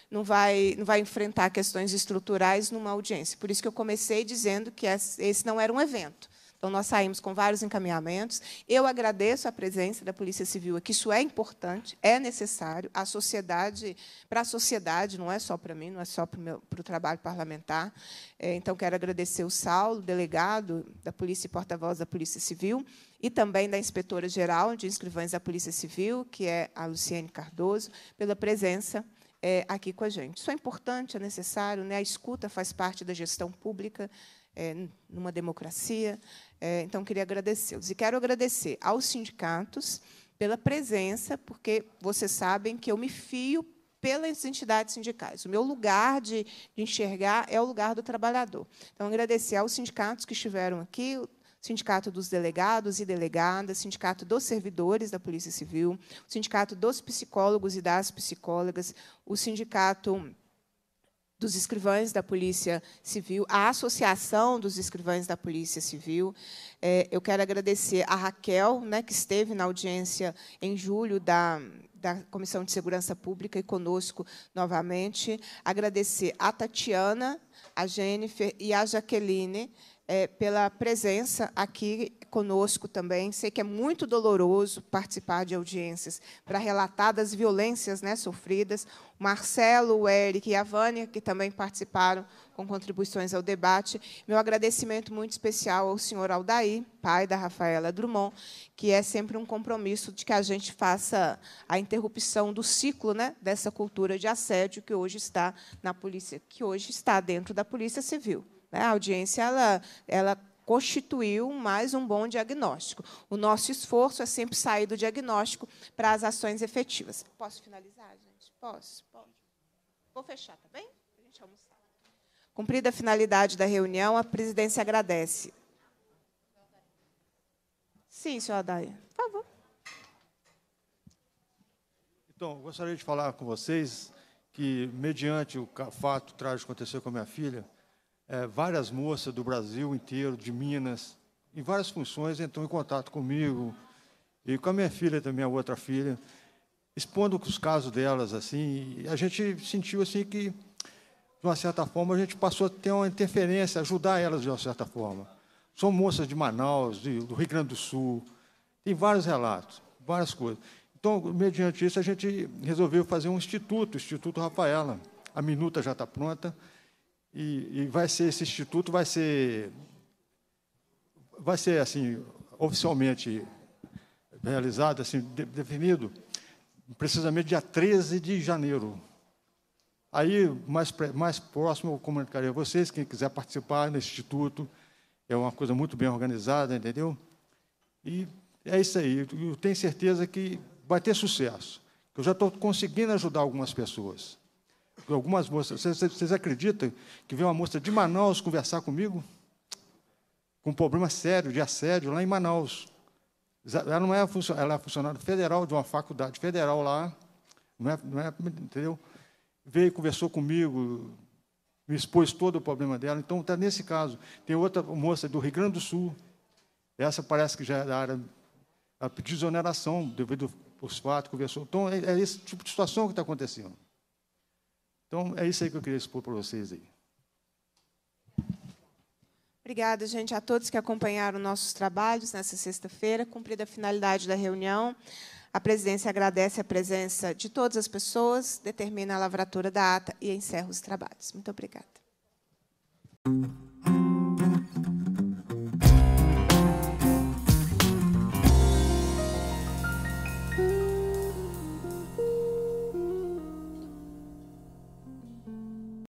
não vai, não vai enfrentar questões estruturais numa audiência. Por isso que eu comecei dizendo que esse não era um evento. Então, nós saímos com vários encaminhamentos. Eu agradeço a presença da Polícia Civil aqui, isso é importante, é necessário. A sociedade, para a sociedade, não é só para mim, não é só para o, meu, para o trabalho parlamentar. É, então, quero agradecer o Saulo, delegado da Polícia e porta-voz da Polícia Civil, e também da inspetora-geral de inscrivães da Polícia Civil, que é a Luciane Cardoso, pela presença é, aqui com a gente. Isso é importante, é necessário, né? a escuta faz parte da gestão pública, é, numa democracia. É, então, queria agradecê-los. E quero agradecer aos sindicatos pela presença, porque vocês sabem que eu me fio pelas entidades sindicais. O meu lugar de, de enxergar é o lugar do trabalhador. Então, agradecer aos sindicatos que estiveram aqui, Sindicato dos Delegados e Delegadas, Sindicato dos Servidores da Polícia Civil, Sindicato dos Psicólogos e das Psicólogas, o Sindicato dos escrivães da Polícia Civil, a Associação dos Escrivães da Polícia Civil. É, eu quero agradecer a Raquel, né, que esteve na audiência em julho da, da Comissão de Segurança Pública e conosco novamente. Agradecer a Tatiana, a Jennifer e a Jaqueline, é, pela presença aqui conosco também. Sei que é muito doloroso participar de audiências para relatar das violências né, sofridas. O Marcelo, o Eric e a Vânia, que também participaram com contribuições ao debate. Meu agradecimento muito especial ao senhor Aldair, pai da Rafaela Drummond, que é sempre um compromisso de que a gente faça a interrupção do ciclo né, dessa cultura de assédio que hoje está na polícia, que hoje está dentro da Polícia Civil. Né? A audiência ela, ela constituiu mais um bom diagnóstico. O nosso esforço é sempre sair do diagnóstico para as ações efetivas. Posso finalizar, gente? Posso? Posso. Vou fechar, tá bem? A gente almoçar. Cumprida a finalidade da reunião, a presidência agradece. Sim, senhor Adair, por favor. Então, gostaria de falar com vocês que, mediante o fato trágico que aconteceu com a minha filha, é, várias moças do Brasil inteiro, de Minas, em várias funções, entrou em contato comigo e com a minha filha também, a outra filha, expondo os casos delas assim. a gente sentiu assim que, de uma certa forma, a gente passou a ter uma interferência, ajudar elas de uma certa forma. São moças de Manaus, de, do Rio Grande do Sul, tem vários relatos, várias coisas. Então, mediante isso, a gente resolveu fazer um instituto, o Instituto Rafaela. A minuta já está pronta e, e vai ser esse instituto vai ser vai ser assim oficialmente realizado, assim de, definido, precisamente dia 13 de janeiro. Aí mais mais próximo eu comunicarei a vocês quem quiser participar no instituto. É uma coisa muito bem organizada, entendeu? E é isso aí. Eu tenho certeza que vai ter sucesso. Eu já estou conseguindo ajudar algumas pessoas algumas moças. Vocês, vocês acreditam que veio uma moça de Manaus conversar comigo? Com um problema sério de assédio lá em Manaus. Ela não é funcionária, ela é funcionária federal de uma faculdade federal lá. Não é, não é, entendeu? Veio, conversou comigo, me expôs todo o problema dela. Então, está nesse caso. Tem outra moça do Rio Grande do Sul. Essa parece que já era é a desoneração devido aos fatos, conversou. Então, é, é esse tipo de situação que está acontecendo. Então, é isso aí que eu queria expor para vocês aí. Obrigada, gente, a todos que acompanharam nossos trabalhos nessa sexta-feira. Cumprida a finalidade da reunião, a presidência agradece a presença de todas as pessoas, determina a lavratura da ata e encerra os trabalhos. Muito obrigada.